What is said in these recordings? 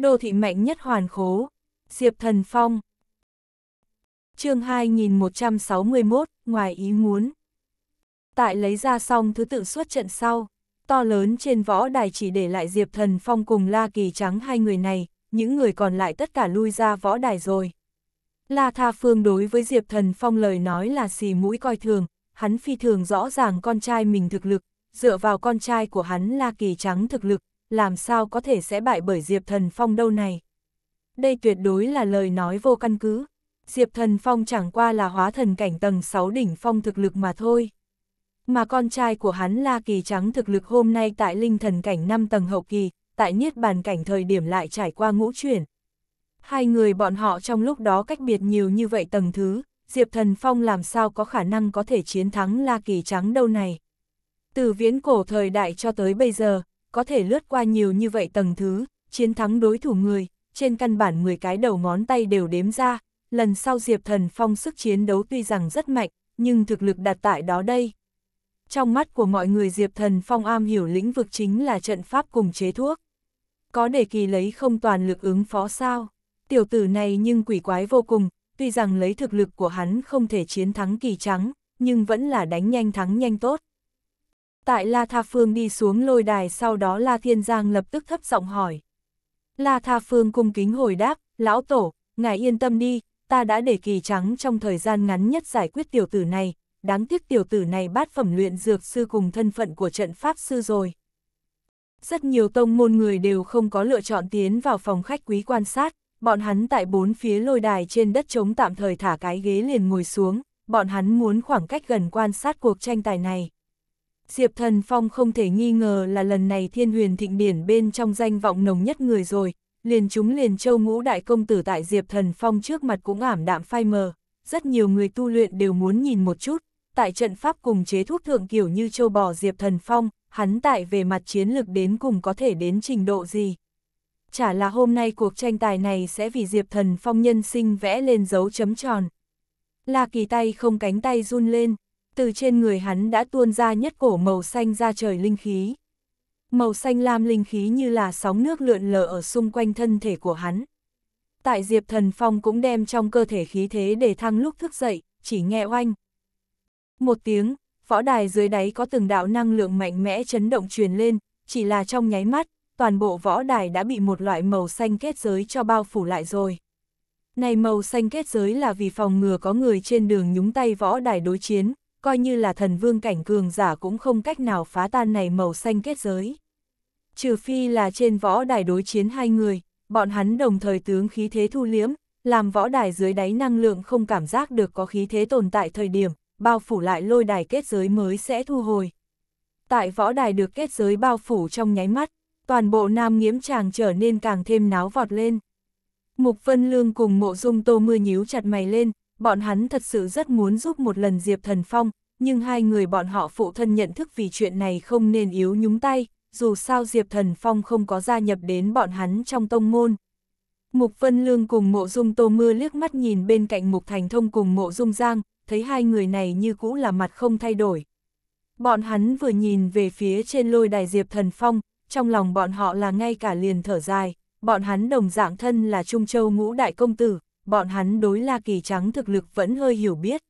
Đô thị mạnh nhất hoàn khố. Diệp Thần Phong. chương 2161, ngoài ý muốn. Tại lấy ra xong thứ tự xuất trận sau, to lớn trên võ đài chỉ để lại Diệp Thần Phong cùng La Kỳ Trắng hai người này, những người còn lại tất cả lui ra võ đài rồi. La Tha Phương đối với Diệp Thần Phong lời nói là xì mũi coi thường, hắn phi thường rõ ràng con trai mình thực lực, dựa vào con trai của hắn La Kỳ Trắng thực lực, làm sao có thể sẽ bại bởi Diệp Thần Phong đâu này. Đây tuyệt đối là lời nói vô căn cứ. Diệp Thần Phong chẳng qua là hóa thần cảnh tầng 6 đỉnh phong thực lực mà thôi. Mà con trai của hắn La Kỳ Trắng thực lực hôm nay tại linh thần cảnh 5 tầng hậu kỳ, tại niết bàn cảnh thời điểm lại trải qua ngũ chuyển. Hai người bọn họ trong lúc đó cách biệt nhiều như vậy tầng thứ, Diệp Thần Phong làm sao có khả năng có thể chiến thắng La Kỳ Trắng đâu này. Từ viễn cổ thời đại cho tới bây giờ, có thể lướt qua nhiều như vậy tầng thứ, chiến thắng đối thủ người, trên căn bản 10 cái đầu ngón tay đều đếm ra, lần sau Diệp Thần Phong sức chiến đấu tuy rằng rất mạnh, nhưng thực lực đặt tại đó đây. Trong mắt của mọi người Diệp Thần Phong am hiểu lĩnh vực chính là trận pháp cùng chế thuốc. Có để kỳ lấy không toàn lực ứng phó sao? Tiểu tử này nhưng quỷ quái vô cùng, tuy rằng lấy thực lực của hắn không thể chiến thắng kỳ trắng, nhưng vẫn là đánh nhanh thắng nhanh tốt. Tại La Tha Phương đi xuống lôi đài sau đó La Thiên Giang lập tức thấp giọng hỏi. La Tha Phương cung kính hồi đáp, lão tổ, ngài yên tâm đi, ta đã để kỳ trắng trong thời gian ngắn nhất giải quyết tiểu tử này, đáng tiếc tiểu tử này bát phẩm luyện dược sư cùng thân phận của trận pháp sư rồi. Rất nhiều tông môn người đều không có lựa chọn tiến vào phòng khách quý quan sát, bọn hắn tại bốn phía lôi đài trên đất trống tạm thời thả cái ghế liền ngồi xuống, bọn hắn muốn khoảng cách gần quan sát cuộc tranh tài này. Diệp Thần Phong không thể nghi ngờ là lần này thiên huyền thịnh điển bên trong danh vọng nồng nhất người rồi, liền chúng liền châu ngũ đại công tử tại Diệp Thần Phong trước mặt cũng ảm đạm phai mờ, rất nhiều người tu luyện đều muốn nhìn một chút, tại trận pháp cùng chế thuốc thượng kiểu như châu bò Diệp Thần Phong, hắn tại về mặt chiến lực đến cùng có thể đến trình độ gì. Chả là hôm nay cuộc tranh tài này sẽ vì Diệp Thần Phong nhân sinh vẽ lên dấu chấm tròn. là kỳ tay không cánh tay run lên, từ trên người hắn đã tuôn ra nhất cổ màu xanh ra trời linh khí. Màu xanh lam linh khí như là sóng nước lượn lờ ở xung quanh thân thể của hắn. Tại Diệp Thần Phong cũng đem trong cơ thể khí thế để thăng lúc thức dậy, chỉ nghe oanh. Một tiếng, võ đài dưới đáy có từng đạo năng lượng mạnh mẽ chấn động truyền lên, chỉ là trong nháy mắt, toàn bộ võ đài đã bị một loại màu xanh kết giới cho bao phủ lại rồi. Này màu xanh kết giới là vì phòng ngừa có người trên đường nhúng tay võ đài đối chiến, coi như là thần vương cảnh cường giả cũng không cách nào phá tan này màu xanh kết giới. Trừ phi là trên võ đài đối chiến hai người, bọn hắn đồng thời tướng khí thế thu liếm, làm võ đài dưới đáy năng lượng không cảm giác được có khí thế tồn tại thời điểm, bao phủ lại lôi đài kết giới mới sẽ thu hồi. Tại võ đài được kết giới bao phủ trong nháy mắt, toàn bộ nam nghiễm tràng trở nên càng thêm náo vọt lên. Mục Vân Lương cùng mộ dung tô mưa nhíu chặt mày lên, bọn hắn thật sự rất muốn giúp một lần Diệp Thần Phong, nhưng hai người bọn họ phụ thân nhận thức vì chuyện này không nên yếu nhúng tay, dù sao Diệp Thần Phong không có gia nhập đến bọn hắn trong tông môn. Mục Vân Lương cùng Mộ Dung Tô Mưa liếc mắt nhìn bên cạnh Mục Thành Thông cùng Mộ Dung Giang, thấy hai người này như cũ là mặt không thay đổi. Bọn hắn vừa nhìn về phía trên lôi đài Diệp Thần Phong, trong lòng bọn họ là ngay cả liền thở dài, bọn hắn đồng dạng thân là Trung Châu ngũ đại công tử, bọn hắn đối La Kỳ Trắng thực lực vẫn hơi hiểu biết.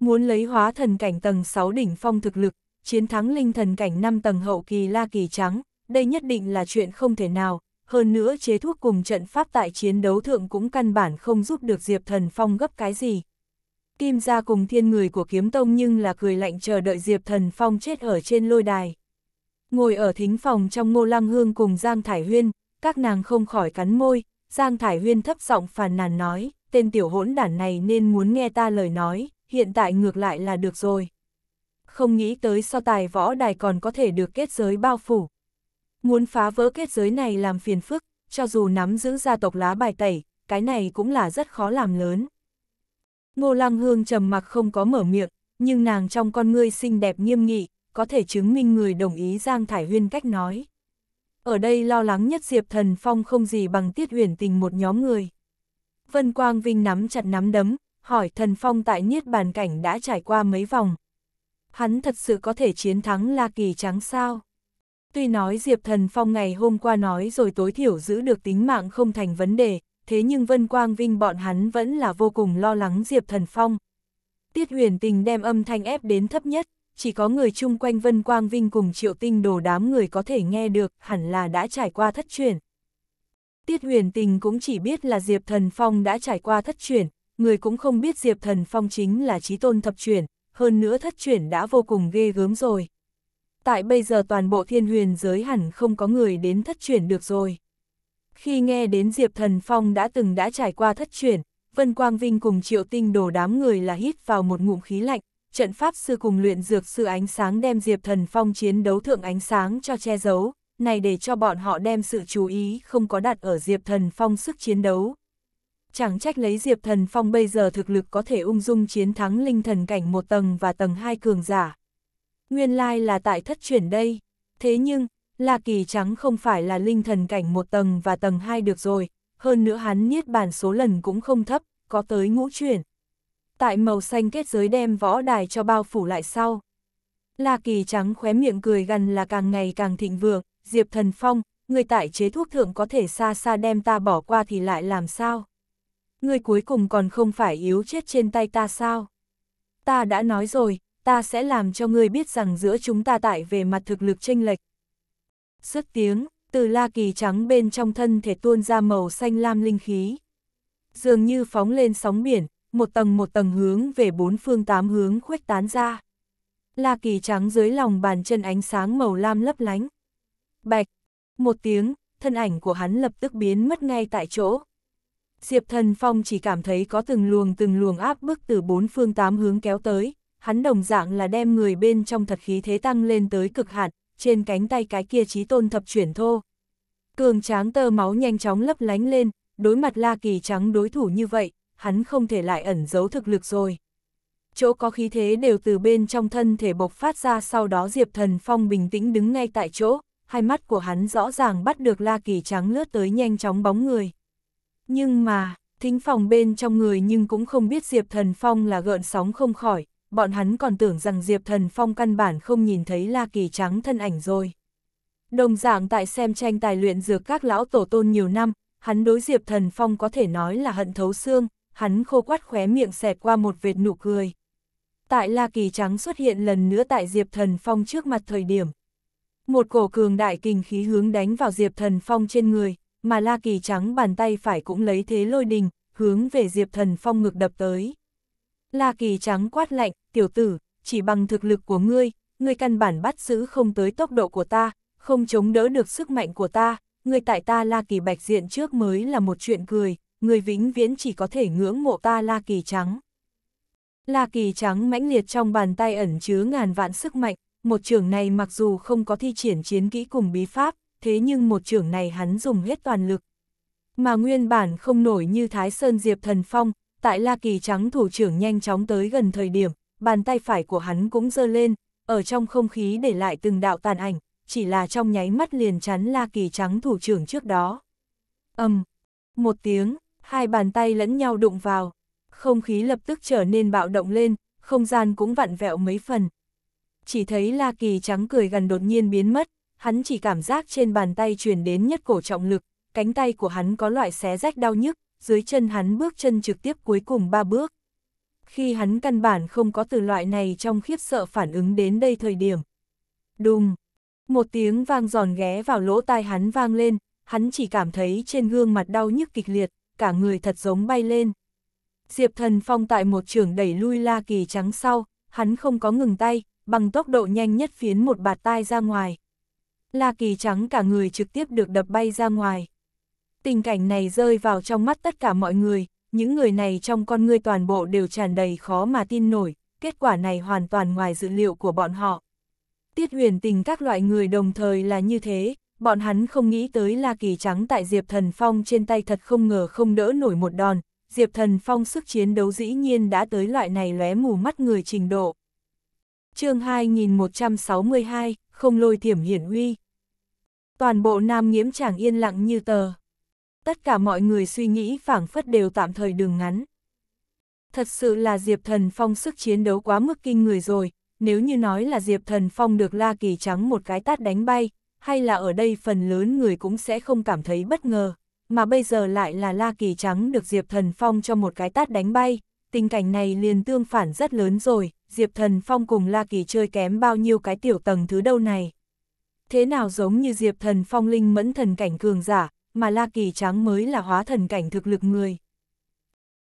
Muốn lấy hóa thần cảnh tầng 6 đỉnh phong thực lực, chiến thắng linh thần cảnh 5 tầng hậu kỳ La Kỳ Trắng, đây nhất định là chuyện không thể nào, hơn nữa chế thuốc cùng trận pháp tại chiến đấu thượng cũng căn bản không giúp được Diệp Thần Phong gấp cái gì. Kim ra cùng thiên người của kiếm tông nhưng là cười lạnh chờ đợi Diệp Thần Phong chết ở trên lôi đài. Ngồi ở thính phòng trong ngô lăng hương cùng Giang Thải Huyên, các nàng không khỏi cắn môi, Giang Thải Huyên thấp giọng phàn nàn nói, tên tiểu hỗn đản này nên muốn nghe ta lời nói, hiện tại ngược lại là được rồi. Không nghĩ tới so tài võ đài còn có thể được kết giới bao phủ. Muốn phá vỡ kết giới này làm phiền phức, cho dù nắm giữ gia tộc lá bài tẩy, cái này cũng là rất khó làm lớn. Ngô Lăng Hương trầm mặc không có mở miệng, nhưng nàng trong con ngươi xinh đẹp nghiêm nghị, có thể chứng minh người đồng ý Giang Thải Huyên cách nói. Ở đây lo lắng nhất Diệp Thần Phong không gì bằng tiết huyền tình một nhóm người. Vân Quang Vinh nắm chặt nắm đấm, hỏi Thần Phong tại Niết Bàn Cảnh đã trải qua mấy vòng. Hắn thật sự có thể chiến thắng La Kỳ Trắng sao? Tuy nói Diệp Thần Phong ngày hôm qua nói rồi tối thiểu giữ được tính mạng không thành vấn đề, thế nhưng Vân Quang Vinh bọn hắn vẫn là vô cùng lo lắng Diệp Thần Phong. Tiết huyền tình đem âm thanh ép đến thấp nhất, chỉ có người chung quanh Vân Quang Vinh cùng triệu tinh đồ đám người có thể nghe được, hẳn là đã trải qua thất truyền. Tiết huyền tình cũng chỉ biết là Diệp Thần Phong đã trải qua thất truyền, người cũng không biết Diệp Thần Phong chính là trí tôn thập truyền, hơn nữa thất truyền đã vô cùng ghê gớm rồi. Tại bây giờ toàn bộ thiên huyền giới hẳn không có người đến thất truyền được rồi. Khi nghe đến Diệp Thần Phong đã từng đã trải qua thất truyền, Vân Quang Vinh cùng triệu tinh đồ đám người là hít vào một ngụm khí lạnh, trận pháp sư cùng luyện dược sư ánh sáng đem Diệp Thần Phong chiến đấu thượng ánh sáng cho che giấu, này để cho bọn họ đem sự chú ý không có đặt ở Diệp Thần Phong sức chiến đấu. Chẳng trách lấy Diệp Thần Phong bây giờ thực lực có thể ung dung chiến thắng linh thần cảnh một tầng và tầng hai cường giả. Nguyên lai là tại thất chuyển đây, thế nhưng, là Kỳ Trắng không phải là linh thần cảnh một tầng và tầng hai được rồi, hơn nữa hắn niết bàn số lần cũng không thấp, có tới ngũ chuyển tại màu xanh kết giới đem võ đài cho bao phủ lại sau. La Kỳ trắng khóe miệng cười gần là càng ngày càng thịnh vượng, Diệp Thần Phong, người tại chế thuốc thượng có thể xa xa đem ta bỏ qua thì lại làm sao? Người cuối cùng còn không phải yếu chết trên tay ta sao? Ta đã nói rồi, ta sẽ làm cho người biết rằng giữa chúng ta tại về mặt thực lực chênh lệch. Sức tiếng, từ la kỳ trắng bên trong thân thể tuôn ra màu xanh lam linh khí. Dường như phóng lên sóng biển, một tầng một tầng hướng về bốn phương tám hướng khuếch tán ra. La kỳ trắng dưới lòng bàn chân ánh sáng màu lam lấp lánh. Bạch, một tiếng, thân ảnh của hắn lập tức biến mất ngay tại chỗ. Diệp thần phong chỉ cảm thấy có từng luồng từng luồng áp bức từ bốn phương tám hướng kéo tới, hắn đồng dạng là đem người bên trong thật khí thế tăng lên tới cực hạn, trên cánh tay cái kia trí tôn thập chuyển thô. Cường tráng tơ máu nhanh chóng lấp lánh lên, đối mặt La Kỳ trắng đối thủ như vậy, hắn không thể lại ẩn giấu thực lực rồi. Chỗ có khí thế đều từ bên trong thân thể bộc phát ra sau đó Diệp Thần Phong bình tĩnh đứng ngay tại chỗ, hai mắt của hắn rõ ràng bắt được La Kỳ trắng lướt tới nhanh chóng bóng người. Nhưng mà, thính phòng bên trong người nhưng cũng không biết Diệp Thần Phong là gợn sóng không khỏi, bọn hắn còn tưởng rằng Diệp Thần Phong căn bản không nhìn thấy La Kỳ trắng thân ảnh rồi. Đồng dạng tại xem tranh tài luyện dược các lão tổ tôn nhiều năm, hắn đối Diệp Thần Phong có thể nói là hận thấu xương, hắn khô quát khóe miệng xẹt qua một vệt nụ cười. Tại La Kỳ Trắng xuất hiện lần nữa tại Diệp Thần Phong trước mặt thời điểm. Một cổ cường đại kinh khí hướng đánh vào Diệp Thần Phong trên người, mà La Kỳ Trắng bàn tay phải cũng lấy thế lôi đình, hướng về Diệp Thần Phong ngực đập tới. La Kỳ Trắng quát lạnh, tiểu tử, chỉ bằng thực lực của ngươi, ngươi căn bản bắt giữ không tới tốc độ của ta, không chống đỡ được sức mạnh của ta, ngươi tại ta La Kỳ Bạch diện trước mới là một chuyện cười, người vĩnh viễn chỉ có thể ngưỡng mộ ta La Kỳ Trắng. La Kỳ Trắng mãnh liệt trong bàn tay ẩn chứa ngàn vạn sức mạnh, một trường này mặc dù không có thi triển chiến kỹ cùng bí pháp, thế nhưng một trường này hắn dùng hết toàn lực. Mà nguyên bản không nổi như Thái Sơn Diệp Thần Phong, tại La Kỳ Trắng thủ trưởng nhanh chóng tới gần thời điểm, bàn tay phải của hắn cũng dơ lên, ở trong không khí để lại từng đạo tàn ảnh, chỉ là trong nháy mắt liền chắn La Kỳ Trắng thủ trưởng trước đó. ầm um, một tiếng, hai bàn tay lẫn nhau đụng vào, không khí lập tức trở nên bạo động lên, không gian cũng vặn vẹo mấy phần. Chỉ thấy La Kỳ trắng cười gần đột nhiên biến mất, hắn chỉ cảm giác trên bàn tay truyền đến nhất cổ trọng lực, cánh tay của hắn có loại xé rách đau nhức, dưới chân hắn bước chân trực tiếp cuối cùng ba bước. Khi hắn căn bản không có từ loại này trong khiếp sợ phản ứng đến đây thời điểm. Đùng, một tiếng vang giòn ghé vào lỗ tai hắn vang lên, hắn chỉ cảm thấy trên gương mặt đau nhức kịch liệt, cả người thật giống bay lên. Diệp Thần Phong tại một trường đẩy lui La Kỳ trắng sau, hắn không có ngừng tay, bằng tốc độ nhanh nhất phiến một bạt tai ra ngoài. La Kỳ trắng cả người trực tiếp được đập bay ra ngoài. Tình cảnh này rơi vào trong mắt tất cả mọi người, những người này trong con người toàn bộ đều tràn đầy khó mà tin nổi, kết quả này hoàn toàn ngoài dự liệu của bọn họ. Tiết huyền tình các loại người đồng thời là như thế, bọn hắn không nghĩ tới La Kỳ Trắng tại Diệp Thần Phong trên tay thật không ngờ không đỡ nổi một đòn, Diệp Thần Phong sức chiến đấu dĩ nhiên đã tới loại này lóe mù mắt người trình độ. chương 2162, không lôi thiểm hiển huy Toàn bộ Nam Nghiễm chẳng yên lặng như tờ. Tất cả mọi người suy nghĩ phảng phất đều tạm thời đường ngắn. Thật sự là Diệp Thần Phong sức chiến đấu quá mức kinh người rồi, nếu như nói là Diệp Thần Phong được La Kỳ Trắng một cái tát đánh bay, hay là ở đây phần lớn người cũng sẽ không cảm thấy bất ngờ, mà bây giờ lại là La Kỳ Trắng được Diệp Thần Phong cho một cái tát đánh bay, tình cảnh này liền tương phản rất lớn rồi, Diệp Thần Phong cùng La Kỳ chơi kém bao nhiêu cái tiểu tầng thứ đâu này. Thế nào giống như Diệp Thần Phong linh mẫn thần cảnh cường giả, mà La Kỳ Trắng mới là hóa thần cảnh thực lực người.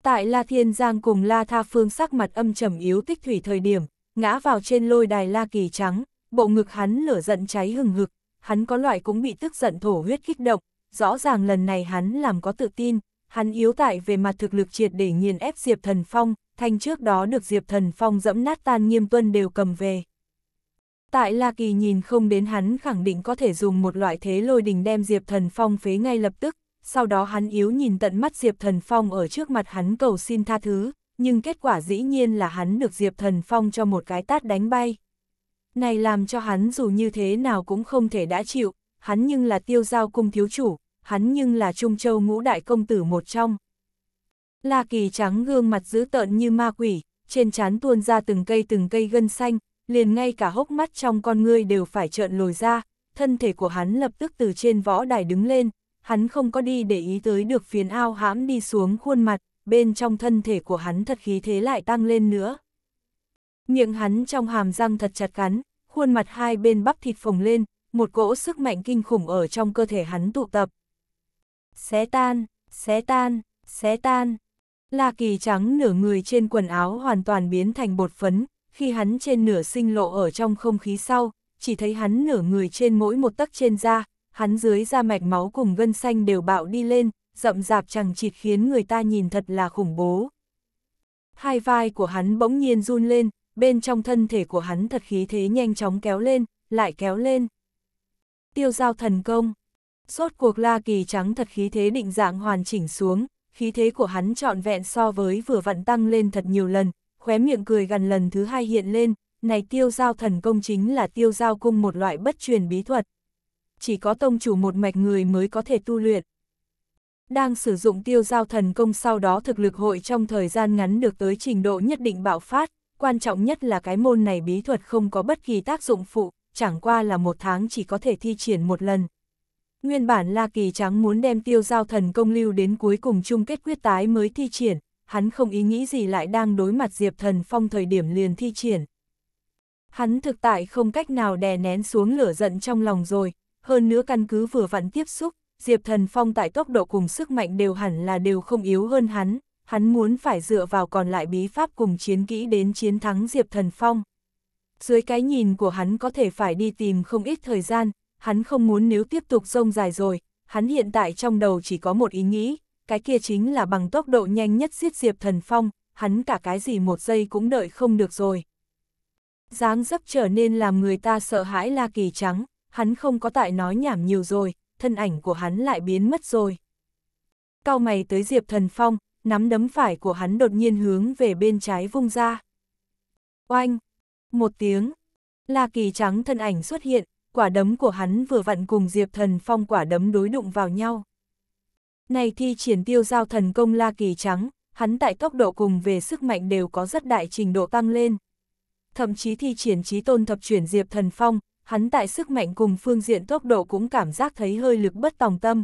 Tại La Thiên Giang cùng La Tha Phương sắc mặt âm trầm yếu tích thủy thời điểm, ngã vào trên lôi đài La Kỳ Trắng, bộ ngực hắn lửa giận cháy hừng hực, hắn có loại cũng bị tức giận thổ huyết kích động, rõ ràng lần này hắn làm có tự tin, hắn yếu tại về mặt thực lực triệt để nghiền ép Diệp Thần Phong, thanh trước đó được Diệp Thần Phong dẫm nát tan nghiêm tuân đều cầm về. Tại La Kỳ nhìn không đến hắn khẳng định có thể dùng một loại thế lôi đình đem Diệp Thần Phong phế ngay lập tức, sau đó hắn yếu nhìn tận mắt Diệp Thần Phong ở trước mặt hắn cầu xin tha thứ, nhưng kết quả dĩ nhiên là hắn được Diệp Thần Phong cho một cái tát đánh bay. Này làm cho hắn dù như thế nào cũng không thể đã chịu, hắn nhưng là tiêu giao cung thiếu chủ, hắn nhưng là Trung Châu ngũ đại công tử một trong. La Kỳ trắng gương mặt dữ tợn như ma quỷ, trên trán tuôn ra từng cây từng cây gân xanh, liền ngay cả hốc mắt trong con ngươi đều phải trợn lồi ra, thân thể của hắn lập tức từ trên võ đài đứng lên, hắn không có đi để ý tới được phiền ao hãm đi xuống khuôn mặt, bên trong thân thể của hắn thật khí thế lại tăng lên nữa. Miệng hắn trong hàm răng thật chặt cắn, khuôn mặt hai bên bắp thịt phồng lên, một cỗ sức mạnh kinh khủng ở trong cơ thể hắn tụ tập. Xé tan, xé tan, xé tan. La kỳ trắng nửa người trên quần áo hoàn toàn biến thành bột phấn, khi hắn trên nửa sinh lộ ở trong không khí sau, chỉ thấy hắn nửa người trên mỗi một tấc trên da, hắn dưới da mạch máu cùng gân xanh đều bạo đi lên, rậm rạp chẳng chịt khiến người ta nhìn thật là khủng bố. Hai vai của hắn bỗng nhiên run lên, bên trong thân thể của hắn thật khí thế nhanh chóng kéo lên, lại kéo lên. Tiêu giao thần công. Sốt cuộc la kỳ trắng thật khí thế định dạng hoàn chỉnh xuống, khí thế của hắn trọn vẹn so với vừa vặn tăng lên thật nhiều lần, khóe miệng cười gần lần thứ hai hiện lên, này tiêu giao thần công chính là tiêu giao cung một loại bất truyền bí thuật. Chỉ có tông chủ một mạch người mới có thể tu luyện. Đang sử dụng tiêu giao thần công sau đó thực lực hội trong thời gian ngắn được tới trình độ nhất định bạo phát, quan trọng nhất là cái môn này bí thuật không có bất kỳ tác dụng phụ, chẳng qua là một tháng chỉ có thể thi triển một lần. Nguyên bản La Kỳ Trắng muốn đem tiêu giao thần công lưu đến cuối cùng chung kết quyết tái mới thi triển, hắn không ý nghĩ gì lại đang đối mặt Diệp Thần Phong thời điểm liền thi triển. Hắn thực tại không cách nào đè nén xuống lửa giận trong lòng rồi, hơn nữa căn cứ vừa vặn tiếp xúc, Diệp Thần Phong tại tốc độ cùng sức mạnh đều hẳn là đều không yếu hơn hắn, hắn muốn phải dựa vào còn lại bí pháp cùng chiến kỹ đến chiến thắng Diệp Thần Phong. Dưới cái nhìn của hắn có thể phải đi tìm không ít thời gian, hắn không muốn nếu tiếp tục rông dài rồi, hắn hiện tại trong đầu chỉ có một ý nghĩ, cái kia chính là bằng tốc độ nhanh nhất giết Diệp Thần Phong, hắn cả cái gì một giây cũng đợi không được rồi. Dáng dấp trở nên làm người ta sợ hãi La Kỳ Trắng, hắn không có tại nói nhảm nhiều rồi, thân ảnh của hắn lại biến mất rồi. Cao mày tới Diệp Thần Phong, nắm đấm phải của hắn đột nhiên hướng về bên trái vung ra. Oanh! Một tiếng, La Kỳ trắng thân ảnh xuất hiện, quả đấm của hắn vừa vặn cùng Diệp Thần Phong quả đấm đối đụng vào nhau. Này thi triển tiêu giao thần công La Kỳ trắng, hắn tại tốc độ cùng về sức mạnh đều có rất đại trình độ tăng lên. Thậm chí thi triển trí tôn thập chuyển Diệp Thần Phong, hắn tại sức mạnh cùng phương diện tốc độ cũng cảm giác thấy hơi lực bất tòng tâm.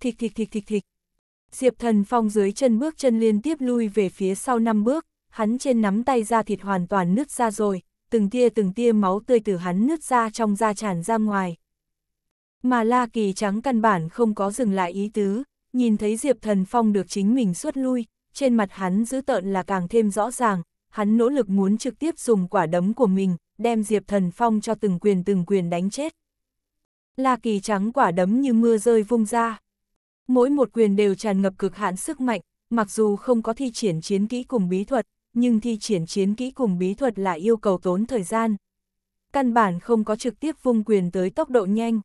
Thịch thịch thịch thịch thịch. Diệp Thần Phong dưới chân bước chân liên tiếp lui về phía sau năm bước, hắn trên nắm tay ra thịt hoàn toàn nứt ra rồi, từng tia từng tia máu tươi từ hắn nứt ra trong da tràn ra ngoài. Mà La Kỳ trắng căn bản không có dừng lại ý tứ, nhìn thấy Diệp Thần Phong được chính mình xuất lui, trên mặt hắn giữ tợn là càng thêm rõ ràng, hắn nỗ lực muốn trực tiếp dùng quả đấm của mình, đem Diệp Thần Phong cho từng quyền từng quyền đánh chết. La Kỳ trắng quả đấm như mưa rơi vung ra. Mỗi một quyền đều tràn ngập cực hạn sức mạnh, mặc dù không có thi triển chiến kỹ cùng bí thuật, nhưng thi triển chiến kỹ cùng bí thuật là yêu cầu tốn thời gian. Căn bản không có trực tiếp vung quyền tới tốc độ nhanh.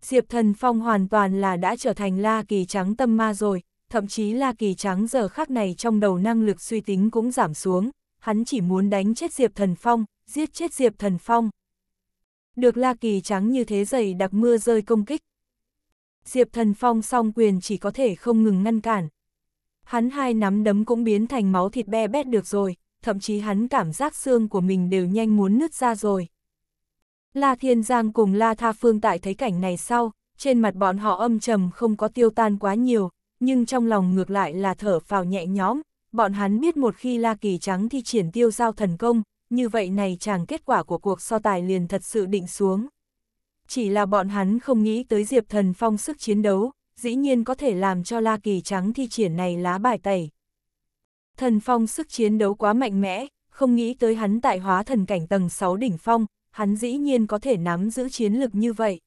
Diệp Thần Phong hoàn toàn là đã trở thành La Kỳ Trắng tâm ma rồi, thậm chí La Kỳ Trắng giờ khắc này trong đầu năng lực suy tính cũng giảm xuống, hắn chỉ muốn đánh chết Diệp Thần Phong, giết chết Diệp Thần Phong. Được La Kỳ Trắng như thế dày đặc mưa rơi công kích, Diệp Thần Phong song quyền chỉ có thể không ngừng ngăn cản. Hắn hai nắm đấm cũng biến thành máu thịt be bét được rồi, thậm chí hắn cảm giác xương của mình đều nhanh muốn nứt ra rồi. La Thiên Giang cùng La Tha Phương tại thấy cảnh này sau, trên mặt bọn họ âm trầm không có tiêu tan quá nhiều, nhưng trong lòng ngược lại là thở phào nhẹ nhõm, bọn hắn biết một khi La Kỳ Trắng thi triển tiêu giao thần công, như vậy này chàng kết quả của cuộc so tài liền thật sự định xuống chỉ là bọn hắn không nghĩ tới Diệp Thần Phong sức chiến đấu, dĩ nhiên có thể làm cho La Kỳ Trắng thi triển này lá bài tẩy. Thần Phong sức chiến đấu quá mạnh mẽ, không nghĩ tới hắn tại hóa thần cảnh tầng 6 đỉnh phong, hắn dĩ nhiên có thể nắm giữ chiến lực như vậy.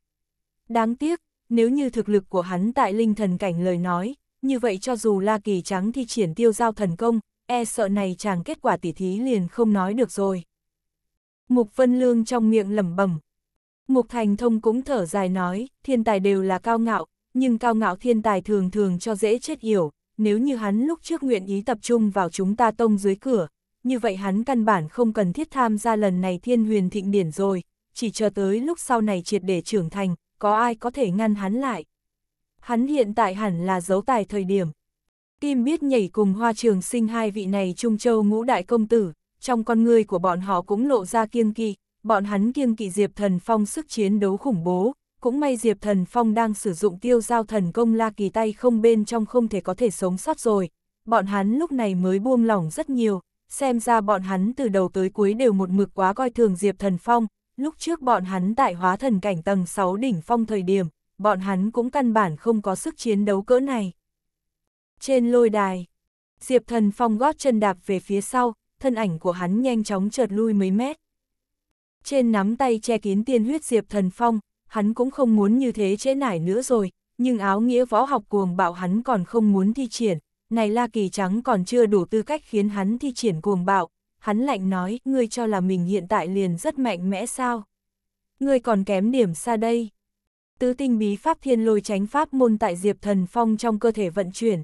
Đáng tiếc, nếu như thực lực của hắn tại linh thần cảnh lời nói, như vậy cho dù La Kỳ Trắng thi triển tiêu giao thần công, e sợ này chàng kết quả tỉ thí liền không nói được rồi. Mục Vân Lương trong miệng lẩm bẩm, Mục Thành Thông cũng thở dài nói, thiên tài đều là cao ngạo, nhưng cao ngạo thiên tài thường thường cho dễ chết yểu, nếu như hắn lúc trước nguyện ý tập trung vào chúng ta tông dưới cửa, như vậy hắn căn bản không cần thiết tham gia lần này thiên huyền thịnh điển rồi, chỉ chờ tới lúc sau này triệt để trưởng thành, có ai có thể ngăn hắn lại. Hắn hiện tại hẳn là dấu tài thời điểm. Kim biết nhảy cùng hoa trường sinh hai vị này Trung Châu ngũ đại công tử, trong con người của bọn họ cũng lộ ra kiêng kỵ, bọn hắn kiêng kỵ Diệp Thần Phong sức chiến đấu khủng bố, cũng may Diệp Thần Phong đang sử dụng tiêu giao thần công la kỳ tay không bên trong không thể có thể sống sót rồi, bọn hắn lúc này mới buông lỏng rất nhiều, xem ra bọn hắn từ đầu tới cuối đều một mực quá coi thường Diệp Thần Phong, lúc trước bọn hắn tại hóa thần cảnh tầng 6 đỉnh phong thời điểm, bọn hắn cũng căn bản không có sức chiến đấu cỡ này. Trên lôi đài, Diệp Thần Phong gót chân đạp về phía sau, thân ảnh của hắn nhanh chóng trượt lui mấy mét trên nắm tay che kín tiên huyết Diệp Thần Phong, hắn cũng không muốn như thế trễ nải nữa rồi, nhưng áo nghĩa võ học cuồng bạo hắn còn không muốn thi triển, này La Kỳ Trắng còn chưa đủ tư cách khiến hắn thi triển cuồng bạo, hắn lạnh nói, ngươi cho là mình hiện tại liền rất mạnh mẽ sao? Ngươi còn kém điểm xa đây. Tứ tinh bí pháp thiên lôi tránh pháp môn tại Diệp Thần Phong trong cơ thể vận chuyển.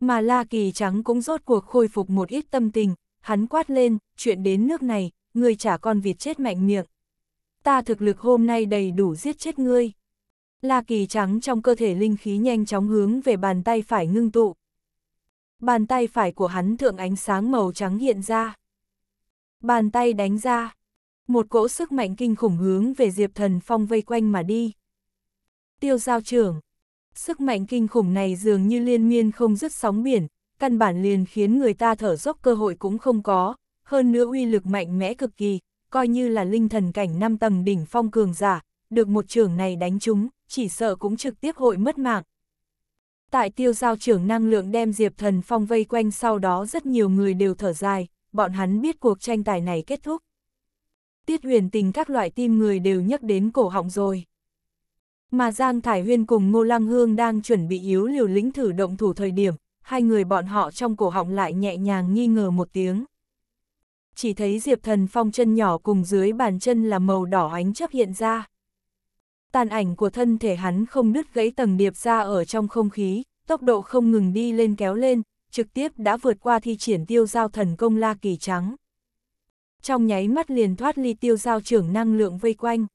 Mà La Kỳ Trắng cũng rốt cuộc khôi phục một ít tâm tình, hắn quát lên, chuyện đến nước này, ngươi trả con vịt chết mạnh miệng. Ta thực lực hôm nay đầy đủ giết chết ngươi. La kỳ trắng trong cơ thể linh khí nhanh chóng hướng về bàn tay phải ngưng tụ. Bàn tay phải của hắn thượng ánh sáng màu trắng hiện ra. Bàn tay đánh ra. Một cỗ sức mạnh kinh khủng hướng về Diệp Thần Phong vây quanh mà đi. Tiêu giao trưởng. Sức mạnh kinh khủng này dường như liên miên không dứt sóng biển, căn bản liền khiến người ta thở dốc cơ hội cũng không có, hơn nữa uy lực mạnh mẽ cực kỳ, coi như là linh thần cảnh 5 tầng đỉnh phong cường giả, được một trưởng này đánh trúng, chỉ sợ cũng trực tiếp hội mất mạng. Tại tiêu giao trưởng năng lượng đem Diệp Thần Phong vây quanh sau đó rất nhiều người đều thở dài, bọn hắn biết cuộc tranh tài này kết thúc. Tiết huyền tình các loại tim người đều nhắc đến cổ họng rồi. Mà Giang Thải Huyên cùng Ngô Lăng Hương đang chuẩn bị yếu liều lĩnh thử động thủ thời điểm, hai người bọn họ trong cổ họng lại nhẹ nhàng nghi ngờ một tiếng chỉ thấy Diệp Thần Phong chân nhỏ cùng dưới bàn chân là màu đỏ ánh chấp hiện ra. Tàn ảnh của thân thể hắn không đứt gãy tầng điệp ra ở trong không khí, tốc độ không ngừng đi lên kéo lên, trực tiếp đã vượt qua thi triển tiêu giao thần công la kỳ trắng. Trong nháy mắt liền thoát ly tiêu giao trưởng năng lượng vây quanh.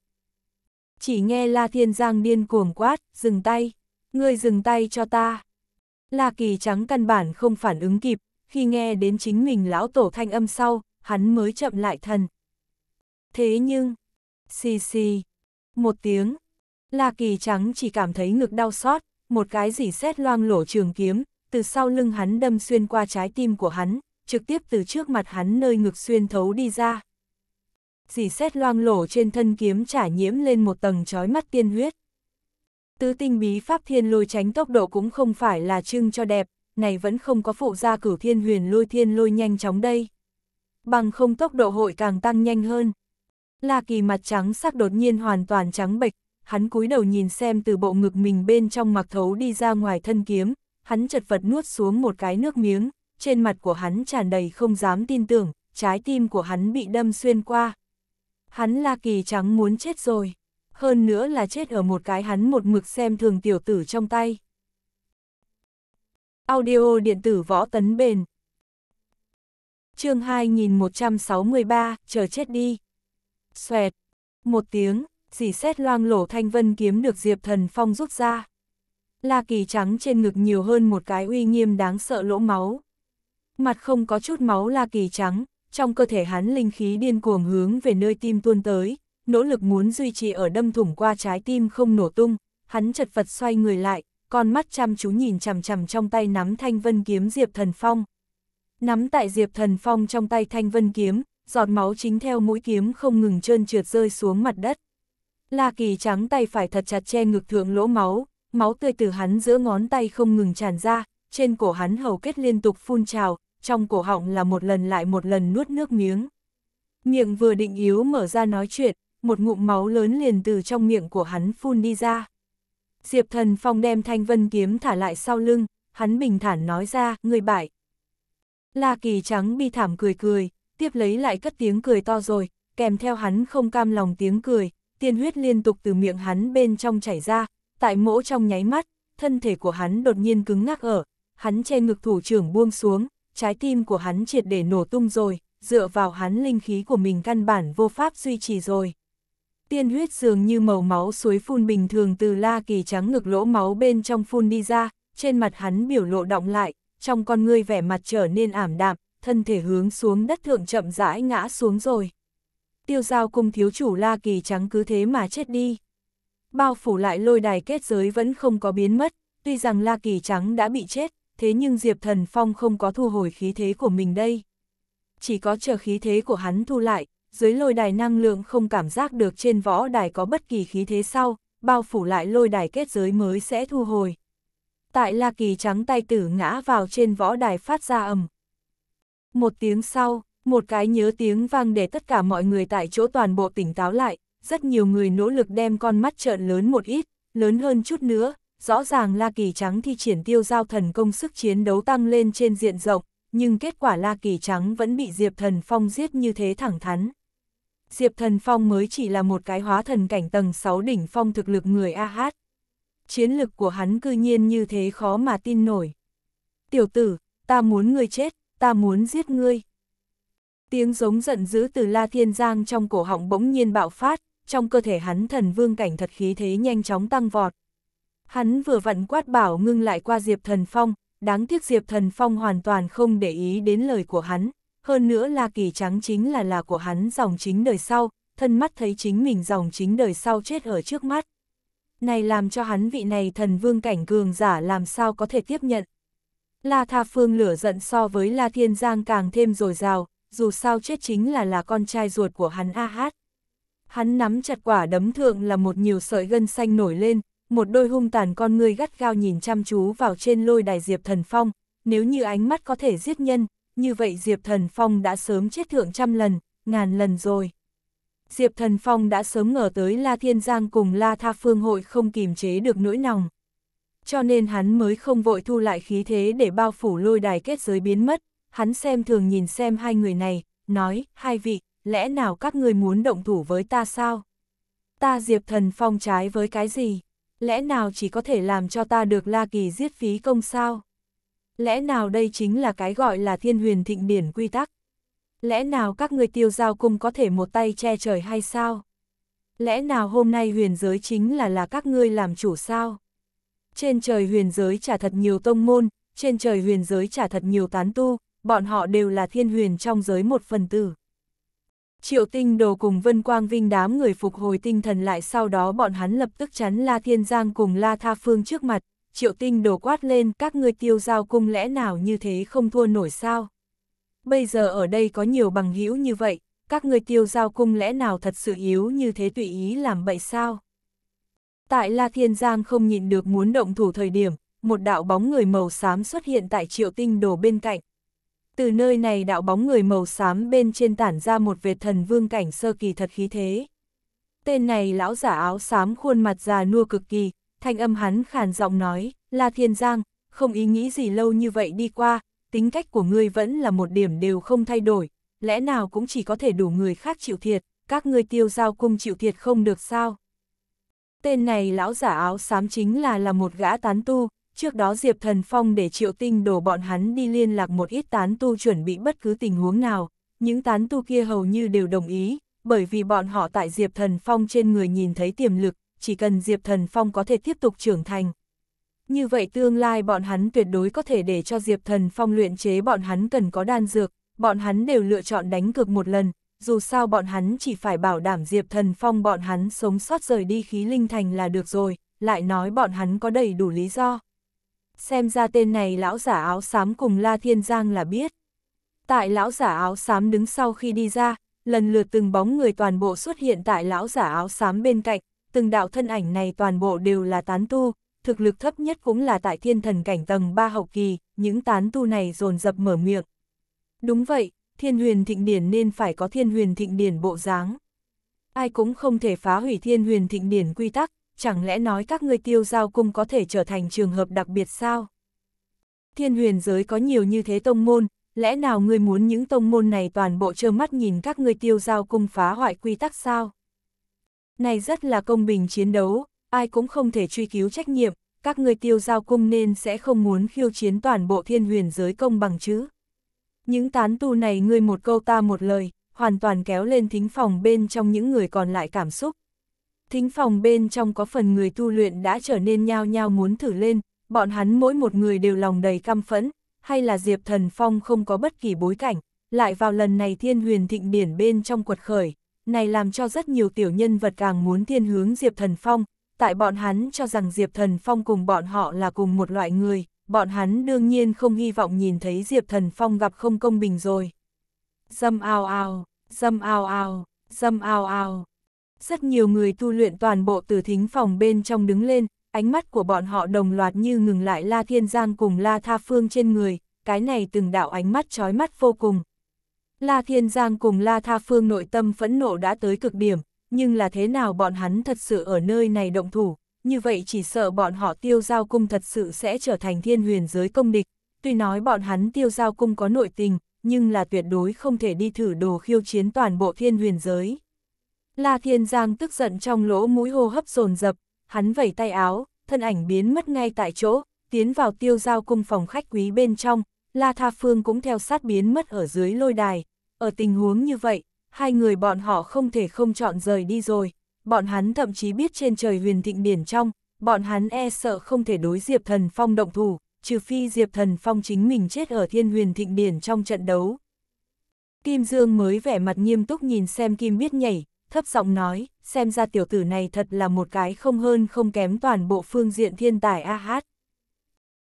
Chỉ nghe La Thiên Giang điên cuồng quát, dừng tay, ngươi dừng tay cho ta. La kỳ trắng căn bản không phản ứng kịp, khi nghe đến chính mình lão tổ thanh âm sau, hắn mới chậm lại thần. Thế nhưng, xì xì, một tiếng, La Kỳ Trắng chỉ cảm thấy ngực đau xót, một cái dỉ xét loang lổ trường kiếm, từ sau lưng hắn đâm xuyên qua trái tim của hắn, trực tiếp từ trước mặt hắn nơi ngực xuyên thấu đi ra. Dỉ xét loang lổ trên thân kiếm trả nhiễm lên một tầng trói mắt tiên huyết. Tứ tinh bí pháp thiên lôi tránh tốc độ cũng không phải là trưng cho đẹp, này vẫn không có phụ gia cửu thiên huyền lôi thiên lôi nhanh chóng đây bằng không tốc độ hội càng tăng nhanh hơn. La Kỳ mặt trắng sắc đột nhiên hoàn toàn trắng bệch, hắn cúi đầu nhìn xem từ bộ ngực mình bên trong mặc thấu đi ra ngoài thân kiếm, hắn chật vật nuốt xuống một cái nước miếng, trên mặt của hắn tràn đầy không dám tin tưởng, trái tim của hắn bị đâm xuyên qua. Hắn La Kỳ trắng muốn chết rồi, hơn nữa là chết ở một cái hắn một mực xem thường tiểu tử trong tay. Audio điện tử võ tấn bền chương 2163, chờ chết đi. Xoẹt. Một tiếng, dì xét loang lổ thanh vân kiếm được Diệp Thần Phong rút ra. La kỳ trắng trên ngực nhiều hơn một cái uy nghiêm đáng sợ lỗ máu. Mặt không có chút máu la kỳ trắng, trong cơ thể hắn linh khí điên cuồng hướng về nơi tim tuôn tới, nỗ lực muốn duy trì ở đâm thủng qua trái tim không nổ tung, hắn chật vật xoay người lại, con mắt chăm chú nhìn chằm chằm trong tay nắm thanh vân kiếm Diệp Thần Phong nắm tại Diệp Thần Phong trong tay thanh vân kiếm, giọt máu chính theo mũi kiếm không ngừng trơn trượt rơi xuống mặt đất. La Kỳ trắng tay phải thật chặt che ngực thượng lỗ máu, máu tươi từ hắn giữa ngón tay không ngừng tràn ra, trên cổ hắn hầu kết liên tục phun trào, trong cổ họng là một lần lại một lần nuốt nước miếng. Miệng vừa định yếu mở ra nói chuyện, một ngụm máu lớn liền từ trong miệng của hắn phun đi ra. Diệp thần phong đem thanh vân kiếm thả lại sau lưng, hắn bình thản nói ra, người bại, La Kỳ Trắng bi thảm cười cười, tiếp lấy lại cất tiếng cười to rồi, kèm theo hắn không cam lòng tiếng cười, tiên huyết liên tục từ miệng hắn bên trong chảy ra, tại mỗ trong nháy mắt, thân thể của hắn đột nhiên cứng ngắc ở, hắn che ngực thủ trưởng buông xuống, trái tim của hắn triệt để nổ tung rồi, dựa vào hắn linh khí của mình căn bản vô pháp duy trì rồi. Tiên huyết dường như màu máu suối phun bình thường từ la kỳ trắng ngực lỗ máu bên trong phun đi ra, trên mặt hắn biểu lộ động lại, trong con ngươi vẻ mặt trở nên ảm đạm, thân thể hướng xuống đất thượng chậm rãi ngã xuống rồi. Tiêu giao cung thiếu chủ La Kỳ trắng cứ thế mà chết đi. Bao phủ lại lôi đài kết giới vẫn không có biến mất, tuy rằng La Kỳ trắng đã bị chết, thế nhưng Diệp Thần Phong không có thu hồi khí thế của mình đây. Chỉ có chờ khí thế của hắn thu lại, dưới lôi đài năng lượng không cảm giác được trên võ đài có bất kỳ khí thế sau, bao phủ lại lôi đài kết giới mới sẽ thu hồi tại La Kỳ trắng tay tử ngã vào trên võ đài phát ra ầm. Một tiếng sau, một cái nhớ tiếng vang để tất cả mọi người tại chỗ toàn bộ tỉnh táo lại, rất nhiều người nỗ lực đem con mắt trợn lớn một ít, lớn hơn chút nữa, rõ ràng La Kỳ Trắng thi triển tiêu giao thần công sức chiến đấu tăng lên trên diện rộng, nhưng kết quả La Kỳ Trắng vẫn bị Diệp Thần Phong giết như thế thẳng thắn. Diệp Thần Phong mới chỉ là một cái hóa thần cảnh tầng 6 đỉnh phong thực lực người A Hát, chiến lực của hắn cư nhiên như thế khó mà tin nổi. Tiểu tử, ta muốn ngươi chết, ta muốn giết ngươi. Tiếng giống giận dữ từ La Thiên Giang trong cổ họng bỗng nhiên bạo phát, trong cơ thể hắn thần vương cảnh thật khí thế nhanh chóng tăng vọt. Hắn vừa vặn quát bảo ngưng lại qua Diệp Thần Phong, đáng tiếc Diệp Thần Phong hoàn toàn không để ý đến lời của hắn, hơn nữa La Kỳ Trắng chính là là của hắn dòng chính đời sau, thân mắt thấy chính mình dòng chính đời sau chết ở trước mắt, này làm cho hắn vị này thần vương cảnh cường giả làm sao có thể tiếp nhận. La Tha Phương lửa giận so với La Thiên Giang càng thêm dồi dào, dù sao chết chính là là con trai ruột của hắn A Hát. Hắn nắm chặt quả đấm thượng là một nhiều sợi gân xanh nổi lên, một đôi hung tàn con người gắt gao nhìn chăm chú vào trên lôi đài Diệp Thần Phong, nếu như ánh mắt có thể giết nhân, như vậy Diệp Thần Phong đã sớm chết thượng trăm lần, ngàn lần rồi. Diệp Thần Phong đã sớm ngờ tới La Thiên Giang cùng La Tha Phương hội không kìm chế được nỗi lòng. Cho nên hắn mới không vội thu lại khí thế để bao phủ lôi đài kết giới biến mất, hắn xem thường nhìn xem hai người này, nói, hai vị, lẽ nào các người muốn động thủ với ta sao? Ta Diệp Thần Phong trái với cái gì? Lẽ nào chỉ có thể làm cho ta được La Kỳ giết phí công sao? Lẽ nào đây chính là cái gọi là thiên huyền thịnh điển quy tắc? lẽ nào các người tiêu giao cung có thể một tay che trời hay sao? Lẽ nào hôm nay huyền giới chính là là các ngươi làm chủ sao? Trên trời huyền giới trả thật nhiều tông môn, trên trời huyền giới trả thật nhiều tán tu, bọn họ đều là thiên huyền trong giới một phần tử. Triệu tinh đồ cùng Vân Quang Vinh đám người phục hồi tinh thần lại sau đó bọn hắn lập tức chắn La Thiên Giang cùng La Tha Phương trước mặt, triệu tinh đồ quát lên các ngươi tiêu giao cung lẽ nào như thế không thua nổi sao bây giờ ở đây có nhiều bằng hữu như vậy, các người tiêu giao cung lẽ nào thật sự yếu như thế tùy ý làm bậy sao? Tại La Thiên Giang không nhịn được muốn động thủ thời điểm, một đạo bóng người màu xám xuất hiện tại triệu tinh đồ bên cạnh. Từ nơi này đạo bóng người màu xám bên trên tản ra một vệt thần vương cảnh sơ kỳ thật khí thế. Tên này lão giả áo xám khuôn mặt già nua cực kỳ, thanh âm hắn khàn giọng nói, La Thiên Giang, không ý nghĩ gì lâu như vậy đi qua, tính cách của ngươi vẫn là một điểm đều không thay đổi, lẽ nào cũng chỉ có thể đủ người khác chịu thiệt, các ngươi tiêu giao cung chịu thiệt không được sao? Tên này lão giả áo xám chính là là một gã tán tu, trước đó Diệp Thần Phong để triệu tinh đổ bọn hắn đi liên lạc một ít tán tu chuẩn bị bất cứ tình huống nào, những tán tu kia hầu như đều đồng ý, bởi vì bọn họ tại Diệp Thần Phong trên người nhìn thấy tiềm lực, chỉ cần Diệp Thần Phong có thể tiếp tục trưởng thành, như vậy tương lai bọn hắn tuyệt đối có thể để cho Diệp Thần Phong luyện chế bọn hắn cần có đan dược, bọn hắn đều lựa chọn đánh cược một lần, dù sao bọn hắn chỉ phải bảo đảm Diệp Thần Phong bọn hắn sống sót rời đi khí linh thành là được rồi, lại nói bọn hắn có đầy đủ lý do. Xem ra tên này lão giả áo xám cùng La Thiên Giang là biết. Tại lão giả áo xám đứng sau khi đi ra, lần lượt từng bóng người toàn bộ xuất hiện tại lão giả áo xám bên cạnh, từng đạo thân ảnh này toàn bộ đều là tán tu, thực lực thấp nhất cũng là tại thiên thần cảnh tầng 3 hậu kỳ, những tán tu này dồn dập mở miệng. Đúng vậy, thiên huyền thịnh điển nên phải có thiên huyền thịnh điển bộ dáng. Ai cũng không thể phá hủy thiên huyền thịnh điển quy tắc, chẳng lẽ nói các ngươi tiêu giao cung có thể trở thành trường hợp đặc biệt sao? Thiên huyền giới có nhiều như thế tông môn, lẽ nào ngươi muốn những tông môn này toàn bộ trơ mắt nhìn các ngươi tiêu giao cung phá hoại quy tắc sao? Này rất là công bình chiến đấu, ai cũng không thể truy cứu trách nhiệm, các người tiêu giao cung nên sẽ không muốn khiêu chiến toàn bộ thiên huyền giới công bằng chứ. Những tán tu này ngươi một câu ta một lời, hoàn toàn kéo lên thính phòng bên trong những người còn lại cảm xúc. Thính phòng bên trong có phần người tu luyện đã trở nên nhao nhao muốn thử lên, bọn hắn mỗi một người đều lòng đầy căm phẫn, hay là Diệp Thần Phong không có bất kỳ bối cảnh, lại vào lần này thiên huyền thịnh điển bên trong quật khởi, này làm cho rất nhiều tiểu nhân vật càng muốn thiên hướng Diệp Thần Phong, tại bọn hắn cho rằng Diệp Thần Phong cùng bọn họ là cùng một loại người, bọn hắn đương nhiên không hy vọng nhìn thấy Diệp Thần Phong gặp không công bình rồi. Dâm ao ao, dâm ao ao, dâm ao ao. Rất nhiều người tu luyện toàn bộ từ thính phòng bên trong đứng lên, ánh mắt của bọn họ đồng loạt như ngừng lại La Thiên Giang cùng La Tha Phương trên người, cái này từng đạo ánh mắt chói mắt vô cùng. La Thiên Giang cùng La Tha Phương nội tâm phẫn nộ đã tới cực điểm, nhưng là thế nào bọn hắn thật sự ở nơi này động thủ, như vậy chỉ sợ bọn họ tiêu giao cung thật sự sẽ trở thành thiên huyền giới công địch. Tuy nói bọn hắn tiêu giao cung có nội tình, nhưng là tuyệt đối không thể đi thử đồ khiêu chiến toàn bộ thiên huyền giới. La Thiên Giang tức giận trong lỗ mũi hô hấp dồn dập, hắn vẩy tay áo, thân ảnh biến mất ngay tại chỗ, tiến vào tiêu giao cung phòng khách quý bên trong, La Tha Phương cũng theo sát biến mất ở dưới lôi đài. Ở tình huống như vậy, hai người bọn họ không thể không chọn rời đi rồi, bọn hắn thậm chí biết trên trời huyền thịnh điển trong, bọn hắn e sợ không thể đối Diệp Thần Phong động thủ, trừ phi Diệp Thần Phong chính mình chết ở thiên huyền thịnh điển trong trận đấu. Kim Dương mới vẻ mặt nghiêm túc nhìn xem Kim biết nhảy, thấp giọng nói, xem ra tiểu tử này thật là một cái không hơn không kém toàn bộ phương diện thiên tài ah.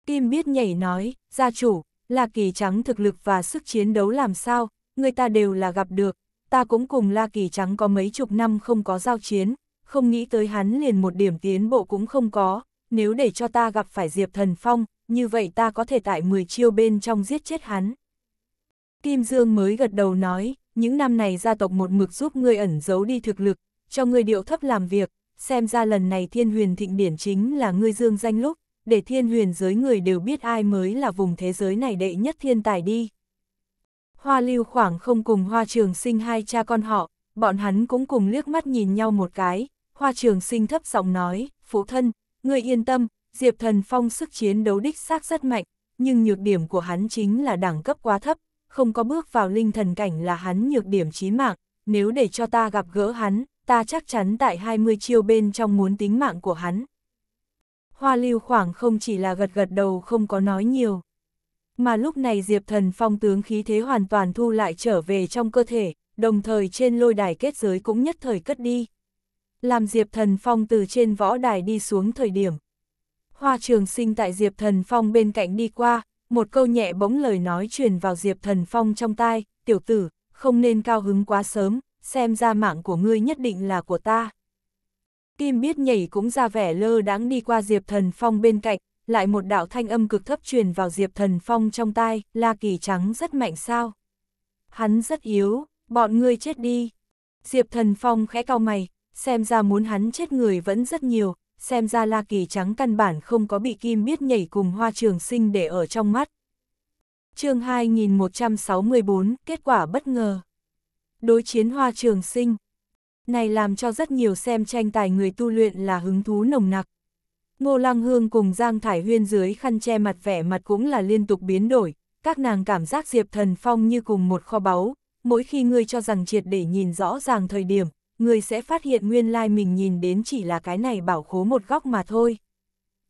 Kim biết nhảy nói, gia chủ, là kỳ trắng thực lực và sức chiến đấu làm sao, người ta đều là gặp được, ta cũng cùng La Kỳ Trắng có mấy chục năm không có giao chiến, không nghĩ tới hắn liền một điểm tiến bộ cũng không có, nếu để cho ta gặp phải Diệp Thần Phong, như vậy ta có thể tại 10 chiêu bên trong giết chết hắn. Kim Dương mới gật đầu nói, những năm này gia tộc một mực giúp ngươi ẩn giấu đi thực lực, cho ngươi điệu thấp làm việc, xem ra lần này thiên huyền thịnh điển chính là ngươi dương danh lúc, để thiên huyền giới người đều biết ai mới là vùng thế giới này đệ nhất thiên tài đi. Hoa lưu khoảng không cùng hoa trường sinh hai cha con họ, bọn hắn cũng cùng liếc mắt nhìn nhau một cái, hoa trường sinh thấp giọng nói, phụ thân, người yên tâm, Diệp Thần Phong sức chiến đấu đích xác rất mạnh, nhưng nhược điểm của hắn chính là đẳng cấp quá thấp, không có bước vào linh thần cảnh là hắn nhược điểm chí mạng, nếu để cho ta gặp gỡ hắn, ta chắc chắn tại 20 chiêu bên trong muốn tính mạng của hắn. Hoa lưu khoảng không chỉ là gật gật đầu không có nói nhiều mà lúc này Diệp Thần Phong tướng khí thế hoàn toàn thu lại trở về trong cơ thể, đồng thời trên lôi đài kết giới cũng nhất thời cất đi. Làm Diệp Thần Phong từ trên võ đài đi xuống thời điểm. Hoa trường sinh tại Diệp Thần Phong bên cạnh đi qua, một câu nhẹ bỗng lời nói truyền vào Diệp Thần Phong trong tai, tiểu tử, không nên cao hứng quá sớm, xem ra mạng của ngươi nhất định là của ta. Kim biết nhảy cũng ra vẻ lơ đáng đi qua Diệp Thần Phong bên cạnh, lại một đạo thanh âm cực thấp truyền vào Diệp Thần Phong trong tai, La Kỳ Trắng rất mạnh sao. Hắn rất yếu, bọn ngươi chết đi. Diệp Thần Phong khẽ cau mày, xem ra muốn hắn chết người vẫn rất nhiều, xem ra La Kỳ Trắng căn bản không có bị kim biết nhảy cùng hoa trường sinh để ở trong mắt. chương 2164, kết quả bất ngờ. Đối chiến hoa trường sinh. Này làm cho rất nhiều xem tranh tài người tu luyện là hứng thú nồng nặc. Ngô Lăng Hương cùng Giang Thải Huyên dưới khăn che mặt vẻ mặt cũng là liên tục biến đổi, các nàng cảm giác Diệp Thần Phong như cùng một kho báu, mỗi khi ngươi cho rằng triệt để nhìn rõ ràng thời điểm, ngươi sẽ phát hiện nguyên lai mình nhìn đến chỉ là cái này bảo khố một góc mà thôi.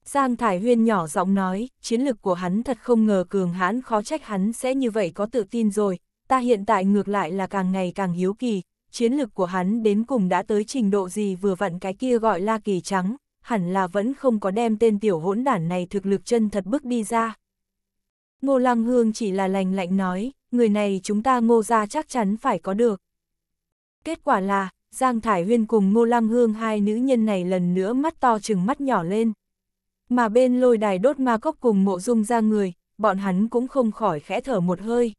Giang Thải Huyên nhỏ giọng nói, chiến lực của hắn thật không ngờ cường hãn khó trách hắn sẽ như vậy có tự tin rồi, ta hiện tại ngược lại là càng ngày càng hiếu kỳ, chiến lực của hắn đến cùng đã tới trình độ gì vừa vặn cái kia gọi là kỳ trắng, hẳn là vẫn không có đem tên tiểu hỗn đản này thực lực chân thật bước đi ra. Ngô Lăng Hương chỉ là lành lạnh nói, người này chúng ta ngô ra chắc chắn phải có được. Kết quả là, Giang Thải Huyên cùng Ngô Lăng Hương hai nữ nhân này lần nữa mắt to chừng mắt nhỏ lên. Mà bên lôi đài đốt ma cốc cùng mộ dung ra người, bọn hắn cũng không khỏi khẽ thở một hơi.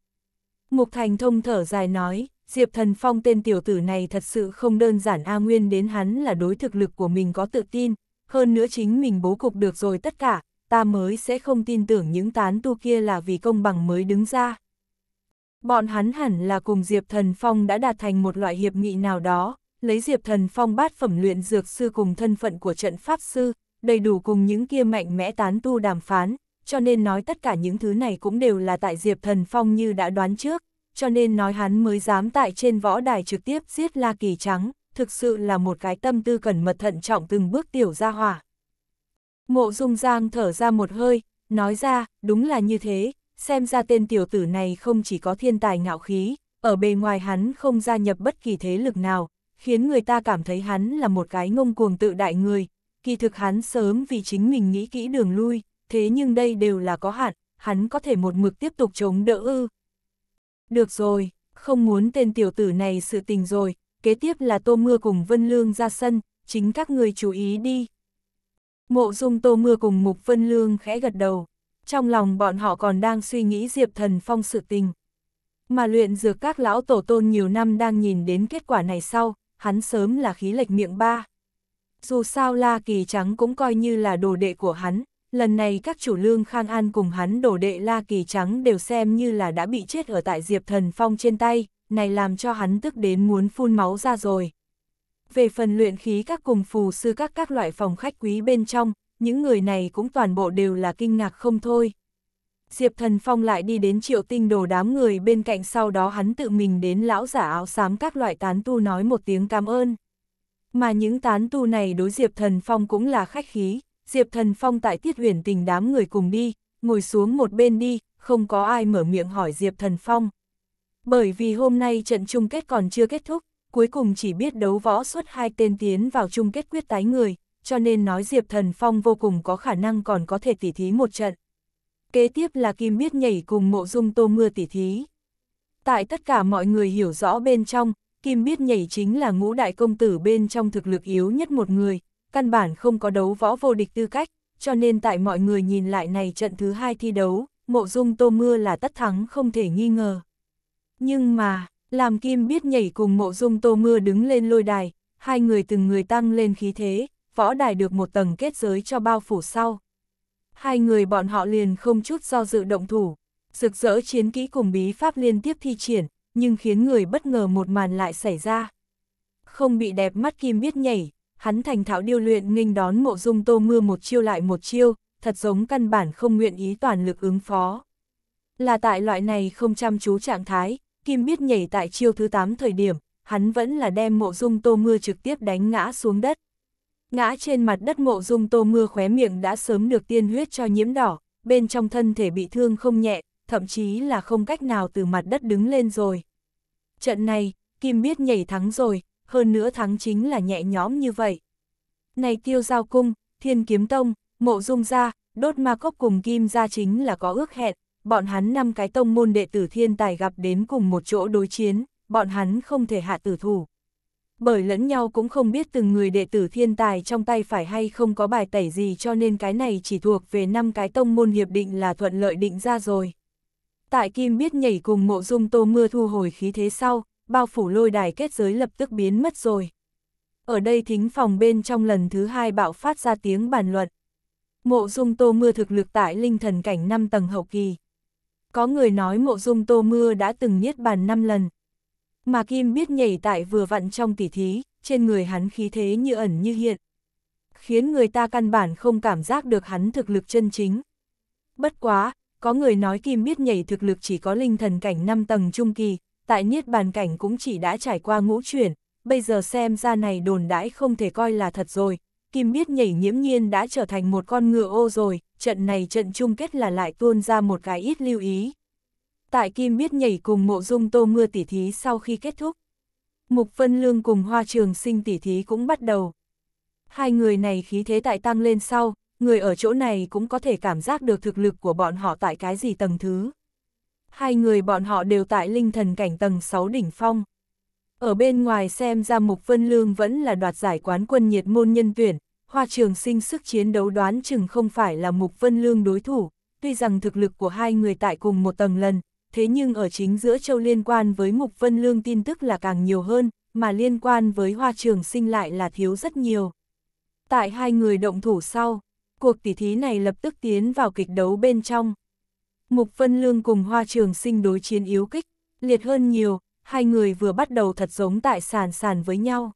Mục Thành Thông thở dài nói, Diệp Thần Phong tên tiểu tử này thật sự không đơn giản A Nguyên đến hắn là đối thực lực của mình có tự tin, hơn nữa chính mình bố cục được rồi tất cả, ta mới sẽ không tin tưởng những tán tu kia là vì công bằng mới đứng ra. Bọn hắn hẳn là cùng Diệp Thần Phong đã đạt thành một loại hiệp nghị nào đó, lấy Diệp Thần Phong bát phẩm luyện dược sư cùng thân phận của trận Pháp Sư, đầy đủ cùng những kia mạnh mẽ tán tu đàm phán, cho nên nói tất cả những thứ này cũng đều là tại Diệp Thần Phong như đã đoán trước, cho nên nói hắn mới dám tại trên võ đài trực tiếp giết La Kỳ Trắng thực sự là một cái tâm tư cần mật thận trọng từng bước tiểu ra hỏa. Mộ dung giang thở ra một hơi, nói ra, đúng là như thế, xem ra tên tiểu tử này không chỉ có thiên tài ngạo khí, ở bề ngoài hắn không gia nhập bất kỳ thế lực nào, khiến người ta cảm thấy hắn là một cái ngông cuồng tự đại người, kỳ thực hắn sớm vì chính mình nghĩ kỹ đường lui, thế nhưng đây đều là có hạn, hắn có thể một mực tiếp tục chống đỡ ư. Được rồi, không muốn tên tiểu tử này sự tình rồi, kế tiếp là Tô Mưa cùng Vân Lương ra sân, chính các người chú ý đi. Mộ dung Tô Mưa cùng Mục Vân Lương khẽ gật đầu, trong lòng bọn họ còn đang suy nghĩ Diệp Thần Phong sự tình. Mà luyện dược các lão tổ tôn nhiều năm đang nhìn đến kết quả này sau, hắn sớm là khí lệch miệng ba. Dù sao La Kỳ Trắng cũng coi như là đồ đệ của hắn, lần này các chủ lương Khang An cùng hắn đồ đệ La Kỳ Trắng đều xem như là đã bị chết ở tại Diệp Thần Phong trên tay, này làm cho hắn tức đến muốn phun máu ra rồi. Về phần luyện khí các cùng phù sư các các loại phòng khách quý bên trong, những người này cũng toàn bộ đều là kinh ngạc không thôi. Diệp Thần Phong lại đi đến triệu tinh đồ đám người bên cạnh sau đó hắn tự mình đến lão giả áo xám các loại tán tu nói một tiếng cảm ơn. Mà những tán tu này đối Diệp Thần Phong cũng là khách khí, Diệp Thần Phong tại tiết huyền tình đám người cùng đi, ngồi xuống một bên đi, không có ai mở miệng hỏi Diệp Thần Phong. Bởi vì hôm nay trận chung kết còn chưa kết thúc, cuối cùng chỉ biết đấu võ suốt hai tên tiến vào chung kết quyết tái người, cho nên nói Diệp Thần Phong vô cùng có khả năng còn có thể tỉ thí một trận. Kế tiếp là Kim Biết nhảy cùng mộ dung tô mưa tỉ thí. Tại tất cả mọi người hiểu rõ bên trong, Kim Biết nhảy chính là ngũ đại công tử bên trong thực lực yếu nhất một người, căn bản không có đấu võ vô địch tư cách, cho nên tại mọi người nhìn lại này trận thứ hai thi đấu, mộ dung tô mưa là tất thắng không thể nghi ngờ. Nhưng mà, làm Kim biết nhảy cùng mộ dung tô mưa đứng lên lôi đài, hai người từng người tăng lên khí thế, võ đài được một tầng kết giới cho bao phủ sau. Hai người bọn họ liền không chút do dự động thủ, rực rỡ chiến kỹ cùng bí pháp liên tiếp thi triển, nhưng khiến người bất ngờ một màn lại xảy ra. Không bị đẹp mắt Kim biết nhảy, hắn thành thạo điêu luyện nghênh đón mộ dung tô mưa một chiêu lại một chiêu, thật giống căn bản không nguyện ý toàn lực ứng phó. Là tại loại này không chăm chú trạng thái, Kim biết nhảy tại chiêu thứ 8 thời điểm, hắn vẫn là đem mộ dung tô mưa trực tiếp đánh ngã xuống đất. Ngã trên mặt đất mộ dung tô mưa khóe miệng đã sớm được tiên huyết cho nhiễm đỏ, bên trong thân thể bị thương không nhẹ, thậm chí là không cách nào từ mặt đất đứng lên rồi. Trận này, Kim biết nhảy thắng rồi, hơn nữa thắng chính là nhẹ nhõm như vậy. Này tiêu giao cung, thiên kiếm tông, mộ dung gia, đốt ma cốc cùng kim gia chính là có ước hẹn, bọn hắn năm cái tông môn đệ tử thiên tài gặp đến cùng một chỗ đối chiến, bọn hắn không thể hạ tử thủ. Bởi lẫn nhau cũng không biết từng người đệ tử thiên tài trong tay phải hay không có bài tẩy gì cho nên cái này chỉ thuộc về năm cái tông môn hiệp định là thuận lợi định ra rồi. Tại Kim biết nhảy cùng mộ dung tô mưa thu hồi khí thế sau, bao phủ lôi đài kết giới lập tức biến mất rồi. Ở đây thính phòng bên trong lần thứ hai bạo phát ra tiếng bàn luận. Mộ dung tô mưa thực lực tại linh thần cảnh 5 tầng hậu kỳ, có người nói mộ dung tô mưa đã từng niết bàn 5 lần. Mà Kim biết nhảy tại vừa vặn trong tỉ thí, trên người hắn khí thế như ẩn như hiện. Khiến người ta căn bản không cảm giác được hắn thực lực chân chính. Bất quá, có người nói Kim biết nhảy thực lực chỉ có linh thần cảnh 5 tầng trung kỳ, tại niết bàn cảnh cũng chỉ đã trải qua ngũ chuyển, bây giờ xem ra này đồn đãi không thể coi là thật rồi. Kim biết nhảy nhiễm nhiên đã trở thành một con ngựa ô rồi, trận này trận chung kết là lại tuôn ra một cái ít lưu ý. Tại Kim biết nhảy cùng mộ dung tô mưa tỉ thí sau khi kết thúc. Mục Vân Lương cùng Hoa Trường Sinh tỉ thí cũng bắt đầu. Hai người này khí thế tại tăng lên sau, người ở chỗ này cũng có thể cảm giác được thực lực của bọn họ tại cái gì tầng thứ. Hai người bọn họ đều tại linh thần cảnh tầng 6 đỉnh phong. Ở bên ngoài xem ra Mục Vân Lương vẫn là đoạt giải quán quân nhiệt môn nhân tuyển, Hoa Trường Sinh sức chiến đấu đoán chừng không phải là Mục Vân Lương đối thủ, tuy rằng thực lực của hai người tại cùng một tầng lần, thế nhưng ở chính giữa châu liên quan với Mục Vân Lương tin tức là càng nhiều hơn, mà liên quan với Hoa Trường Sinh lại là thiếu rất nhiều. Tại hai người động thủ sau, cuộc tỉ thí này lập tức tiến vào kịch đấu bên trong. Mục Vân Lương cùng Hoa Trường Sinh đối chiến yếu kích, liệt hơn nhiều, hai người vừa bắt đầu thật giống tại sàn sàn với nhau.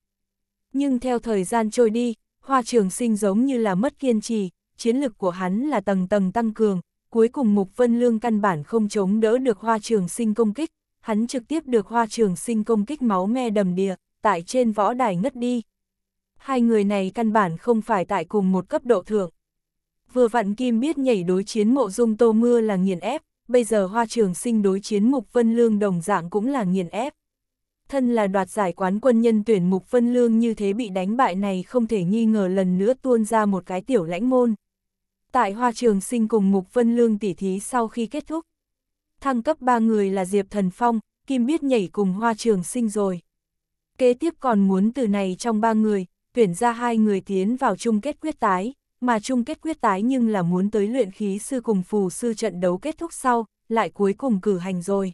Nhưng theo thời gian trôi đi, Hoa trường sinh giống như là mất kiên trì, chiến lực của hắn là tầng tầng tăng cường, cuối cùng Mục Vân Lương căn bản không chống đỡ được hoa trường sinh công kích, hắn trực tiếp được hoa trường sinh công kích máu me đầm đìa, tại trên võ đài ngất đi. Hai người này căn bản không phải tại cùng một cấp độ thượng. Vừa vặn Kim biết nhảy đối chiến mộ dung tô mưa là nghiền ép, bây giờ hoa trường sinh đối chiến Mục Vân Lương đồng dạng cũng là nghiền ép thân là đoạt giải quán quân nhân tuyển mục phân lương như thế bị đánh bại này không thể nghi ngờ lần nữa tuôn ra một cái tiểu lãnh môn. Tại hoa trường sinh cùng mục phân lương tỉ thí sau khi kết thúc, thăng cấp ba người là Diệp Thần Phong, Kim biết nhảy cùng hoa trường sinh rồi. Kế tiếp còn muốn từ này trong ba người, tuyển ra hai người tiến vào chung kết quyết tái, mà chung kết quyết tái nhưng là muốn tới luyện khí sư cùng phù sư trận đấu kết thúc sau, lại cuối cùng cử hành rồi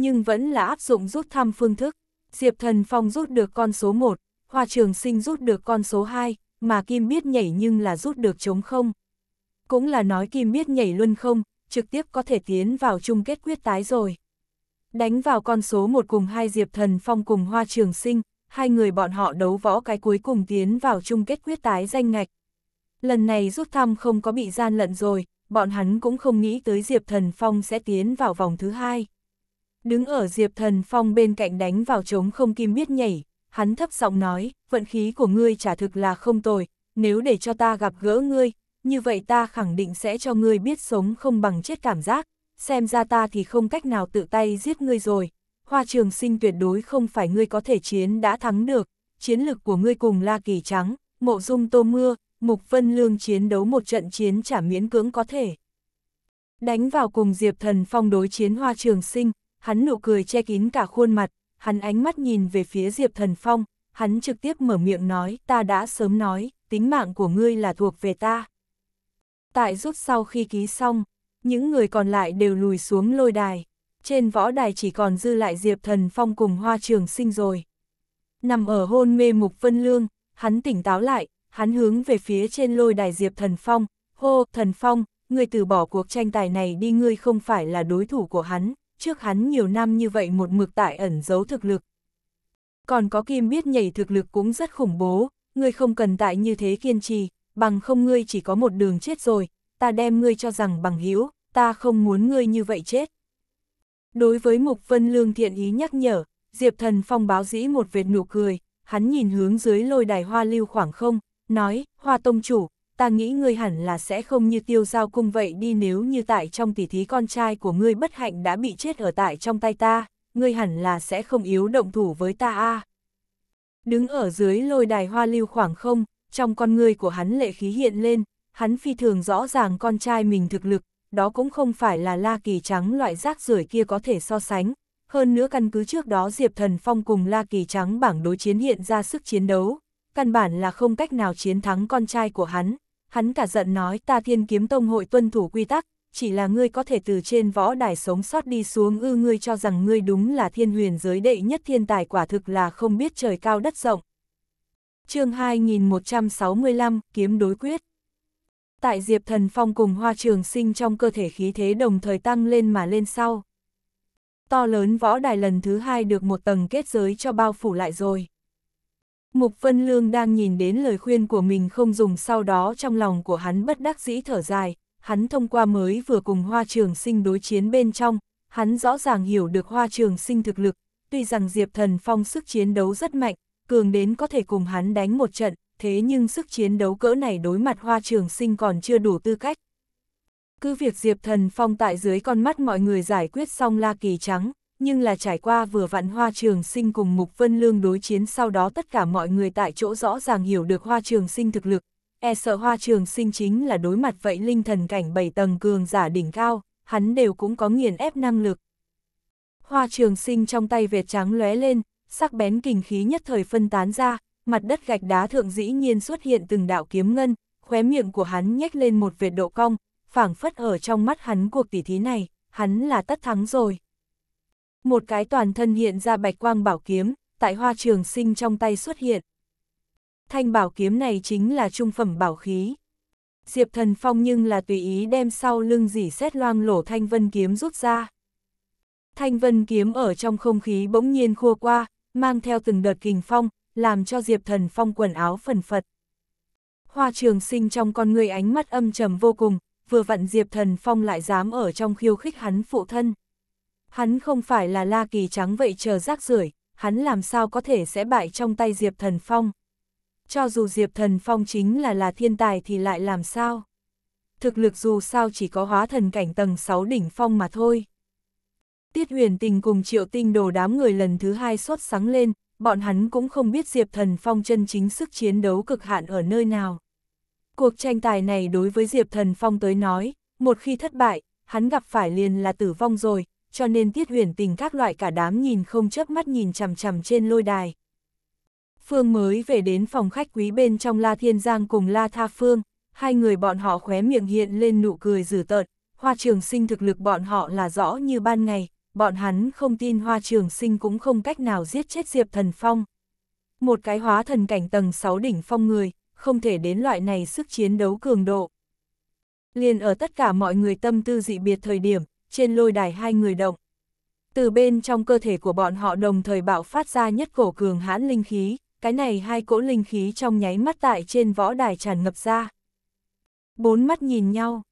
nhưng vẫn là áp dụng rút thăm phương thức. Diệp Thần Phong rút được con số 1, Hoa Trường Sinh rút được con số 2, mà Kim biết nhảy nhưng là rút được chống không. Cũng là nói Kim biết nhảy luôn không, trực tiếp có thể tiến vào chung kết quyết tái rồi. Đánh vào con số 1 cùng hai Diệp Thần Phong cùng Hoa Trường Sinh, hai người bọn họ đấu võ cái cuối cùng tiến vào chung kết quyết tái danh ngạch. Lần này rút thăm không có bị gian lận rồi, bọn hắn cũng không nghĩ tới Diệp Thần Phong sẽ tiến vào vòng thứ hai. Đứng ở Diệp Thần Phong bên cạnh đánh vào trống không kim biết nhảy, hắn thấp giọng nói, vận khí của ngươi trả thực là không tồi, nếu để cho ta gặp gỡ ngươi, như vậy ta khẳng định sẽ cho ngươi biết sống không bằng chết cảm giác, xem ra ta thì không cách nào tự tay giết ngươi rồi. Hoa trường sinh tuyệt đối không phải ngươi có thể chiến đã thắng được, chiến lực của ngươi cùng La Kỳ Trắng, Mộ Dung Tô Mưa, Mục Vân Lương chiến đấu một trận chiến trả miễn cưỡng có thể. Đánh vào cùng Diệp Thần Phong đối chiến Hoa Trường Sinh, hắn nụ cười che kín cả khuôn mặt, hắn ánh mắt nhìn về phía Diệp Thần Phong, hắn trực tiếp mở miệng nói, ta đã sớm nói, tính mạng của ngươi là thuộc về ta. Tại rút sau khi ký xong, những người còn lại đều lùi xuống lôi đài, trên võ đài chỉ còn dư lại Diệp Thần Phong cùng Hoa Trường Sinh rồi. Nằm ở hôn mê Mục Vân Lương, hắn tỉnh táo lại, hắn hướng về phía trên lôi đài Diệp Thần Phong, hô, Thần Phong, người từ bỏ cuộc tranh tài này đi ngươi không phải là đối thủ của hắn, trước hắn nhiều năm như vậy một mực tại ẩn giấu thực lực. Còn có kim biết nhảy thực lực cũng rất khủng bố, ngươi không cần tại như thế kiên trì, bằng không ngươi chỉ có một đường chết rồi, ta đem ngươi cho rằng bằng hữu ta không muốn ngươi như vậy chết. Đối với Mục Vân Lương thiện ý nhắc nhở, Diệp Thần Phong báo dĩ một vệt nụ cười, hắn nhìn hướng dưới lôi đài hoa lưu khoảng không, nói, hoa tông chủ, ta nghĩ ngươi hẳn là sẽ không như tiêu giao cung vậy đi nếu như tại trong tỷ thí con trai của ngươi bất hạnh đã bị chết ở tại trong tay ta, ngươi hẳn là sẽ không yếu động thủ với ta a Đứng ở dưới lôi đài hoa lưu khoảng không, trong con ngươi của hắn lệ khí hiện lên, hắn phi thường rõ ràng con trai mình thực lực, đó cũng không phải là la kỳ trắng loại rác rưởi kia có thể so sánh. Hơn nữa căn cứ trước đó Diệp Thần Phong cùng La Kỳ Trắng bảng đối chiến hiện ra sức chiến đấu, căn bản là không cách nào chiến thắng con trai của hắn, hắn cả giận nói ta thiên kiếm tông hội tuân thủ quy tắc, chỉ là ngươi có thể từ trên võ đài sống sót đi xuống ư ngươi cho rằng ngươi đúng là thiên huyền giới đệ nhất thiên tài quả thực là không biết trời cao đất rộng. chương 2165, Kiếm đối quyết Tại Diệp Thần Phong cùng Hoa Trường Sinh trong cơ thể khí thế đồng thời tăng lên mà lên sau. To lớn võ đài lần thứ hai được một tầng kết giới cho bao phủ lại rồi. Mục Vân Lương đang nhìn đến lời khuyên của mình không dùng sau đó trong lòng của hắn bất đắc dĩ thở dài, hắn thông qua mới vừa cùng Hoa Trường Sinh đối chiến bên trong, hắn rõ ràng hiểu được Hoa Trường Sinh thực lực, tuy rằng Diệp Thần Phong sức chiến đấu rất mạnh, cường đến có thể cùng hắn đánh một trận, thế nhưng sức chiến đấu cỡ này đối mặt Hoa Trường Sinh còn chưa đủ tư cách. Cứ việc Diệp Thần Phong tại dưới con mắt mọi người giải quyết xong La Kỳ Trắng, nhưng là trải qua vừa vặn Hoa Trường Sinh cùng Mục Vân Lương đối chiến sau đó tất cả mọi người tại chỗ rõ ràng hiểu được Hoa Trường Sinh thực lực, e sợ Hoa Trường Sinh chính là đối mặt vậy linh thần cảnh 7 tầng cường giả đỉnh cao, hắn đều cũng có nghiền ép năng lực. Hoa Trường Sinh trong tay vệt trắng lóe lên, sắc bén kình khí nhất thời phân tán ra, mặt đất gạch đá thượng dĩ nhiên xuất hiện từng đạo kiếm ngân, khóe miệng của hắn nhếch lên một vệt độ cong, phảng phất ở trong mắt hắn cuộc tỉ thí này, hắn là tất thắng rồi. Một cái toàn thân hiện ra bạch quang bảo kiếm, tại hoa trường sinh trong tay xuất hiện. Thanh bảo kiếm này chính là trung phẩm bảo khí. Diệp Thần Phong nhưng là tùy ý đem sau lưng dỉ xét loang lổ thanh vân kiếm rút ra. Thanh vân kiếm ở trong không khí bỗng nhiên khua qua, mang theo từng đợt kình phong, làm cho Diệp Thần Phong quần áo phần phật. Hoa trường sinh trong con người ánh mắt âm trầm vô cùng, vừa vặn Diệp Thần Phong lại dám ở trong khiêu khích hắn phụ thân. Hắn không phải là la kỳ trắng vậy chờ rác rưởi hắn làm sao có thể sẽ bại trong tay Diệp Thần Phong. Cho dù Diệp Thần Phong chính là là thiên tài thì lại làm sao? Thực lực dù sao chỉ có hóa thần cảnh tầng 6 đỉnh phong mà thôi. Tiết huyền tình cùng triệu tinh đồ đám người lần thứ hai sốt sáng lên, bọn hắn cũng không biết Diệp Thần Phong chân chính sức chiến đấu cực hạn ở nơi nào. Cuộc tranh tài này đối với Diệp Thần Phong tới nói, một khi thất bại, hắn gặp phải liền là tử vong rồi, cho nên Tiết huyền tình các loại cả đám nhìn không chớp mắt nhìn chằm chằm trên lôi đài. Phương mới về đến phòng khách quý bên trong La Thiên Giang cùng La Tha Phương, hai người bọn họ khóe miệng hiện lên nụ cười dử tợn, hoa trường sinh thực lực bọn họ là rõ như ban ngày, bọn hắn không tin hoa trường sinh cũng không cách nào giết chết Diệp Thần Phong. Một cái hóa thần cảnh tầng 6 đỉnh phong người, không thể đến loại này sức chiến đấu cường độ. Liền ở tất cả mọi người tâm tư dị biệt thời điểm, trên lôi đài hai người động. Từ bên trong cơ thể của bọn họ đồng thời bạo phát ra nhất cổ cường hãn linh khí, cái này hai cỗ linh khí trong nháy mắt tại trên võ đài tràn ngập ra. Bốn mắt nhìn nhau,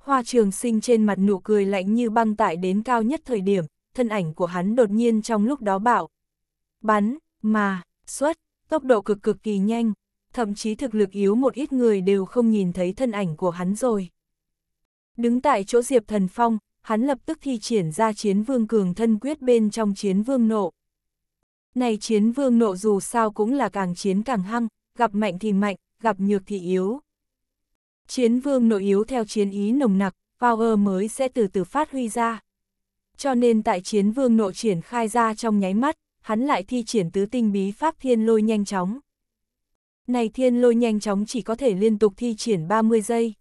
hoa trường sinh trên mặt nụ cười lạnh như băng tại đến cao nhất thời điểm, thân ảnh của hắn đột nhiên trong lúc đó bạo Bắn, mà, xuất, tốc độ cực cực kỳ nhanh, thậm chí thực lực yếu một ít người đều không nhìn thấy thân ảnh của hắn rồi. Đứng tại chỗ Diệp Thần Phong, hắn lập tức thi triển ra chiến vương cường thân quyết bên trong chiến vương nộ. Này chiến vương nộ dù sao cũng là càng chiến càng hăng, gặp mạnh thì mạnh, gặp nhược thì yếu. Chiến vương nộ yếu theo chiến ý nồng nặc, power mới sẽ từ từ phát huy ra. Cho nên tại chiến vương nộ triển khai ra trong nháy mắt, hắn lại thi triển tứ tinh bí pháp thiên lôi nhanh chóng. Này thiên lôi nhanh chóng chỉ có thể liên tục thi triển 30 giây.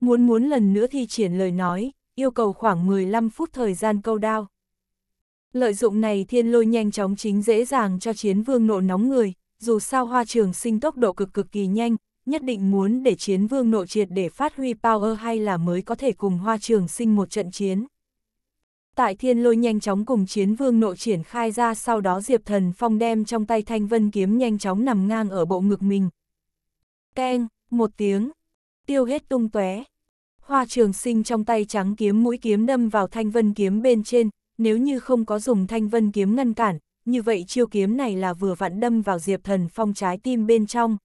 Muốn muốn lần nữa thi triển lời nói, yêu cầu khoảng 15 phút thời gian câu đao. Lợi dụng này thiên lôi nhanh chóng chính dễ dàng cho chiến vương nộ nóng người, dù sao hoa trường sinh tốc độ cực cực kỳ nhanh, nhất định muốn để chiến vương nộ triệt để phát huy power hay là mới có thể cùng hoa trường sinh một trận chiến. Tại thiên lôi nhanh chóng cùng chiến vương nộ triển khai ra sau đó Diệp Thần Phong đem trong tay thanh vân kiếm nhanh chóng nằm ngang ở bộ ngực mình. Keng, một tiếng, tiêu hết tung tóe hoa trường sinh trong tay trắng kiếm mũi kiếm đâm vào thanh vân kiếm bên trên, nếu như không có dùng thanh vân kiếm ngăn cản, như vậy chiêu kiếm này là vừa vặn đâm vào Diệp Thần Phong trái tim bên trong.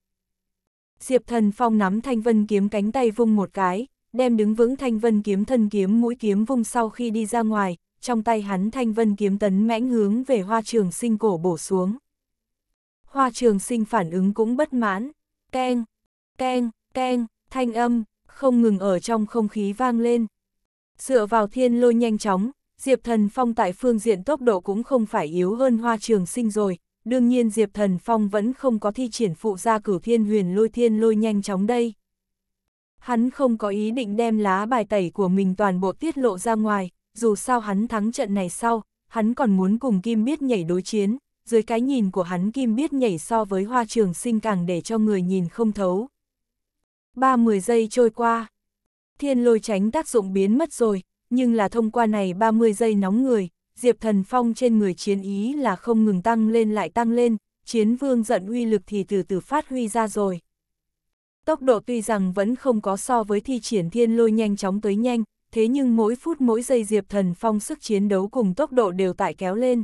Diệp Thần Phong nắm thanh vân kiếm cánh tay vung một cái, đem đứng vững thanh vân kiếm thân kiếm mũi kiếm vung sau khi đi ra ngoài, trong tay hắn thanh vân kiếm tấn mãnh hướng về hoa trường sinh cổ bổ xuống. Hoa trường sinh phản ứng cũng bất mãn, keng, keng, keng, thanh âm, không ngừng ở trong không khí vang lên. Dựa vào thiên lôi nhanh chóng, Diệp Thần Phong tại phương diện tốc độ cũng không phải yếu hơn hoa trường sinh rồi, đương nhiên Diệp Thần Phong vẫn không có thi triển phụ gia cửu thiên huyền lôi thiên lôi nhanh chóng đây. Hắn không có ý định đem lá bài tẩy của mình toàn bộ tiết lộ ra ngoài, dù sao hắn thắng trận này sau, hắn còn muốn cùng Kim Biết nhảy đối chiến, dưới cái nhìn của hắn Kim Biết nhảy so với hoa trường sinh càng để cho người nhìn không thấu. 30 giây trôi qua. Thiên lôi tránh tác dụng biến mất rồi, nhưng là thông qua này 30 giây nóng người, Diệp Thần Phong trên người chiến ý là không ngừng tăng lên lại tăng lên, chiến vương giận uy lực thì từ từ phát huy ra rồi. Tốc độ tuy rằng vẫn không có so với thi triển thiên lôi nhanh chóng tới nhanh, thế nhưng mỗi phút mỗi giây Diệp Thần Phong sức chiến đấu cùng tốc độ đều tại kéo lên.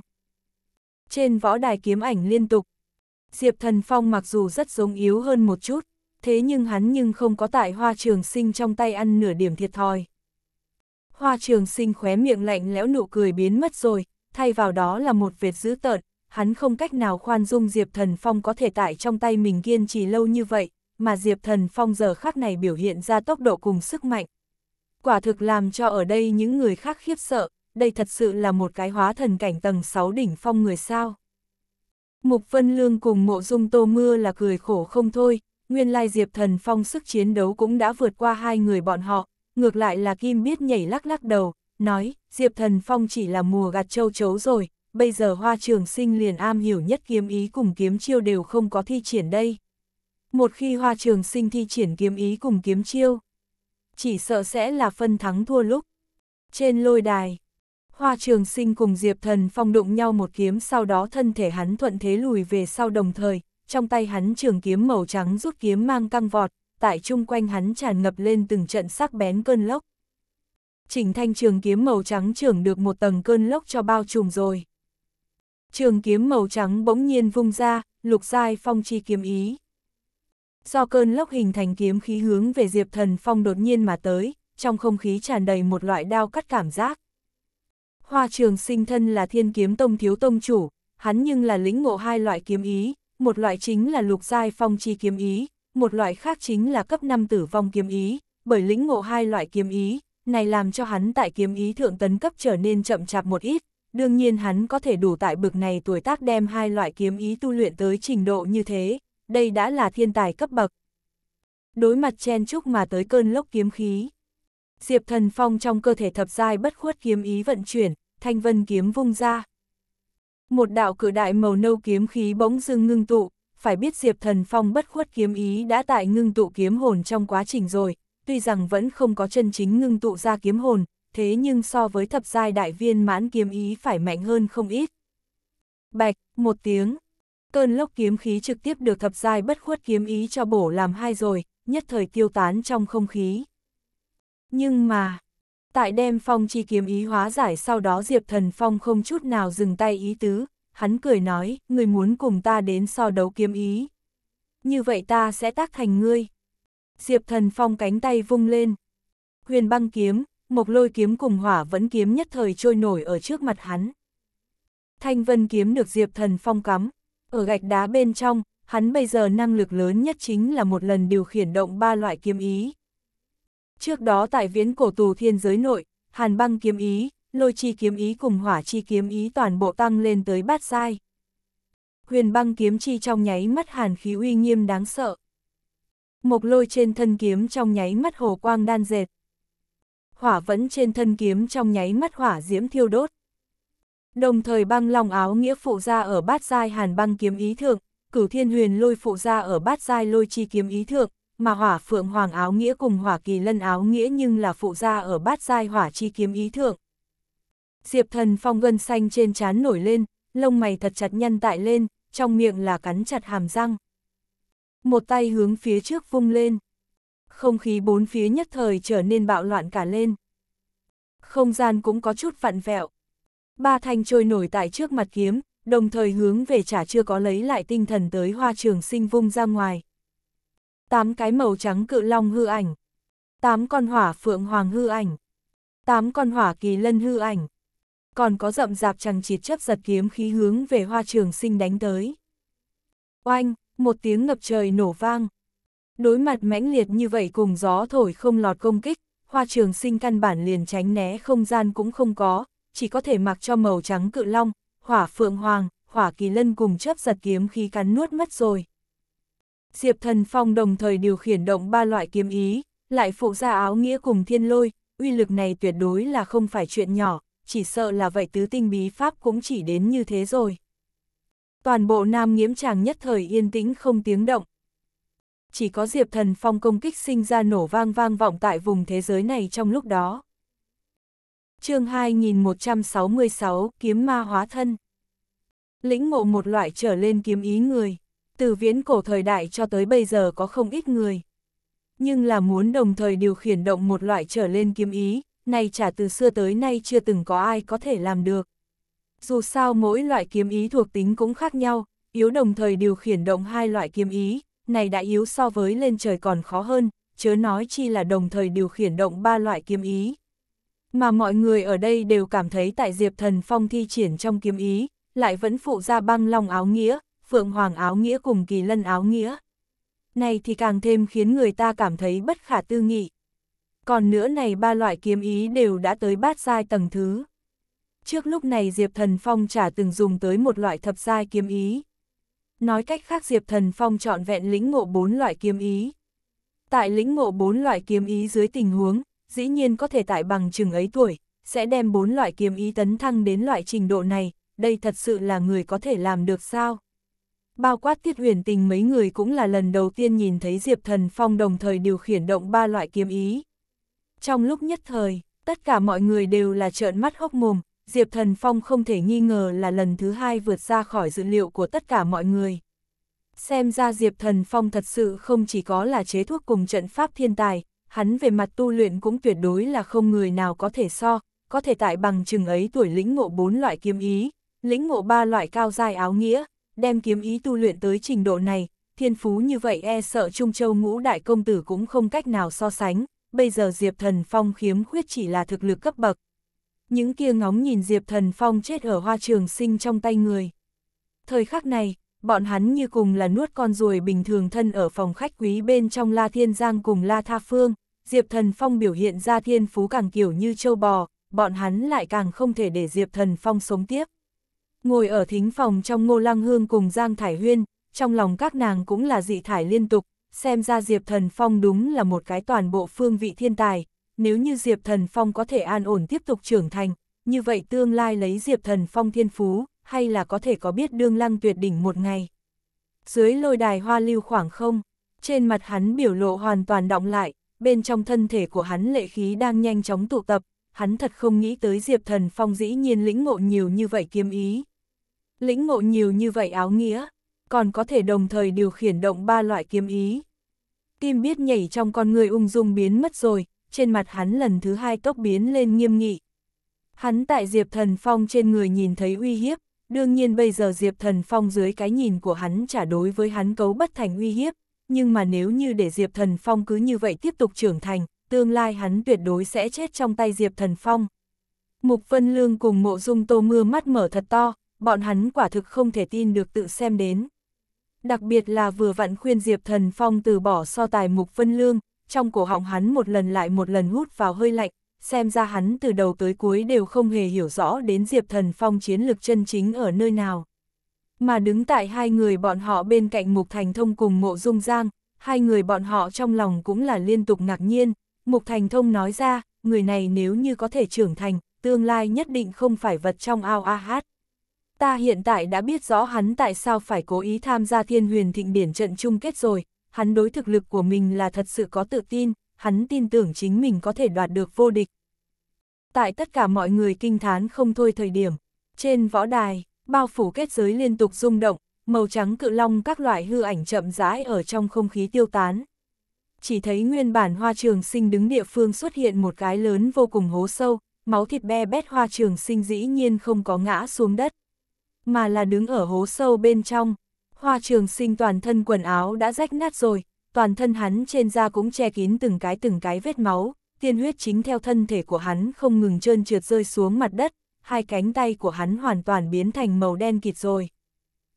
Trên võ đài kiếm ảnh liên tục, Diệp Thần Phong mặc dù rất giống yếu hơn một chút, thế nhưng hắn nhưng không có tại hoa trường sinh trong tay ăn nửa điểm thiệt thòi. Hoa trường sinh khóe miệng lạnh lẽo nụ cười biến mất rồi, thay vào đó là một vệt dữ tợn, hắn không cách nào khoan dung Diệp Thần Phong có thể tại trong tay mình kiên trì lâu như vậy, mà Diệp Thần Phong giờ khác này biểu hiện ra tốc độ cùng sức mạnh. Quả thực làm cho ở đây những người khác khiếp sợ, đây thật sự là một cái hóa thần cảnh tầng 6 đỉnh phong người sao. Mục Vân Lương cùng mộ dung tô mưa là cười khổ không thôi, Nguyên lai Diệp Thần Phong sức chiến đấu cũng đã vượt qua hai người bọn họ, ngược lại là Kim biết nhảy lắc lắc đầu, nói, Diệp Thần Phong chỉ là mùa gặt châu chấu rồi, bây giờ hoa trường sinh liền am hiểu nhất kiếm ý cùng kiếm chiêu đều không có thi triển đây. Một khi hoa trường sinh thi triển kiếm ý cùng kiếm chiêu, chỉ sợ sẽ là phân thắng thua lúc. Trên lôi đài, hoa trường sinh cùng Diệp Thần Phong đụng nhau một kiếm sau đó thân thể hắn thuận thế lùi về sau đồng thời, trong tay hắn trường kiếm màu trắng rút kiếm mang căng vọt, tại chung quanh hắn tràn ngập lên từng trận sắc bén cơn lốc. Trình thanh trường kiếm màu trắng trưởng được một tầng cơn lốc cho bao trùm rồi. Trường kiếm màu trắng bỗng nhiên vung ra, lục giai phong chi kiếm ý. Do cơn lốc hình thành kiếm khí hướng về Diệp Thần Phong đột nhiên mà tới, trong không khí tràn đầy một loại đao cắt cảm giác. Hoa trường sinh thân là thiên kiếm tông thiếu tông chủ, hắn nhưng là lĩnh ngộ hai loại kiếm ý, một loại chính là lục giai phong chi kiếm ý, một loại khác chính là cấp 5 tử vong kiếm ý, bởi lĩnh ngộ hai loại kiếm ý, này làm cho hắn tại kiếm ý thượng tấn cấp trở nên chậm chạp một ít, đương nhiên hắn có thể đủ tại bực này tuổi tác đem hai loại kiếm ý tu luyện tới trình độ như thế, đây đã là thiên tài cấp bậc. Đối mặt chen chúc mà tới cơn lốc kiếm khí. Diệp Thần Phong trong cơ thể thập giai bất khuất kiếm ý vận chuyển, thanh vân kiếm vung ra, một đạo cửa đại màu nâu kiếm khí bỗng dưng ngưng tụ, phải biết Diệp Thần Phong bất khuất kiếm ý đã tại ngưng tụ kiếm hồn trong quá trình rồi, tuy rằng vẫn không có chân chính ngưng tụ ra kiếm hồn, thế nhưng so với thập giai đại viên mãn kiếm ý phải mạnh hơn không ít. Bạch, một tiếng, cơn lốc kiếm khí trực tiếp được thập giai bất khuất kiếm ý cho bổ làm hai rồi, nhất thời tiêu tán trong không khí. Nhưng mà, Tại đem phong chi kiếm ý hóa giải sau đó Diệp Thần Phong không chút nào dừng tay ý tứ, hắn cười nói, người muốn cùng ta đến so đấu kiếm ý. Như vậy ta sẽ tác thành ngươi. Diệp Thần Phong cánh tay vung lên. Huyền băng kiếm, mộc lôi kiếm cùng hỏa vẫn kiếm nhất thời trôi nổi ở trước mặt hắn. Thanh vân kiếm được Diệp Thần Phong cắm, ở gạch đá bên trong, hắn bây giờ năng lực lớn nhất chính là một lần điều khiển động ba loại kiếm ý. Trước đó tại viễn cổ tù thiên giới nội, hàn băng kiếm ý, lôi chi kiếm ý cùng hỏa chi kiếm ý toàn bộ tăng lên tới bát sai. Huyền băng kiếm chi trong nháy mắt hàn khí uy nghiêm đáng sợ. Mộc lôi trên thân kiếm trong nháy mắt hồ quang đan dệt. Hỏa vẫn trên thân kiếm trong nháy mắt hỏa diễm thiêu đốt. Đồng thời băng long áo nghĩa phụ ra ở bát giai hàn băng kiếm ý thượng, cửu thiên huyền lôi phụ ra ở bát giai lôi chi kiếm ý thượng, mà hỏa phượng hoàng áo nghĩa cùng hỏa kỳ lân áo nghĩa nhưng là phụ gia ở bát giai hỏa chi kiếm ý thượng. Diệp thần phong gân xanh trên trán nổi lên, lông mày thật chặt nhăn tại lên, trong miệng là cắn chặt hàm răng. Một tay hướng phía trước vung lên. Không khí bốn phía nhất thời trở nên bạo loạn cả lên. Không gian cũng có chút vặn vẹo. Ba thanh trôi nổi tại trước mặt kiếm, đồng thời hướng về trả chưa có lấy lại tinh thần tới hoa trường sinh vung ra ngoài tám cái màu trắng cự long hư ảnh, tám con hỏa phượng hoàng hư ảnh, tám con hỏa kỳ lân hư ảnh. Còn có rậm rạp chẳng chịt chấp giật kiếm khí hướng về hoa trường sinh đánh tới. Oanh, một tiếng ngập trời nổ vang. Đối mặt mãnh liệt như vậy cùng gió thổi không lọt công kích, hoa trường sinh căn bản liền tránh né không gian cũng không có, chỉ có thể mặc cho màu trắng cự long, hỏa phượng hoàng, hỏa kỳ lân cùng chấp giật kiếm khí cắn nuốt mất rồi. Diệp Thần Phong đồng thời điều khiển động ba loại kiếm ý, lại phụ ra áo nghĩa cùng thiên lôi, uy lực này tuyệt đối là không phải chuyện nhỏ, chỉ sợ là vậy tứ tinh bí pháp cũng chỉ đến như thế rồi. Toàn bộ nam nghiễm tràng nhất thời yên tĩnh không tiếng động. Chỉ có Diệp Thần Phong công kích sinh ra nổ vang vang vọng tại vùng thế giới này trong lúc đó. chương 2166 Kiếm Ma Hóa Thân Lĩnh ngộ một loại trở lên kiếm ý người. Từ viễn cổ thời đại cho tới bây giờ có không ít người. Nhưng là muốn đồng thời điều khiển động một loại trở lên kiếm ý, này chả từ xưa tới nay chưa từng có ai có thể làm được. Dù sao mỗi loại kiếm ý thuộc tính cũng khác nhau, yếu đồng thời điều khiển động hai loại kiếm ý, này đã yếu so với lên trời còn khó hơn, chớ nói chi là đồng thời điều khiển động ba loại kiếm ý. Mà mọi người ở đây đều cảm thấy tại Diệp Thần Phong thi triển trong kiếm ý, lại vẫn phụ ra băng long áo nghĩa, Phượng Hoàng áo nghĩa cùng kỳ lân áo nghĩa. Này thì càng thêm khiến người ta cảm thấy bất khả tư nghị. Còn nữa này ba loại kiếm ý đều đã tới bát giai tầng thứ. Trước lúc này Diệp Thần Phong chả từng dùng tới một loại thập giai kiếm ý. Nói cách khác Diệp Thần Phong chọn vẹn lĩnh ngộ bốn loại kiếm ý. Tại lĩnh ngộ bốn loại kiếm ý dưới tình huống, dĩ nhiên có thể tại bằng chừng ấy tuổi, sẽ đem bốn loại kiếm ý tấn thăng đến loại trình độ này, đây thật sự là người có thể làm được sao? Bao quát tiết huyền tình mấy người cũng là lần đầu tiên nhìn thấy Diệp Thần Phong đồng thời điều khiển động ba loại kiếm ý. Trong lúc nhất thời, tất cả mọi người đều là trợn mắt hốc mồm, Diệp Thần Phong không thể nghi ngờ là lần thứ hai vượt ra khỏi dữ liệu của tất cả mọi người. Xem ra Diệp Thần Phong thật sự không chỉ có là chế thuốc cùng trận pháp thiên tài, hắn về mặt tu luyện cũng tuyệt đối là không người nào có thể so, có thể tại bằng chừng ấy tuổi lĩnh ngộ bốn loại kiếm ý, lĩnh ngộ ba loại cao dài áo nghĩa, đem kiếm ý tu luyện tới trình độ này, thiên phú như vậy e sợ Trung Châu ngũ đại công tử cũng không cách nào so sánh, bây giờ Diệp Thần Phong khiếm khuyết chỉ là thực lực cấp bậc. Những kia ngóng nhìn Diệp Thần Phong chết ở hoa trường sinh trong tay người. Thời khắc này, bọn hắn như cùng là nuốt con ruồi bình thường thân ở phòng khách quý bên trong La Thiên Giang cùng La Tha Phương, Diệp Thần Phong biểu hiện ra thiên phú càng kiểu như châu bò, bọn hắn lại càng không thể để Diệp Thần Phong sống tiếp. Ngồi ở thính phòng trong Ngô Lăng Hương cùng Giang Thải Huyên, trong lòng các nàng cũng là dị thải liên tục, xem ra Diệp Thần Phong đúng là một cái toàn bộ phương vị thiên tài, nếu như Diệp Thần Phong có thể an ổn tiếp tục trưởng thành, như vậy tương lai lấy Diệp Thần Phong thiên phú, hay là có thể có biết đương lăng tuyệt đỉnh một ngày. Dưới lôi đài hoa lưu khoảng không, trên mặt hắn biểu lộ hoàn toàn động lại, bên trong thân thể của hắn lệ khí đang nhanh chóng tụ tập, hắn thật không nghĩ tới Diệp Thần Phong dĩ nhiên lĩnh ngộ nhiều như vậy kiếm ý. Lĩnh ngộ nhiều như vậy áo nghĩa, còn có thể đồng thời điều khiển động ba loại kiếm ý. Tim biết nhảy trong con người ung dung biến mất rồi, trên mặt hắn lần thứ hai tốc biến lên nghiêm nghị. Hắn tại Diệp Thần Phong trên người nhìn thấy uy hiếp, đương nhiên bây giờ Diệp Thần Phong dưới cái nhìn của hắn trả đối với hắn cấu bất thành uy hiếp, nhưng mà nếu như để Diệp Thần Phong cứ như vậy tiếp tục trưởng thành, tương lai hắn tuyệt đối sẽ chết trong tay Diệp Thần Phong. Mục Vân Lương cùng mộ dung tô mưa mắt mở thật to, bọn hắn quả thực không thể tin được tự xem đến. Đặc biệt là vừa vặn khuyên Diệp Thần Phong từ bỏ so tài mục vân lương, trong cổ họng hắn một lần lại một lần hút vào hơi lạnh, xem ra hắn từ đầu tới cuối đều không hề hiểu rõ đến Diệp Thần Phong chiến lực chân chính ở nơi nào. Mà đứng tại hai người bọn họ bên cạnh Mục Thành Thông cùng Mộ Dung Giang, hai người bọn họ trong lòng cũng là liên tục ngạc nhiên, Mục Thành Thông nói ra, người này nếu như có thể trưởng thành, tương lai nhất định không phải vật trong ao a hát. Ta hiện tại đã biết rõ hắn tại sao phải cố ý tham gia thiên huyền thịnh điển trận chung kết rồi, hắn đối thực lực của mình là thật sự có tự tin, hắn tin tưởng chính mình có thể đoạt được vô địch. Tại tất cả mọi người kinh thán không thôi thời điểm, trên võ đài, bao phủ kết giới liên tục rung động, màu trắng cự long các loại hư ảnh chậm rãi ở trong không khí tiêu tán. Chỉ thấy nguyên bản hoa trường sinh đứng địa phương xuất hiện một cái lớn vô cùng hố sâu, máu thịt be bét hoa trường sinh dĩ nhiên không có ngã xuống đất mà là đứng ở hố sâu bên trong. Hoa trường sinh toàn thân quần áo đã rách nát rồi, toàn thân hắn trên da cũng che kín từng cái từng cái vết máu, tiên huyết chính theo thân thể của hắn không ngừng trơn trượt rơi xuống mặt đất, hai cánh tay của hắn hoàn toàn biến thành màu đen kịt rồi.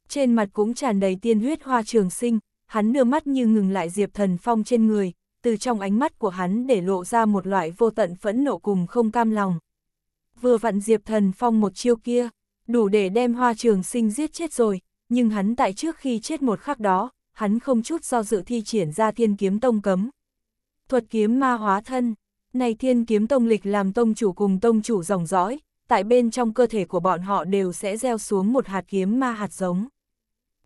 Trên mặt cũng tràn đầy tiên huyết hoa trường sinh, hắn đưa mắt như ngừng lại Diệp Thần Phong trên người, từ trong ánh mắt của hắn để lộ ra một loại vô tận phẫn nộ cùng không cam lòng. Vừa vặn Diệp Thần Phong một chiêu kia, đủ để đem hoa trường sinh giết chết rồi, nhưng hắn tại trước khi chết một khắc đó, hắn không chút do dự thi triển ra thiên kiếm tông cấm. Thuật kiếm ma hóa thân, này thiên kiếm tông lịch làm tông chủ cùng tông chủ dòng dõi, tại bên trong cơ thể của bọn họ đều sẽ gieo xuống một hạt kiếm ma hạt giống.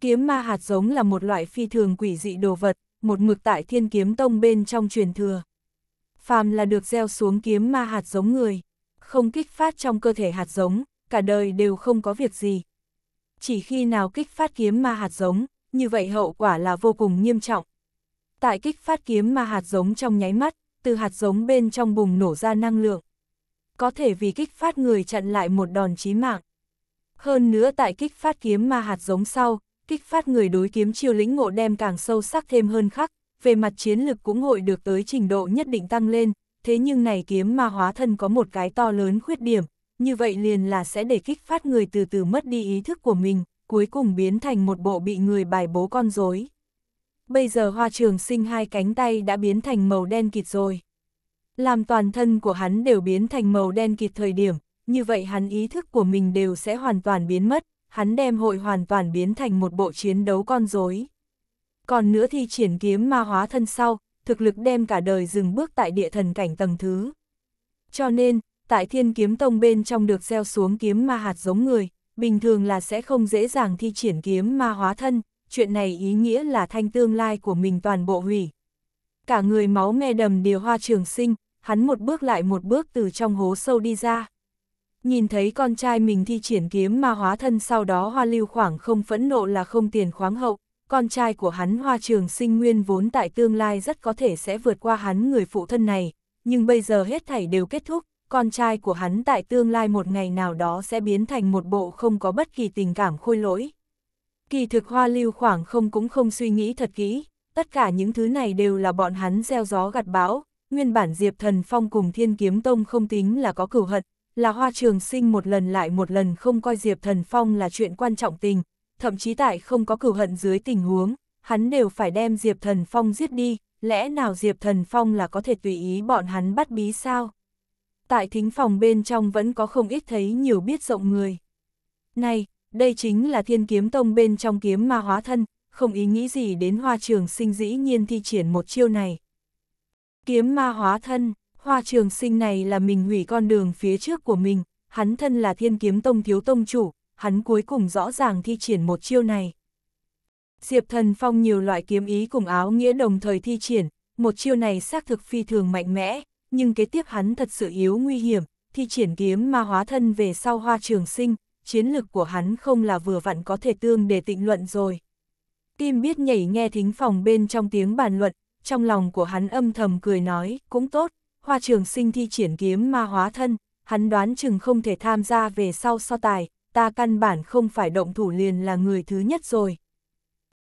Kiếm ma hạt giống là một loại phi thường quỷ dị đồ vật, một mực tại thiên kiếm tông bên trong truyền thừa. Phàm là được gieo xuống kiếm ma hạt giống người, không kích phát trong cơ thể hạt giống, cả đời đều không có việc gì. Chỉ khi nào kích phát kiếm ma hạt giống, như vậy hậu quả là vô cùng nghiêm trọng. Tại kích phát kiếm ma hạt giống trong nháy mắt, từ hạt giống bên trong bùng nổ ra năng lượng. Có thể vì kích phát người chặn lại một đòn chí mạng. Hơn nữa tại kích phát kiếm ma hạt giống sau, kích phát người đối kiếm chiêu lĩnh ngộ đem càng sâu sắc thêm hơn khắc, về mặt chiến lực cũng hội được tới trình độ nhất định tăng lên, thế nhưng này kiếm ma hóa thân có một cái to lớn khuyết điểm, như vậy liền là sẽ để kích phát người từ từ mất đi ý thức của mình, cuối cùng biến thành một bộ bị người bài bố con rối. Bây giờ hoa trường sinh hai cánh tay đã biến thành màu đen kịt rồi. Làm toàn thân của hắn đều biến thành màu đen kịt thời điểm, như vậy hắn ý thức của mình đều sẽ hoàn toàn biến mất, hắn đem hội hoàn toàn biến thành một bộ chiến đấu con rối. Còn nữa thì triển kiếm ma hóa thân sau, thực lực đem cả đời dừng bước tại địa thần cảnh tầng thứ. Cho nên, tại thiên kiếm tông bên trong được gieo xuống kiếm ma hạt giống người, bình thường là sẽ không dễ dàng thi triển kiếm ma hóa thân, chuyện này ý nghĩa là thanh tương lai của mình toàn bộ hủy. Cả người máu me đầm điều hoa trường sinh, hắn một bước lại một bước từ trong hố sâu đi ra. Nhìn thấy con trai mình thi triển kiếm ma hóa thân sau đó hoa lưu khoảng không phẫn nộ là không tiền khoáng hậu, con trai của hắn hoa trường sinh nguyên vốn tại tương lai rất có thể sẽ vượt qua hắn người phụ thân này, nhưng bây giờ hết thảy đều kết thúc, con trai của hắn tại tương lai một ngày nào đó sẽ biến thành một bộ không có bất kỳ tình cảm khôi lỗi. Kỳ thực hoa lưu khoảng không cũng không suy nghĩ thật kỹ, tất cả những thứ này đều là bọn hắn gieo gió gặt bão, nguyên bản Diệp Thần Phong cùng Thiên Kiếm Tông không tính là có cửu hận, là hoa trường sinh một lần lại một lần không coi Diệp Thần Phong là chuyện quan trọng tình, thậm chí tại không có cửu hận dưới tình huống, hắn đều phải đem Diệp Thần Phong giết đi, lẽ nào Diệp Thần Phong là có thể tùy ý bọn hắn bắt bí sao? tại thính phòng bên trong vẫn có không ít thấy nhiều biết rộng người. Này, đây chính là thiên kiếm tông bên trong kiếm ma hóa thân, không ý nghĩ gì đến hoa trường sinh dĩ nhiên thi triển một chiêu này. Kiếm ma hóa thân, hoa trường sinh này là mình hủy con đường phía trước của mình, hắn thân là thiên kiếm tông thiếu tông chủ, hắn cuối cùng rõ ràng thi triển một chiêu này. Diệp thần phong nhiều loại kiếm ý cùng áo nghĩa đồng thời thi triển, một chiêu này xác thực phi thường mạnh mẽ, nhưng kế tiếp hắn thật sự yếu nguy hiểm, thi triển kiếm ma hóa thân về sau hoa trường sinh, chiến lực của hắn không là vừa vặn có thể tương để tịnh luận rồi. Kim biết nhảy nghe thính phòng bên trong tiếng bàn luận, trong lòng của hắn âm thầm cười nói, cũng tốt, hoa trường sinh thi triển kiếm ma hóa thân, hắn đoán chừng không thể tham gia về sau so tài, ta căn bản không phải động thủ liền là người thứ nhất rồi.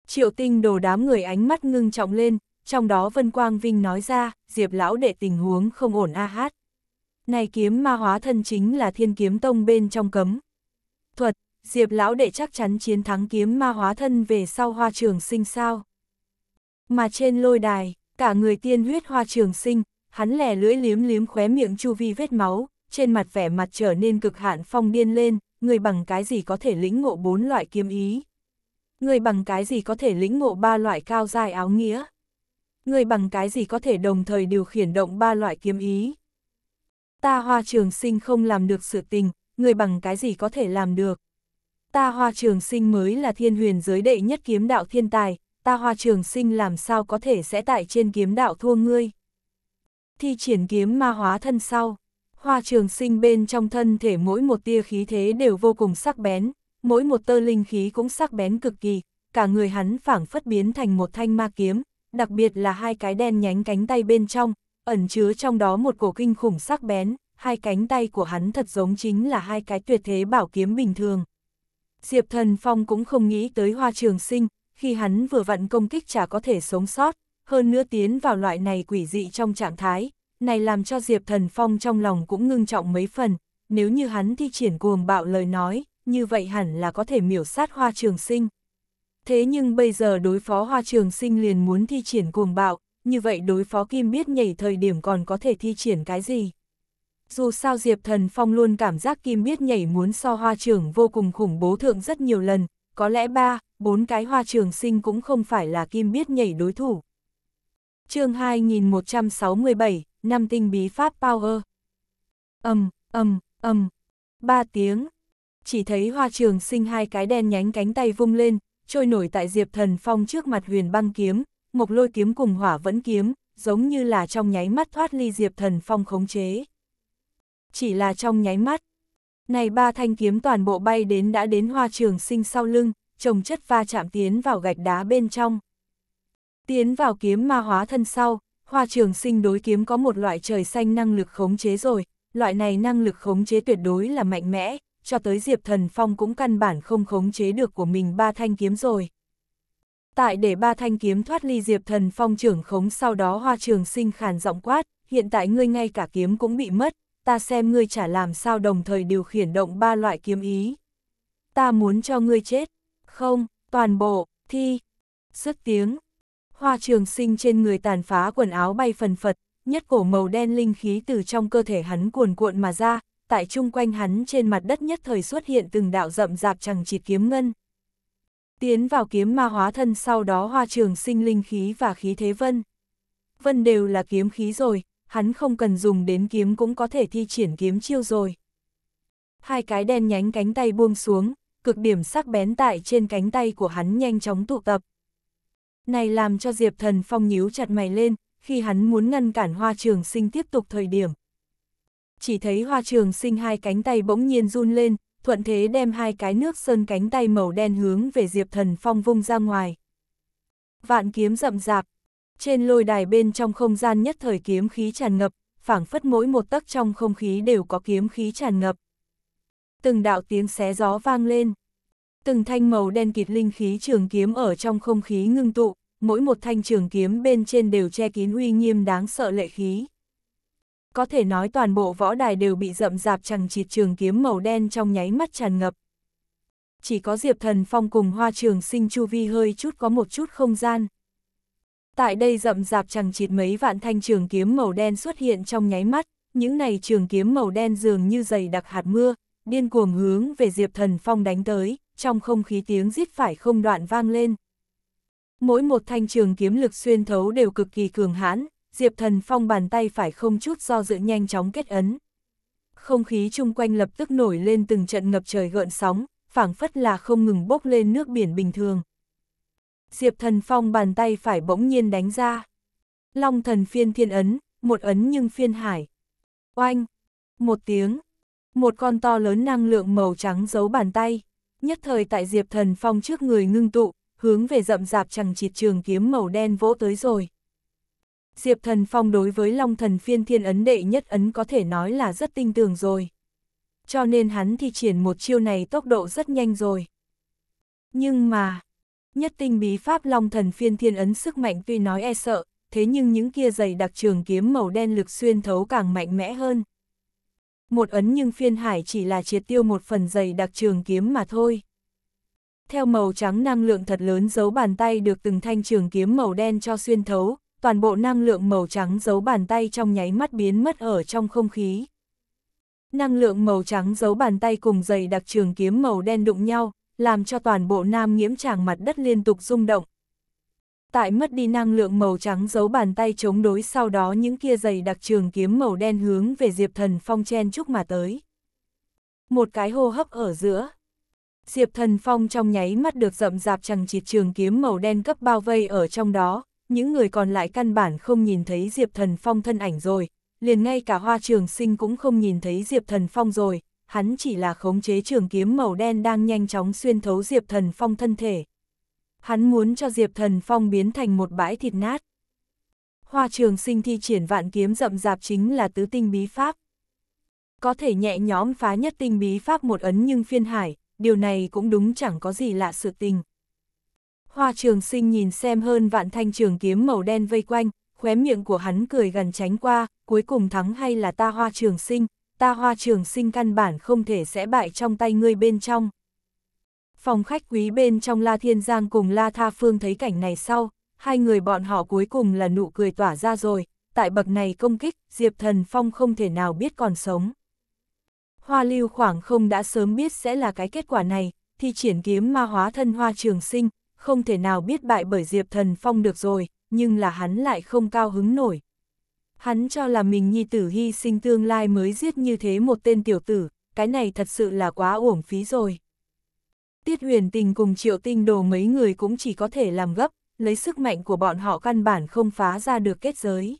Triệu tinh đồ đám người ánh mắt ngưng trọng lên, trong đó Vân Quang Vinh nói ra, Diệp lão đệ tình huống không ổn a hát. Này kiếm ma hóa thân chính là thiên kiếm tông bên trong cấm. Thuật, Diệp lão đệ chắc chắn chiến thắng kiếm ma hóa thân về sau hoa trường sinh sao. Mà trên lôi đài, cả người tiên huyết hoa trường sinh, hắn lẻ lưỡi liếm liếm khóe miệng chu vi vết máu, trên mặt vẻ mặt trở nên cực hạn phong điên lên, người bằng cái gì có thể lĩnh ngộ bốn loại kiếm ý. Người bằng cái gì có thể lĩnh ngộ ba loại cao dài áo nghĩa. Người bằng cái gì có thể đồng thời điều khiển động ba loại kiếm ý. Ta hoa trường sinh không làm được sự tình, Người bằng cái gì có thể làm được. Ta hoa trường sinh mới là thiên huyền giới đệ nhất kiếm đạo thiên tài, ta hoa trường sinh làm sao có thể sẽ tại trên kiếm đạo thua ngươi. Thi triển kiếm ma hóa thân sau, hoa trường sinh bên trong thân thể mỗi một tia khí thế đều vô cùng sắc bén, mỗi một tơ linh khí cũng sắc bén cực kỳ, cả người hắn phảng phất biến thành một thanh ma kiếm, đặc biệt là hai cái đen nhánh cánh tay bên trong, ẩn chứa trong đó một cổ kinh khủng sắc bén, hai cánh tay của hắn thật giống chính là hai cái tuyệt thế bảo kiếm bình thường. Diệp Thần Phong cũng không nghĩ tới hoa trường sinh, khi hắn vừa vặn công kích chả có thể sống sót, hơn nữa tiến vào loại này quỷ dị trong trạng thái, này làm cho Diệp Thần Phong trong lòng cũng ngưng trọng mấy phần, nếu như hắn thi triển cuồng bạo lời nói, như vậy hẳn là có thể miểu sát hoa trường sinh. Thế nhưng bây giờ đối phó Hoa Trường Sinh liền muốn thi triển cuồng bạo, như vậy đối phó Kim biết nhảy thời điểm còn có thể thi triển cái gì. Dù sao Diệp Thần Phong luôn cảm giác Kim biết nhảy muốn so Hoa Trường vô cùng khủng bố thượng rất nhiều lần, có lẽ ba, bốn cái Hoa Trường Sinh cũng không phải là Kim biết nhảy đối thủ. chương 2167, năm tinh bí pháp power. Âm, âm, âm, ba tiếng. Chỉ thấy Hoa Trường Sinh hai cái đen nhánh cánh tay vung lên, trôi nổi tại Diệp Thần Phong trước mặt huyền băng kiếm, mộc lôi kiếm cùng hỏa vẫn kiếm, giống như là trong nháy mắt thoát ly Diệp Thần Phong khống chế. Chỉ là trong nháy mắt, này ba thanh kiếm toàn bộ bay đến đã đến hoa trường sinh sau lưng, trồng chất va chạm tiến vào gạch đá bên trong. Tiến vào kiếm ma hóa thân sau, hoa trường sinh đối kiếm có một loại trời xanh năng lực khống chế rồi, loại này năng lực khống chế tuyệt đối là mạnh mẽ, cho tới Diệp Thần Phong cũng căn bản không khống chế được của mình ba thanh kiếm rồi. Tại để ba thanh kiếm thoát ly Diệp Thần Phong trưởng khống sau đó hoa trường sinh khàn giọng quát, hiện tại ngươi ngay cả kiếm cũng bị mất, ta xem ngươi chả làm sao đồng thời điều khiển động ba loại kiếm ý. Ta muốn cho ngươi chết, không, toàn bộ, thi, sức tiếng. Hoa trường sinh trên người tàn phá quần áo bay phần phật, nhất cổ màu đen linh khí từ trong cơ thể hắn cuồn cuộn mà ra, tại chung quanh hắn trên mặt đất nhất thời xuất hiện từng đạo rậm rạp chẳng chịt kiếm ngân. Tiến vào kiếm ma hóa thân sau đó hoa trường sinh linh khí và khí thế vân. Vân đều là kiếm khí rồi, hắn không cần dùng đến kiếm cũng có thể thi triển kiếm chiêu rồi. Hai cái đen nhánh cánh tay buông xuống, cực điểm sắc bén tại trên cánh tay của hắn nhanh chóng tụ tập. Này làm cho Diệp Thần Phong nhíu chặt mày lên, khi hắn muốn ngăn cản hoa trường sinh tiếp tục thời điểm, chỉ thấy hoa trường sinh hai cánh tay bỗng nhiên run lên, thuận thế đem hai cái nước sơn cánh tay màu đen hướng về Diệp Thần Phong vung ra ngoài. Vạn kiếm rậm rạp, trên lôi đài bên trong không gian nhất thời kiếm khí tràn ngập, phảng phất mỗi một tấc trong không khí đều có kiếm khí tràn ngập. Từng đạo tiếng xé gió vang lên. Từng thanh màu đen kịt linh khí trường kiếm ở trong không khí ngưng tụ, mỗi một thanh trường kiếm bên trên đều che kín uy nghiêm đáng sợ lệ khí có thể nói toàn bộ võ đài đều bị rậm rạp chẳng chịt trường kiếm màu đen trong nháy mắt tràn ngập. Chỉ có Diệp Thần Phong cùng hoa trường sinh chu vi hơi chút có một chút không gian. Tại đây rậm rạp chẳng chịt mấy vạn thanh trường kiếm màu đen xuất hiện trong nháy mắt, những này trường kiếm màu đen dường như dày đặc hạt mưa, điên cuồng hướng về Diệp Thần Phong đánh tới, trong không khí tiếng rít phải không đoạn vang lên. Mỗi một thanh trường kiếm lực xuyên thấu đều cực kỳ cường hãn, Diệp Thần Phong bàn tay phải không chút do dự nhanh chóng kết ấn. Không khí chung quanh lập tức nổi lên từng trận ngập trời gợn sóng, phảng phất là không ngừng bốc lên nước biển bình thường. Diệp Thần Phong bàn tay phải bỗng nhiên đánh ra. Long thần phiên thiên ấn, một ấn nhưng phiên hải. Oanh! Một tiếng. Một con to lớn năng lượng màu trắng giấu bàn tay. Nhất thời tại Diệp Thần Phong trước người ngưng tụ, hướng về rậm rạp chẳng chịt trường kiếm màu đen vỗ tới rồi. Diệp Thần Phong đối với Long Thần Phiên Thiên Ấn đệ nhất ấn có thể nói là rất tinh tường rồi. Cho nên hắn thi triển một chiêu này tốc độ rất nhanh rồi. Nhưng mà, nhất tinh bí pháp Long Thần Phiên Thiên Ấn sức mạnh tuy nói e sợ, thế nhưng những kia dày đặc trường kiếm màu đen lực xuyên thấu càng mạnh mẽ hơn. Một ấn nhưng phiên hải chỉ là triệt tiêu một phần dày đặc trường kiếm mà thôi. Theo màu trắng năng lượng thật lớn giấu bàn tay được từng thanh trường kiếm màu đen cho xuyên thấu, toàn bộ năng lượng màu trắng giấu bàn tay trong nháy mắt biến mất ở trong không khí. Năng lượng màu trắng giấu bàn tay cùng dày đặc trường kiếm màu đen đụng nhau, làm cho toàn bộ nam nghiễm tràng mặt đất liên tục rung động. Tại mất đi năng lượng màu trắng giấu bàn tay chống đối sau đó những kia dày đặc trường kiếm màu đen hướng về Diệp Thần Phong chen chúc mà tới. Một cái hô hấp ở giữa. Diệp Thần Phong trong nháy mắt được rậm rạp chẳng chịt trường kiếm màu đen cấp bao vây ở trong đó, những người còn lại căn bản không nhìn thấy Diệp Thần Phong thân ảnh rồi, liền ngay cả hoa trường sinh cũng không nhìn thấy Diệp Thần Phong rồi, hắn chỉ là khống chế trường kiếm màu đen đang nhanh chóng xuyên thấu Diệp Thần Phong thân thể. Hắn muốn cho Diệp Thần Phong biến thành một bãi thịt nát. Hoa trường sinh thi triển vạn kiếm rậm rạp chính là tứ tinh bí pháp. Có thể nhẹ nhõm phá nhất tinh bí pháp một ấn nhưng phiên hải, điều này cũng đúng chẳng có gì lạ sự tình. Hoa trường sinh nhìn xem hơn vạn thanh trường kiếm màu đen vây quanh, khóe miệng của hắn cười gần tránh qua, cuối cùng thắng hay là ta hoa trường sinh, ta hoa trường sinh căn bản không thể sẽ bại trong tay ngươi bên trong. Phòng khách quý bên trong La Thiên Giang cùng La Tha Phương thấy cảnh này sau, hai người bọn họ cuối cùng là nụ cười tỏa ra rồi, tại bậc này công kích, Diệp Thần Phong không thể nào biết còn sống. Hoa lưu khoảng không đã sớm biết sẽ là cái kết quả này, thì triển kiếm ma hóa thân hoa trường sinh, không thể nào biết bại bởi Diệp Thần Phong được rồi, nhưng là hắn lại không cao hứng nổi. Hắn cho là mình nhi tử hy sinh tương lai mới giết như thế một tên tiểu tử, cái này thật sự là quá uổng phí rồi. Tiết huyền tình cùng triệu tinh đồ mấy người cũng chỉ có thể làm gấp, lấy sức mạnh của bọn họ căn bản không phá ra được kết giới.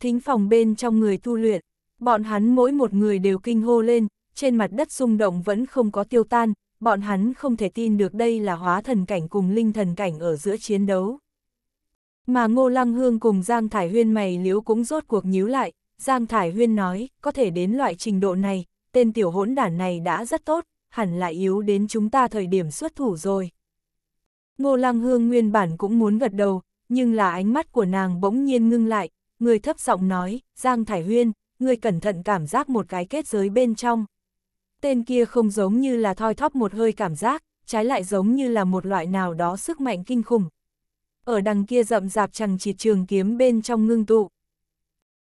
Thính phòng bên trong người tu luyện, bọn hắn mỗi một người đều kinh hô lên, trên mặt đất rung động vẫn không có tiêu tan, bọn hắn không thể tin được đây là hóa thần cảnh cùng linh thần cảnh ở giữa chiến đấu. Mà Ngô Lăng Hương cùng Giang Thải Huyên mày liếu cũng rốt cuộc nhíu lại, Giang Thải Huyên nói, có thể đến loại trình độ này, tên tiểu hỗn đản này đã rất tốt, hẳn là yếu đến chúng ta thời điểm xuất thủ rồi. Ngô Lăng Hương nguyên bản cũng muốn gật đầu, nhưng là ánh mắt của nàng bỗng nhiên ngưng lại, người thấp giọng nói, Giang Thải Huyên, người cẩn thận cảm giác một cái kết giới bên trong, tên kia không giống như là thoi thóp một hơi cảm giác, trái lại giống như là một loại nào đó sức mạnh kinh khủng. Ở đằng kia rậm rạp chẳng chỉ trường kiếm bên trong ngưng tụ.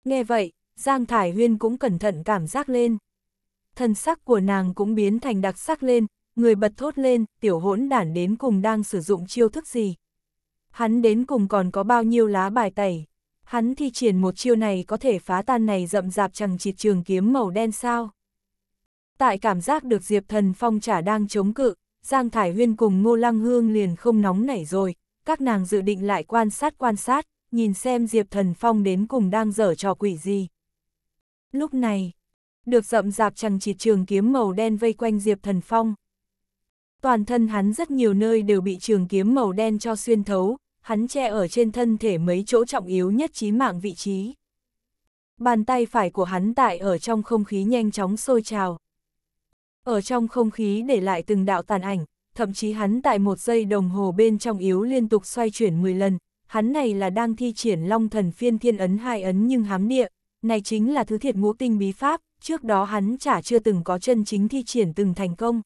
Nghe vậy, Giang Thải Huyên cũng cẩn thận cảm giác lên. Thần sắc của nàng cũng biến thành đặc sắc lên, người bật thốt lên, tiểu hỗn đản đến cùng đang sử dụng chiêu thức gì. Hắn đến cùng còn có bao nhiêu lá bài tẩy. Hắn thi triển một chiêu này có thể phá tan này rậm rạp chẳng chỉ trường kiếm màu đen sao tại cảm giác được Diệp Thần Phong trả đang chống cự, Giang Thải Huyên cùng Ngô Lăng Hương liền không nóng nảy rồi, các nàng dự định lại quan sát quan sát, nhìn xem Diệp Thần Phong đến cùng đang dở trò quỷ gì. Lúc này, được rậm rạp chẳng chỉ trường kiếm màu đen vây quanh Diệp Thần Phong. Toàn thân hắn rất nhiều nơi đều bị trường kiếm màu đen cho xuyên thấu, hắn che ở trên thân thể mấy chỗ trọng yếu nhất trí mạng vị trí. Bàn tay phải của hắn tại ở trong không khí nhanh chóng sôi trào ở trong không khí để lại từng đạo tàn ảnh, thậm chí hắn tại một giây đồng hồ bên trong yếu liên tục xoay chuyển 10 lần, hắn này là đang thi triển long thần phiên thiên ấn hai ấn nhưng hám địa, này chính là thứ thiệt ngũ tinh bí pháp, trước đó hắn chả chưa từng có chân chính thi triển từng thành công.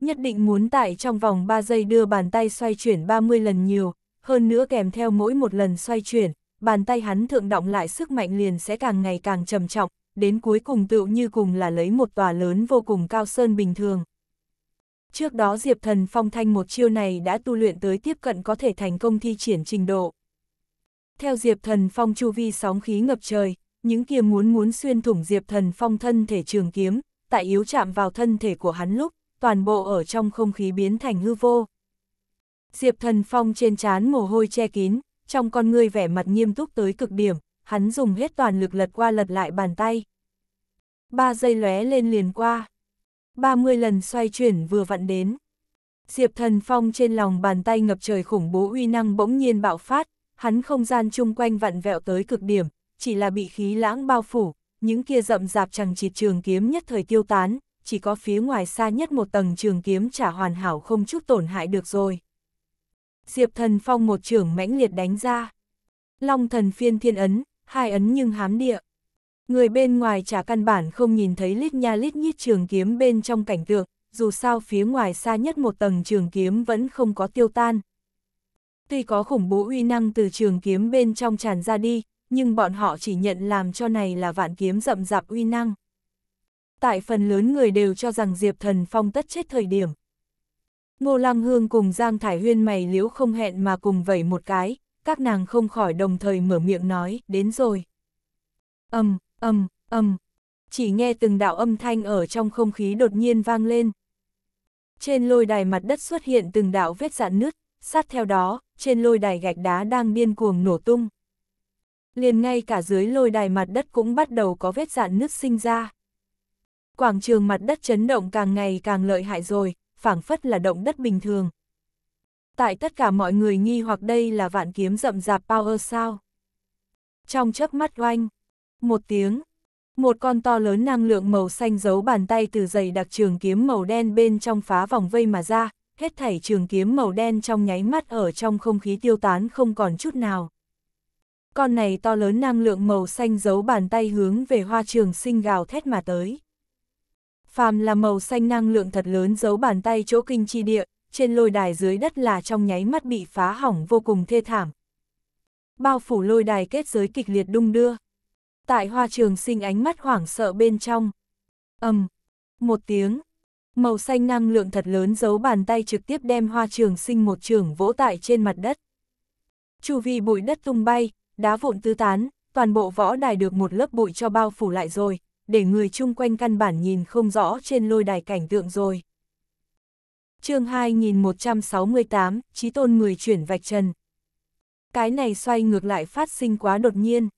Nhất định muốn tại trong vòng 3 giây đưa bàn tay xoay chuyển 30 lần nhiều, hơn nữa kèm theo mỗi một lần xoay chuyển, bàn tay hắn thượng động lại sức mạnh liền sẽ càng ngày càng trầm trọng, đến cuối cùng tựu như cùng là lấy một tòa lớn vô cùng cao sơn bình thường. Trước đó Diệp Thần Phong Thanh một chiêu này đã tu luyện tới tiếp cận có thể thành công thi triển trình độ. Theo Diệp Thần Phong chu vi sóng khí ngập trời, những kia muốn muốn xuyên thủng Diệp Thần Phong thân thể trường kiếm, tại yếu chạm vào thân thể của hắn lúc, toàn bộ ở trong không khí biến thành hư vô. Diệp Thần Phong trên trán mồ hôi che kín, trong con ngươi vẻ mặt nghiêm túc tới cực điểm, hắn dùng hết toàn lực lật qua lật lại bàn tay. Ba giây lóe lên liền qua. ba mươi lần xoay chuyển vừa vặn đến. Diệp Thần Phong trên lòng bàn tay ngập trời khủng bố uy năng bỗng nhiên bạo phát, hắn không gian chung quanh vặn vẹo tới cực điểm, chỉ là bị khí lãng bao phủ, những kia rậm rạp chẳng chịt trường kiếm nhất thời tiêu tán, chỉ có phía ngoài xa nhất một tầng trường kiếm trả hoàn hảo không chút tổn hại được rồi. Diệp Thần Phong một trường mãnh liệt đánh ra. Long thần phiên thiên ấn, hai ấn nhưng hám địa. Người bên ngoài chả căn bản không nhìn thấy lít nha lít nhít trường kiếm bên trong cảnh tượng, dù sao phía ngoài xa nhất một tầng trường kiếm vẫn không có tiêu tan. Tuy có khủng bố uy năng từ trường kiếm bên trong tràn ra đi, nhưng bọn họ chỉ nhận làm cho này là vạn kiếm rậm rạp uy năng. Tại phần lớn người đều cho rằng Diệp Thần Phong tất chết thời điểm. Ngô Lăng Hương cùng Giang Thải Huyên mày liễu không hẹn mà cùng vẩy một cái, các nàng không khỏi đồng thời mở miệng nói, đến rồi. Âm, âm, âm, chỉ nghe từng đạo âm thanh ở trong không khí đột nhiên vang lên. Trên lôi đài mặt đất xuất hiện từng đạo vết dạn nứt, sát theo đó, trên lôi đài gạch đá đang điên cuồng nổ tung. Liền ngay cả dưới lôi đài mặt đất cũng bắt đầu có vết dạn nứt sinh ra. Quảng trường mặt đất chấn động càng ngày càng lợi hại rồi, phảng phất là động đất bình thường, tại tất cả mọi người nghi hoặc đây là vạn kiếm rậm rạp power sao. Trong chớp mắt oanh, một tiếng, một con to lớn năng lượng màu xanh giấu bàn tay từ dày đặc trường kiếm màu đen bên trong phá vòng vây mà ra, hết thảy trường kiếm màu đen trong nháy mắt ở trong không khí tiêu tán không còn chút nào. Con này to lớn năng lượng màu xanh giấu bàn tay hướng về hoa trường sinh gào thét mà tới. Phàm là màu xanh năng lượng thật lớn giấu bàn tay chỗ kinh chi địa, trên lôi đài dưới đất là trong nháy mắt bị phá hỏng vô cùng thê thảm. Bao phủ lôi đài kết giới kịch liệt đung đưa. Tại hoa trường sinh ánh mắt hoảng sợ bên trong. ầm um, một tiếng, màu xanh năng lượng thật lớn giấu bàn tay trực tiếp đem hoa trường sinh một trường vỗ tại trên mặt đất. Chu vi bụi đất tung bay, đá vụn tứ tán, toàn bộ võ đài được một lớp bụi cho bao phủ lại rồi, để người chung quanh căn bản nhìn không rõ trên lôi đài cảnh tượng rồi chương 2168, chí tôn người chuyển vạch trần. Cái này xoay ngược lại phát sinh quá đột nhiên.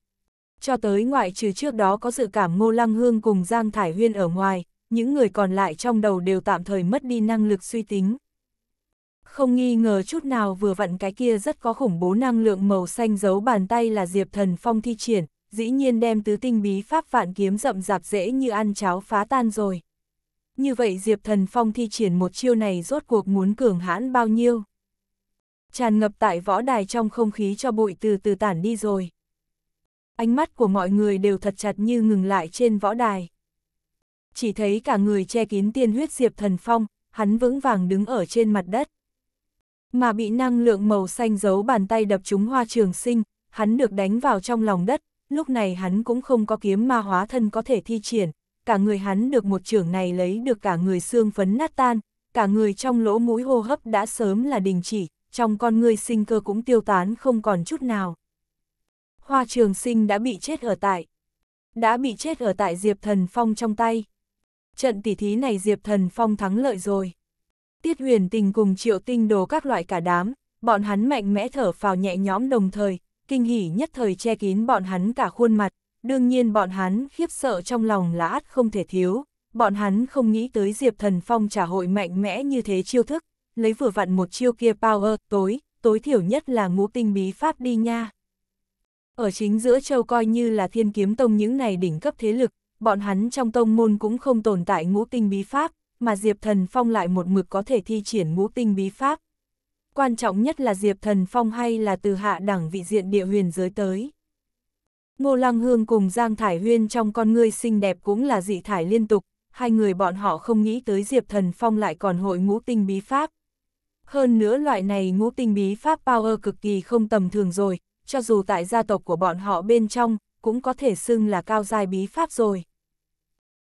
Cho tới ngoại trừ trước đó có dự cảm Ngô Lăng Hương cùng Giang Thải Huyên ở ngoài, những người còn lại trong đầu đều tạm thời mất đi năng lực suy tính. Không nghi ngờ chút nào vừa vặn cái kia rất có khủng bố năng lượng màu xanh giấu bàn tay là Diệp Thần Phong thi triển, dĩ nhiên đem tứ tinh bí pháp vạn kiếm rậm rạp dễ như ăn cháo phá tan rồi. Như vậy Diệp Thần Phong thi triển một chiêu này rốt cuộc muốn cường hãn bao nhiêu. Tràn ngập tại võ đài trong không khí cho bụi từ từ tản đi rồi. Ánh mắt của mọi người đều thật chặt như ngừng lại trên võ đài. Chỉ thấy cả người che kín tiên huyết Diệp Thần Phong, hắn vững vàng đứng ở trên mặt đất. Mà bị năng lượng màu xanh giấu bàn tay đập trúng hoa trường sinh, hắn được đánh vào trong lòng đất, lúc này hắn cũng không có kiếm ma hóa thân có thể thi triển, cả người hắn được một trưởng này lấy được cả người xương phấn nát tan, cả người trong lỗ mũi hô hấp đã sớm là đình chỉ, trong con người sinh cơ cũng tiêu tán không còn chút nào. Hoa trường sinh đã bị chết ở tại, đã bị chết ở tại Diệp Thần Phong trong tay. Trận tỉ thí này Diệp Thần Phong thắng lợi rồi. Tiết huyền tình cùng triệu tinh đồ các loại cả đám, bọn hắn mạnh mẽ thở phào nhẹ nhõm đồng thời, kinh hỉ nhất thời che kín bọn hắn cả khuôn mặt, đương nhiên bọn hắn khiếp sợ trong lòng là át không thể thiếu, bọn hắn không nghĩ tới Diệp Thần Phong trả hội mạnh mẽ như thế chiêu thức, lấy vừa vặn một chiêu kia power tối, tối thiểu nhất là ngũ tinh bí pháp đi nha. Ở chính giữa châu coi như là thiên kiếm tông những này đỉnh cấp thế lực, bọn hắn trong tông môn cũng không tồn tại ngũ tinh bí pháp, mà Diệp Thần Phong lại một mực có thể thi triển ngũ tinh bí pháp. Quan trọng nhất là Diệp Thần Phong hay là từ hạ đẳng vị diện địa huyền giới tới. Ngô Lăng Hương cùng Giang Thải Huyên trong con ngươi xinh đẹp cũng là dị thải liên tục, hai người bọn họ không nghĩ tới Diệp Thần Phong lại còn hội ngũ tinh bí pháp. Hơn nữa loại này ngũ tinh bí pháp power cực kỳ không tầm thường rồi, cho dù tại gia tộc của bọn họ bên trong, cũng có thể xưng là cao giai bí pháp rồi.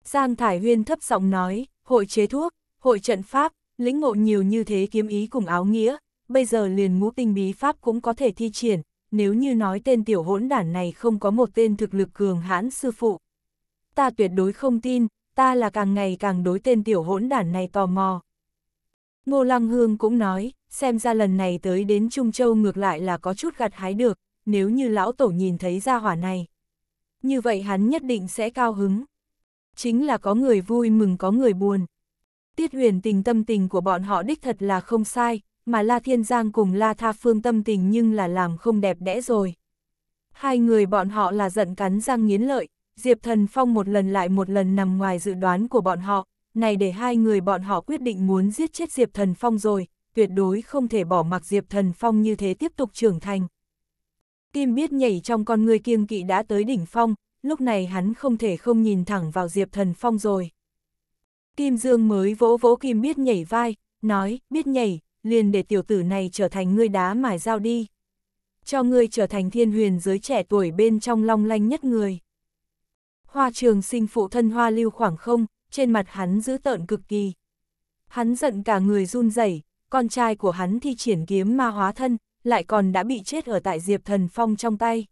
Giang Thải Huyên thấp giọng nói, hội chế thuốc, hội trận pháp, lĩnh ngộ nhiều như thế kiếm ý cùng áo nghĩa, bây giờ liền ngũ tinh bí pháp cũng có thể thi triển, nếu như nói tên tiểu hỗn đản này không có một tên thực lực cường hãn sư phụ. Ta tuyệt đối không tin, ta là càng ngày càng đối tên tiểu hỗn đản này tò mò. Ngô Lăng Hương cũng nói, xem ra lần này tới đến Trung Châu ngược lại là có chút gặt hái được, nếu như lão tổ nhìn thấy ra hỏa này. Như vậy hắn nhất định sẽ cao hứng. Chính là có người vui mừng có người buồn. Tiết huyền tình tâm tình của bọn họ đích thật là không sai, mà La Thiên Giang cùng La Tha Phương tâm tình nhưng là làm không đẹp đẽ rồi. Hai người bọn họ là giận cắn răng nghiến lợi, Diệp Thần Phong một lần lại một lần nằm ngoài dự đoán của bọn họ, này để hai người bọn họ quyết định muốn giết chết Diệp Thần Phong rồi, tuyệt đối không thể bỏ mặc Diệp Thần Phong như thế tiếp tục trưởng thành. Kim biết nhảy trong con người kiêng kỵ đã tới đỉnh phong, lúc này hắn không thể không nhìn thẳng vào Diệp Thần Phong rồi. Kim Dương mới vỗ vỗ Kim biết nhảy vai, nói, biết nhảy, liền để tiểu tử này trở thành ngươi đá mài dao đi. Cho ngươi trở thành thiên huyền giới trẻ tuổi bên trong long lanh nhất người. Hoa trường sinh phụ thân hoa lưu khoảng không, trên mặt hắn giữ tợn cực kỳ. Hắn giận cả người run rẩy con trai của hắn thi triển kiếm ma hóa thân, lại còn đã bị chết ở tại Diệp Thần Phong trong tay.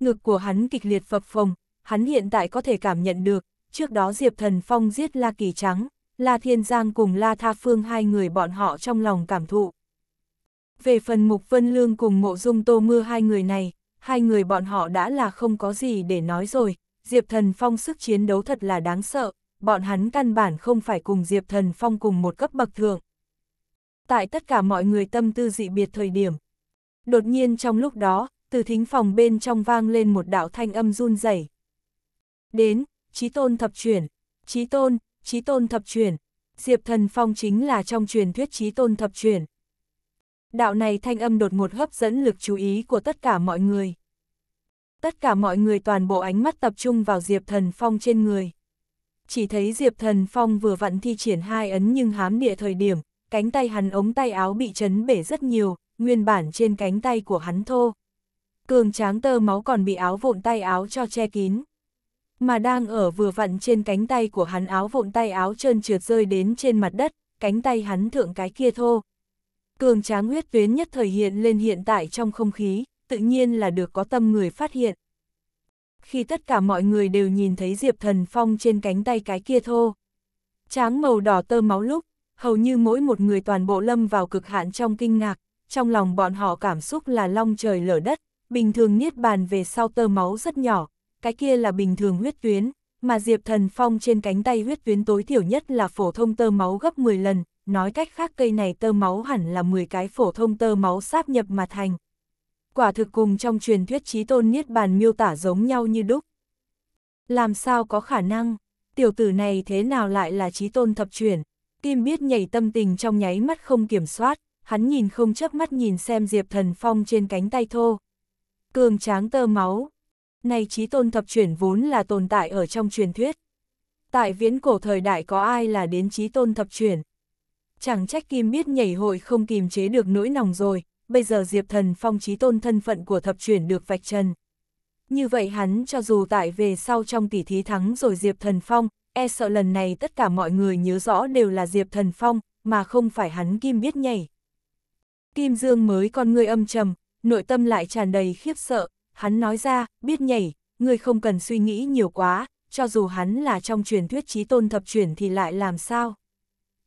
Ngực của hắn kịch liệt phập phồng, hắn hiện tại có thể cảm nhận được, trước đó Diệp Thần Phong giết La Kỳ Trắng, La Thiên Giang cùng La Tha Phương hai người bọn họ trong lòng cảm thụ. Về phần Mục Vân Lương cùng Mộ Dung Tô Mưa hai người này, hai người bọn họ đã là không có gì để nói rồi, Diệp Thần Phong sức chiến đấu thật là đáng sợ, bọn hắn căn bản không phải cùng Diệp Thần Phong cùng một cấp bậc thượng. Tại tất cả mọi người tâm tư dị biệt thời điểm. Đột nhiên trong lúc đó, từ thính phòng bên trong vang lên một đạo thanh âm run rẩy. Đến, Chí Tôn thập chuyển, Chí Tôn, trí tôn thập truyền Diệp Thần Phong chính là trong truyền thuyết trí tôn thập truyền Đạo này thanh âm đột ngột hấp dẫn lực chú ý của tất cả mọi người. Tất cả mọi người toàn bộ ánh mắt tập trung vào Diệp Thần Phong trên người. Chỉ thấy Diệp Thần Phong vừa vặn thi triển hai ấn nhưng hám địa thời điểm, cánh tay hắn ống tay áo bị chấn bể rất nhiều, nguyên bản trên cánh tay của hắn thô. Cường tráng tơ máu còn bị áo vụn tay áo cho che kín mà đang ở vừa vặn trên cánh tay của hắn áo vụn tay áo trơn trượt rơi đến trên mặt đất, cánh tay hắn thượng cái kia thô. Cường tráng huyết tuyến nhất thời hiện lên hiện tại trong không khí, tự nhiên là được có tâm người phát hiện. Khi tất cả mọi người đều nhìn thấy Diệp Thần Phong trên cánh tay cái kia thô, tráng màu đỏ tơ máu lúc, hầu như mỗi một người toàn bộ lâm vào cực hạn trong kinh ngạc, trong lòng bọn họ cảm xúc là long trời lở đất, bình thường niết bàn về sau tơ máu rất nhỏ, cái kia là bình thường huyết tuyến, mà Diệp Thần Phong trên cánh tay huyết tuyến tối thiểu nhất là phổ thông tơ máu gấp 10 lần, nói cách khác cây này tơ máu hẳn là 10 cái phổ thông tơ máu sáp nhập mà thành. Quả thực cùng trong truyền thuyết trí tôn Niết Bàn miêu tả giống nhau như đúc. Làm sao có khả năng, tiểu tử này thế nào lại là trí tôn thập truyền Kim biết nhảy tâm tình trong nháy mắt không kiểm soát, hắn nhìn không chớp mắt nhìn xem Diệp Thần Phong trên cánh tay thô. Cường tráng tơ máu, này trí tôn thập chuyển vốn là tồn tại ở trong truyền thuyết. Tại viễn cổ thời đại có ai là đến trí tôn thập chuyển. Chẳng trách Kim biết nhảy hội không kìm chế được nỗi nòng rồi, bây giờ Diệp Thần phong trí tôn thân phận của thập chuyển được vạch trần. Như vậy hắn cho dù tại về sau trong tỷ thí thắng rồi Diệp Thần phong, e sợ lần này tất cả mọi người nhớ rõ đều là Diệp Thần phong, mà không phải hắn Kim biết nhảy. Kim Dương mới con người âm trầm, nội tâm lại tràn đầy khiếp sợ, hắn nói ra, biết nhảy, người không cần suy nghĩ nhiều quá, cho dù hắn là trong truyền thuyết trí tôn thập truyền thì lại làm sao.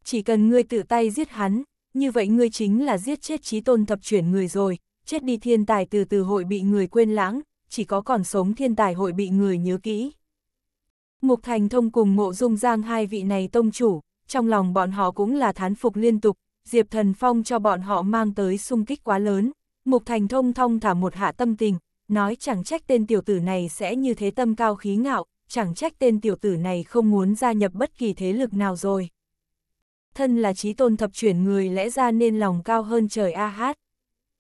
Chỉ cần ngươi tự tay giết hắn, như vậy ngươi chính là giết chết trí tôn thập truyền người rồi, chết đi thiên tài từ từ hội bị người quên lãng, chỉ có còn sống thiên tài hội bị người nhớ kỹ. Mục Thành Thông cùng Mộ Dung Giang hai vị này tông chủ, trong lòng bọn họ cũng là thán phục liên tục, Diệp Thần Phong cho bọn họ mang tới xung kích quá lớn. Mục Thành Thông thong thả một hạ tâm tình, nói chẳng trách tên tiểu tử này sẽ như thế tâm cao khí ngạo, chẳng trách tên tiểu tử này không muốn gia nhập bất kỳ thế lực nào rồi. Thân là trí tôn thập chuyển người lẽ ra nên lòng cao hơn trời a hát.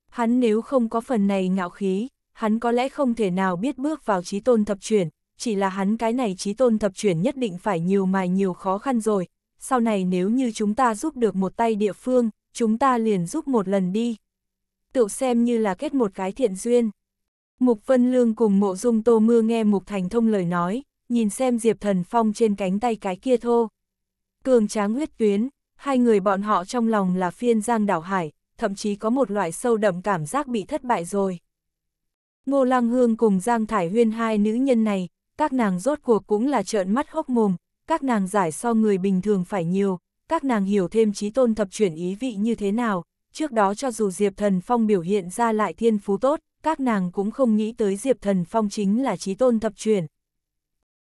Hắn nếu không có phần này ngạo khí, hắn có lẽ không thể nào biết bước vào trí tôn thập chuyển, chỉ là hắn cái này trí tôn thập chuyển nhất định phải nhiều mài nhiều khó khăn rồi, sau này nếu như chúng ta giúp được một tay địa phương, chúng ta liền giúp một lần đi. Tựu xem như là kết một cái thiện duyên. Mục Vân Lương cùng mộ dung tô mưa nghe Mục Thành Thông lời nói, nhìn xem Diệp Thần Phong trên cánh tay cái kia thô. Cường tráng huyết tuyến, hai người bọn họ trong lòng là phiên giang đảo hải, thậm chí có một loại sâu đậm cảm giác bị thất bại rồi. Ngô Lăng Hương cùng Giang Thải Huyên hai nữ nhân này, các nàng rốt cuộc cũng là trợn mắt hốc mồm, các nàng giải so người bình thường phải nhiều, các nàng hiểu thêm trí tôn thập chuyển ý vị như thế nào, trước đó cho dù Diệp Thần Phong biểu hiện ra lại thiên phú tốt, các nàng cũng không nghĩ tới Diệp Thần Phong chính là trí tôn thập truyền.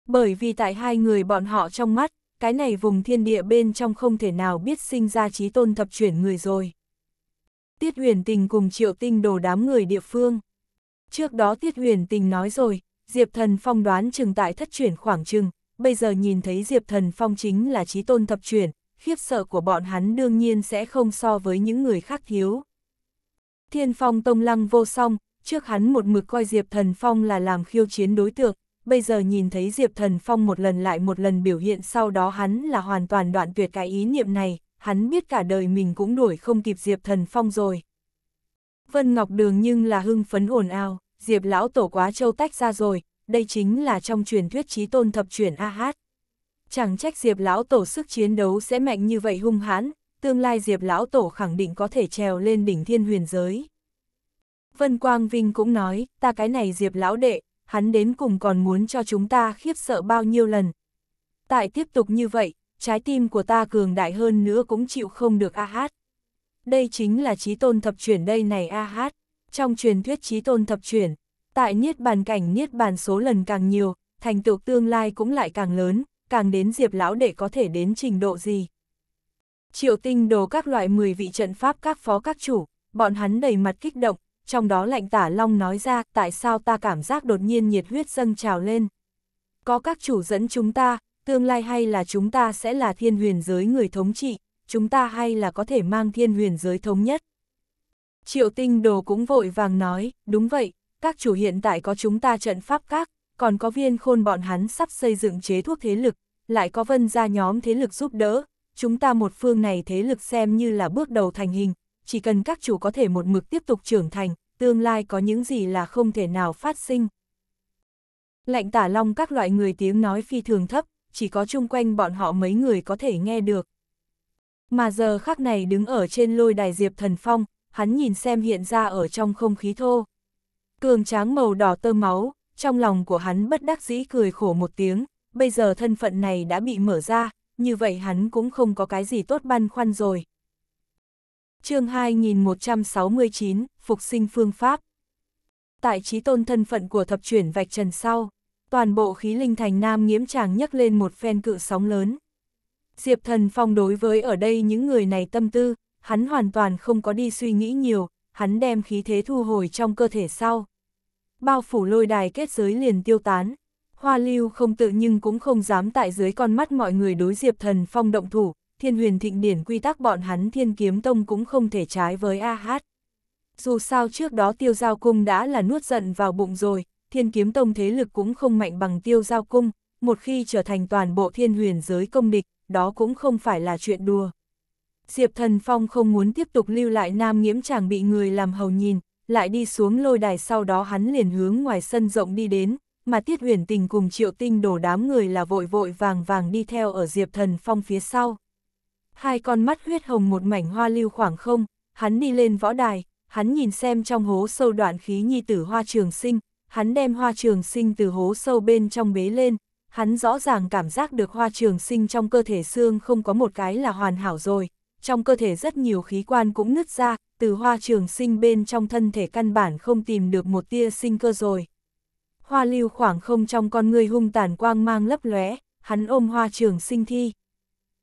Bởi vì tại hai người bọn họ trong mắt, cái này vùng thiên địa bên trong không thể nào biết sinh ra trí tôn thập truyền người rồi. Tiết huyền tình cùng triệu tinh đồ đám người địa phương. Trước đó Tiết huyền tình nói rồi, Diệp Thần Phong đoán chừng tại thất chuyển khoảng chừng, bây giờ nhìn thấy Diệp Thần Phong chính là trí tôn thập truyền, khiếp sợ của bọn hắn đương nhiên sẽ không so với những người khác thiếu. Thiên Phong Tông Lăng vô song, trước hắn một mực coi Diệp Thần Phong là làm khiêu chiến đối tượng, bây giờ nhìn thấy Diệp Thần Phong một lần lại một lần biểu hiện sau đó hắn là hoàn toàn đoạn tuyệt cái ý niệm này, hắn biết cả đời mình cũng đuổi không kịp Diệp Thần Phong rồi. Vân Ngọc Đường nhưng là hưng phấn ồn ào, Diệp Lão Tổ quá châu tách ra rồi, đây chính là trong truyền thuyết trí tôn thập truyền A Hát. Chẳng trách Diệp Lão Tổ sức chiến đấu sẽ mạnh như vậy hung hãn, tương lai Diệp Lão Tổ khẳng định có thể trèo lên đỉnh thiên huyền giới. Vân Quang Vinh cũng nói, ta cái này Diệp lão đệ, hắn đến cùng còn muốn cho chúng ta khiếp sợ bao nhiêu lần. Tại tiếp tục như vậy, trái tim của ta cường đại hơn nữa cũng chịu không được a hát. Đây chính là trí tôn thập chuyển đây này a hát. Trong truyền thuyết trí tôn thập chuyển, tại niết bàn cảnh niết bàn số lần càng nhiều, thành tựu tương lai cũng lại càng lớn, càng đến diệp lão đệ có thể đến trình độ gì. Triệu tinh đồ các loại 10 vị trận pháp các phó các chủ, bọn hắn đầy mặt kích động, trong đó lạnh tả long nói ra tại sao ta cảm giác đột nhiên nhiệt huyết dâng trào lên. Có các chủ dẫn chúng ta, tương lai hay là chúng ta sẽ là thiên huyền giới người thống trị, chúng ta hay là có thể mang thiên huyền giới thống nhất. Triệu tinh đồ cũng vội vàng nói, đúng vậy, các chủ hiện tại có chúng ta trận pháp các, còn có viên khôn bọn hắn sắp xây dựng chế thuốc thế lực, lại có vân ra nhóm thế lực giúp đỡ, chúng ta một phương này thế lực xem như là bước đầu thành hình, chỉ cần các chủ có thể một mực tiếp tục trưởng thành, tương lai có những gì là không thể nào phát sinh. Lạnh tả long các loại người tiếng nói phi thường thấp, chỉ có chung quanh bọn họ mấy người có thể nghe được. Mà giờ khắc này đứng ở trên lôi đài diệp thần phong, hắn nhìn xem hiện ra ở trong không khí thô. Cường tráng màu đỏ tơ máu, trong lòng của hắn bất đắc dĩ cười khổ một tiếng, bây giờ thân phận này đã bị mở ra, như vậy hắn cũng không có cái gì tốt băn khoăn rồi chương 2169, Phục sinh phương pháp. Tại trí tôn thân phận của thập chuyển vạch trần sau, toàn bộ khí linh thành nam nghiễm chàng nhấc lên một phen cự sóng lớn. Diệp thần phong đối với ở đây những người này tâm tư, hắn hoàn toàn không có đi suy nghĩ nhiều, hắn đem khí thế thu hồi trong cơ thể sau. Bao phủ lôi đài kết giới liền tiêu tán, hoa lưu không tự nhưng cũng không dám tại dưới con mắt mọi người đối diệp thần phong động thủ, thiên huyền thịnh điển quy tắc bọn hắn thiên kiếm tông cũng không thể trái với A Hát. Dù sao trước đó tiêu giao cung đã là nuốt giận vào bụng rồi, thiên kiếm tông thế lực cũng không mạnh bằng tiêu giao cung, một khi trở thành toàn bộ thiên huyền giới công địch, đó cũng không phải là chuyện đùa. Diệp Thần Phong không muốn tiếp tục lưu lại Nam Nghiễm Chàng bị người làm hầu nhìn, lại đi xuống lôi đài sau đó hắn liền hướng ngoài sân rộng đi đến, mà Tiết Huyền Tình cùng Triệu Tinh đổ đám người là vội vội vàng vàng đi theo ở Diệp Thần Phong phía sau hai con mắt huyết hồng một mảnh hoa lưu khoảng không, hắn đi lên võ đài, hắn nhìn xem trong hố sâu đoạn khí nhi tử hoa trường sinh, hắn đem hoa trường sinh từ hố sâu bên trong bế lên, hắn rõ ràng cảm giác được hoa trường sinh trong cơ thể xương không có một cái là hoàn hảo rồi, trong cơ thể rất nhiều khí quan cũng nứt ra, từ hoa trường sinh bên trong thân thể căn bản không tìm được một tia sinh cơ rồi. Hoa lưu khoảng không trong con người hung tàn quang mang lấp lóe, hắn ôm hoa trường sinh thi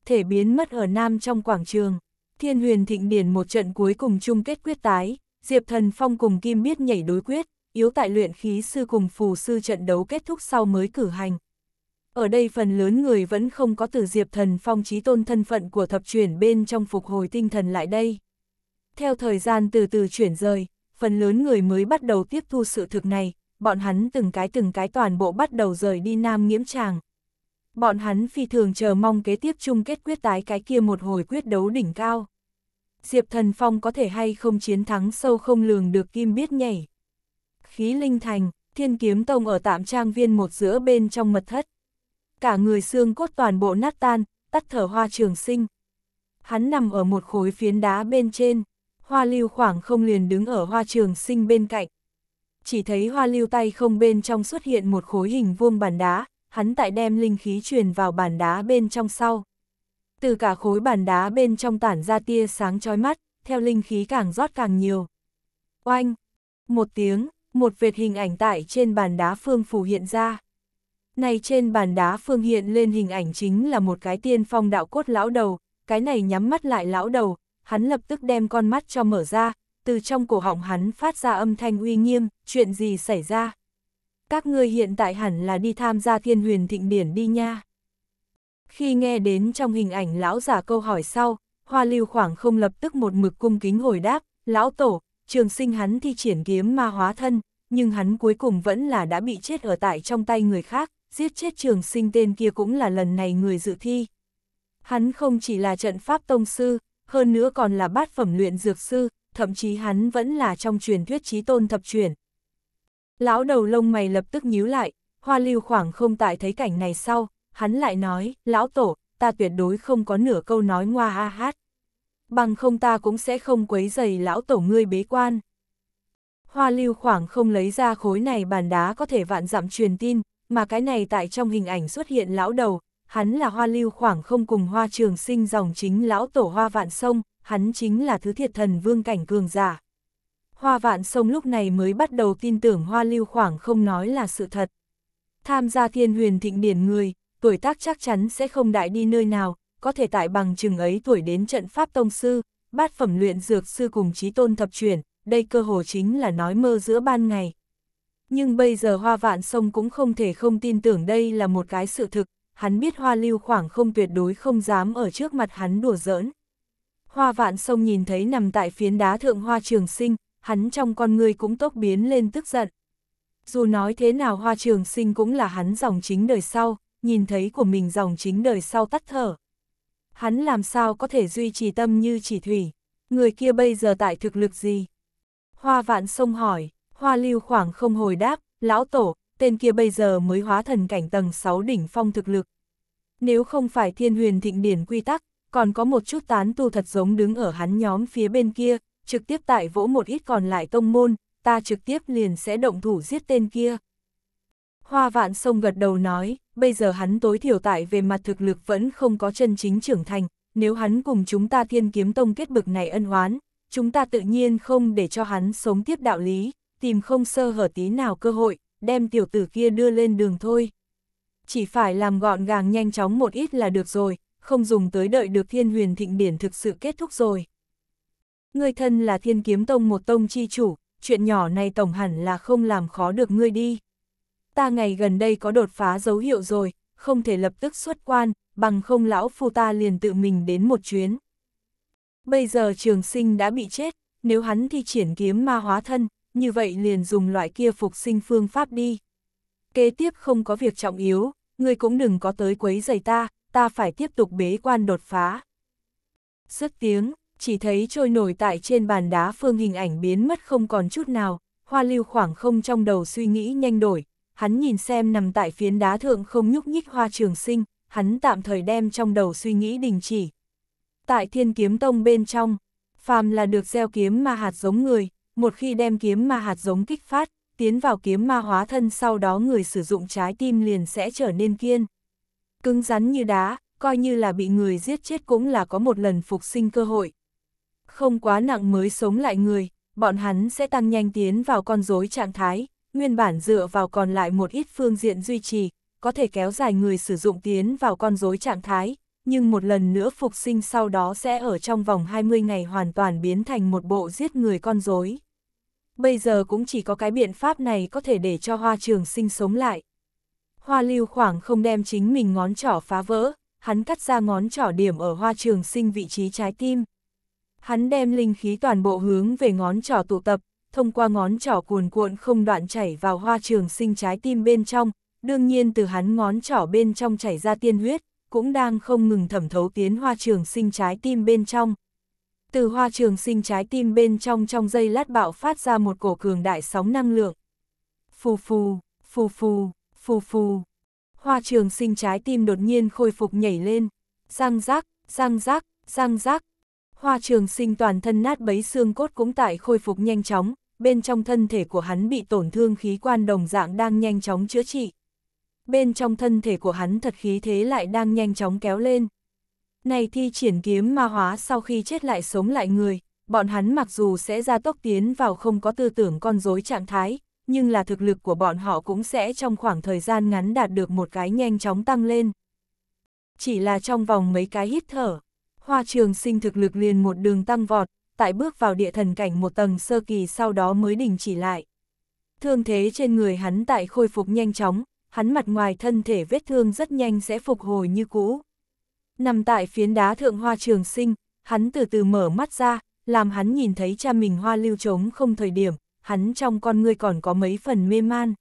thể biến mất ở Nam trong quảng trường. Thiên huyền thịnh điển một trận cuối cùng chung kết quyết tái, Diệp Thần Phong cùng Kim Biết nhảy đối quyết, yếu tại luyện khí sư cùng phù sư trận đấu kết thúc sau mới cử hành. Ở đây phần lớn người vẫn không có từ Diệp Thần Phong trí tôn thân phận của thập chuyển bên trong phục hồi tinh thần lại đây. Theo thời gian từ từ chuyển rời, phần lớn người mới bắt đầu tiếp thu sự thực này, bọn hắn từng cái từng cái toàn bộ bắt đầu rời đi Nam Nghiễm Tràng. Bọn hắn phi thường chờ mong kế tiếp chung kết quyết tái cái kia một hồi quyết đấu đỉnh cao. Diệp Thần Phong có thể hay không chiến thắng sâu không lường được kim biết nhảy. Khí Linh Thành, Thiên Kiếm Tông ở tạm trang viên một giữa bên trong mật thất. Cả người xương cốt toàn bộ nát tan, tắt thở hoa trường sinh. Hắn nằm ở một khối phiến đá bên trên, hoa lưu khoảng không liền đứng ở hoa trường sinh bên cạnh. Chỉ thấy hoa lưu tay không bên trong xuất hiện một khối hình vuông bàn đá, hắn tại đem linh khí truyền vào bàn đá bên trong sau. Từ cả khối bàn đá bên trong tản ra tia sáng chói mắt, theo linh khí càng rót càng nhiều. Oanh! Một tiếng, một vệt hình ảnh tại trên bàn đá phương phủ hiện ra. Này trên bàn đá phương hiện lên hình ảnh chính là một cái tiên phong đạo cốt lão đầu, cái này nhắm mắt lại lão đầu, hắn lập tức đem con mắt cho mở ra, từ trong cổ họng hắn phát ra âm thanh uy nghiêm, chuyện gì xảy ra các ngươi hiện tại hẳn là đi tham gia thiên huyền thịnh điển đi nha. Khi nghe đến trong hình ảnh lão giả câu hỏi sau, hoa lưu khoảng không lập tức một mực cung kính hồi đáp, lão tổ, trường sinh hắn thi triển kiếm ma hóa thân, nhưng hắn cuối cùng vẫn là đã bị chết ở tại trong tay người khác, giết chết trường sinh tên kia cũng là lần này người dự thi. Hắn không chỉ là trận pháp tông sư, hơn nữa còn là bát phẩm luyện dược sư, thậm chí hắn vẫn là trong truyền thuyết trí tôn thập truyền, Lão đầu lông mày lập tức nhíu lại, hoa lưu khoảng không tại thấy cảnh này sau, hắn lại nói, lão tổ, ta tuyệt đối không có nửa câu nói ngoa ha hát. Bằng không ta cũng sẽ không quấy giày lão tổ ngươi bế quan. Hoa lưu khoảng không lấy ra khối này bàn đá có thể vạn dặm truyền tin, mà cái này tại trong hình ảnh xuất hiện lão đầu, hắn là hoa lưu khoảng không cùng hoa trường sinh dòng chính lão tổ hoa vạn sông, hắn chính là thứ thiệt thần vương cảnh cường giả. Hoa vạn sông lúc này mới bắt đầu tin tưởng hoa lưu khoảng không nói là sự thật. Tham gia thiên huyền thịnh điển người, tuổi tác chắc chắn sẽ không đại đi nơi nào, có thể tại bằng chừng ấy tuổi đến trận pháp tông sư, bát phẩm luyện dược sư cùng trí tôn thập chuyển, đây cơ hồ chính là nói mơ giữa ban ngày. Nhưng bây giờ hoa vạn sông cũng không thể không tin tưởng đây là một cái sự thực, hắn biết hoa lưu khoảng không tuyệt đối không dám ở trước mặt hắn đùa giỡn. Hoa vạn sông nhìn thấy nằm tại phiến đá thượng hoa trường sinh, hắn trong con người cũng tốt biến lên tức giận. Dù nói thế nào hoa trường sinh cũng là hắn dòng chính đời sau, nhìn thấy của mình dòng chính đời sau tắt thở. Hắn làm sao có thể duy trì tâm như chỉ thủy, người kia bây giờ tại thực lực gì? Hoa vạn sông hỏi, hoa lưu khoảng không hồi đáp, lão tổ, tên kia bây giờ mới hóa thần cảnh tầng 6 đỉnh phong thực lực. Nếu không phải thiên huyền thịnh điển quy tắc, còn có một chút tán tu thật giống đứng ở hắn nhóm phía bên kia, trực tiếp tại vỗ một ít còn lại tông môn, ta trực tiếp liền sẽ động thủ giết tên kia. Hoa vạn sông gật đầu nói, bây giờ hắn tối thiểu tại về mặt thực lực vẫn không có chân chính trưởng thành, nếu hắn cùng chúng ta thiên kiếm tông kết bực này ân oán, chúng ta tự nhiên không để cho hắn sống tiếp đạo lý, tìm không sơ hở tí nào cơ hội, đem tiểu tử kia đưa lên đường thôi. Chỉ phải làm gọn gàng nhanh chóng một ít là được rồi, không dùng tới đợi được thiên huyền thịnh điển thực sự kết thúc rồi ngươi thân là thiên kiếm tông một tông chi chủ, chuyện nhỏ này tổng hẳn là không làm khó được ngươi đi. Ta ngày gần đây có đột phá dấu hiệu rồi, không thể lập tức xuất quan, bằng không lão phu ta liền tự mình đến một chuyến. Bây giờ trường sinh đã bị chết, nếu hắn thì triển kiếm ma hóa thân, như vậy liền dùng loại kia phục sinh phương pháp đi. Kế tiếp không có việc trọng yếu, ngươi cũng đừng có tới quấy giày ta, ta phải tiếp tục bế quan đột phá. Sức tiếng, chỉ thấy trôi nổi tại trên bàn đá phương hình ảnh biến mất không còn chút nào, hoa lưu khoảng không trong đầu suy nghĩ nhanh đổi, hắn nhìn xem nằm tại phiến đá thượng không nhúc nhích hoa trường sinh, hắn tạm thời đem trong đầu suy nghĩ đình chỉ. Tại thiên kiếm tông bên trong, phàm là được gieo kiếm ma hạt giống người, một khi đem kiếm ma hạt giống kích phát, tiến vào kiếm ma hóa thân sau đó người sử dụng trái tim liền sẽ trở nên kiên. Cứng rắn như đá, coi như là bị người giết chết cũng là có một lần phục sinh cơ hội, không quá nặng mới sống lại người, bọn hắn sẽ tăng nhanh tiến vào con rối trạng thái, nguyên bản dựa vào còn lại một ít phương diện duy trì, có thể kéo dài người sử dụng tiến vào con rối trạng thái, nhưng một lần nữa phục sinh sau đó sẽ ở trong vòng 20 ngày hoàn toàn biến thành một bộ giết người con rối. Bây giờ cũng chỉ có cái biện pháp này có thể để cho hoa trường sinh sống lại. Hoa lưu khoảng không đem chính mình ngón trỏ phá vỡ, hắn cắt ra ngón trỏ điểm ở hoa trường sinh vị trí trái tim hắn đem linh khí toàn bộ hướng về ngón trỏ tụ tập, thông qua ngón trỏ cuồn cuộn không đoạn chảy vào hoa trường sinh trái tim bên trong, đương nhiên từ hắn ngón trỏ bên trong chảy ra tiên huyết, cũng đang không ngừng thẩm thấu tiến hoa trường sinh trái tim bên trong. Từ hoa trường sinh trái tim bên trong trong dây lát bạo phát ra một cổ cường đại sóng năng lượng. Phù phù, phù phù, phù phù. Hoa trường sinh trái tim đột nhiên khôi phục nhảy lên. Răng rác, răng rác, răng rác, Hoa trường sinh toàn thân nát bấy xương cốt cũng tại khôi phục nhanh chóng, bên trong thân thể của hắn bị tổn thương khí quan đồng dạng đang nhanh chóng chữa trị. Bên trong thân thể của hắn thật khí thế lại đang nhanh chóng kéo lên. Này thi triển kiếm ma hóa sau khi chết lại sống lại người, bọn hắn mặc dù sẽ ra tốc tiến vào không có tư tưởng con rối trạng thái, nhưng là thực lực của bọn họ cũng sẽ trong khoảng thời gian ngắn đạt được một cái nhanh chóng tăng lên. Chỉ là trong vòng mấy cái hít thở, Hoa trường sinh thực lực liền một đường tăng vọt, tại bước vào địa thần cảnh một tầng sơ kỳ sau đó mới đình chỉ lại. Thương thế trên người hắn tại khôi phục nhanh chóng, hắn mặt ngoài thân thể vết thương rất nhanh sẽ phục hồi như cũ. Nằm tại phiến đá thượng hoa trường sinh, hắn từ từ mở mắt ra, làm hắn nhìn thấy cha mình hoa lưu trống không thời điểm, hắn trong con người còn có mấy phần mê man.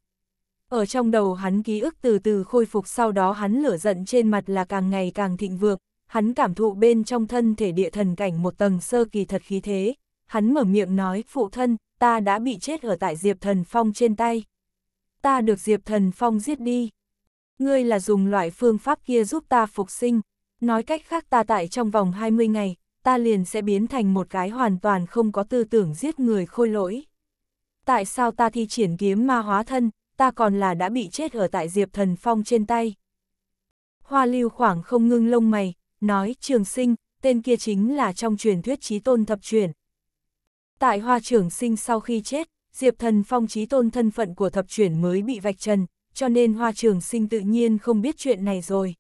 Ở trong đầu hắn ký ức từ từ khôi phục sau đó hắn lửa giận trên mặt là càng ngày càng thịnh vượng, hắn cảm thụ bên trong thân thể địa thần cảnh một tầng sơ kỳ thật khí thế, hắn mở miệng nói, phụ thân, ta đã bị chết ở tại Diệp Thần Phong trên tay. Ta được Diệp Thần Phong giết đi. Ngươi là dùng loại phương pháp kia giúp ta phục sinh, nói cách khác ta tại trong vòng 20 ngày, ta liền sẽ biến thành một cái hoàn toàn không có tư tưởng giết người khôi lỗi. Tại sao ta thi triển kiếm ma hóa thân, ta còn là đã bị chết ở tại Diệp Thần Phong trên tay. Hoa lưu khoảng không ngưng lông mày, nói trường sinh, tên kia chính là trong truyền thuyết trí tôn thập truyền. Tại hoa trường sinh sau khi chết, Diệp Thần Phong trí tôn thân phận của thập truyền mới bị vạch trần, cho nên hoa trường sinh tự nhiên không biết chuyện này rồi.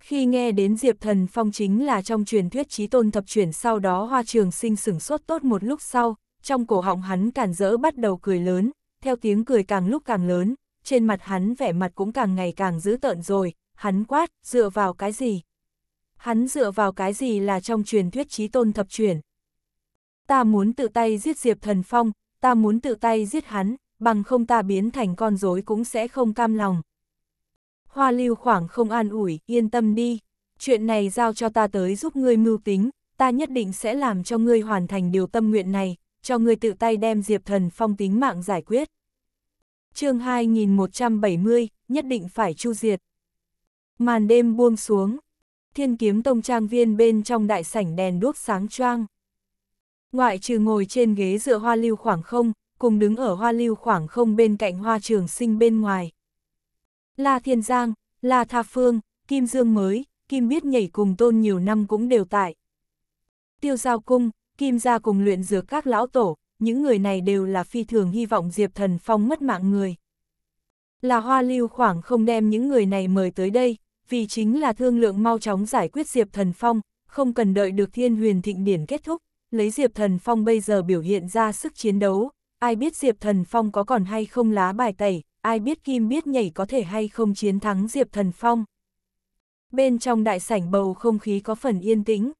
Khi nghe đến Diệp Thần Phong chính là trong truyền thuyết trí tôn thập truyền sau đó hoa trường sinh sửng sốt tốt một lúc sau, trong cổ họng hắn cản rỡ bắt đầu cười lớn, theo tiếng cười càng lúc càng lớn, trên mặt hắn vẻ mặt cũng càng ngày càng dữ tợn rồi, hắn quát, dựa vào cái gì? hắn dựa vào cái gì là trong truyền thuyết trí tôn thập truyền. Ta muốn tự tay giết Diệp Thần Phong, ta muốn tự tay giết hắn, bằng không ta biến thành con rối cũng sẽ không cam lòng. Hoa lưu khoảng không an ủi, yên tâm đi, chuyện này giao cho ta tới giúp ngươi mưu tính, ta nhất định sẽ làm cho ngươi hoàn thành điều tâm nguyện này, cho ngươi tự tay đem Diệp Thần Phong tính mạng giải quyết. chương 2170, nhất định phải chu diệt. Màn đêm buông xuống, thiên kiếm tông trang viên bên trong đại sảnh đèn đuốc sáng choang. Ngoại trừ ngồi trên ghế dựa hoa lưu khoảng không, cùng đứng ở hoa lưu khoảng không bên cạnh hoa trường sinh bên ngoài. La Thiên Giang, La Tha Phương, Kim Dương mới, Kim biết nhảy cùng tôn nhiều năm cũng đều tại. Tiêu giao cung, Kim gia cùng luyện dược các lão tổ, những người này đều là phi thường hy vọng Diệp Thần Phong mất mạng người. Là hoa lưu khoảng không đem những người này mời tới đây, vì chính là thương lượng mau chóng giải quyết Diệp Thần Phong, không cần đợi được thiên huyền thịnh điển kết thúc, lấy Diệp Thần Phong bây giờ biểu hiện ra sức chiến đấu, ai biết Diệp Thần Phong có còn hay không lá bài tẩy, ai biết Kim biết nhảy có thể hay không chiến thắng Diệp Thần Phong. Bên trong đại sảnh bầu không khí có phần yên tĩnh.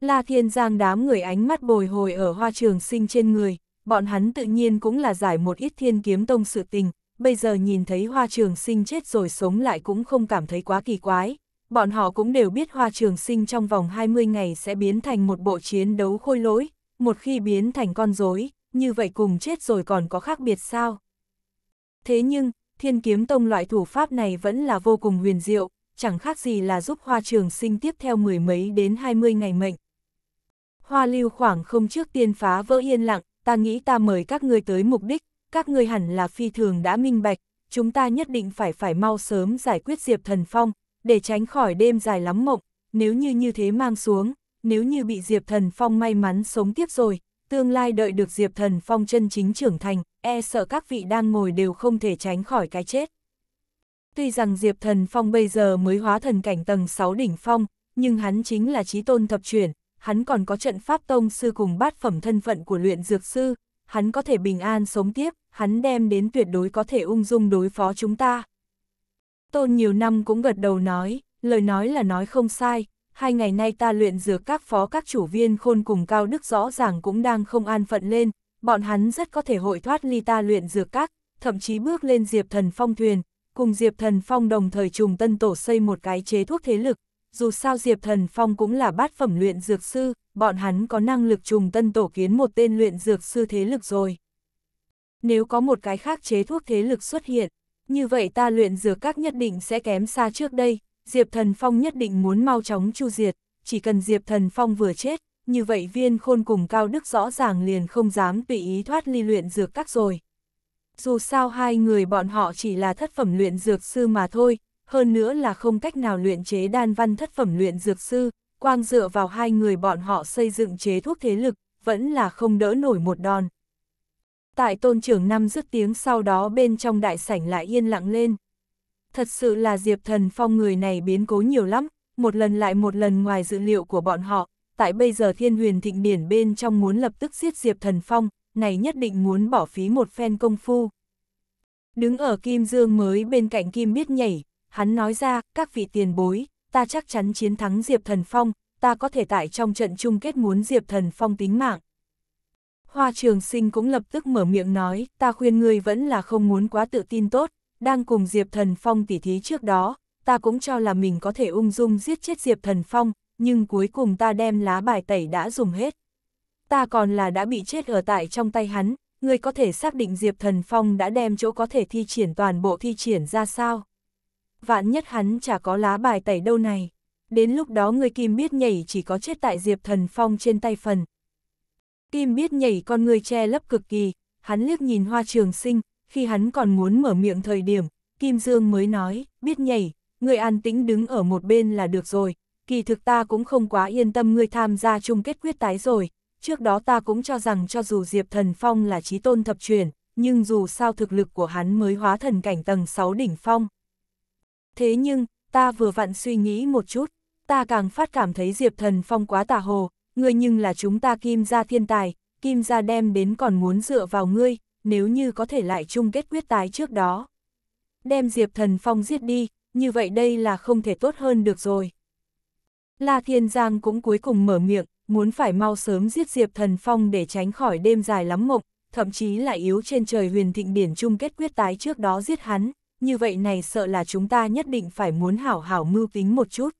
La Thiên Giang đám người ánh mắt bồi hồi ở hoa trường sinh trên người, bọn hắn tự nhiên cũng là giải một ít thiên kiếm tông sự tình, bây giờ nhìn thấy hoa trường sinh chết rồi sống lại cũng không cảm thấy quá kỳ quái. Bọn họ cũng đều biết hoa trường sinh trong vòng 20 ngày sẽ biến thành một bộ chiến đấu khôi lỗi, một khi biến thành con rối như vậy cùng chết rồi còn có khác biệt sao? Thế nhưng, thiên kiếm tông loại thủ pháp này vẫn là vô cùng huyền diệu, chẳng khác gì là giúp hoa trường sinh tiếp theo mười mấy đến 20 ngày mệnh. Hoa lưu khoảng không trước tiên phá vỡ yên lặng, ta nghĩ ta mời các ngươi tới mục đích, các ngươi hẳn là phi thường đã minh bạch, chúng ta nhất định phải phải mau sớm giải quyết Diệp Thần Phong, để tránh khỏi đêm dài lắm mộng, nếu như như thế mang xuống, nếu như bị Diệp Thần Phong may mắn sống tiếp rồi, tương lai đợi được Diệp Thần Phong chân chính trưởng thành, e sợ các vị đang ngồi đều không thể tránh khỏi cái chết. Tuy rằng Diệp Thần Phong bây giờ mới hóa thần cảnh tầng 6 đỉnh phong, nhưng hắn chính là trí tôn thập chuyển, hắn còn có trận pháp tông sư cùng bát phẩm thân phận của luyện dược sư, hắn có thể bình an sống tiếp, hắn đem đến tuyệt đối có thể ung dung đối phó chúng ta. Tôn nhiều năm cũng gật đầu nói, lời nói là nói không sai, hai ngày nay ta luyện dược các phó các chủ viên khôn cùng cao đức rõ ràng cũng đang không an phận lên, bọn hắn rất có thể hội thoát ly ta luyện dược các, thậm chí bước lên diệp thần phong thuyền, cùng diệp thần phong đồng thời trùng tân tổ xây một cái chế thuốc thế lực, dù sao Diệp Thần Phong cũng là bát phẩm luyện dược sư, bọn hắn có năng lực trùng tân tổ kiến một tên luyện dược sư thế lực rồi. Nếu có một cái khác chế thuốc thế lực xuất hiện, như vậy ta luyện dược các nhất định sẽ kém xa trước đây, Diệp Thần Phong nhất định muốn mau chóng chu diệt, chỉ cần Diệp Thần Phong vừa chết, như vậy viên khôn cùng Cao Đức rõ ràng liền không dám tùy ý thoát ly luyện dược các rồi. Dù sao hai người bọn họ chỉ là thất phẩm luyện dược sư mà thôi, hơn nữa là không cách nào luyện chế đan văn thất phẩm luyện dược sư, quang dựa vào hai người bọn họ xây dựng chế thuốc thế lực, vẫn là không đỡ nổi một đòn. Tại tôn trưởng năm dứt tiếng sau đó bên trong đại sảnh lại yên lặng lên. Thật sự là Diệp Thần Phong người này biến cố nhiều lắm, một lần lại một lần ngoài dữ liệu của bọn họ, tại bây giờ thiên huyền thịnh điển bên trong muốn lập tức giết Diệp Thần Phong, này nhất định muốn bỏ phí một phen công phu. Đứng ở Kim Dương mới bên cạnh Kim biết nhảy, hắn nói ra, các vị tiền bối, ta chắc chắn chiến thắng Diệp Thần Phong, ta có thể tại trong trận chung kết muốn Diệp Thần Phong tính mạng. Hoa trường sinh cũng lập tức mở miệng nói, ta khuyên ngươi vẫn là không muốn quá tự tin tốt, đang cùng Diệp Thần Phong tỉ thí trước đó, ta cũng cho là mình có thể ung dung giết chết Diệp Thần Phong, nhưng cuối cùng ta đem lá bài tẩy đã dùng hết. Ta còn là đã bị chết ở tại trong tay hắn, ngươi có thể xác định Diệp Thần Phong đã đem chỗ có thể thi triển toàn bộ thi triển ra sao? vạn nhất hắn chả có lá bài tẩy đâu này. Đến lúc đó người Kim biết nhảy chỉ có chết tại Diệp Thần Phong trên tay phần. Kim biết nhảy con người che lấp cực kỳ, hắn liếc nhìn hoa trường sinh, khi hắn còn muốn mở miệng thời điểm, Kim Dương mới nói, biết nhảy, người an tĩnh đứng ở một bên là được rồi, kỳ thực ta cũng không quá yên tâm người tham gia chung kết quyết tái rồi, trước đó ta cũng cho rằng cho dù Diệp Thần Phong là trí tôn thập truyền, nhưng dù sao thực lực của hắn mới hóa thần cảnh tầng 6 đỉnh phong. Thế nhưng, ta vừa vặn suy nghĩ một chút, ta càng phát cảm thấy Diệp Thần Phong quá tà hồ, ngươi nhưng là chúng ta kim gia thiên tài, kim gia đem đến còn muốn dựa vào ngươi, nếu như có thể lại chung kết quyết tái trước đó. Đem Diệp Thần Phong giết đi, như vậy đây là không thể tốt hơn được rồi. La Thiên Giang cũng cuối cùng mở miệng, muốn phải mau sớm giết Diệp Thần Phong để tránh khỏi đêm dài lắm mộng, thậm chí là yếu trên trời huyền thịnh điển chung kết quyết tái trước đó giết hắn, như vậy này sợ là chúng ta nhất định phải muốn hảo hảo mưu tính một chút.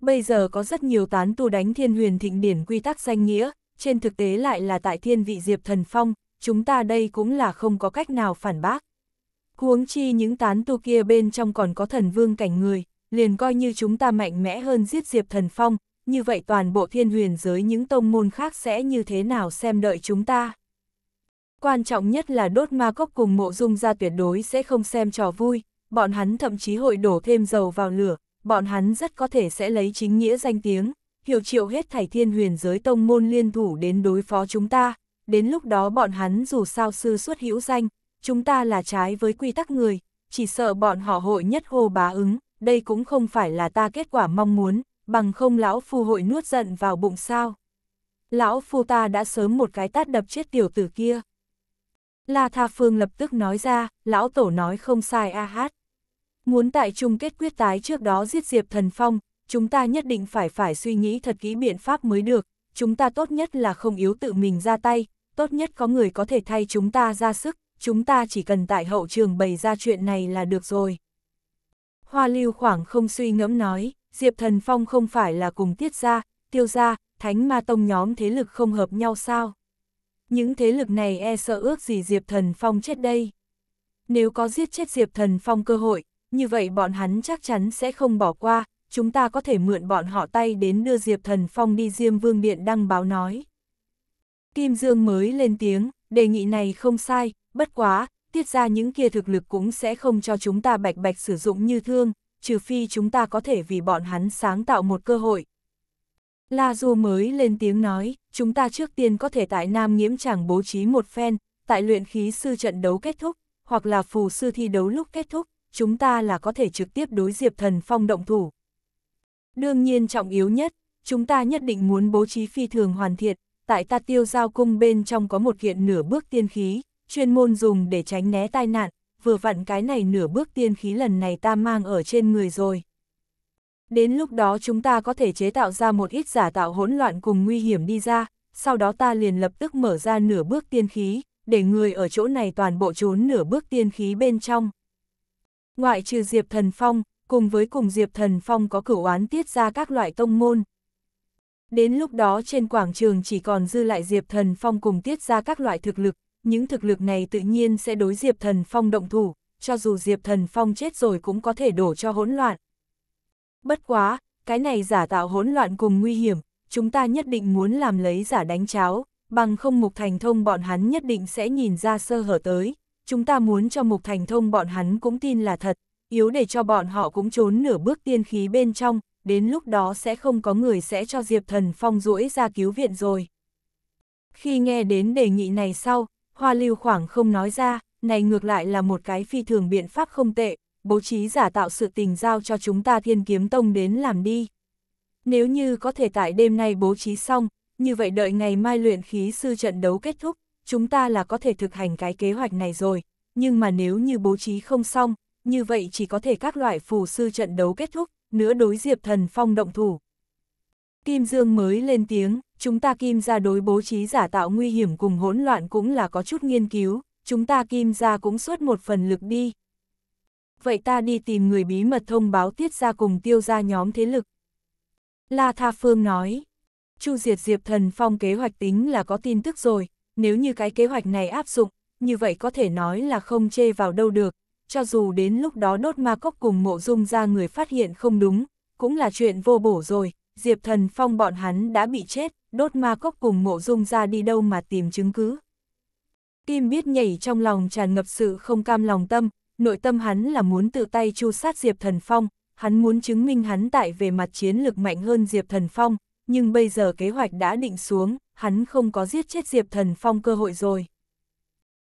Bây giờ có rất nhiều tán tu đánh thiên huyền thịnh điển quy tắc danh nghĩa, trên thực tế lại là tại thiên vị diệp thần phong, chúng ta đây cũng là không có cách nào phản bác. Huống chi những tán tu kia bên trong còn có thần vương cảnh người, liền coi như chúng ta mạnh mẽ hơn giết diệp thần phong, như vậy toàn bộ thiên huyền giới những tông môn khác sẽ như thế nào xem đợi chúng ta. Quan trọng nhất là đốt ma cốc cùng mộ dung ra tuyệt đối sẽ không xem trò vui, bọn hắn thậm chí hội đổ thêm dầu vào lửa, bọn hắn rất có thể sẽ lấy chính nghĩa danh tiếng, hiệu triệu hết thảy thiên huyền giới tông môn liên thủ đến đối phó chúng ta, đến lúc đó bọn hắn dù sao sư xuất hữu danh, chúng ta là trái với quy tắc người, chỉ sợ bọn họ hội nhất hô bá ứng, đây cũng không phải là ta kết quả mong muốn, bằng không lão phu hội nuốt giận vào bụng sao. Lão phu ta đã sớm một cái tát đập chết tiểu tử kia. La Tha Phương lập tức nói ra, lão tổ nói không sai a hát. Muốn tại chung kết quyết tái trước đó giết Diệp Thần Phong, chúng ta nhất định phải phải suy nghĩ thật kỹ biện pháp mới được, chúng ta tốt nhất là không yếu tự mình ra tay, tốt nhất có người có thể thay chúng ta ra sức, chúng ta chỉ cần tại hậu trường bày ra chuyện này là được rồi. Hoa lưu khoảng không suy ngẫm nói, Diệp Thần Phong không phải là cùng tiết ra, tiêu ra, thánh ma tông nhóm thế lực không hợp nhau sao? những thế lực này e sợ ước gì Diệp Thần Phong chết đây. Nếu có giết chết Diệp Thần Phong cơ hội, như vậy bọn hắn chắc chắn sẽ không bỏ qua, chúng ta có thể mượn bọn họ tay đến đưa Diệp Thần Phong đi Diêm Vương Điện đăng báo nói. Kim Dương mới lên tiếng, đề nghị này không sai, bất quá, tiết ra những kia thực lực cũng sẽ không cho chúng ta bạch bạch sử dụng như thương, trừ phi chúng ta có thể vì bọn hắn sáng tạo một cơ hội, La Du mới lên tiếng nói, chúng ta trước tiên có thể tại Nam Nhiễm Tràng bố trí một phen, tại luyện khí sư trận đấu kết thúc, hoặc là phù sư thi đấu lúc kết thúc, chúng ta là có thể trực tiếp đối diệp thần phong động thủ. Đương nhiên trọng yếu nhất, chúng ta nhất định muốn bố trí phi thường hoàn thiện, tại ta tiêu giao cung bên trong có một kiện nửa bước tiên khí, chuyên môn dùng để tránh né tai nạn, vừa vặn cái này nửa bước tiên khí lần này ta mang ở trên người rồi. Đến lúc đó chúng ta có thể chế tạo ra một ít giả tạo hỗn loạn cùng nguy hiểm đi ra, sau đó ta liền lập tức mở ra nửa bước tiên khí, để người ở chỗ này toàn bộ trốn nửa bước tiên khí bên trong. Ngoại trừ Diệp Thần Phong, cùng với cùng Diệp Thần Phong có cửu oán tiết ra các loại tông môn. Đến lúc đó trên quảng trường chỉ còn dư lại Diệp Thần Phong cùng tiết ra các loại thực lực, những thực lực này tự nhiên sẽ đối Diệp Thần Phong động thủ, cho dù Diệp Thần Phong chết rồi cũng có thể đổ cho hỗn loạn. Bất quá, cái này giả tạo hỗn loạn cùng nguy hiểm, chúng ta nhất định muốn làm lấy giả đánh cháo, bằng không mục thành thông bọn hắn nhất định sẽ nhìn ra sơ hở tới, chúng ta muốn cho mục thành thông bọn hắn cũng tin là thật, yếu để cho bọn họ cũng trốn nửa bước tiên khí bên trong, đến lúc đó sẽ không có người sẽ cho Diệp Thần Phong rũi ra cứu viện rồi. Khi nghe đến đề nghị này sau, Hoa Lưu khoảng không nói ra, này ngược lại là một cái phi thường biện pháp không tệ, bố trí giả tạo sự tình giao cho chúng ta thiên kiếm tông đến làm đi. Nếu như có thể tại đêm nay bố trí xong, như vậy đợi ngày mai luyện khí sư trận đấu kết thúc, chúng ta là có thể thực hành cái kế hoạch này rồi, nhưng mà nếu như bố trí không xong, như vậy chỉ có thể các loại phù sư trận đấu kết thúc, nữa đối diệp thần phong động thủ. Kim Dương mới lên tiếng, chúng ta kim ra đối bố trí giả tạo nguy hiểm cùng hỗn loạn cũng là có chút nghiên cứu, chúng ta kim ra cũng suốt một phần lực đi, vậy ta đi tìm người bí mật thông báo tiết ra cùng tiêu ra nhóm thế lực. La Tha Phương nói, Chu Diệt Diệp Thần Phong kế hoạch tính là có tin tức rồi, nếu như cái kế hoạch này áp dụng, như vậy có thể nói là không chê vào đâu được, cho dù đến lúc đó đốt ma cốc cùng mộ dung ra người phát hiện không đúng, cũng là chuyện vô bổ rồi, Diệp Thần Phong bọn hắn đã bị chết, đốt ma cốc cùng mộ dung ra đi đâu mà tìm chứng cứ. Kim biết nhảy trong lòng tràn ngập sự không cam lòng tâm, nội tâm hắn là muốn tự tay chu sát Diệp Thần Phong, hắn muốn chứng minh hắn tại về mặt chiến lược mạnh hơn Diệp Thần Phong, nhưng bây giờ kế hoạch đã định xuống, hắn không có giết chết Diệp Thần Phong cơ hội rồi.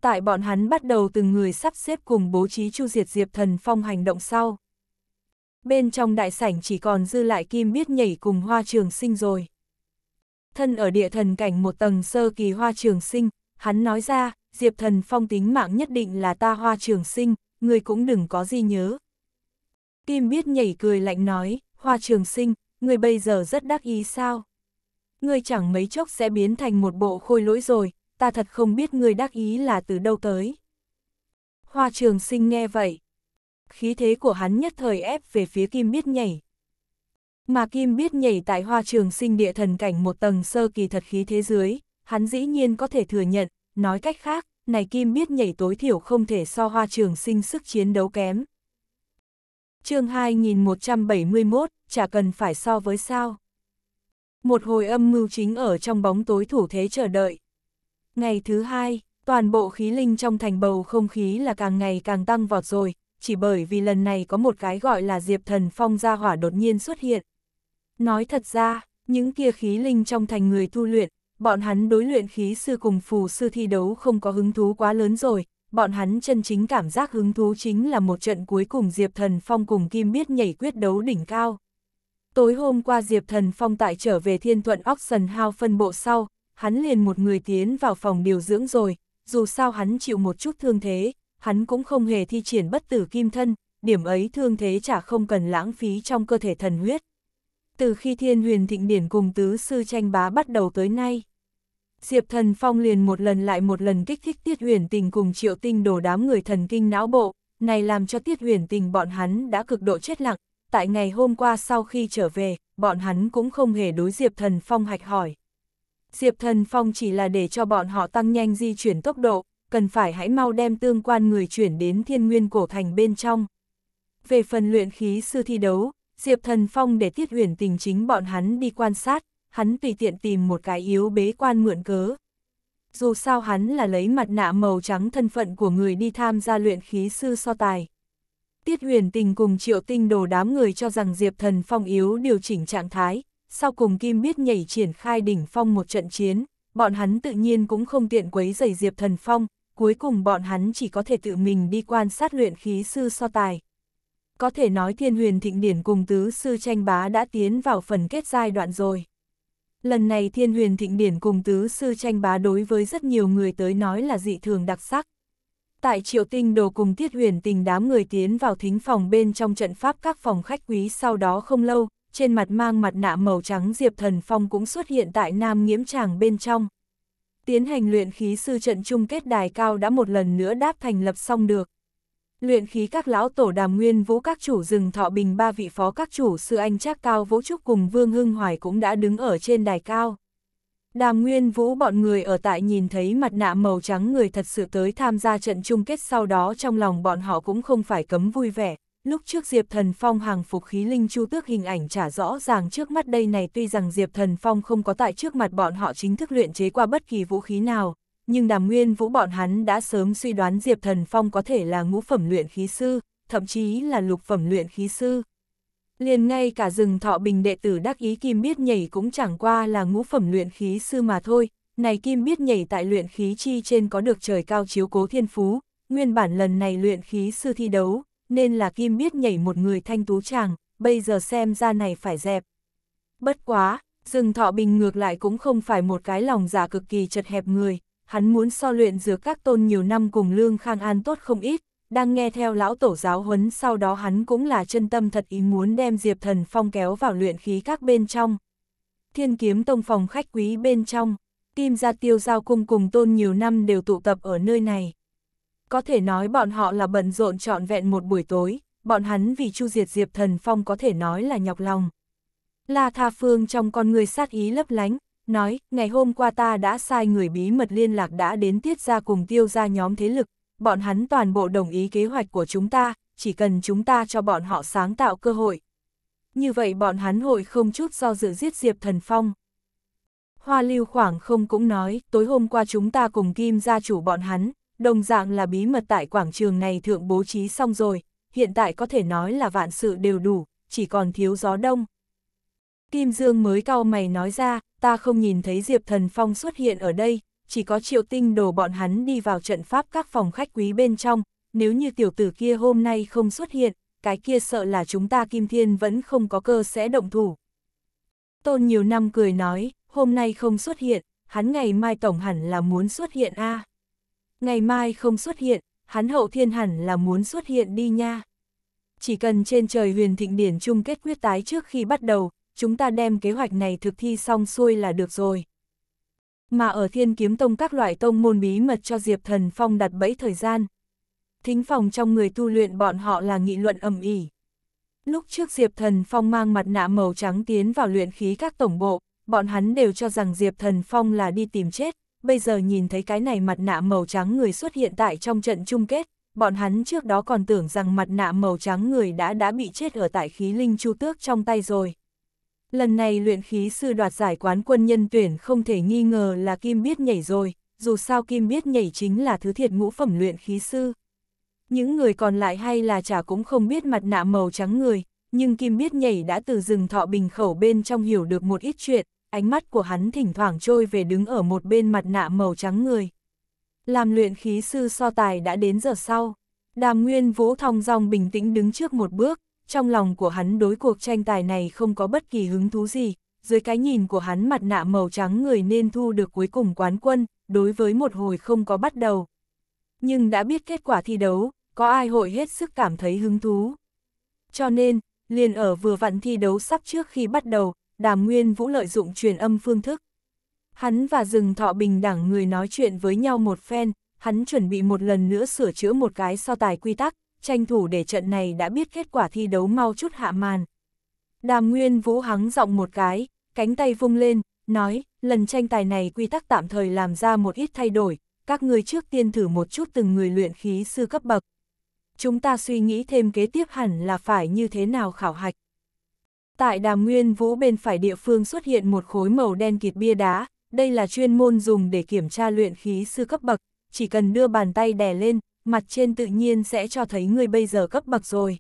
Tại bọn hắn bắt đầu từng người sắp xếp cùng bố trí chu diệt Diệp Thần Phong hành động sau. Bên trong đại sảnh chỉ còn dư lại kim biết nhảy cùng hoa trường sinh rồi. Thân ở địa thần cảnh một tầng sơ kỳ hoa trường sinh, hắn nói ra, Diệp Thần Phong tính mạng nhất định là ta hoa trường sinh, người cũng đừng có gì nhớ. Kim biết nhảy cười lạnh nói, hoa trường sinh, người bây giờ rất đắc ý sao? Người chẳng mấy chốc sẽ biến thành một bộ khôi lỗi rồi, ta thật không biết người đắc ý là từ đâu tới. Hoa trường sinh nghe vậy. Khí thế của hắn nhất thời ép về phía Kim biết nhảy. Mà Kim biết nhảy tại hoa trường sinh địa thần cảnh một tầng sơ kỳ thật khí thế dưới, hắn dĩ nhiên có thể thừa nhận, nói cách khác, này Kim biết nhảy tối thiểu không thể so hoa trường sinh sức chiến đấu kém. chương 2171, chả cần phải so với sao. Một hồi âm mưu chính ở trong bóng tối thủ thế chờ đợi. Ngày thứ hai, toàn bộ khí linh trong thành bầu không khí là càng ngày càng tăng vọt rồi, chỉ bởi vì lần này có một cái gọi là Diệp Thần Phong ra hỏa đột nhiên xuất hiện. Nói thật ra, những kia khí linh trong thành người tu luyện, bọn hắn đối luyện khí sư cùng phù sư thi đấu không có hứng thú quá lớn rồi, bọn hắn chân chính cảm giác hứng thú chính là một trận cuối cùng Diệp Thần Phong cùng Kim Biết nhảy quyết đấu đỉnh cao. Tối hôm qua Diệp Thần Phong tại trở về Thiên Thuận Oxen Hao phân bộ sau, hắn liền một người tiến vào phòng điều dưỡng rồi, dù sao hắn chịu một chút thương thế, hắn cũng không hề thi triển bất tử kim thân, điểm ấy thương thế chả không cần lãng phí trong cơ thể thần huyết, từ khi thiên huyền thịnh điển cùng tứ sư tranh bá bắt đầu tới nay. Diệp Thần Phong liền một lần lại một lần kích thích Tiết Huyền Tình cùng Triệu Tinh đổ đám người thần kinh não bộ, này làm cho Tiết Huyền Tình bọn hắn đã cực độ chết lặng, tại ngày hôm qua sau khi trở về, bọn hắn cũng không hề đối Diệp Thần Phong hạch hỏi. Diệp Thần Phong chỉ là để cho bọn họ tăng nhanh di chuyển tốc độ, cần phải hãy mau đem tương quan người chuyển đến thiên nguyên cổ thành bên trong. Về phần luyện khí sư thi đấu, Diệp Thần Phong để Tiết Uyển tình chính bọn hắn đi quan sát, hắn tùy tiện tìm một cái yếu bế quan mượn cớ. Dù sao hắn là lấy mặt nạ màu trắng thân phận của người đi tham gia luyện khí sư so tài. Tiết Uyển tình cùng triệu tinh đồ đám người cho rằng Diệp Thần Phong yếu điều chỉnh trạng thái, sau cùng Kim biết nhảy triển khai đỉnh phong một trận chiến, bọn hắn tự nhiên cũng không tiện quấy giày Diệp Thần Phong, cuối cùng bọn hắn chỉ có thể tự mình đi quan sát luyện khí sư so tài có thể nói thiên huyền thịnh điển cùng tứ sư tranh bá đã tiến vào phần kết giai đoạn rồi. Lần này thiên huyền thịnh điển cùng tứ sư tranh bá đối với rất nhiều người tới nói là dị thường đặc sắc. Tại triệu tinh đồ cùng tiết huyền tình đám người tiến vào thính phòng bên trong trận pháp các phòng khách quý sau đó không lâu, trên mặt mang mặt nạ màu trắng Diệp Thần Phong cũng xuất hiện tại Nam Nghiễm Tràng bên trong. Tiến hành luyện khí sư trận chung kết đài cao đã một lần nữa đáp thành lập xong được. Luyện khí các lão tổ đàm nguyên vũ các chủ rừng thọ bình ba vị phó các chủ sư anh trác cao vũ trúc cùng vương hưng hoài cũng đã đứng ở trên đài cao. Đàm nguyên vũ bọn người ở tại nhìn thấy mặt nạ màu trắng người thật sự tới tham gia trận chung kết sau đó trong lòng bọn họ cũng không phải cấm vui vẻ. Lúc trước Diệp Thần Phong hàng phục khí linh chu tước hình ảnh trả rõ ràng trước mắt đây này tuy rằng Diệp Thần Phong không có tại trước mặt bọn họ chính thức luyện chế qua bất kỳ vũ khí nào, nhưng đàm nguyên vũ bọn hắn đã sớm suy đoán Diệp Thần Phong có thể là ngũ phẩm luyện khí sư, thậm chí là lục phẩm luyện khí sư. Liền ngay cả rừng thọ bình đệ tử đắc ý kim biết nhảy cũng chẳng qua là ngũ phẩm luyện khí sư mà thôi, này kim biết nhảy tại luyện khí chi trên có được trời cao chiếu cố thiên phú, nguyên bản lần này luyện khí sư thi đấu, nên là kim biết nhảy một người thanh tú chàng, bây giờ xem ra này phải dẹp. Bất quá, rừng thọ bình ngược lại cũng không phải một cái lòng giả dạ cực kỳ chật hẹp người, hắn muốn so luyện dược các tôn nhiều năm cùng Lương Khang An tốt không ít, đang nghe theo lão tổ giáo huấn sau đó hắn cũng là chân tâm thật ý muốn đem Diệp Thần Phong kéo vào luyện khí các bên trong. Thiên kiếm tông phòng khách quý bên trong, Kim gia tiêu giao cung cùng tôn nhiều năm đều tụ tập ở nơi này. Có thể nói bọn họ là bận rộn trọn vẹn một buổi tối, bọn hắn vì chu diệt Diệp Thần Phong có thể nói là nhọc lòng. La Tha Phương trong con người sát ý lấp lánh, nói, ngày hôm qua ta đã sai người bí mật liên lạc đã đến tiết ra cùng tiêu ra nhóm thế lực, bọn hắn toàn bộ đồng ý kế hoạch của chúng ta, chỉ cần chúng ta cho bọn họ sáng tạo cơ hội. Như vậy bọn hắn hội không chút do dự giết Diệp Thần Phong. Hoa lưu khoảng không cũng nói, tối hôm qua chúng ta cùng Kim gia chủ bọn hắn, đồng dạng là bí mật tại quảng trường này thượng bố trí xong rồi, hiện tại có thể nói là vạn sự đều đủ, chỉ còn thiếu gió đông. Kim Dương mới cau mày nói ra, ta không nhìn thấy Diệp Thần Phong xuất hiện ở đây, chỉ có triệu tinh đồ bọn hắn đi vào trận pháp các phòng khách quý bên trong, nếu như tiểu tử kia hôm nay không xuất hiện, cái kia sợ là chúng ta Kim Thiên vẫn không có cơ sẽ động thủ. Tôn nhiều năm cười nói, hôm nay không xuất hiện, hắn ngày mai tổng hẳn là muốn xuất hiện a à. Ngày mai không xuất hiện, hắn hậu thiên hẳn là muốn xuất hiện đi nha. Chỉ cần trên trời huyền thịnh điển chung kết quyết tái trước khi bắt đầu, chúng ta đem kế hoạch này thực thi xong xuôi là được rồi. Mà ở thiên kiếm tông các loại tông môn bí mật cho Diệp Thần Phong đặt bẫy thời gian. Thính phòng trong người tu luyện bọn họ là nghị luận ầm ĩ. Lúc trước Diệp Thần Phong mang mặt nạ màu trắng tiến vào luyện khí các tổng bộ, bọn hắn đều cho rằng Diệp Thần Phong là đi tìm chết, bây giờ nhìn thấy cái này mặt nạ màu trắng người xuất hiện tại trong trận chung kết, bọn hắn trước đó còn tưởng rằng mặt nạ màu trắng người đã đã bị chết ở tại khí linh chu tước trong tay rồi. Lần này luyện khí sư đoạt giải quán quân nhân tuyển không thể nghi ngờ là Kim biết nhảy rồi, dù sao Kim biết nhảy chính là thứ thiệt ngũ phẩm luyện khí sư. Những người còn lại hay là chả cũng không biết mặt nạ màu trắng người, nhưng Kim biết nhảy đã từ rừng thọ bình khẩu bên trong hiểu được một ít chuyện, ánh mắt của hắn thỉnh thoảng trôi về đứng ở một bên mặt nạ màu trắng người. Làm luyện khí sư so tài đã đến giờ sau, đàm nguyên vũ thong dòng bình tĩnh đứng trước một bước, trong lòng của hắn đối cuộc tranh tài này không có bất kỳ hứng thú gì, dưới cái nhìn của hắn mặt nạ màu trắng người nên thu được cuối cùng quán quân, đối với một hồi không có bắt đầu. Nhưng đã biết kết quả thi đấu, có ai hội hết sức cảm thấy hứng thú. Cho nên, liền ở vừa vặn thi đấu sắp trước khi bắt đầu, đàm nguyên vũ lợi dụng truyền âm phương thức. Hắn và rừng thọ bình đẳng người nói chuyện với nhau một phen, hắn chuẩn bị một lần nữa sửa chữa một cái so tài quy tắc, tranh thủ để trận này đã biết kết quả thi đấu mau chút hạ màn. Đàm Nguyên Vũ hắng giọng một cái, cánh tay vung lên, nói, lần tranh tài này quy tắc tạm thời làm ra một ít thay đổi, các người trước tiên thử một chút từng người luyện khí sư cấp bậc. Chúng ta suy nghĩ thêm kế tiếp hẳn là phải như thế nào khảo hạch. Tại đàm nguyên vũ bên phải địa phương xuất hiện một khối màu đen kịt bia đá, đây là chuyên môn dùng để kiểm tra luyện khí sư cấp bậc, chỉ cần đưa bàn tay đè lên, mặt trên tự nhiên sẽ cho thấy người bây giờ cấp bậc rồi.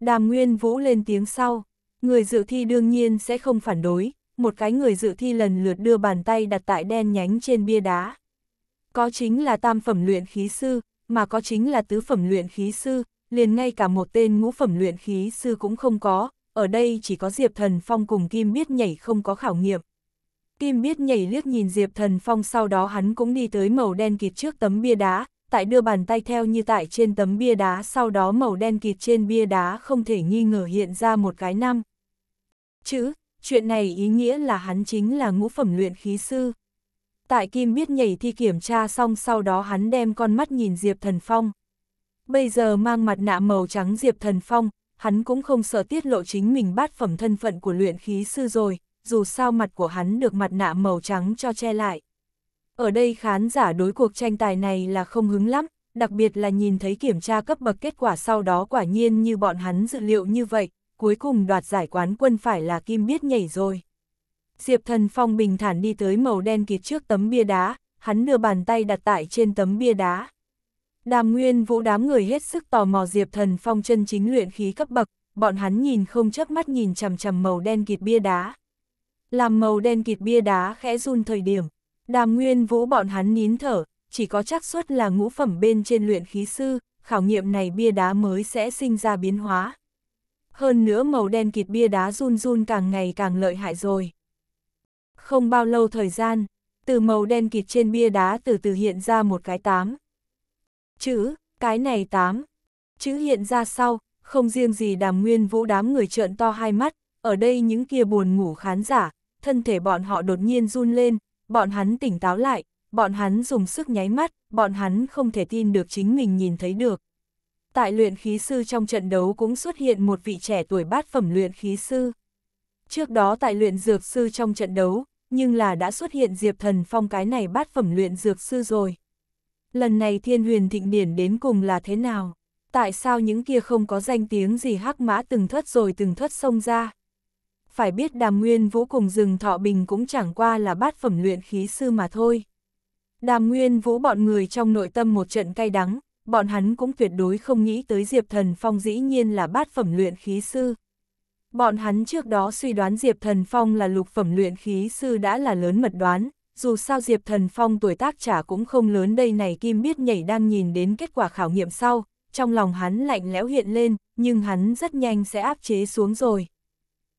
Đàm Nguyên Vũ lên tiếng sau, người dự thi đương nhiên sẽ không phản đối, một cái người dự thi lần lượt đưa bàn tay đặt tại đen nhánh trên bia đá. Có chính là tam phẩm luyện khí sư, mà có chính là tứ phẩm luyện khí sư, liền ngay cả một tên ngũ phẩm luyện khí sư cũng không có, ở đây chỉ có Diệp Thần Phong cùng Kim Biết Nhảy không có khảo nghiệm. Kim Biết Nhảy liếc nhìn Diệp Thần Phong sau đó hắn cũng đi tới màu đen kịt trước tấm bia đá, tại đưa bàn tay theo như tại trên tấm bia đá sau đó màu đen kịt trên bia đá không thể nghi ngờ hiện ra một cái năm. Chữ, chuyện này ý nghĩa là hắn chính là ngũ phẩm luyện khí sư. Tại Kim biết nhảy thi kiểm tra xong sau đó hắn đem con mắt nhìn Diệp Thần Phong. Bây giờ mang mặt nạ màu trắng Diệp Thần Phong, hắn cũng không sợ tiết lộ chính mình bát phẩm thân phận của luyện khí sư rồi, dù sao mặt của hắn được mặt nạ màu trắng cho che lại. Ở đây khán giả đối cuộc tranh tài này là không hứng lắm, đặc biệt là nhìn thấy kiểm tra cấp bậc kết quả sau đó quả nhiên như bọn hắn dự liệu như vậy, cuối cùng đoạt giải quán quân phải là Kim biết nhảy rồi. Diệp Thần Phong bình thản đi tới màu đen kịt trước tấm bia đá, hắn đưa bàn tay đặt tại trên tấm bia đá. Đàm Nguyên Vũ đám người hết sức tò mò Diệp Thần Phong chân chính luyện khí cấp bậc, bọn hắn nhìn không chớp mắt nhìn chằm chằm màu đen kịt bia đá. Làm màu đen kịt bia đá khẽ run thời điểm, Đàm Nguyên Vũ bọn hắn nín thở, chỉ có chắc suất là ngũ phẩm bên trên luyện khí sư, khảo nghiệm này bia đá mới sẽ sinh ra biến hóa. Hơn nữa màu đen kịt bia đá run run càng ngày càng lợi hại rồi. Không bao lâu thời gian, từ màu đen kịt trên bia đá từ từ hiện ra một cái tám. Chữ, cái này tám. Chữ hiện ra sau, không riêng gì đàm nguyên vũ đám người trợn to hai mắt, ở đây những kia buồn ngủ khán giả, thân thể bọn họ đột nhiên run lên, bọn hắn tỉnh táo lại, bọn hắn dùng sức nháy mắt, bọn hắn không thể tin được chính mình nhìn thấy được. Tại luyện khí sư trong trận đấu cũng xuất hiện một vị trẻ tuổi bát phẩm luyện khí sư. Trước đó tại luyện dược sư trong trận đấu, nhưng là đã xuất hiện Diệp Thần Phong cái này bát phẩm luyện dược sư rồi. Lần này thiên huyền thịnh điển đến cùng là thế nào? Tại sao những kia không có danh tiếng gì hắc mã từng thoát rồi từng thoát xông ra? phải biết đàm nguyên vũ cùng rừng thọ bình cũng chẳng qua là bát phẩm luyện khí sư mà thôi. Đàm nguyên vũ bọn người trong nội tâm một trận cay đắng, bọn hắn cũng tuyệt đối không nghĩ tới Diệp Thần Phong dĩ nhiên là bát phẩm luyện khí sư. Bọn hắn trước đó suy đoán Diệp Thần Phong là lục phẩm luyện khí sư đã là lớn mật đoán, dù sao Diệp Thần Phong tuổi tác trả cũng không lớn đây này Kim biết nhảy đang nhìn đến kết quả khảo nghiệm sau, trong lòng hắn lạnh lẽo hiện lên, nhưng hắn rất nhanh sẽ áp chế xuống rồi.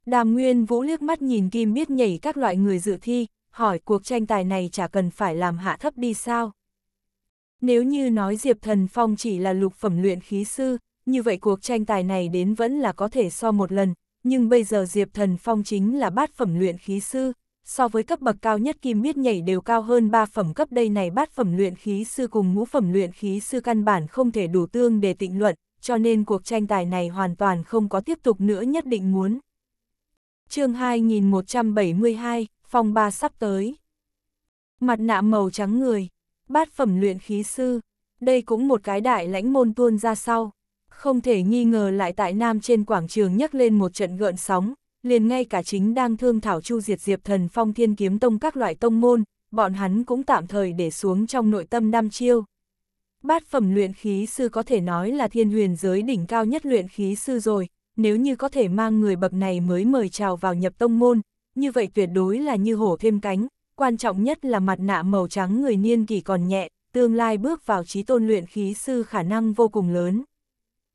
Đàm Nguyên Vũ liếc mắt nhìn Kim biết nhảy các loại người dự thi, hỏi cuộc tranh tài này chả cần phải làm hạ thấp đi sao. Nếu như nói Diệp Thần Phong chỉ là lục phẩm luyện khí sư, như vậy cuộc tranh tài này đến vẫn là có thể so một lần, nhưng bây giờ Diệp Thần Phong chính là bát phẩm luyện khí sư, so với cấp bậc cao nhất Kim biết nhảy đều cao hơn ba phẩm cấp đây này bát phẩm luyện khí sư cùng ngũ phẩm luyện khí sư căn bản không thể đủ tương để tịnh luận, cho nên cuộc tranh tài này hoàn toàn không có tiếp tục nữa nhất định muốn chương 2172, phòng ba sắp tới. Mặt nạ màu trắng người, bát phẩm luyện khí sư, đây cũng một cái đại lãnh môn tuôn ra sau. Không thể nghi ngờ lại tại Nam trên quảng trường nhấc lên một trận gợn sóng, liền ngay cả chính đang thương thảo chu diệt diệp thần phong thiên kiếm tông các loại tông môn, bọn hắn cũng tạm thời để xuống trong nội tâm năm chiêu. Bát phẩm luyện khí sư có thể nói là thiên huyền giới đỉnh cao nhất luyện khí sư rồi, nếu như có thể mang người bậc này mới mời chào vào nhập tông môn, như vậy tuyệt đối là như hổ thêm cánh, quan trọng nhất là mặt nạ màu trắng người niên kỷ còn nhẹ, tương lai bước vào trí tôn luyện khí sư khả năng vô cùng lớn.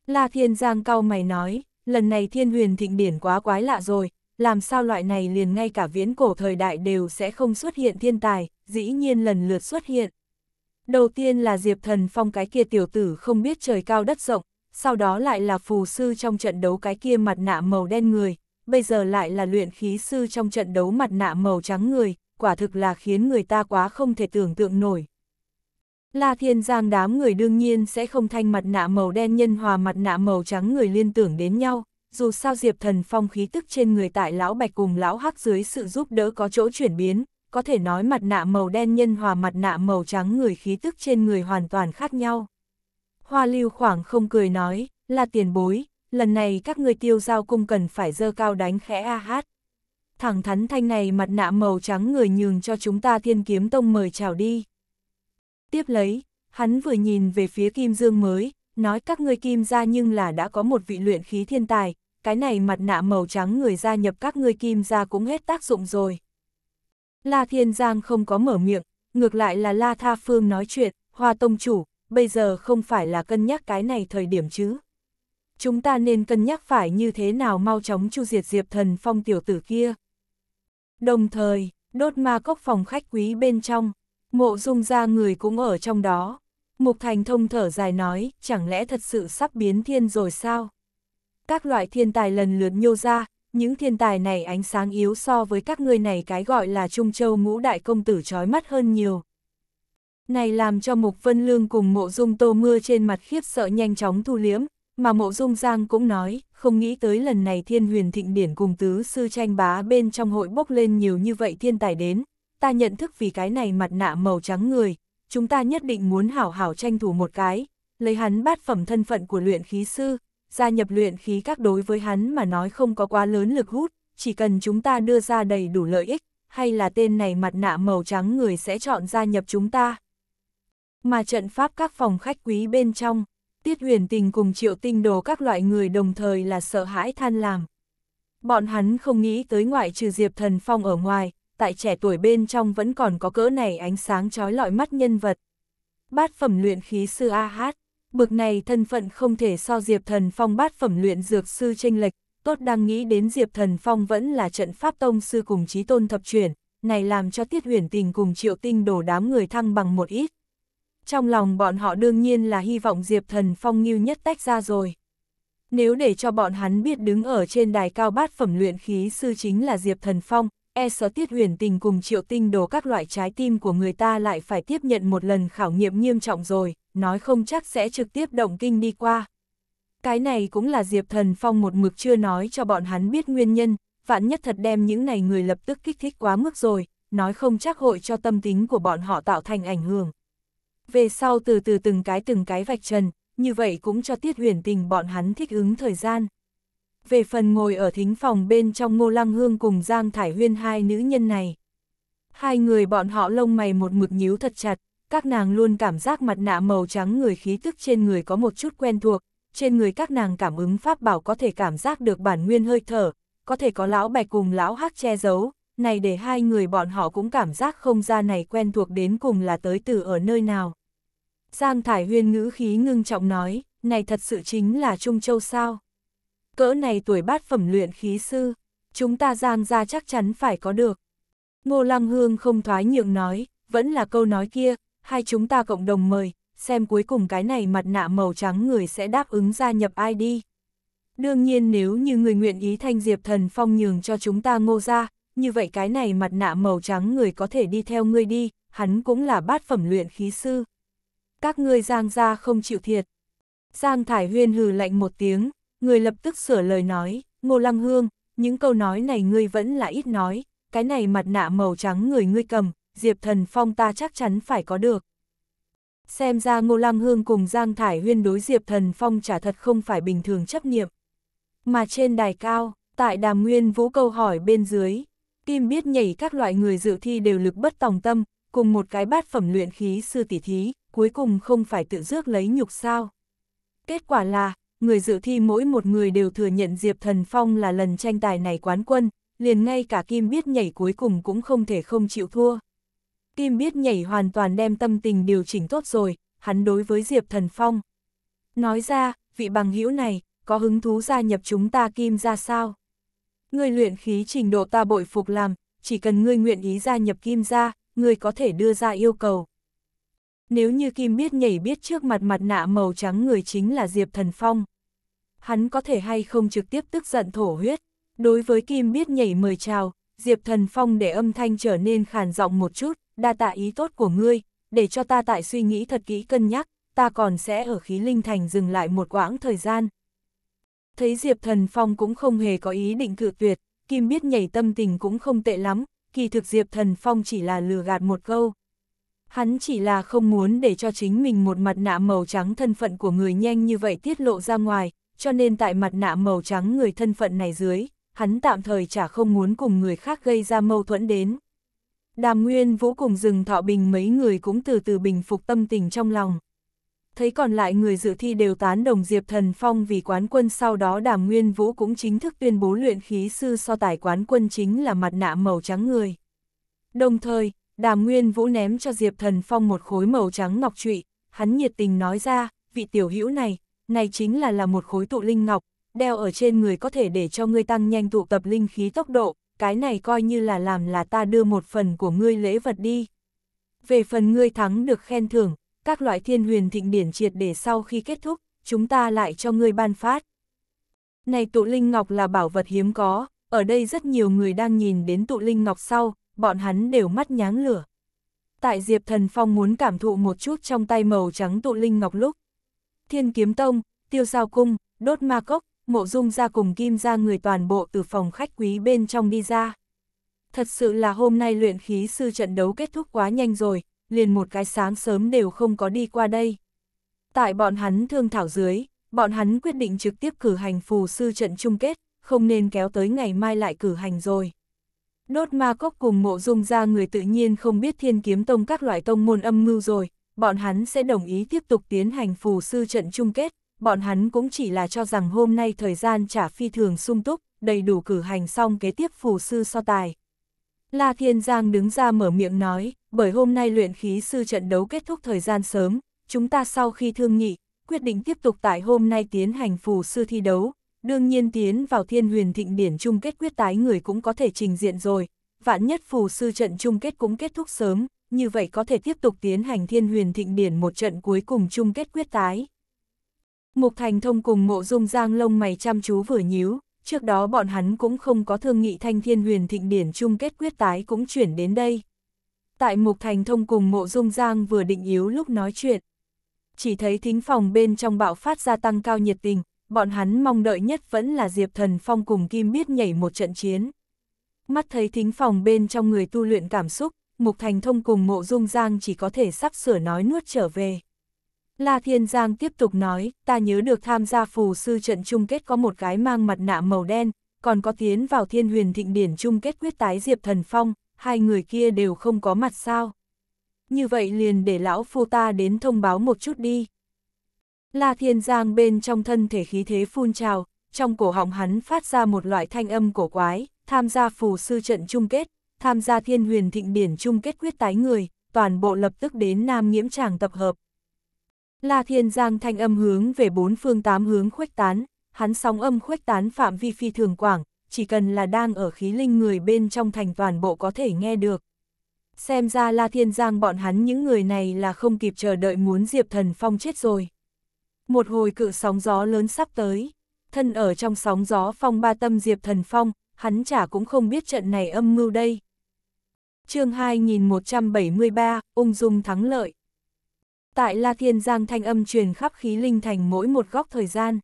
La Thiên Giang cao mày nói, lần này thiên huyền thịnh điển quá quái lạ rồi, làm sao loại này liền ngay cả viễn cổ thời đại đều sẽ không xuất hiện thiên tài, dĩ nhiên lần lượt xuất hiện. Đầu tiên là Diệp Thần Phong cái kia tiểu tử không biết trời cao đất rộng, sau đó lại là phù sư trong trận đấu cái kia mặt nạ màu đen người, bây giờ lại là luyện khí sư trong trận đấu mặt nạ màu trắng người, quả thực là khiến người ta quá không thể tưởng tượng nổi. La Thiên Giang đám người đương nhiên sẽ không thanh mặt nạ màu đen nhân hòa mặt nạ màu trắng người liên tưởng đến nhau, dù sao Diệp Thần Phong khí tức trên người tại Lão Bạch cùng Lão Hắc dưới sự giúp đỡ có chỗ chuyển biến, có thể nói mặt nạ màu đen nhân hòa mặt nạ màu trắng người khí tức trên người hoàn toàn khác nhau. Hoa lưu khoảng không cười nói, là tiền bối, lần này các người tiêu giao cung cần phải dơ cao đánh khẽ a hát. Thẳng thắn thanh này mặt nạ màu trắng người nhường cho chúng ta thiên kiếm tông mời chào đi. Tiếp lấy, hắn vừa nhìn về phía kim dương mới, nói các ngươi kim ra nhưng là đã có một vị luyện khí thiên tài, cái này mặt nạ màu trắng người gia nhập các ngươi kim ra cũng hết tác dụng rồi. La Thiên Giang không có mở miệng, ngược lại là La Tha Phương nói chuyện, Hoa Tông Chủ, bây giờ không phải là cân nhắc cái này thời điểm chứ. Chúng ta nên cân nhắc phải như thế nào mau chóng chu diệt diệp thần phong tiểu tử kia. Đồng thời, đốt ma cốc phòng khách quý bên trong, mộ dung ra người cũng ở trong đó. Mục Thành thông thở dài nói, chẳng lẽ thật sự sắp biến thiên rồi sao? Các loại thiên tài lần lượt nhô ra, những thiên tài này ánh sáng yếu so với các người này cái gọi là Trung Châu ngũ đại công tử trói mắt hơn nhiều, này làm cho Mục Vân Lương cùng Mộ Dung Tô Mưa trên mặt khiếp sợ nhanh chóng thu liếm, mà Mộ Dung Giang cũng nói, không nghĩ tới lần này thiên huyền thịnh điển cùng tứ sư tranh bá bên trong hội bốc lên nhiều như vậy thiên tài đến, ta nhận thức vì cái này mặt nạ màu trắng người, chúng ta nhất định muốn hảo hảo tranh thủ một cái, lấy hắn bát phẩm thân phận của luyện khí sư, gia nhập luyện khí các đối với hắn mà nói không có quá lớn lực hút, chỉ cần chúng ta đưa ra đầy đủ lợi ích, hay là tên này mặt nạ màu trắng người sẽ chọn gia nhập chúng ta mà trận pháp các phòng khách quý bên trong, Tiết huyền tình cùng triệu tinh đồ các loại người đồng thời là sợ hãi than làm. Bọn hắn không nghĩ tới ngoại trừ Diệp Thần Phong ở ngoài, tại trẻ tuổi bên trong vẫn còn có cỡ này ánh sáng trói lọi mắt nhân vật. Bát phẩm luyện khí sư A Hát, bực này thân phận không thể so Diệp Thần Phong bát phẩm luyện dược sư tranh lệch, tốt đang nghĩ đến Diệp Thần Phong vẫn là trận pháp tông sư cùng trí tôn thập truyền, này làm cho Tiết huyền tình cùng triệu tinh đổ đám người thăng bằng một ít, trong lòng bọn họ đương nhiên là hy vọng Diệp Thần Phong nghiêu nhất tách ra rồi. Nếu để cho bọn hắn biết đứng ở trên đài cao bát phẩm luyện khí sư chính là Diệp Thần Phong, e sợ tiết huyền tình cùng triệu tinh đồ các loại trái tim của người ta lại phải tiếp nhận một lần khảo nghiệm nghiêm trọng rồi, nói không chắc sẽ trực tiếp động kinh đi qua. Cái này cũng là Diệp Thần Phong một mực chưa nói cho bọn hắn biết nguyên nhân, vạn nhất thật đem những này người lập tức kích thích quá mức rồi, nói không chắc hội cho tâm tính của bọn họ tạo thành ảnh hưởng, về sau từ từ từng cái từng cái vạch trần, như vậy cũng cho Tiết Huyền Tình bọn hắn thích ứng thời gian. Về phần ngồi ở thính phòng bên trong Ngô Lăng Hương cùng Giang Thải Huyên hai nữ nhân này. Hai người bọn họ lông mày một mực nhíu thật chặt, các nàng luôn cảm giác mặt nạ màu trắng người khí tức trên người có một chút quen thuộc, trên người các nàng cảm ứng pháp bảo có thể cảm giác được bản nguyên hơi thở, có thể có lão bạch cùng lão hắc che giấu, này để hai người bọn họ cũng cảm giác không gian này quen thuộc đến cùng là tới từ ở nơi nào. Giang Thải Huyên ngữ khí ngưng trọng nói, này thật sự chính là Trung Châu sao. Cỡ này tuổi bát phẩm luyện khí sư, chúng ta Giang ra chắc chắn phải có được. Ngô Lăng Hương không thoái nhượng nói, vẫn là câu nói kia, hai chúng ta cộng đồng mời, xem cuối cùng cái này mặt nạ màu trắng người sẽ đáp ứng gia nhập ai đi. Đương nhiên nếu như người nguyện ý thanh diệp thần phong nhường cho chúng ta ngô ra, như vậy cái này mặt nạ màu trắng người có thể đi theo ngươi đi, hắn cũng là bát phẩm luyện khí sư. Các ngươi Giang gia không chịu thiệt. Giang Thải Huyên hừ lạnh một tiếng, người lập tức sửa lời nói, Ngô Lăng Hương, những câu nói này ngươi vẫn là ít nói, cái này mặt nạ màu trắng người ngươi cầm, Diệp Thần Phong ta chắc chắn phải có được. Xem ra Ngô Lăng Hương cùng Giang Thải Huyên đối Diệp Thần Phong trả thật không phải bình thường chấp niệm. Mà trên đài cao, tại đàm nguyên vũ câu hỏi bên dưới, tim biết nhảy các loại người dự thi đều lực bất tòng tâm, cùng một cái bát phẩm luyện khí sư tỷ thí, cuối cùng không phải tự rước lấy nhục sao. Kết quả là, người dự thi mỗi một người đều thừa nhận Diệp Thần Phong là lần tranh tài này quán quân, liền ngay cả Kim biết nhảy cuối cùng cũng không thể không chịu thua. Kim biết nhảy hoàn toàn đem tâm tình điều chỉnh tốt rồi, hắn đối với Diệp Thần Phong. Nói ra, vị bằng hữu này, có hứng thú gia nhập chúng ta Kim ra sao? Ngươi luyện khí trình độ ta bội phục làm, chỉ cần ngươi nguyện ý gia nhập kim gia, ngươi có thể đưa ra yêu cầu. Nếu như kim biết nhảy biết trước mặt mặt nạ màu trắng người chính là Diệp Thần Phong. Hắn có thể hay không trực tiếp tức giận thổ huyết. Đối với kim biết nhảy mời chào, Diệp Thần Phong để âm thanh trở nên khàn giọng một chút, đa tạ ý tốt của ngươi, để cho ta tại suy nghĩ thật kỹ cân nhắc, ta còn sẽ ở khí linh thành dừng lại một quãng thời gian thấy Diệp Thần Phong cũng không hề có ý định cự tuyệt, Kim biết nhảy tâm tình cũng không tệ lắm, kỳ thực Diệp Thần Phong chỉ là lừa gạt một câu. Hắn chỉ là không muốn để cho chính mình một mặt nạ màu trắng thân phận của người nhanh như vậy tiết lộ ra ngoài, cho nên tại mặt nạ màu trắng người thân phận này dưới, hắn tạm thời chả không muốn cùng người khác gây ra mâu thuẫn đến. Đàm Nguyên Vũ cùng rừng Thọ Bình mấy người cũng từ từ bình phục tâm tình trong lòng thấy còn lại người dự thi đều tán đồng Diệp Thần Phong vì quán quân sau đó Đàm Nguyên Vũ cũng chính thức tuyên bố luyện khí sư so tài quán quân chính là mặt nạ màu trắng người. Đồng thời, Đàm Nguyên Vũ ném cho Diệp Thần Phong một khối màu trắng ngọc trụy, hắn nhiệt tình nói ra, vị tiểu hữu này, này chính là là một khối tụ linh ngọc, đeo ở trên người có thể để cho ngươi tăng nhanh tụ tập linh khí tốc độ, cái này coi như là làm là ta đưa một phần của ngươi lễ vật đi. Về phần ngươi thắng được khen thưởng, các loại thiên huyền thịnh điển triệt để sau khi kết thúc, chúng ta lại cho ngươi ban phát. Này tụ linh ngọc là bảo vật hiếm có, ở đây rất nhiều người đang nhìn đến tụ linh ngọc sau, bọn hắn đều mắt nháng lửa. Tại Diệp Thần Phong muốn cảm thụ một chút trong tay màu trắng tụ linh ngọc lúc. Thiên Kiếm Tông, Tiêu Giao Cung, Đốt Ma Cốc, Mộ Dung ra cùng Kim ra người toàn bộ từ phòng khách quý bên trong đi ra. Thật sự là hôm nay luyện khí sư trận đấu kết thúc quá nhanh rồi, liền một cái sáng sớm đều không có đi qua đây. Tại bọn hắn thương thảo dưới, bọn hắn quyết định trực tiếp cử hành phù sư trận chung kết, không nên kéo tới ngày mai lại cử hành rồi. Đốt ma cốc cùng mộ dung ra người tự nhiên không biết thiên kiếm tông các loại tông môn âm mưu rồi, bọn hắn sẽ đồng ý tiếp tục tiến hành phù sư trận chung kết, bọn hắn cũng chỉ là cho rằng hôm nay thời gian trả phi thường sung túc, đầy đủ cử hành xong kế tiếp phù sư so tài. La Thiên Giang đứng ra mở miệng nói, bởi hôm nay luyện khí sư trận đấu kết thúc thời gian sớm, chúng ta sau khi thương nghị, quyết định tiếp tục tại hôm nay tiến hành phù sư thi đấu, đương nhiên tiến vào thiên huyền thịnh điển chung kết quyết tái người cũng có thể trình diện rồi, vạn nhất phù sư trận chung kết cũng kết thúc sớm, như vậy có thể tiếp tục tiến hành thiên huyền thịnh điển một trận cuối cùng chung kết quyết tái. Mục Thành Thông cùng mộ dung giang lông mày chăm chú vừa nhíu, trước đó bọn hắn cũng không có thương nghị thanh thiên huyền thịnh điển chung kết quyết tái cũng chuyển đến đây. Tại Mục Thành Thông cùng Mộ Dung Giang vừa định yếu lúc nói chuyện. Chỉ thấy thính phòng bên trong bạo phát gia tăng cao nhiệt tình, bọn hắn mong đợi nhất vẫn là Diệp Thần Phong cùng Kim Biết nhảy một trận chiến. Mắt thấy thính phòng bên trong người tu luyện cảm xúc, Mục Thành Thông cùng Mộ Dung Giang chỉ có thể sắp sửa nói nuốt trở về. La Thiên Giang tiếp tục nói, ta nhớ được tham gia phù sư trận chung kết có một gái mang mặt nạ màu đen, còn có tiến vào thiên huyền thịnh điển chung kết quyết tái Diệp Thần Phong, hai người kia đều không có mặt sao. Như vậy liền để lão phu ta đến thông báo một chút đi. La Thiên Giang bên trong thân thể khí thế phun trào, trong cổ họng hắn phát ra một loại thanh âm cổ quái, tham gia phù sư trận chung kết, tham gia thiên huyền thịnh điển chung kết quyết tái người, toàn bộ lập tức đến Nam Nghiễm Tràng tập hợp. La Thiên Giang thanh âm hướng về bốn phương tám hướng khuếch tán, hắn sóng âm khuếch tán phạm vi phi thường quảng, chỉ cần là đang ở khí linh người bên trong thành toàn bộ có thể nghe được. Xem ra La Thiên Giang bọn hắn những người này là không kịp chờ đợi muốn Diệp Thần Phong chết rồi. Một hồi cự sóng gió lớn sắp tới, thân ở trong sóng gió phong ba tâm Diệp Thần Phong, hắn chả cũng không biết trận này âm mưu đây. chương 2173, ung dung thắng lợi. Tại La Thiên Giang thanh âm truyền khắp khí linh thành mỗi một góc thời gian.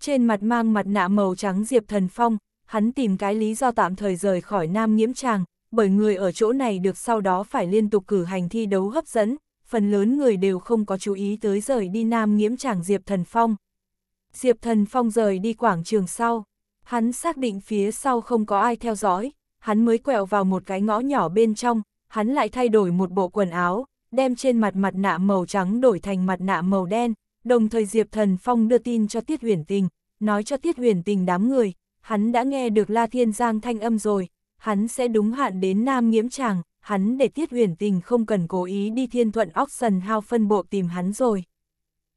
Trên mặt mang mặt nạ màu trắng Diệp Thần Phong, hắn tìm cái lý do tạm thời rời khỏi Nam Nghiễm Tràng, bởi người ở chỗ này được sau đó phải liên tục cử hành thi đấu hấp dẫn, phần lớn người đều không có chú ý tới rời đi Nam Nghiễm Tràng Diệp Thần Phong. Diệp Thần Phong rời đi quảng trường sau, hắn xác định phía sau không có ai theo dõi, hắn mới quẹo vào một cái ngõ nhỏ bên trong, hắn lại thay đổi một bộ quần áo, đem trên mặt mặt nạ màu trắng đổi thành mặt nạ màu đen, đồng thời Diệp Thần Phong đưa tin cho Tiết Huyền Tình, nói cho Tiết Huyền Tình đám người, hắn đã nghe được La Thiên Giang thanh âm rồi, hắn sẽ đúng hạn đến Nam Nghiễm Tràng, hắn để Tiết Huyền Tình không cần cố ý đi Thiên Thuận Oxen Hao phân bộ tìm hắn rồi.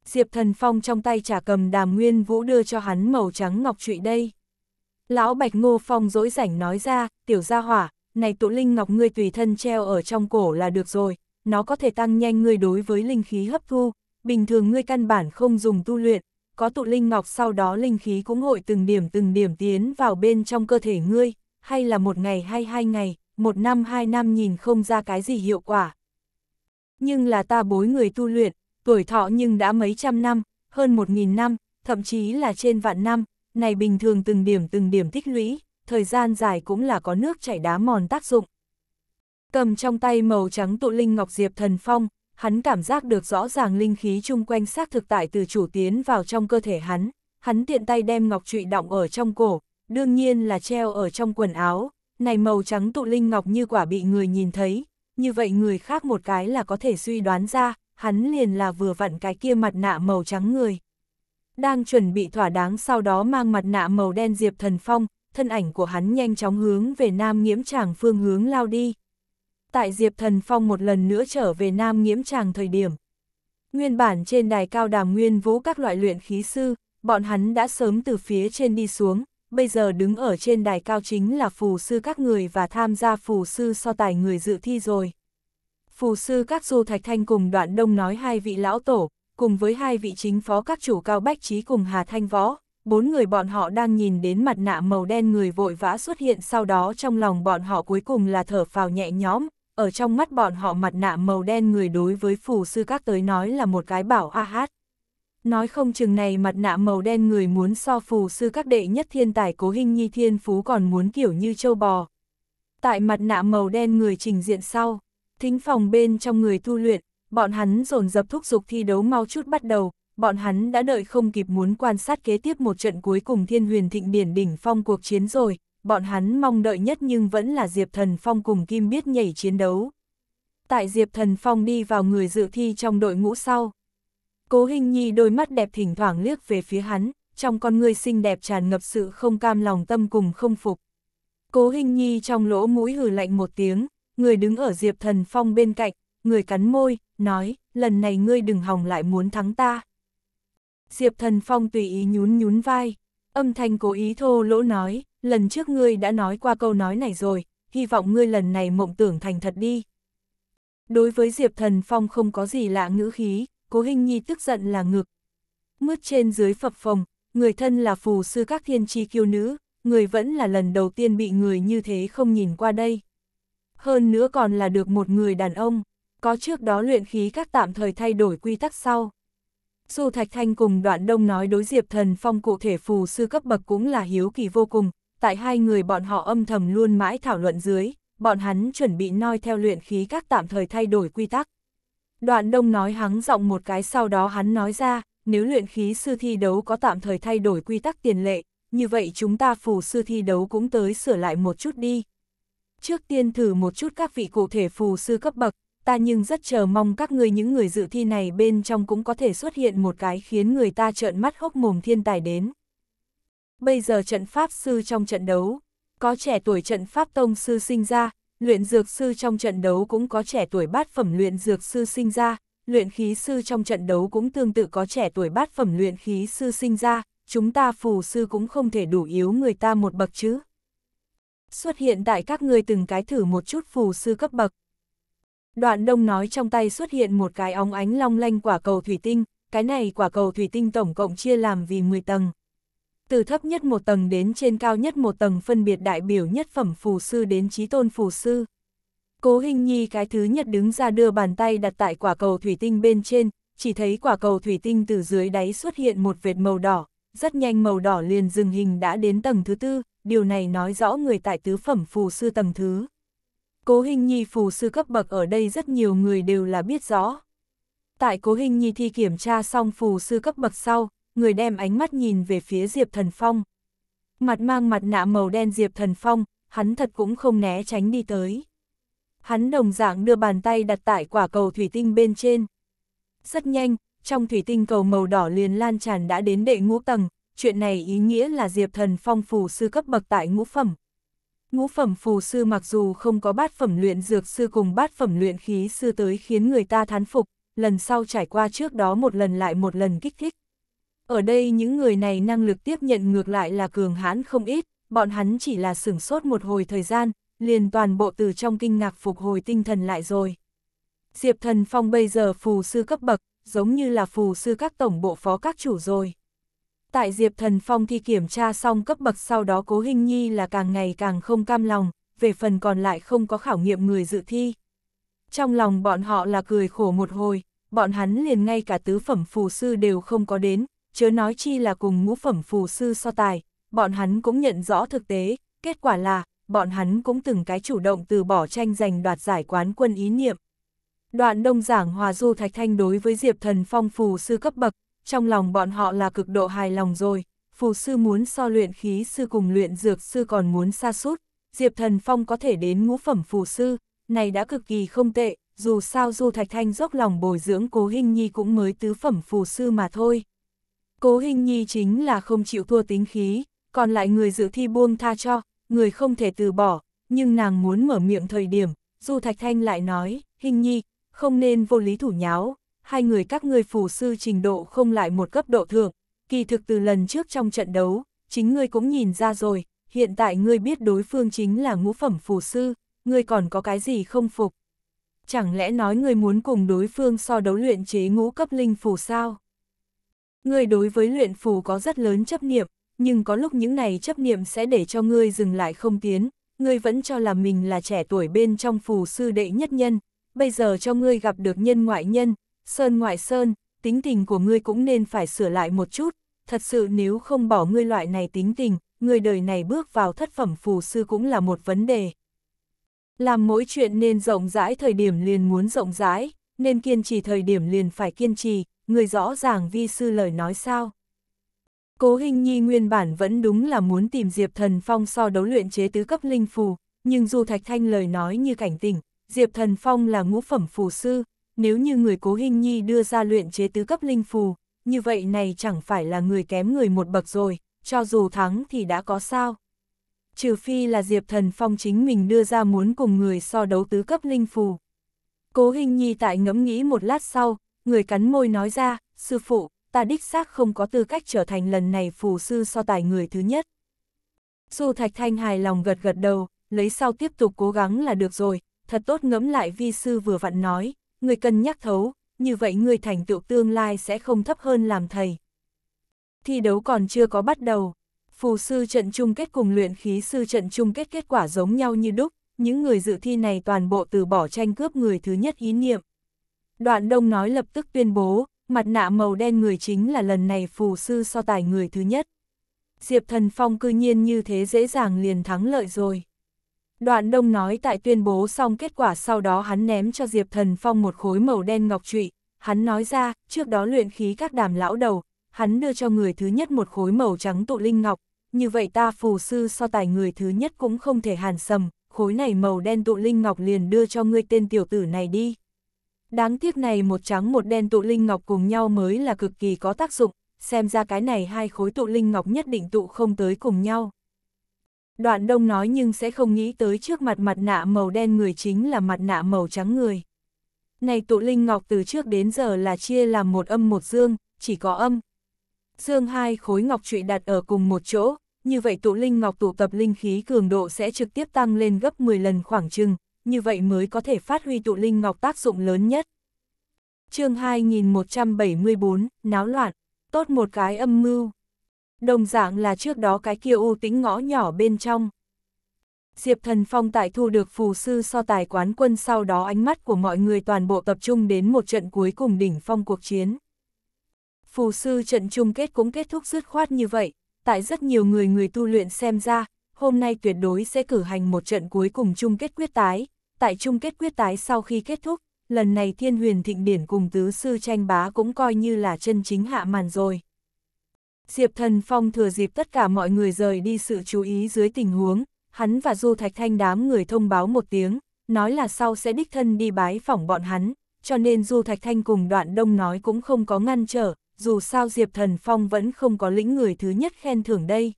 Diệp Thần Phong trong tay trả cầm đàm nguyên vũ đưa cho hắn màu trắng ngọc trụy đây. Lão Bạch Ngô Phong dỗi rảnh nói ra, tiểu gia hỏa, này tụ linh ngọc ngươi tùy thân treo ở trong cổ là được rồi, nó có thể tăng nhanh ngươi đối với linh khí hấp thu, bình thường ngươi căn bản không dùng tu luyện, có tụ linh ngọc sau đó linh khí cũng hội từng điểm từng điểm tiến vào bên trong cơ thể ngươi, hay là một ngày hay hai ngày, một năm hai năm nhìn không ra cái gì hiệu quả. Nhưng là ta bối người tu luyện, tuổi thọ nhưng đã mấy trăm năm, hơn một nghìn năm, thậm chí là trên vạn năm, này bình thường từng điểm từng điểm tích lũy, thời gian dài cũng là có nước chảy đá mòn tác dụng. Cầm trong tay màu trắng tụ linh ngọc diệp thần phong, hắn cảm giác được rõ ràng linh khí chung quanh xác thực tại từ chủ tiến vào trong cơ thể hắn, hắn tiện tay đem ngọc trụy động ở trong cổ, đương nhiên là treo ở trong quần áo, này màu trắng tụ linh ngọc như quả bị người nhìn thấy, như vậy người khác một cái là có thể suy đoán ra, hắn liền là vừa vặn cái kia mặt nạ màu trắng người. Đang chuẩn bị thỏa đáng sau đó mang mặt nạ màu đen diệp thần phong, thân ảnh của hắn nhanh chóng hướng về nam nghiễm tràng phương hướng lao đi tại Diệp Thần Phong một lần nữa trở về Nam Nghiễm Tràng thời điểm. Nguyên bản trên đài cao đàm nguyên vũ các loại luyện khí sư, bọn hắn đã sớm từ phía trên đi xuống, bây giờ đứng ở trên đài cao chính là phù sư các người và tham gia phù sư so tài người dự thi rồi. Phù sư các du thạch thanh cùng đoạn đông nói hai vị lão tổ, cùng với hai vị chính phó các chủ cao bách trí cùng Hà Thanh Võ, bốn người bọn họ đang nhìn đến mặt nạ màu đen người vội vã xuất hiện sau đó trong lòng bọn họ cuối cùng là thở phào nhẹ nhõm, ở trong mắt bọn họ mặt nạ màu đen người đối với phù sư các tới nói là một cái bảo a hát. Nói không chừng này mặt nạ màu đen người muốn so phù sư các đệ nhất thiên tài cố hình nhi thiên phú còn muốn kiểu như châu bò. Tại mặt nạ màu đen người trình diện sau, thính phòng bên trong người tu luyện, bọn hắn dồn dập thúc giục thi đấu mau chút bắt đầu, bọn hắn đã đợi không kịp muốn quan sát kế tiếp một trận cuối cùng thiên huyền thịnh điển đỉnh phong cuộc chiến rồi, bọn hắn mong đợi nhất nhưng vẫn là Diệp Thần Phong cùng Kim Biết nhảy chiến đấu. Tại Diệp Thần Phong đi vào người dự thi trong đội ngũ sau. Cố Hình Nhi đôi mắt đẹp thỉnh thoảng liếc về phía hắn, trong con người xinh đẹp tràn ngập sự không cam lòng tâm cùng không phục. Cố Hình Nhi trong lỗ mũi hừ lạnh một tiếng, người đứng ở Diệp Thần Phong bên cạnh, người cắn môi, nói, lần này ngươi đừng hòng lại muốn thắng ta. Diệp Thần Phong tùy ý nhún nhún vai. Âm thanh cố ý thô lỗ nói, lần trước ngươi đã nói qua câu nói này rồi, hy vọng ngươi lần này mộng tưởng thành thật đi. Đối với Diệp Thần Phong không có gì lạ ngữ khí, cố hình nhi tức giận là ngực. Mướt trên dưới phập phòng, người thân là phù sư các thiên tri kiêu nữ, người vẫn là lần đầu tiên bị người như thế không nhìn qua đây. Hơn nữa còn là được một người đàn ông, có trước đó luyện khí các tạm thời thay đổi quy tắc sau. Su Thạch Thanh cùng đoạn đông nói đối Diệp Thần Phong cụ thể phù sư cấp bậc cũng là hiếu kỳ vô cùng, tại hai người bọn họ âm thầm luôn mãi thảo luận dưới, bọn hắn chuẩn bị noi theo luyện khí các tạm thời thay đổi quy tắc. Đoạn đông nói hắng giọng một cái sau đó hắn nói ra, nếu luyện khí sư thi đấu có tạm thời thay đổi quy tắc tiền lệ, như vậy chúng ta phù sư thi đấu cũng tới sửa lại một chút đi. Trước tiên thử một chút các vị cụ thể phù sư cấp bậc, ta nhưng rất chờ mong các ngươi những người dự thi này bên trong cũng có thể xuất hiện một cái khiến người ta trợn mắt hốc mồm thiên tài đến. Bây giờ trận pháp sư trong trận đấu, có trẻ tuổi trận pháp tông sư sinh ra, luyện dược sư trong trận đấu cũng có trẻ tuổi bát phẩm luyện dược sư sinh ra, luyện khí sư trong trận đấu cũng tương tự có trẻ tuổi bát phẩm luyện khí sư sinh ra, chúng ta phù sư cũng không thể đủ yếu người ta một bậc chứ. Xuất hiện tại các người từng cái thử một chút phù sư cấp bậc. Đoạn đông nói trong tay xuất hiện một cái óng ánh long lanh quả cầu thủy tinh, cái này quả cầu thủy tinh tổng cộng chia làm vì 10 tầng. Từ thấp nhất một tầng đến trên cao nhất một tầng phân biệt đại biểu nhất phẩm phù sư đến trí tôn phù sư. Cố hình nhi cái thứ nhất đứng ra đưa bàn tay đặt tại quả cầu thủy tinh bên trên, chỉ thấy quả cầu thủy tinh từ dưới đáy xuất hiện một vệt màu đỏ, rất nhanh màu đỏ liền dừng hình đã đến tầng thứ tư, điều này nói rõ người tại tứ phẩm phù sư tầng thứ. Cố hình nhi phù sư cấp bậc ở đây rất nhiều người đều là biết rõ. Tại cố hình nhi thi kiểm tra xong phù sư cấp bậc sau, người đem ánh mắt nhìn về phía Diệp Thần Phong. Mặt mang mặt nạ màu đen Diệp Thần Phong, hắn thật cũng không né tránh đi tới. Hắn đồng dạng đưa bàn tay đặt tại quả cầu thủy tinh bên trên. Rất nhanh, trong thủy tinh cầu màu đỏ liền lan tràn đã đến đệ ngũ tầng, chuyện này ý nghĩa là Diệp Thần Phong phù sư cấp bậc tại ngũ phẩm. Ngũ phẩm phù sư mặc dù không có bát phẩm luyện dược sư cùng bát phẩm luyện khí sư tới khiến người ta thán phục, lần sau trải qua trước đó một lần lại một lần kích thích. Ở đây những người này năng lực tiếp nhận ngược lại là cường hãn không ít, bọn hắn chỉ là sửng sốt một hồi thời gian, liền toàn bộ từ trong kinh ngạc phục hồi tinh thần lại rồi. Diệp Thần Phong bây giờ phù sư cấp bậc, giống như là phù sư các tổng bộ phó các chủ rồi tại Diệp Thần Phong thi kiểm tra xong cấp bậc sau đó Cố Hình Nhi là càng ngày càng không cam lòng, về phần còn lại không có khảo nghiệm người dự thi. Trong lòng bọn họ là cười khổ một hồi, bọn hắn liền ngay cả tứ phẩm phù sư đều không có đến, chớ nói chi là cùng ngũ phẩm phù sư so tài, bọn hắn cũng nhận rõ thực tế, kết quả là, bọn hắn cũng từng cái chủ động từ bỏ tranh giành đoạt giải quán quân ý niệm. Đoạn đông giảng hòa du thạch thanh đối với Diệp Thần Phong phù sư cấp bậc, trong lòng bọn họ là cực độ hài lòng rồi, phù sư muốn so luyện khí sư cùng luyện dược sư còn muốn xa sút Diệp Thần Phong có thể đến ngũ phẩm phù sư, này đã cực kỳ không tệ, dù sao Du Thạch Thanh dốc lòng bồi dưỡng Cố Hinh Nhi cũng mới tứ phẩm phù sư mà thôi. Cố Hinh Nhi chính là không chịu thua tính khí, còn lại người dự thi buông tha cho, người không thể từ bỏ, nhưng nàng muốn mở miệng thời điểm, Du Thạch Thanh lại nói, Hinh Nhi, không nên vô lý thủ nháo, hai người các ngươi phù sư trình độ không lại một cấp độ thượng, kỳ thực từ lần trước trong trận đấu, chính ngươi cũng nhìn ra rồi, hiện tại ngươi biết đối phương chính là ngũ phẩm phù sư, ngươi còn có cái gì không phục? Chẳng lẽ nói ngươi muốn cùng đối phương so đấu luyện chế ngũ cấp linh phù sao? Ngươi đối với luyện phù có rất lớn chấp niệm, nhưng có lúc những này chấp niệm sẽ để cho ngươi dừng lại không tiến, ngươi vẫn cho là mình là trẻ tuổi bên trong phù sư đệ nhất nhân, bây giờ cho ngươi gặp được nhân ngoại nhân, Sơn ngoại Sơn, tính tình của ngươi cũng nên phải sửa lại một chút, thật sự nếu không bỏ ngươi loại này tính tình, người đời này bước vào thất phẩm phù sư cũng là một vấn đề. Làm mỗi chuyện nên rộng rãi thời điểm liền muốn rộng rãi, nên kiên trì thời điểm liền phải kiên trì, người rõ ràng vi sư lời nói sao. Cố Hình Nhi nguyên bản vẫn đúng là muốn tìm Diệp Thần Phong so đấu luyện chế tứ cấp linh phù, nhưng dù Thạch Thanh lời nói như cảnh tỉnh, Diệp Thần Phong là ngũ phẩm phù sư, nếu như người cố hình nhi đưa ra luyện chế tứ cấp linh phù, như vậy này chẳng phải là người kém người một bậc rồi, cho dù thắng thì đã có sao. Trừ phi là Diệp Thần Phong chính mình đưa ra muốn cùng người so đấu tứ cấp linh phù. Cố hình nhi tại ngẫm nghĩ một lát sau, người cắn môi nói ra, sư phụ, ta đích xác không có tư cách trở thành lần này phù sư so tài người thứ nhất. Dù Thạch Thanh hài lòng gật gật đầu, lấy sau tiếp tục cố gắng là được rồi, thật tốt ngẫm lại vi sư vừa vặn nói, người cân nhắc thấu, như vậy người thành tựu tương lai sẽ không thấp hơn làm thầy. Thi đấu còn chưa có bắt đầu, phù sư trận chung kết cùng luyện khí sư trận chung kết kết quả giống nhau như đúc, những người dự thi này toàn bộ từ bỏ tranh cướp người thứ nhất ý niệm. Đoạn đông nói lập tức tuyên bố, mặt nạ màu đen người chính là lần này phù sư so tài người thứ nhất. Diệp Thần Phong cư nhiên như thế dễ dàng liền thắng lợi rồi. Đoạn đông nói tại tuyên bố xong kết quả sau đó hắn ném cho Diệp Thần Phong một khối màu đen ngọc trụy, hắn nói ra, trước đó luyện khí các đàm lão đầu, hắn đưa cho người thứ nhất một khối màu trắng tụ linh ngọc, như vậy ta phù sư so tài người thứ nhất cũng không thể hàn sầm, khối này màu đen tụ linh ngọc liền đưa cho ngươi tên tiểu tử này đi. Đáng tiếc này một trắng một đen tụ linh ngọc cùng nhau mới là cực kỳ có tác dụng, xem ra cái này hai khối tụ linh ngọc nhất định tụ không tới cùng nhau đoạn đông nói nhưng sẽ không nghĩ tới trước mặt mặt nạ màu đen người chính là mặt nạ màu trắng người. Này tụ linh ngọc từ trước đến giờ là chia làm một âm một dương, chỉ có âm. Dương hai khối ngọc trụy đặt ở cùng một chỗ, như vậy tụ linh ngọc tụ tập linh khí cường độ sẽ trực tiếp tăng lên gấp 10 lần khoảng chừng, như vậy mới có thể phát huy tụ linh ngọc tác dụng lớn nhất. chương 2174, náo loạn, tốt một cái âm mưu đồng dạng là trước đó cái kia u tính ngõ nhỏ bên trong. Diệp Thần Phong tại thu được phù sư so tài quán quân sau đó ánh mắt của mọi người toàn bộ tập trung đến một trận cuối cùng đỉnh phong cuộc chiến. Phù sư trận chung kết cũng kết thúc dứt khoát như vậy, tại rất nhiều người người tu luyện xem ra, hôm nay tuyệt đối sẽ cử hành một trận cuối cùng chung kết quyết tái. Tại chung kết quyết tái sau khi kết thúc, lần này thiên huyền thịnh điển cùng tứ sư tranh bá cũng coi như là chân chính hạ màn rồi. Diệp Thần Phong thừa dịp tất cả mọi người rời đi sự chú ý dưới tình huống, hắn và Du Thạch Thanh đám người thông báo một tiếng, nói là sau sẽ đích thân đi bái phỏng bọn hắn, cho nên Du Thạch Thanh cùng đoạn đông nói cũng không có ngăn trở, dù sao Diệp Thần Phong vẫn không có lĩnh người thứ nhất khen thưởng đây.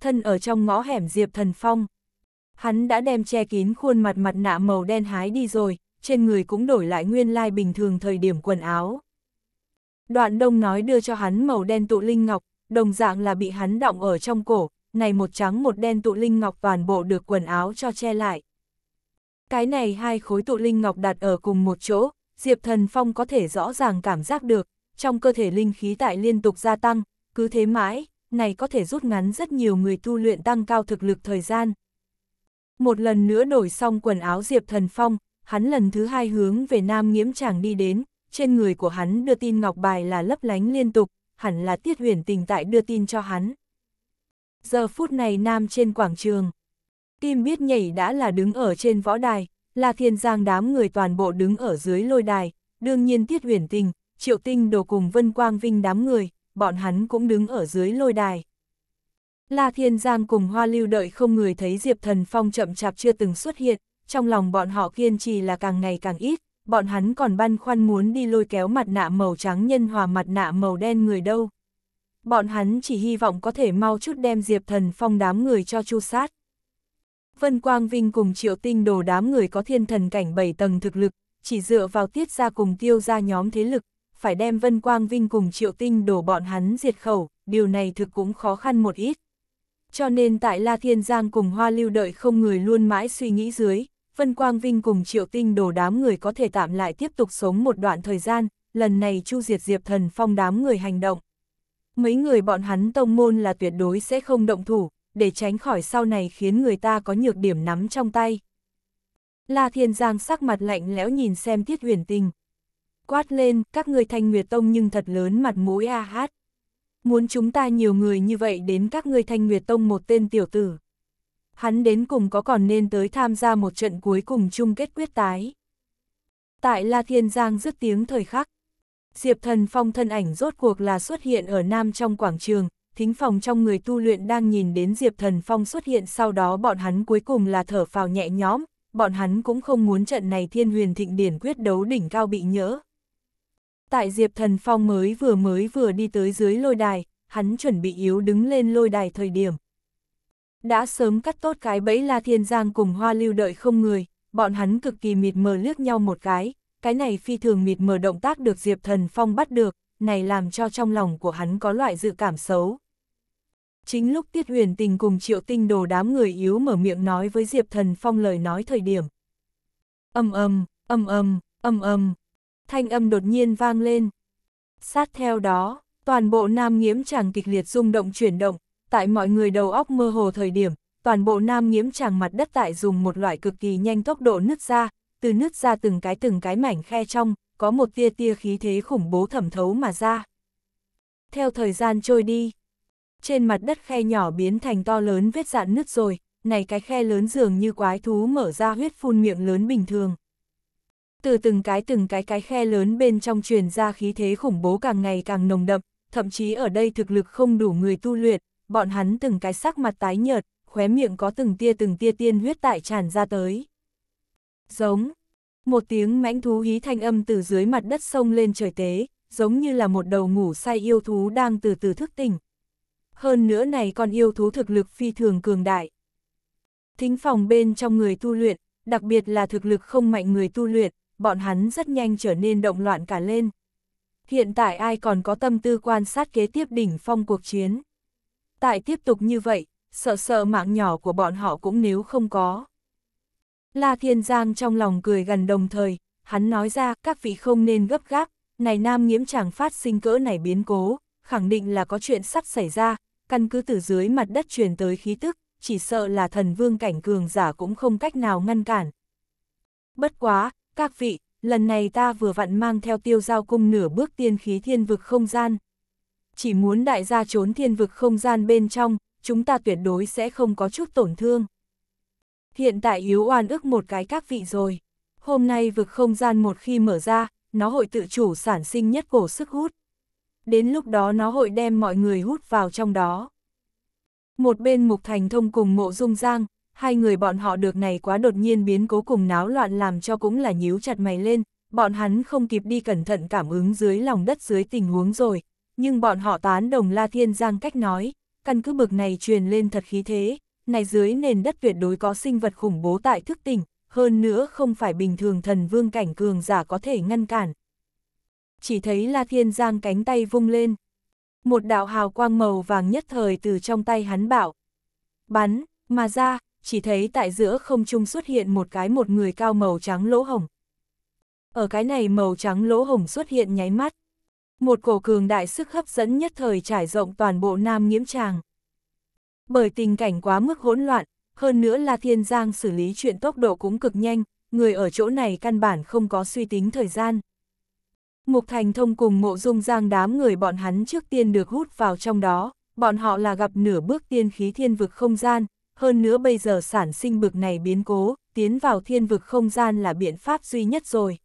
Thân ở trong ngõ hẻm Diệp Thần Phong, hắn đã đem che kín khuôn mặt mặt nạ màu đen hái đi rồi, trên người cũng đổi lại nguyên lai bình thường thời điểm quần áo. Đoạn đông nói đưa cho hắn màu đen tụ linh ngọc, đồng dạng là bị hắn động ở trong cổ, này một trắng một đen tụ linh ngọc toàn bộ được quần áo cho che lại. Cái này hai khối tụ linh ngọc đặt ở cùng một chỗ, Diệp Thần Phong có thể rõ ràng cảm giác được, trong cơ thể linh khí tại liên tục gia tăng, cứ thế mãi, này có thể rút ngắn rất nhiều người tu luyện tăng cao thực lực thời gian. Một lần nữa đổi xong quần áo Diệp Thần Phong, hắn lần thứ hai hướng về Nam Nghiễm Tràng đi đến, trên người của hắn đưa tin ngọc bài là lấp lánh liên tục, hẳn là tiết huyền tình tại đưa tin cho hắn. Giờ phút này nam trên quảng trường, Kim biết nhảy đã là đứng ở trên võ đài, là thiên giang đám người toàn bộ đứng ở dưới lôi đài, đương nhiên tiết huyền tình, triệu tinh đồ cùng vân quang vinh đám người, bọn hắn cũng đứng ở dưới lôi đài. là Thiên Giang cùng Hoa Lưu đợi không người thấy Diệp Thần Phong chậm chạp chưa từng xuất hiện, trong lòng bọn họ kiên trì là càng ngày càng ít, bọn hắn còn băn khoăn muốn đi lôi kéo mặt nạ màu trắng nhân hòa mặt nạ màu đen người đâu. Bọn hắn chỉ hy vọng có thể mau chút đem Diệp Thần Phong đám người cho chu sát. Vân Quang Vinh cùng triệu tinh đồ đám người có thiên thần cảnh 7 tầng thực lực, chỉ dựa vào tiết ra cùng tiêu ra nhóm thế lực, phải đem Vân Quang Vinh cùng triệu tinh đổ bọn hắn diệt khẩu, điều này thực cũng khó khăn một ít. Cho nên tại La Thiên Giang cùng Hoa Lưu đợi không người luôn mãi suy nghĩ dưới, Vân Quang Vinh cùng Triệu Tinh đổ đám người có thể tạm lại tiếp tục sống một đoạn thời gian, lần này chu diệt Diệp Thần Phong đám người hành động. Mấy người bọn hắn tông môn là tuyệt đối sẽ không động thủ, để tránh khỏi sau này khiến người ta có nhược điểm nắm trong tay. La Thiên Giang sắc mặt lạnh lẽo nhìn xem Tiết Huyền Tình. Quát lên, các người Thanh Nguyệt Tông nhưng thật lớn mặt mũi a hát. Muốn chúng ta nhiều người như vậy đến các người Thanh Nguyệt Tông một tên tiểu tử, hắn đến cùng có còn nên tới tham gia một trận cuối cùng chung kết quyết tái. Tại La Thiên Giang dứt tiếng thời khắc, Diệp Thần Phong thân ảnh rốt cuộc là xuất hiện ở Nam trong quảng trường, thính phòng trong người tu luyện đang nhìn đến Diệp Thần Phong xuất hiện sau đó bọn hắn cuối cùng là thở phào nhẹ nhõm, bọn hắn cũng không muốn trận này thiên huyền thịnh điển quyết đấu đỉnh cao bị nhỡ. Tại Diệp Thần Phong mới vừa mới vừa đi tới dưới lôi đài, hắn chuẩn bị yếu đứng lên lôi đài thời điểm, đã sớm cắt tốt cái bẫy La Thiên Giang cùng Hoa Lưu đợi không người, bọn hắn cực kỳ mịt mờ liếc nhau một cái, cái này phi thường mịt mờ động tác được Diệp Thần Phong bắt được, này làm cho trong lòng của hắn có loại dự cảm xấu. Chính lúc Tiết Huyền Tình cùng Triệu Tinh Đồ đám người yếu mở miệng nói với Diệp Thần Phong lời nói thời điểm. Âm âm, âm âm, âm âm, thanh âm đột nhiên vang lên. Sát theo đó, toàn bộ nam nghiễm chàng kịch liệt rung động chuyển động, tại mọi người đầu óc mơ hồ thời điểm, toàn bộ nam nghiễm tràng mặt đất tại dùng một loại cực kỳ nhanh tốc độ nứt ra, từ nứt ra từng cái từng cái mảnh khe trong, có một tia tia khí thế khủng bố thẩm thấu mà ra. Theo thời gian trôi đi, trên mặt đất khe nhỏ biến thành to lớn vết dạn nứt rồi, này cái khe lớn dường như quái thú mở ra huyết phun miệng lớn bình thường. Từ từng cái từng cái cái khe lớn bên trong truyền ra khí thế khủng bố càng ngày càng nồng đậm, thậm chí ở đây thực lực không đủ người tu luyện, bọn hắn từng cái sắc mặt tái nhợt, khóe miệng có từng tia từng tia tiên huyết tại tràn ra tới. Giống, một tiếng mãnh thú hí thanh âm từ dưới mặt đất sông lên trời tế, giống như là một đầu ngủ say yêu thú đang từ từ thức tỉnh. Hơn nữa này còn yêu thú thực lực phi thường cường đại. Thính phòng bên trong người tu luyện, đặc biệt là thực lực không mạnh người tu luyện, bọn hắn rất nhanh trở nên động loạn cả lên. Hiện tại ai còn có tâm tư quan sát kế tiếp đỉnh phong cuộc chiến tại tiếp tục như vậy, sợ sợ mạng nhỏ của bọn họ cũng nếu không có. La Thiên Giang trong lòng cười gần đồng thời, hắn nói ra các vị không nên gấp gáp, này nam nghiễm chẳng phát sinh cỡ này biến cố, khẳng định là có chuyện sắp xảy ra, căn cứ từ dưới mặt đất truyền tới khí tức, chỉ sợ là thần vương cảnh cường giả cũng không cách nào ngăn cản. Bất quá, các vị, lần này ta vừa vặn mang theo tiêu giao cung nửa bước tiên khí thiên vực không gian, chỉ muốn đại gia trốn thiên vực không gian bên trong, chúng ta tuyệt đối sẽ không có chút tổn thương. Hiện tại yếu oan ức một cái các vị rồi. Hôm nay vực không gian một khi mở ra, nó hội tự chủ sản sinh nhất cổ sức hút. Đến lúc đó nó hội đem mọi người hút vào trong đó. Một bên Mục Thành Thông cùng Mộ Dung Giang, hai người bọn họ được này quá đột nhiên biến cố cùng náo loạn làm cho cũng là nhíu chặt mày lên, bọn hắn không kịp đi cẩn thận cảm ứng dưới lòng đất dưới tình huống rồi, nhưng bọn họ tán đồng La Thiên Giang cách nói, căn cứ bực này truyền lên thật khí thế, này dưới nền đất tuyệt đối có sinh vật khủng bố tại thức tỉnh, hơn nữa không phải bình thường thần vương cảnh cường giả có thể ngăn cản. Chỉ thấy La Thiên Giang cánh tay vung lên, một đạo hào quang màu vàng nhất thời từ trong tay hắn bảo. Bắn, mà ra, chỉ thấy tại giữa không trung xuất hiện một cái một người cao màu trắng lỗ hồng. Ở cái này màu trắng lỗ hồng xuất hiện nháy mắt, một cổ cường đại sức hấp dẫn nhất thời trải rộng toàn bộ Nam Nghiễm Tràng. Bởi tình cảnh quá mức hỗn loạn, hơn nữa là Thiên Giang xử lý chuyện tốc độ cũng cực nhanh, người ở chỗ này căn bản không có suy tính thời gian. Mục Thành Thông cùng mộ dung giang đám người bọn hắn trước tiên được hút vào trong đó, bọn họ là gặp nửa bước tiên khí thiên vực không gian, hơn nữa bây giờ sản sinh bực này biến cố, tiến vào thiên vực không gian là biện pháp duy nhất rồi.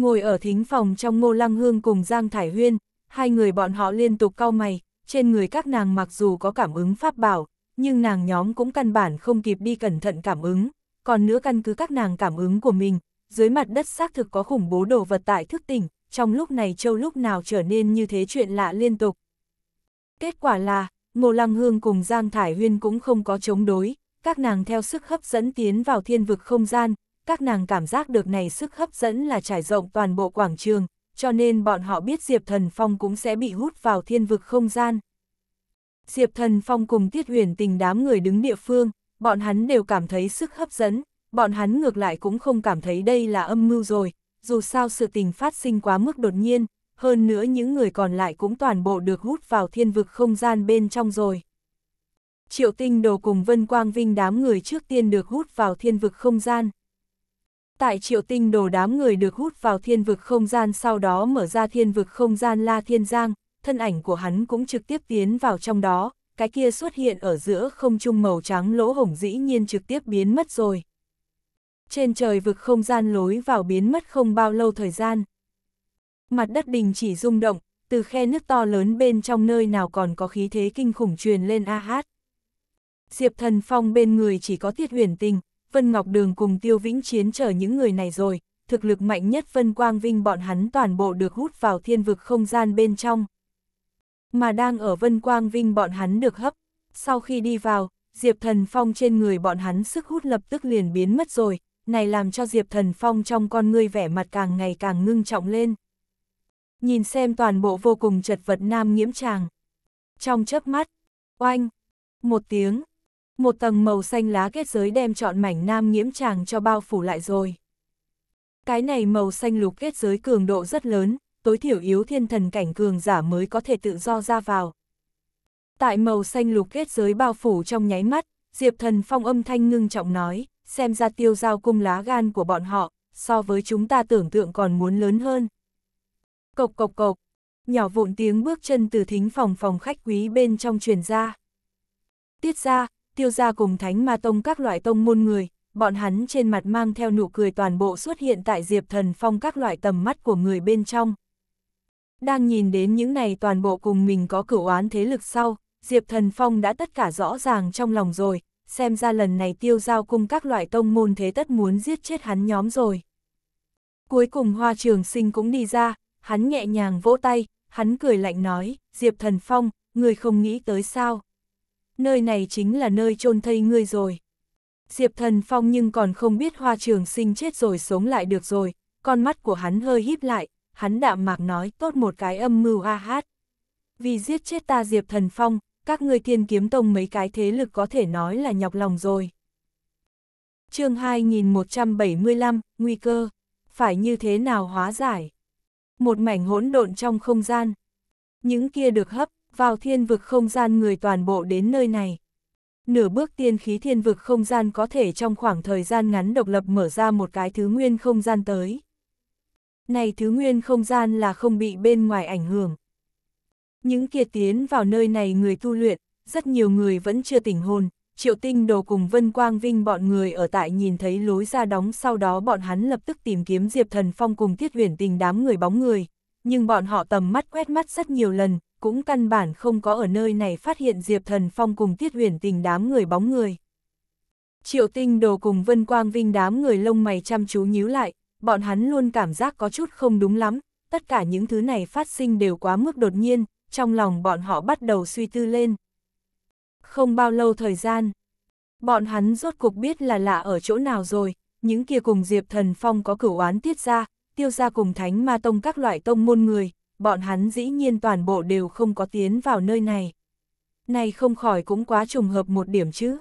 Ngồi ở thính phòng trong Ngô Lăng Hương cùng Giang Thải Huyên, hai người bọn họ liên tục cau mày, trên người các nàng mặc dù có cảm ứng pháp bảo, nhưng nàng nhóm cũng căn bản không kịp đi cẩn thận cảm ứng, còn nữa căn cứ các nàng cảm ứng của mình, dưới mặt đất xác thực có khủng bố đồ vật tại thức tỉnh, trong lúc này châu lúc nào trở nên như thế chuyện lạ liên tục. Kết quả là, Ngô Lăng Hương cùng Giang Thải Huyên cũng không có chống đối, các nàng theo sức hấp dẫn tiến vào thiên vực không gian, các nàng cảm giác được này sức hấp dẫn là trải rộng toàn bộ quảng trường, cho nên bọn họ biết Diệp Thần Phong cũng sẽ bị hút vào thiên vực không gian. Diệp Thần Phong cùng Tiết Huyền tình đám người đứng địa phương, bọn hắn đều cảm thấy sức hấp dẫn, bọn hắn ngược lại cũng không cảm thấy đây là âm mưu rồi, dù sao sự tình phát sinh quá mức đột nhiên, hơn nữa những người còn lại cũng toàn bộ được hút vào thiên vực không gian bên trong rồi. Triệu Tinh Đồ cùng Vân Quang Vinh đám người trước tiên được hút vào thiên vực không gian tại triệu tinh đồ đám người được hút vào thiên vực không gian sau đó mở ra thiên vực không gian La Thiên Giang, thân ảnh của hắn cũng trực tiếp tiến vào trong đó, cái kia xuất hiện ở giữa không trung màu trắng lỗ hổng dĩ nhiên trực tiếp biến mất rồi. Trên trời vực không gian lối vào biến mất không bao lâu thời gian. Mặt đất đình chỉ rung động, từ khe nước to lớn bên trong nơi nào còn có khí thế kinh khủng truyền lên a hát. Diệp thần phong bên người chỉ có tiết huyền tình, Vân Ngọc Đường cùng Tiêu Vĩnh Chiến chờ những người này rồi, thực lực mạnh nhất Vân Quang Vinh bọn hắn toàn bộ được hút vào thiên vực không gian bên trong. Mà đang ở Vân Quang Vinh bọn hắn được hấp, sau khi đi vào, Diệp Thần Phong trên người bọn hắn sức hút lập tức liền biến mất rồi, này làm cho Diệp Thần Phong trong con ngươi vẻ mặt càng ngày càng ngưng trọng lên. Nhìn xem toàn bộ vô cùng chật vật nam nghiễm chàng. Trong chớp mắt, oanh, một tiếng, một tầng màu xanh lá kết giới đem chọn mảnh nam nhiễm tràng cho bao phủ lại rồi. Cái này màu xanh lục kết giới cường độ rất lớn, tối thiểu yếu thiên thần cảnh cường giả mới có thể tự do ra vào. Tại màu xanh lục kết giới bao phủ trong nháy mắt, Diệp Thần Phong âm thanh ngưng trọng nói, xem ra tiêu giao cung lá gan của bọn họ, so với chúng ta tưởng tượng còn muốn lớn hơn. Cộc cộc cộc, nhỏ vụn tiếng bước chân từ thính phòng phòng khách quý bên trong truyền ra. Tiết ra, tiêu gia cùng thánh ma tông các loại tông môn người, bọn hắn trên mặt mang theo nụ cười toàn bộ xuất hiện tại Diệp Thần Phong các loại tầm mắt của người bên trong. Đang nhìn đến những này toàn bộ cùng mình có cửu oán thế lực sau, Diệp Thần Phong đã tất cả rõ ràng trong lòng rồi, xem ra lần này tiêu giao cùng các loại tông môn thế tất muốn giết chết hắn nhóm rồi. Cuối cùng hoa trường sinh cũng đi ra, hắn nhẹ nhàng vỗ tay, hắn cười lạnh nói, Diệp Thần Phong, người không nghĩ tới sao nơi này chính là nơi chôn thây ngươi rồi. Diệp Thần Phong nhưng còn không biết hoa trường sinh chết rồi sống lại được rồi, con mắt của hắn hơi híp lại, hắn đạm mạc nói tốt một cái âm mưu a hát. Vì giết chết ta Diệp Thần Phong, các ngươi thiên kiếm tông mấy cái thế lực có thể nói là nhọc lòng rồi. chương 2175, Nguy cơ, phải như thế nào hóa giải? Một mảnh hỗn độn trong không gian. Những kia được hấp, vào thiên vực không gian người toàn bộ đến nơi này. Nửa bước tiên khí thiên vực không gian có thể trong khoảng thời gian ngắn độc lập mở ra một cái thứ nguyên không gian tới. Này thứ nguyên không gian là không bị bên ngoài ảnh hưởng. Những kia tiến vào nơi này người tu luyện, rất nhiều người vẫn chưa tỉnh hồn, Triệu Tinh Đồ cùng Vân Quang Vinh bọn người ở tại nhìn thấy lối ra đóng sau đó bọn hắn lập tức tìm kiếm Diệp Thần Phong cùng Tiết Huyền Tình đám người bóng người, nhưng bọn họ tầm mắt quét mắt rất nhiều lần, cũng căn bản không có ở nơi này phát hiện Diệp Thần Phong cùng Tiết Huyền Tình đám người bóng người. Triệu Tinh Đồ cùng Vân Quang Vinh đám người lông mày chăm chú nhíu lại, bọn hắn luôn cảm giác có chút không đúng lắm, tất cả những thứ này phát sinh đều quá mức đột nhiên, trong lòng bọn họ bắt đầu suy tư lên. Không bao lâu thời gian, bọn hắn rốt cục biết là lạ ở chỗ nào rồi, những kia cùng Diệp Thần Phong có cửu oán tiết ra, tiêu ra cùng Thánh Ma Tông các loại tông môn người, bọn hắn dĩ nhiên toàn bộ đều không có tiến vào nơi này. Này không khỏi cũng quá trùng hợp một điểm chứ.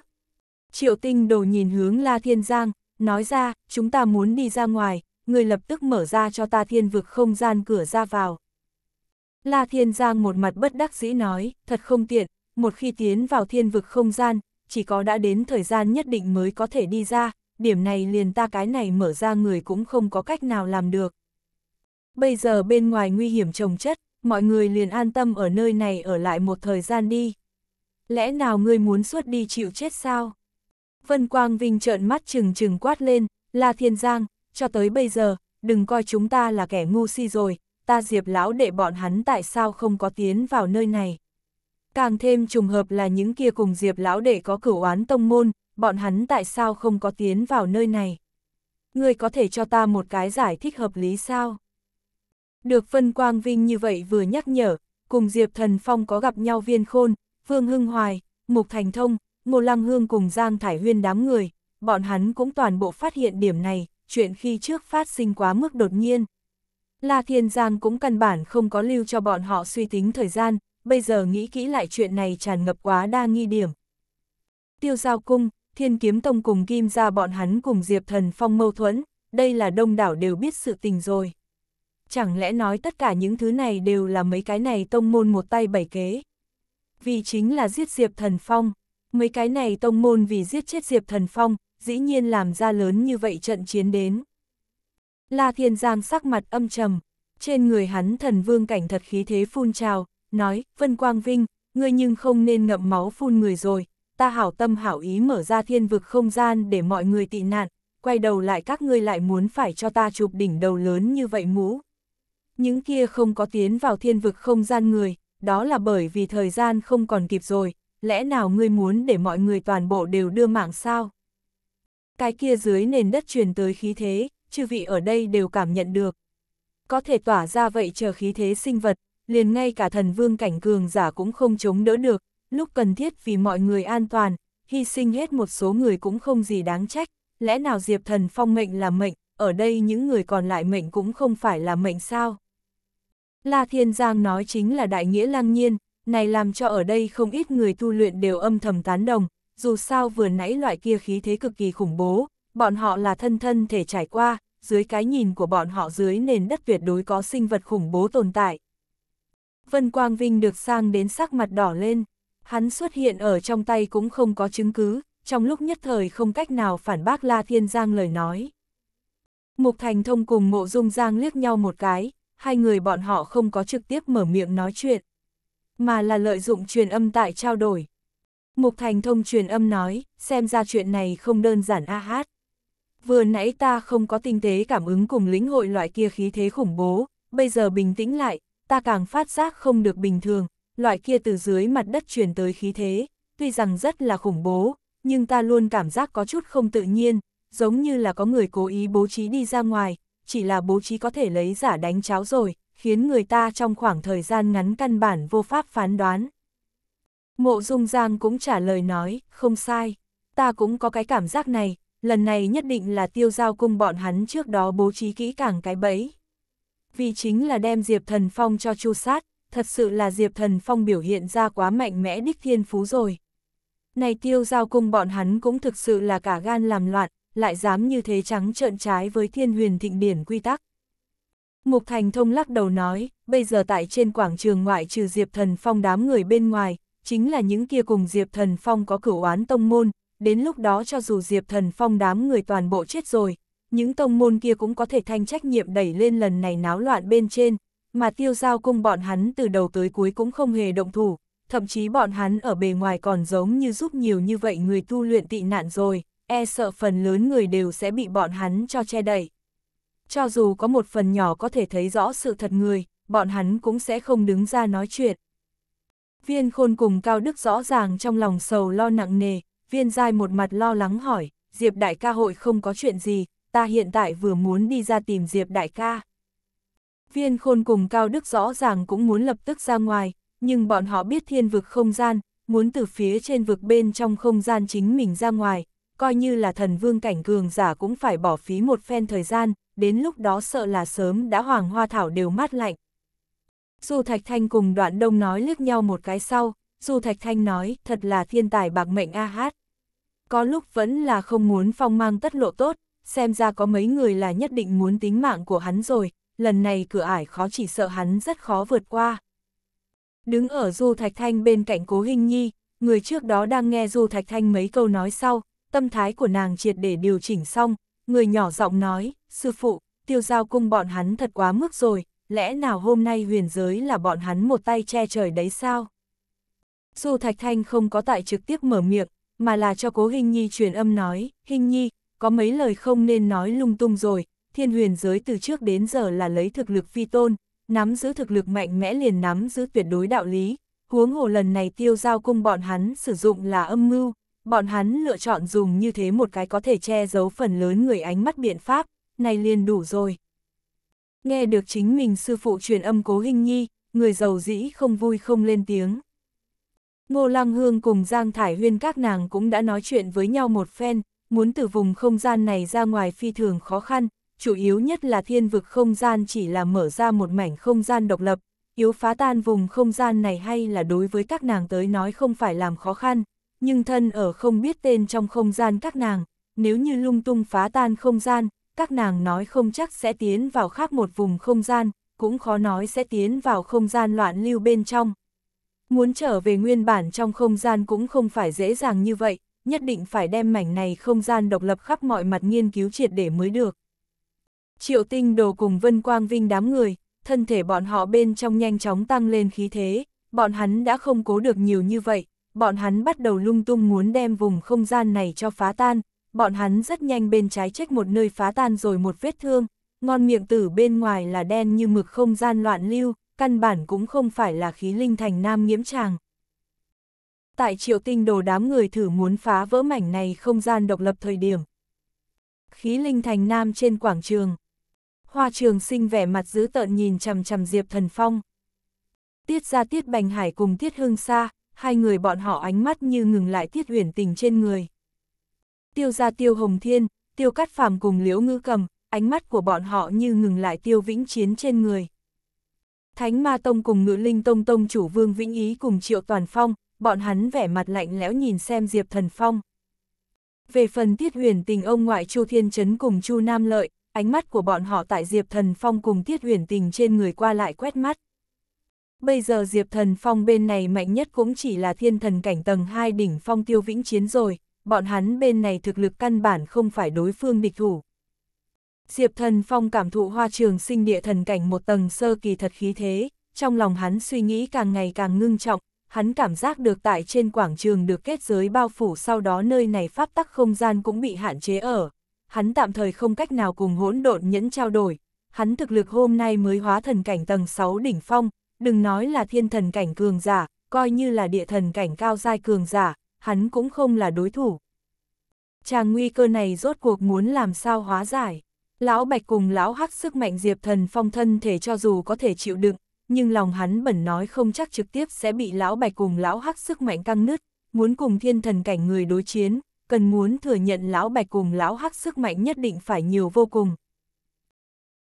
Triệu tinh đồ nhìn hướng La Thiên Giang, nói ra, chúng ta muốn đi ra ngoài, người lập tức mở ra cho ta thiên vực không gian cửa ra vào. La Thiên Giang một mặt bất đắc dĩ nói, thật không tiện, một khi tiến vào thiên vực không gian, chỉ có đã đến thời gian nhất định mới có thể đi ra, điểm này liền ta cái này mở ra người cũng không có cách nào làm được bây giờ bên ngoài nguy hiểm trồng chất, mọi người liền an tâm ở nơi này ở lại một thời gian đi. Lẽ nào ngươi muốn suốt đi chịu chết sao? Vân Quang Vinh trợn mắt trừng trừng quát lên, La Thiên Giang, cho tới bây giờ, đừng coi chúng ta là kẻ ngu si rồi, ta diệp lão để bọn hắn tại sao không có tiến vào nơi này. Càng thêm trùng hợp là những kia cùng diệp lão để có cửu oán tông môn, bọn hắn tại sao không có tiến vào nơi này. Ngươi có thể cho ta một cái giải thích hợp lý sao? Được phân Quang Vinh như vậy vừa nhắc nhở, cùng Diệp Thần Phong có gặp nhau Viên Khôn, Phương Hưng Hoài, Mục Thành Thông, Ngô Lăng Hương cùng Giang Thải Huyên đám người, bọn hắn cũng toàn bộ phát hiện điểm này, chuyện khi trước phát sinh quá mức đột nhiên. La Thiên Giang cũng căn bản không có lưu cho bọn họ suy tính thời gian, bây giờ nghĩ kỹ lại chuyện này tràn ngập quá đa nghi điểm. Tiêu Giao Cung, Thiên Kiếm Tông cùng Kim ra bọn hắn cùng Diệp Thần Phong mâu thuẫn, đây là đông đảo đều biết sự tình rồi chẳng lẽ nói tất cả những thứ này đều là mấy cái này tông môn một tay bảy kế. Vì chính là giết Diệp Thần Phong, mấy cái này tông môn vì giết chết Diệp Thần Phong, dĩ nhiên làm ra lớn như vậy trận chiến đến. La Thiên Giang sắc mặt âm trầm, trên người hắn thần vương cảnh thật khí thế phun trào, nói, Vân Quang Vinh, ngươi nhưng không nên ngậm máu phun người rồi, ta hảo tâm hảo ý mở ra thiên vực không gian để mọi người tị nạn, quay đầu lại các ngươi lại muốn phải cho ta chụp đỉnh đầu lớn như vậy mũ những kia không có tiến vào thiên vực không gian người, đó là bởi vì thời gian không còn kịp rồi, lẽ nào ngươi muốn để mọi người toàn bộ đều đưa mạng sao? Cái kia dưới nền đất truyền tới khí thế, chư vị ở đây đều cảm nhận được. Có thể tỏa ra vậy chờ khí thế sinh vật, liền ngay cả thần vương cảnh cường giả cũng không chống đỡ được, lúc cần thiết vì mọi người an toàn, hy sinh hết một số người cũng không gì đáng trách, lẽ nào Diệp Thần Phong mệnh là mệnh, ở đây những người còn lại mệnh cũng không phải là mệnh sao? La Thiên Giang nói chính là đại nghĩa lăng nhiên, này làm cho ở đây không ít người tu luyện đều âm thầm tán đồng, dù sao vừa nãy loại kia khí thế cực kỳ khủng bố, bọn họ là thân thân thể trải qua, dưới cái nhìn của bọn họ dưới nền đất tuyệt đối có sinh vật khủng bố tồn tại. Vân Quang Vinh được sang đến sắc mặt đỏ lên, hắn xuất hiện ở trong tay cũng không có chứng cứ, trong lúc nhất thời không cách nào phản bác La Thiên Giang lời nói. Mục Thành Thông cùng Mộ Dung Giang liếc nhau một cái, hai người bọn họ không có trực tiếp mở miệng nói chuyện, mà là lợi dụng truyền âm tại trao đổi. Mục Thành Thông truyền âm nói, xem ra chuyện này không đơn giản a hát. Vừa nãy ta không có tinh tế cảm ứng cùng lĩnh hội loại kia khí thế khủng bố, bây giờ bình tĩnh lại, ta càng phát giác không được bình thường, loại kia từ dưới mặt đất truyền tới khí thế, tuy rằng rất là khủng bố, nhưng ta luôn cảm giác có chút không tự nhiên, giống như là có người cố ý bố trí đi ra ngoài, chỉ là bố trí có thể lấy giả đánh cháo rồi, khiến người ta trong khoảng thời gian ngắn căn bản vô pháp phán đoán. Mộ Dung Giang cũng trả lời nói, không sai, ta cũng có cái cảm giác này, lần này nhất định là tiêu giao cung bọn hắn trước đó bố trí kỹ càng cái bẫy. Vì chính là đem Diệp Thần Phong cho chu sát, thật sự là Diệp Thần Phong biểu hiện ra quá mạnh mẽ đích thiên phú rồi. Này tiêu giao cung bọn hắn cũng thực sự là cả gan làm loạn, lại dám như thế trắng trợn trái với thiên huyền thịnh điển quy tắc. Mục Thành Thông lắc đầu nói, bây giờ tại trên quảng trường ngoại trừ Diệp Thần Phong đám người bên ngoài, chính là những kia cùng Diệp Thần Phong có cửu oán tông môn, đến lúc đó cho dù Diệp Thần Phong đám người toàn bộ chết rồi, những tông môn kia cũng có thể thanh trách nhiệm đẩy lên lần này náo loạn bên trên, mà tiêu giao cung bọn hắn từ đầu tới cuối cũng không hề động thủ, thậm chí bọn hắn ở bề ngoài còn giống như giúp nhiều như vậy người tu luyện tị nạn rồi, e sợ phần lớn người đều sẽ bị bọn hắn cho che đậy. Cho dù có một phần nhỏ có thể thấy rõ sự thật người, bọn hắn cũng sẽ không đứng ra nói chuyện. Viên khôn cùng Cao Đức rõ ràng trong lòng sầu lo nặng nề, viên dai một mặt lo lắng hỏi, Diệp đại ca hội không có chuyện gì, ta hiện tại vừa muốn đi ra tìm Diệp đại ca. Viên khôn cùng Cao Đức rõ ràng cũng muốn lập tức ra ngoài, nhưng bọn họ biết thiên vực không gian, muốn từ phía trên vực bên trong không gian chính mình ra ngoài, coi như là thần vương cảnh cường giả cũng phải bỏ phí một phen thời gian, đến lúc đó sợ là sớm đã hoàng hoa thảo đều mát lạnh. Dù Thạch Thanh cùng đoạn đông nói liếc nhau một cái sau, dù Thạch Thanh nói thật là thiên tài bạc mệnh a hát. Có lúc vẫn là không muốn phong mang tất lộ tốt, xem ra có mấy người là nhất định muốn tính mạng của hắn rồi, lần này cửa ải khó chỉ sợ hắn rất khó vượt qua. Đứng ở Du Thạch Thanh bên cạnh Cố Hình Nhi, người trước đó đang nghe Du Thạch Thanh mấy câu nói sau, tâm thái của nàng triệt để điều chỉnh xong, người nhỏ giọng nói, sư phụ, tiêu giao cung bọn hắn thật quá mức rồi, lẽ nào hôm nay huyền giới là bọn hắn một tay che trời đấy sao? Dù Thạch Thanh không có tại trực tiếp mở miệng, mà là cho cố Hình Nhi truyền âm nói, Hình Nhi, có mấy lời không nên nói lung tung rồi, thiên huyền giới từ trước đến giờ là lấy thực lực phi tôn, nắm giữ thực lực mạnh mẽ liền nắm giữ tuyệt đối đạo lý, huống hồ lần này tiêu giao cung bọn hắn sử dụng là âm mưu, Bọn hắn lựa chọn dùng như thế một cái có thể che giấu phần lớn người ánh mắt biện pháp, này liền đủ rồi. Nghe được chính mình sư phụ truyền âm cố hình nhi, người giàu dĩ không vui không lên tiếng. Ngô Lăng Hương cùng Giang Thải Huyên các nàng cũng đã nói chuyện với nhau một phen, muốn từ vùng không gian này ra ngoài phi thường khó khăn, chủ yếu nhất là thiên vực không gian chỉ là mở ra một mảnh không gian độc lập, yếu phá tan vùng không gian này hay là đối với các nàng tới nói không phải làm khó khăn, nhưng thân ở không biết tên trong không gian các nàng, nếu như lung tung phá tan không gian, các nàng nói không chắc sẽ tiến vào khác một vùng không gian, cũng khó nói sẽ tiến vào không gian loạn lưu bên trong. Muốn trở về nguyên bản trong không gian cũng không phải dễ dàng như vậy, nhất định phải đem mảnh này không gian độc lập khắp mọi mặt nghiên cứu triệt để mới được. Triệu tinh đồ cùng Vân Quang Vinh đám người, thân thể bọn họ bên trong nhanh chóng tăng lên khí thế, bọn hắn đã không cố được nhiều như vậy, bọn hắn bắt đầu lung tung muốn đem vùng không gian này cho phá tan, bọn hắn rất nhanh bên trái trách một nơi phá tan rồi một vết thương, ngon miệng tử bên ngoài là đen như mực không gian loạn lưu, căn bản cũng không phải là khí linh thành nam nghiễm tràng. Tại triệu tinh đồ đám người thử muốn phá vỡ mảnh này không gian độc lập thời điểm. Khí linh thành nam trên quảng trường. Hoa trường sinh vẻ mặt dữ tợn nhìn chằm chằm Diệp Thần Phong. Tiết ra Tiết Bành Hải cùng Tiết Hương xa hai người bọn họ ánh mắt như ngừng lại Tiết Uyển Tình trên người. Tiêu gia Tiêu Hồng Thiên, Tiêu Cát Phàm cùng Liễu Ngư Cầm, ánh mắt của bọn họ như ngừng lại Tiêu Vĩnh Chiến trên người. Thánh Ma Tông cùng Ngự Linh Tông Tông chủ Vương Vĩnh Ý cùng Triệu Toàn Phong, bọn hắn vẻ mặt lạnh lẽo nhìn xem Diệp Thần Phong. Về phần Tiết Huyền Tình ông ngoại Chu Thiên chấn cùng Chu Nam Lợi, ánh mắt của bọn họ tại Diệp Thần Phong cùng Tiết Huyền Tình trên người qua lại quét mắt. Bây giờ Diệp Thần Phong bên này mạnh nhất cũng chỉ là thiên thần cảnh tầng 2 đỉnh phong tiêu vĩnh chiến rồi, bọn hắn bên này thực lực căn bản không phải đối phương địch thủ. Diệp Thần Phong cảm thụ hoa trường sinh địa thần cảnh một tầng sơ kỳ thật khí thế, trong lòng hắn suy nghĩ càng ngày càng ngưng trọng, hắn cảm giác được tại trên quảng trường được kết giới bao phủ sau đó nơi này pháp tắc không gian cũng bị hạn chế ở. Hắn tạm thời không cách nào cùng hỗn độn nhẫn trao đổi, hắn thực lực hôm nay mới hóa thần cảnh tầng 6 đỉnh phong, đừng nói là thiên thần cảnh cường giả, coi như là địa thần cảnh cao giai cường giả, hắn cũng không là đối thủ. Chàng nguy cơ này rốt cuộc muốn làm sao hóa giải. Lão Bạch cùng lão Hắc sức mạnh Diệp Thần Phong thân thể cho dù có thể chịu đựng, nhưng lòng hắn bẩn nói không chắc trực tiếp sẽ bị lão Bạch cùng lão Hắc sức mạnh căng nứt, muốn cùng thiên thần cảnh người đối chiến, cần muốn thừa nhận lão Bạch cùng lão Hắc sức mạnh nhất định phải nhiều vô cùng.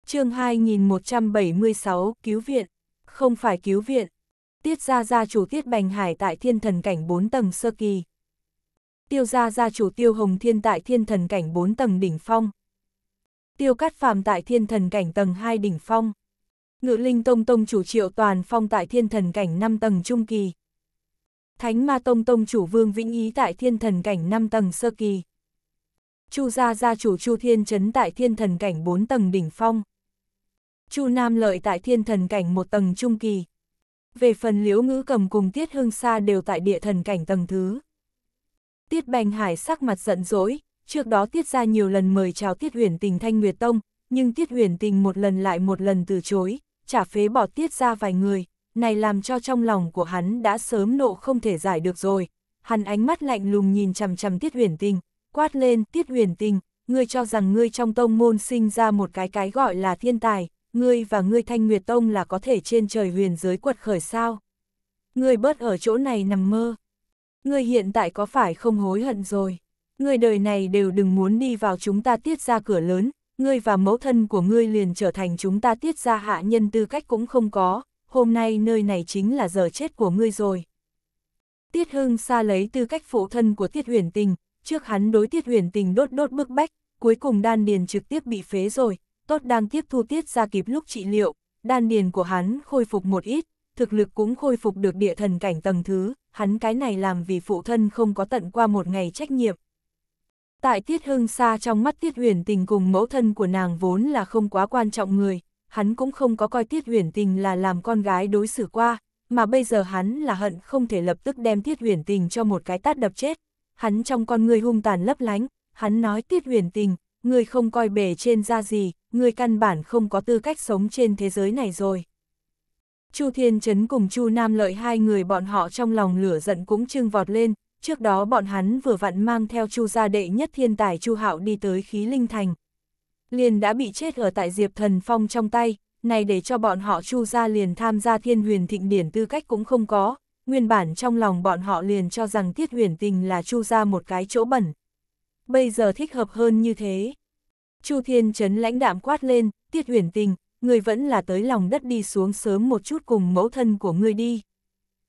Chương 2176: Cứu viện không phải cứu viện. Tiết gia gia chủ Tiết Bành Hải tại thiên thần cảnh 4 tầng sơ kỳ. Tiêu gia gia chủ Tiêu Hồng Thiên tại thiên thần cảnh 4 tầng đỉnh phong. Tiêu Cát Phàm tại thiên thần cảnh tầng 2 đỉnh phong. Ngự Linh Tông Tông chủ Triệu Toàn Phong tại thiên thần cảnh 5 tầng trung kỳ. Thánh Ma Tông Tông chủ Vương Vĩnh Ý tại thiên thần cảnh 5 tầng sơ kỳ. Chu gia gia chủ Chu Thiên Trấn tại thiên thần cảnh 4 tầng đỉnh phong. Chu Nam lợi tại thiên thần cảnh một tầng trung kỳ. Về phần liễu ngữ cầm cùng Tiết hương Sa đều tại địa thần cảnh tầng thứ. Tiết Bành Hải sắc mặt giận dỗi, trước đó Tiết ra nhiều lần mời chào Tiết huyền tình Thanh Nguyệt Tông, nhưng Tiết huyền tình một lần lại một lần từ chối, trả phế bỏ Tiết ra vài người, này làm cho trong lòng của hắn đã sớm nộ không thể giải được rồi. Hắn ánh mắt lạnh lùng nhìn chằm chằm Tiết huyền tình, quát lên Tiết huyền tình, ngươi cho rằng ngươi trong tông môn sinh ra một cái cái gọi là thiên tài, ngươi và ngươi Thanh Nguyệt Tông là có thể trên trời huyền giới quật khởi sao? Ngươi bớt ở chỗ này nằm mơ. Ngươi hiện tại có phải không hối hận rồi? Ngươi đời này đều đừng muốn đi vào chúng ta tiết ra cửa lớn, ngươi và mẫu thân của ngươi liền trở thành chúng ta tiết ra hạ nhân tư cách cũng không có, hôm nay nơi này chính là giờ chết của ngươi rồi. Tiết Hưng xa lấy tư cách phụ thân của Tiết Huyền Tình, trước hắn đối Tiết Huyền Tình đốt đốt bức bách, cuối cùng đan điền trực tiếp bị phế rồi, tốt đang tiếp thu tiết ra kịp lúc trị liệu, đan điền của hắn khôi phục một ít, thực lực cũng khôi phục được địa thần cảnh tầng thứ, hắn cái này làm vì phụ thân không có tận qua một ngày trách nhiệm. Tại Tiết Hương xa trong mắt Tiết Huyền Tình cùng mẫu thân của nàng vốn là không quá quan trọng người, hắn cũng không có coi Tiết Huyền Tình là làm con gái đối xử qua, mà bây giờ hắn là hận không thể lập tức đem Tiết Huyền Tình cho một cái tát đập chết. Hắn trong con người hung tàn lấp lánh, hắn nói Tiết Huyền Tình, người không coi bề trên ra gì, ngươi căn bản không có tư cách sống trên thế giới này rồi. Chu Thiên Trấn cùng Chu Nam Lợi hai người bọn họ trong lòng lửa giận cũng trưng vọt lên, trước đó bọn hắn vừa vặn mang theo Chu gia đệ nhất thiên tài Chu Hạo đi tới khí linh thành. Liền đã bị chết ở tại Diệp Thần Phong trong tay, này để cho bọn họ Chu gia liền tham gia thiên huyền thịnh điển tư cách cũng không có, nguyên bản trong lòng bọn họ liền cho rằng tiết huyền tình là Chu gia một cái chỗ bẩn. Bây giờ thích hợp hơn như thế. Chu Thiên Trấn lãnh đạm quát lên, tiết huyền tình, người vẫn là tới lòng đất đi xuống sớm một chút cùng mẫu thân của ngươi đi.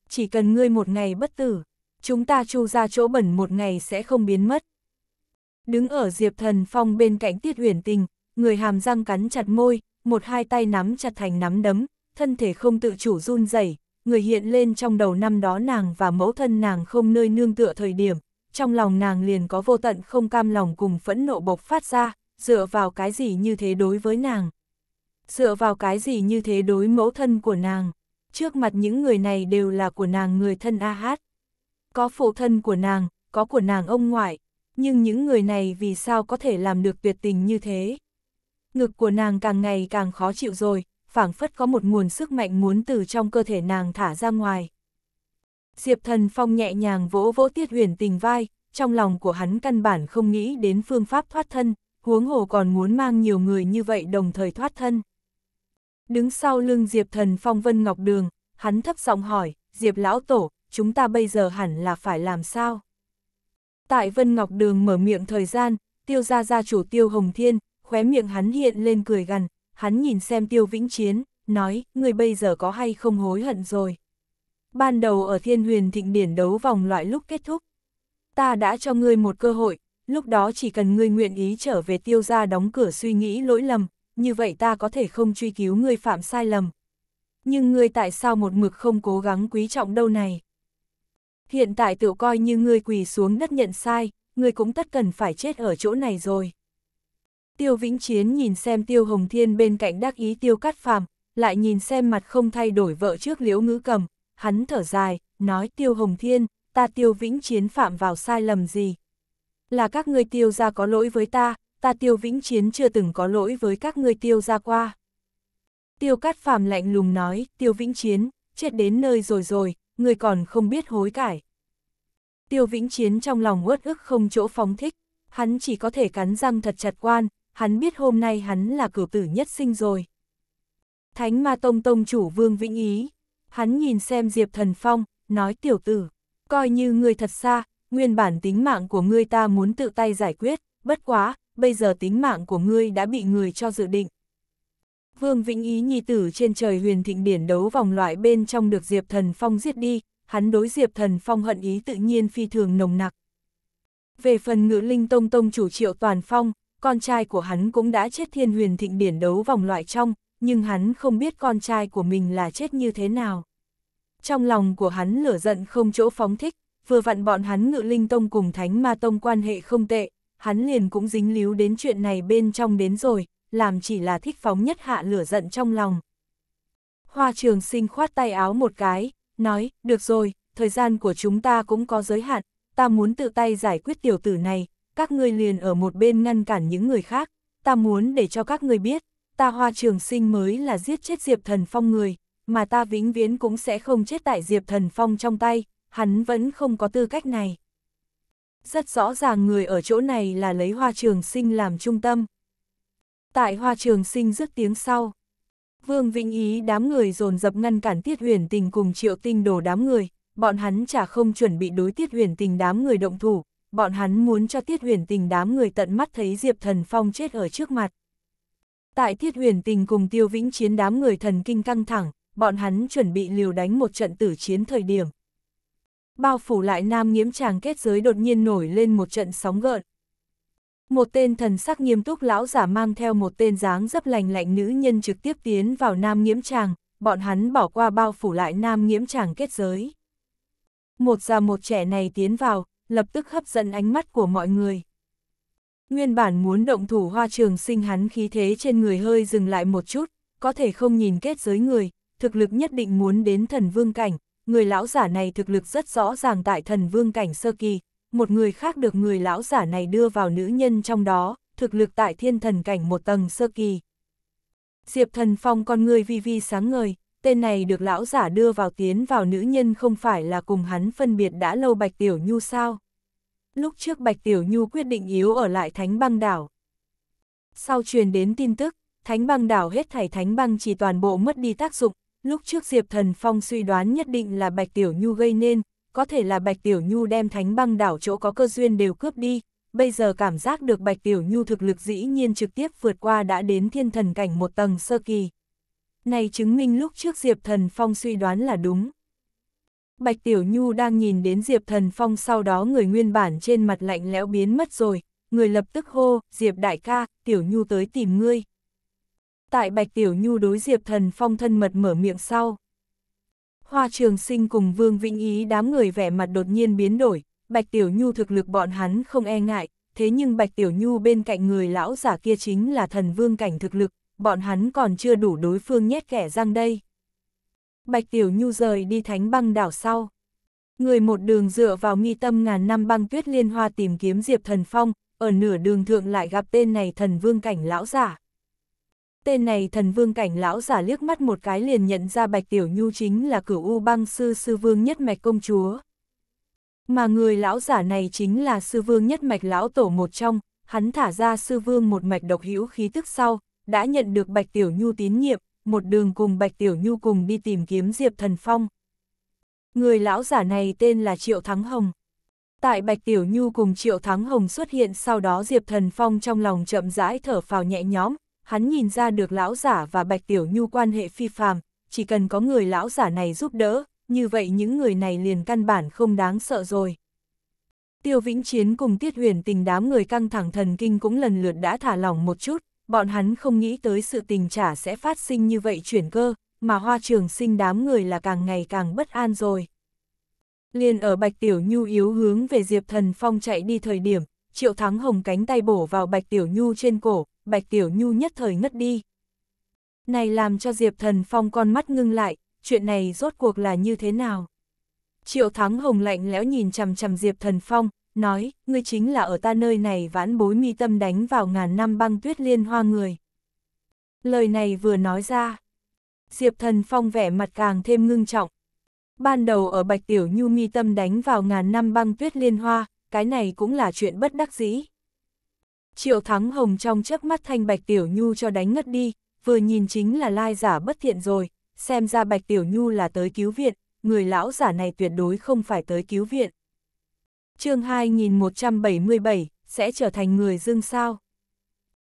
Chỉ cần ngươi một ngày bất tử, chúng ta chu ra chỗ bẩn một ngày sẽ không biến mất. Đứng ở Diệp Thần Phong bên cạnh tiết huyền tình, người hàm răng cắn chặt môi, một hai tay nắm chặt thành nắm đấm, thân thể không tự chủ run rẩy người hiện lên trong đầu năm đó nàng và mẫu thân nàng không nơi nương tựa thời điểm, trong lòng nàng liền có vô tận không cam lòng cùng phẫn nộ bộc phát ra, dựa vào cái gì như thế đối với nàng? Dựa vào cái gì như thế đối mẫu thân của nàng? Trước mặt những người này đều là của nàng người thân A Hát. Có phụ thân của nàng, có của nàng ông ngoại, nhưng những người này vì sao có thể làm được tuyệt tình như thế? Ngực của nàng càng ngày càng khó chịu rồi, phảng phất có một nguồn sức mạnh muốn từ trong cơ thể nàng thả ra ngoài. Diệp Thần Phong nhẹ nhàng vỗ vỗ Tiết Huyền Tình vai, trong lòng của hắn căn bản không nghĩ đến phương pháp thoát thân, huống hồ còn muốn mang nhiều người như vậy đồng thời thoát thân. Đứng sau lưng Diệp Thần Phong Vân Ngọc Đường, hắn thấp giọng hỏi, Diệp Lão Tổ, chúng ta bây giờ hẳn là phải làm sao? Tại Vân Ngọc Đường mở miệng thời gian, tiêu gia gia chủ tiêu Hồng Thiên, khóe miệng hắn hiện lên cười gằn, hắn nhìn xem tiêu vĩnh chiến, nói, người bây giờ có hay không hối hận rồi. Ban đầu ở thiên huyền thịnh điển đấu vòng loại lúc kết thúc, ta đã cho ngươi một cơ hội, lúc đó chỉ cần ngươi nguyện ý trở về tiêu gia đóng cửa suy nghĩ lỗi lầm, như vậy ta có thể không truy cứu ngươi phạm sai lầm. Nhưng ngươi tại sao một mực không cố gắng quý trọng đâu này? Hiện tại tự coi như ngươi quỳ xuống đất nhận sai, ngươi cũng tất cần phải chết ở chỗ này rồi. Tiêu Vĩnh Chiến nhìn xem Tiêu Hồng Thiên bên cạnh đắc ý Tiêu Cát Phàm, lại nhìn xem mặt không thay đổi vợ trước Liễu Ngữ Cầm, hắn thở dài, nói Tiêu Hồng Thiên, ta Tiêu Vĩnh Chiến phạm vào sai lầm gì, là các ngươi tiêu ra có lỗi với ta, ta tiêu vĩnh chiến chưa từng có lỗi với các ngươi tiêu ra qua. Tiêu cát phàm lạnh lùng nói, tiêu vĩnh chiến, chết đến nơi rồi rồi, người còn không biết hối cải. Tiêu vĩnh chiến trong lòng uất ức không chỗ phóng thích, hắn chỉ có thể cắn răng thật chặt quan, hắn biết hôm nay hắn là cử tử nhất sinh rồi. Thánh ma tông tông chủ vương vĩnh ý, hắn nhìn xem Diệp thần phong, nói tiểu tử, coi như người thật xa, nguyên bản tính mạng của ngươi ta muốn tự tay giải quyết, bất quá, bây giờ tính mạng của ngươi đã bị người cho dự định. Vương Vĩnh Ý nhi tử trên trời huyền thịnh điển đấu vòng loại bên trong được Diệp Thần Phong giết đi, hắn đối Diệp Thần Phong hận ý tự nhiên phi thường nồng nặc. Về phần Ngữ linh tông tông chủ triệu toàn phong, con trai của hắn cũng đã chết thiên huyền thịnh điển đấu vòng loại trong, nhưng hắn không biết con trai của mình là chết như thế nào. Trong lòng của hắn lửa giận không chỗ phóng thích, vừa vặn bọn hắn ngự linh tông cùng thánh ma tông quan hệ không tệ, hắn liền cũng dính líu đến chuyện này bên trong đến rồi, làm chỉ là thích phóng nhất hạ lửa giận trong lòng. Hoa trường sinh khoát tay áo một cái, nói, được rồi, thời gian của chúng ta cũng có giới hạn, ta muốn tự tay giải quyết tiểu tử này, các ngươi liền ở một bên ngăn cản những người khác, ta muốn để cho các ngươi biết, ta hoa trường sinh mới là giết chết Diệp Thần Phong người, mà ta vĩnh viễn cũng sẽ không chết tại Diệp Thần Phong trong tay, hắn vẫn không có tư cách này. Rất rõ ràng người ở chỗ này là lấy hoa trường sinh làm trung tâm. Tại hoa trường sinh rước tiếng sau, Vương Vĩnh Ý đám người dồn dập ngăn cản Tiết Huyền Tình cùng Triệu Tinh đổ đám người, bọn hắn chả không chuẩn bị đối Tiết Huyền Tình đám người động thủ, bọn hắn muốn cho Tiết Huyền Tình đám người tận mắt thấy Diệp Thần Phong chết ở trước mặt. Tại Tiết Huyền Tình cùng Tiêu Vĩnh Chiến đám người thần kinh căng thẳng, bọn hắn chuẩn bị liều đánh một trận tử chiến thời điểm, Bao phủ lại nam nghiễm tràng kết giới đột nhiên nổi lên một trận sóng gợn. Một tên thần sắc nghiêm túc lão giả mang theo một tên dáng dấp lành lạnh nữ nhân trực tiếp tiến vào nam nghiễm tràng, bọn hắn bỏ qua bao phủ lại nam nghiễm tràng kết giới. Một già một trẻ này tiến vào, lập tức hấp dẫn ánh mắt của mọi người. Nguyên bản muốn động thủ hoa trường sinh hắn khí thế trên người hơi dừng lại một chút, có thể không nhìn kết giới người, thực lực nhất định muốn đến thần vương cảnh, người lão giả này thực lực rất rõ ràng tại thần vương cảnh sơ kỳ, một người khác được người lão giả này đưa vào nữ nhân trong đó, thực lực tại thiên thần cảnh một tầng sơ kỳ. Diệp thần phong con người vi vi sáng ngời, tên này được lão giả đưa vào tiến vào nữ nhân không phải là cùng hắn phân biệt đã lâu Bạch Tiểu Nhu sao. Lúc trước Bạch Tiểu Nhu quyết định yếu ở lại Thánh băng đảo. Sau truyền đến tin tức, Thánh băng đảo hết thảy Thánh băng chỉ toàn bộ mất đi tác dụng, Lúc trước Diệp Thần Phong suy đoán nhất định là Bạch Tiểu Nhu gây nên, có thể là Bạch Tiểu Nhu đem thánh băng đảo chỗ có cơ duyên đều cướp đi, bây giờ cảm giác được Bạch Tiểu Nhu thực lực dĩ nhiên trực tiếp vượt qua đã đến thiên thần cảnh một tầng sơ kỳ. Này chứng minh lúc trước Diệp Thần Phong suy đoán là đúng. Bạch Tiểu Nhu đang nhìn đến Diệp Thần Phong sau đó người nguyên bản trên mặt lạnh lẽo biến mất rồi, người lập tức hô, Diệp đại ca, Tiểu Nhu tới tìm ngươi tại Bạch Tiểu Nhu đối Diệp Thần Phong thân mật mở miệng sau. Hoa Trường Sinh cùng Vương Vĩnh Ý đám người vẻ mặt đột nhiên biến đổi, Bạch Tiểu Nhu thực lực bọn hắn không e ngại, thế nhưng Bạch Tiểu Nhu bên cạnh người lão giả kia chính là thần vương cảnh thực lực, bọn hắn còn chưa đủ đối phương nhét kẻ răng đây. Bạch Tiểu Nhu rời đi thánh băng đảo sau. Người một đường dựa vào nghi tâm ngàn năm băng tuyết liên hoa tìm kiếm Diệp Thần Phong, ở nửa đường thượng lại gặp tên này thần vương cảnh lão giả. Tên này thần vương cảnh lão giả liếc mắt một cái liền nhận ra Bạch Tiểu Nhu chính là cửu U băng sư sư vương nhất mạch công chúa. Mà người lão giả này chính là sư vương nhất mạch lão tổ một trong, hắn thả ra sư vương một mạch độc hữu khí tức sau, đã nhận được Bạch Tiểu Nhu tín nhiệm, một đường cùng Bạch Tiểu Nhu cùng đi tìm kiếm Diệp Thần Phong. Người lão giả này tên là Triệu Thắng Hồng. Tại Bạch Tiểu Nhu cùng Triệu Thắng Hồng xuất hiện sau đó Diệp Thần Phong trong lòng chậm rãi thở phào nhẹ nhõm, hắn nhìn ra được lão giả và Bạch Tiểu Nhu quan hệ phi phàm, chỉ cần có người lão giả này giúp đỡ, như vậy những người này liền căn bản không đáng sợ rồi. Tiêu Vĩnh Chiến cùng Tiết Huyền tình đám người căng thẳng thần kinh cũng lần lượt đã thả lỏng một chút, bọn hắn không nghĩ tới sự tình trả sẽ phát sinh như vậy chuyển cơ, mà hoa trường sinh đám người là càng ngày càng bất an rồi. Liền ở Bạch Tiểu Nhu yếu hướng về Diệp Thần Phong chạy đi thời điểm, Triệu Thắng Hồng cánh tay bổ vào Bạch Tiểu Nhu trên cổ, Bạch Tiểu Nhu nhất thời ngất đi. Này làm cho Diệp Thần Phong con mắt ngưng lại, chuyện này rốt cuộc là như thế nào? Triệu Thắng Hồng lạnh lẽo nhìn chằm chằm Diệp Thần Phong, nói, ngươi chính là ở ta nơi này vãn bối mi tâm đánh vào ngàn năm băng tuyết liên hoa người. Lời này vừa nói ra, Diệp Thần Phong vẻ mặt càng thêm ngưng trọng. Ban đầu ở Bạch Tiểu Nhu mi tâm đánh vào ngàn năm băng tuyết liên hoa, cái này cũng là chuyện bất đắc dĩ. Triệu Thắng Hồng trong chớp mắt thanh Bạch Tiểu Nhu cho đánh ngất đi, vừa nhìn chính là lai giả bất thiện rồi, xem ra Bạch Tiểu Nhu là tới cứu viện, người lão giả này tuyệt đối không phải tới cứu viện. chương 2177, sẽ trở thành người dương sao.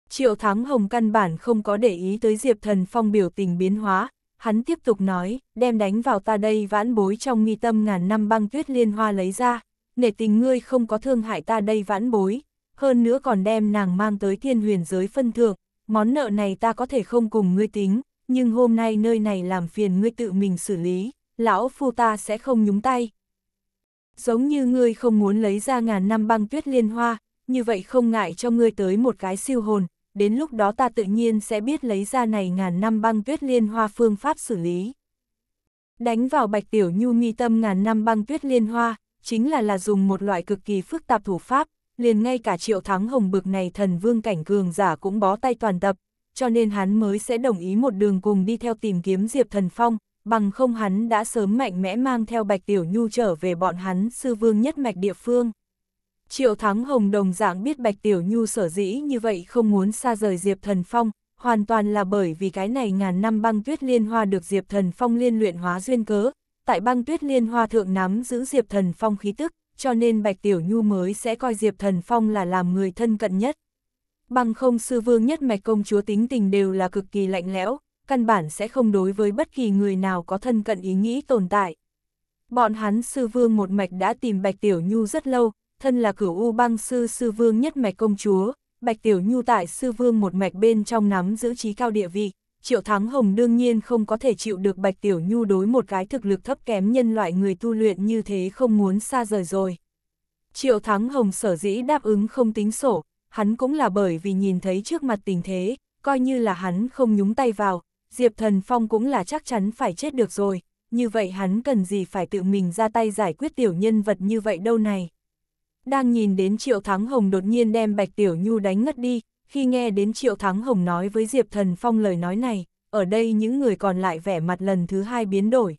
Triệu Thắng Hồng căn bản không có để ý tới Diệp Thần Phong biểu tình biến hóa, hắn tiếp tục nói, đem đánh vào ta đây vãn bối trong nghi tâm ngàn năm băng tuyết liên hoa lấy ra, nể tình ngươi không có thương hại ta đây vãn bối, hơn nữa còn đem nàng mang tới thiên huyền giới phân thượng, món nợ này ta có thể không cùng ngươi tính, nhưng hôm nay nơi này làm phiền ngươi tự mình xử lý, lão phu ta sẽ không nhúng tay. Giống như ngươi không muốn lấy ra ngàn năm băng tuyết liên hoa, như vậy không ngại cho ngươi tới một cái siêu hồn, đến lúc đó ta tự nhiên sẽ biết lấy ra này ngàn năm băng tuyết liên hoa phương pháp xử lý. Đánh vào bạch tiểu nhu mi tâm ngàn năm băng tuyết liên hoa, chính là là dùng một loại cực kỳ phức tạp thủ pháp, liền ngay cả triệu thắng hồng bực này thần vương cảnh cường giả cũng bó tay toàn tập, cho nên hắn mới sẽ đồng ý một đường cùng đi theo tìm kiếm Diệp Thần Phong, bằng không hắn đã sớm mạnh mẽ mang theo Bạch Tiểu Nhu trở về bọn hắn sư vương nhất mạch địa phương. Triệu Thắng Hồng đồng dạng biết Bạch Tiểu Nhu sở dĩ như vậy không muốn xa rời Diệp Thần Phong, hoàn toàn là bởi vì cái này ngàn năm băng tuyết liên hoa được Diệp Thần Phong liên luyện hóa duyên cớ, tại băng tuyết liên hoa thượng nắm giữ Diệp Thần Phong khí tức, cho nên Bạch Tiểu Nhu mới sẽ coi Diệp Thần Phong là làm người thân cận nhất. Bằng không sư vương nhất mạch công chúa tính tình đều là cực kỳ lạnh lẽo, căn bản sẽ không đối với bất kỳ người nào có thân cận ý nghĩ tồn tại. Bọn hắn sư vương một mạch đã tìm Bạch Tiểu Nhu rất lâu, thân là cửu u băng sư sư vương nhất mạch công chúa, Bạch Tiểu Nhu tại sư vương một mạch bên trong nắm giữ trí cao địa vị, Triệu Thắng Hồng đương nhiên không có thể chịu được Bạch Tiểu Nhu đối một cái thực lực thấp kém nhân loại người tu luyện như thế không muốn xa rời rồi. Triệu Thắng Hồng sở dĩ đáp ứng không tính sổ, hắn cũng là bởi vì nhìn thấy trước mặt tình thế, coi như là hắn không nhúng tay vào, Diệp Thần Phong cũng là chắc chắn phải chết được rồi, như vậy hắn cần gì phải tự mình ra tay giải quyết tiểu nhân vật như vậy đâu này. Đang nhìn đến Triệu Thắng Hồng đột nhiên đem Bạch Tiểu Nhu đánh ngất đi, khi nghe đến Triệu Thắng Hồng nói với Diệp Thần Phong lời nói này, ở đây những người còn lại vẻ mặt lần thứ hai biến đổi.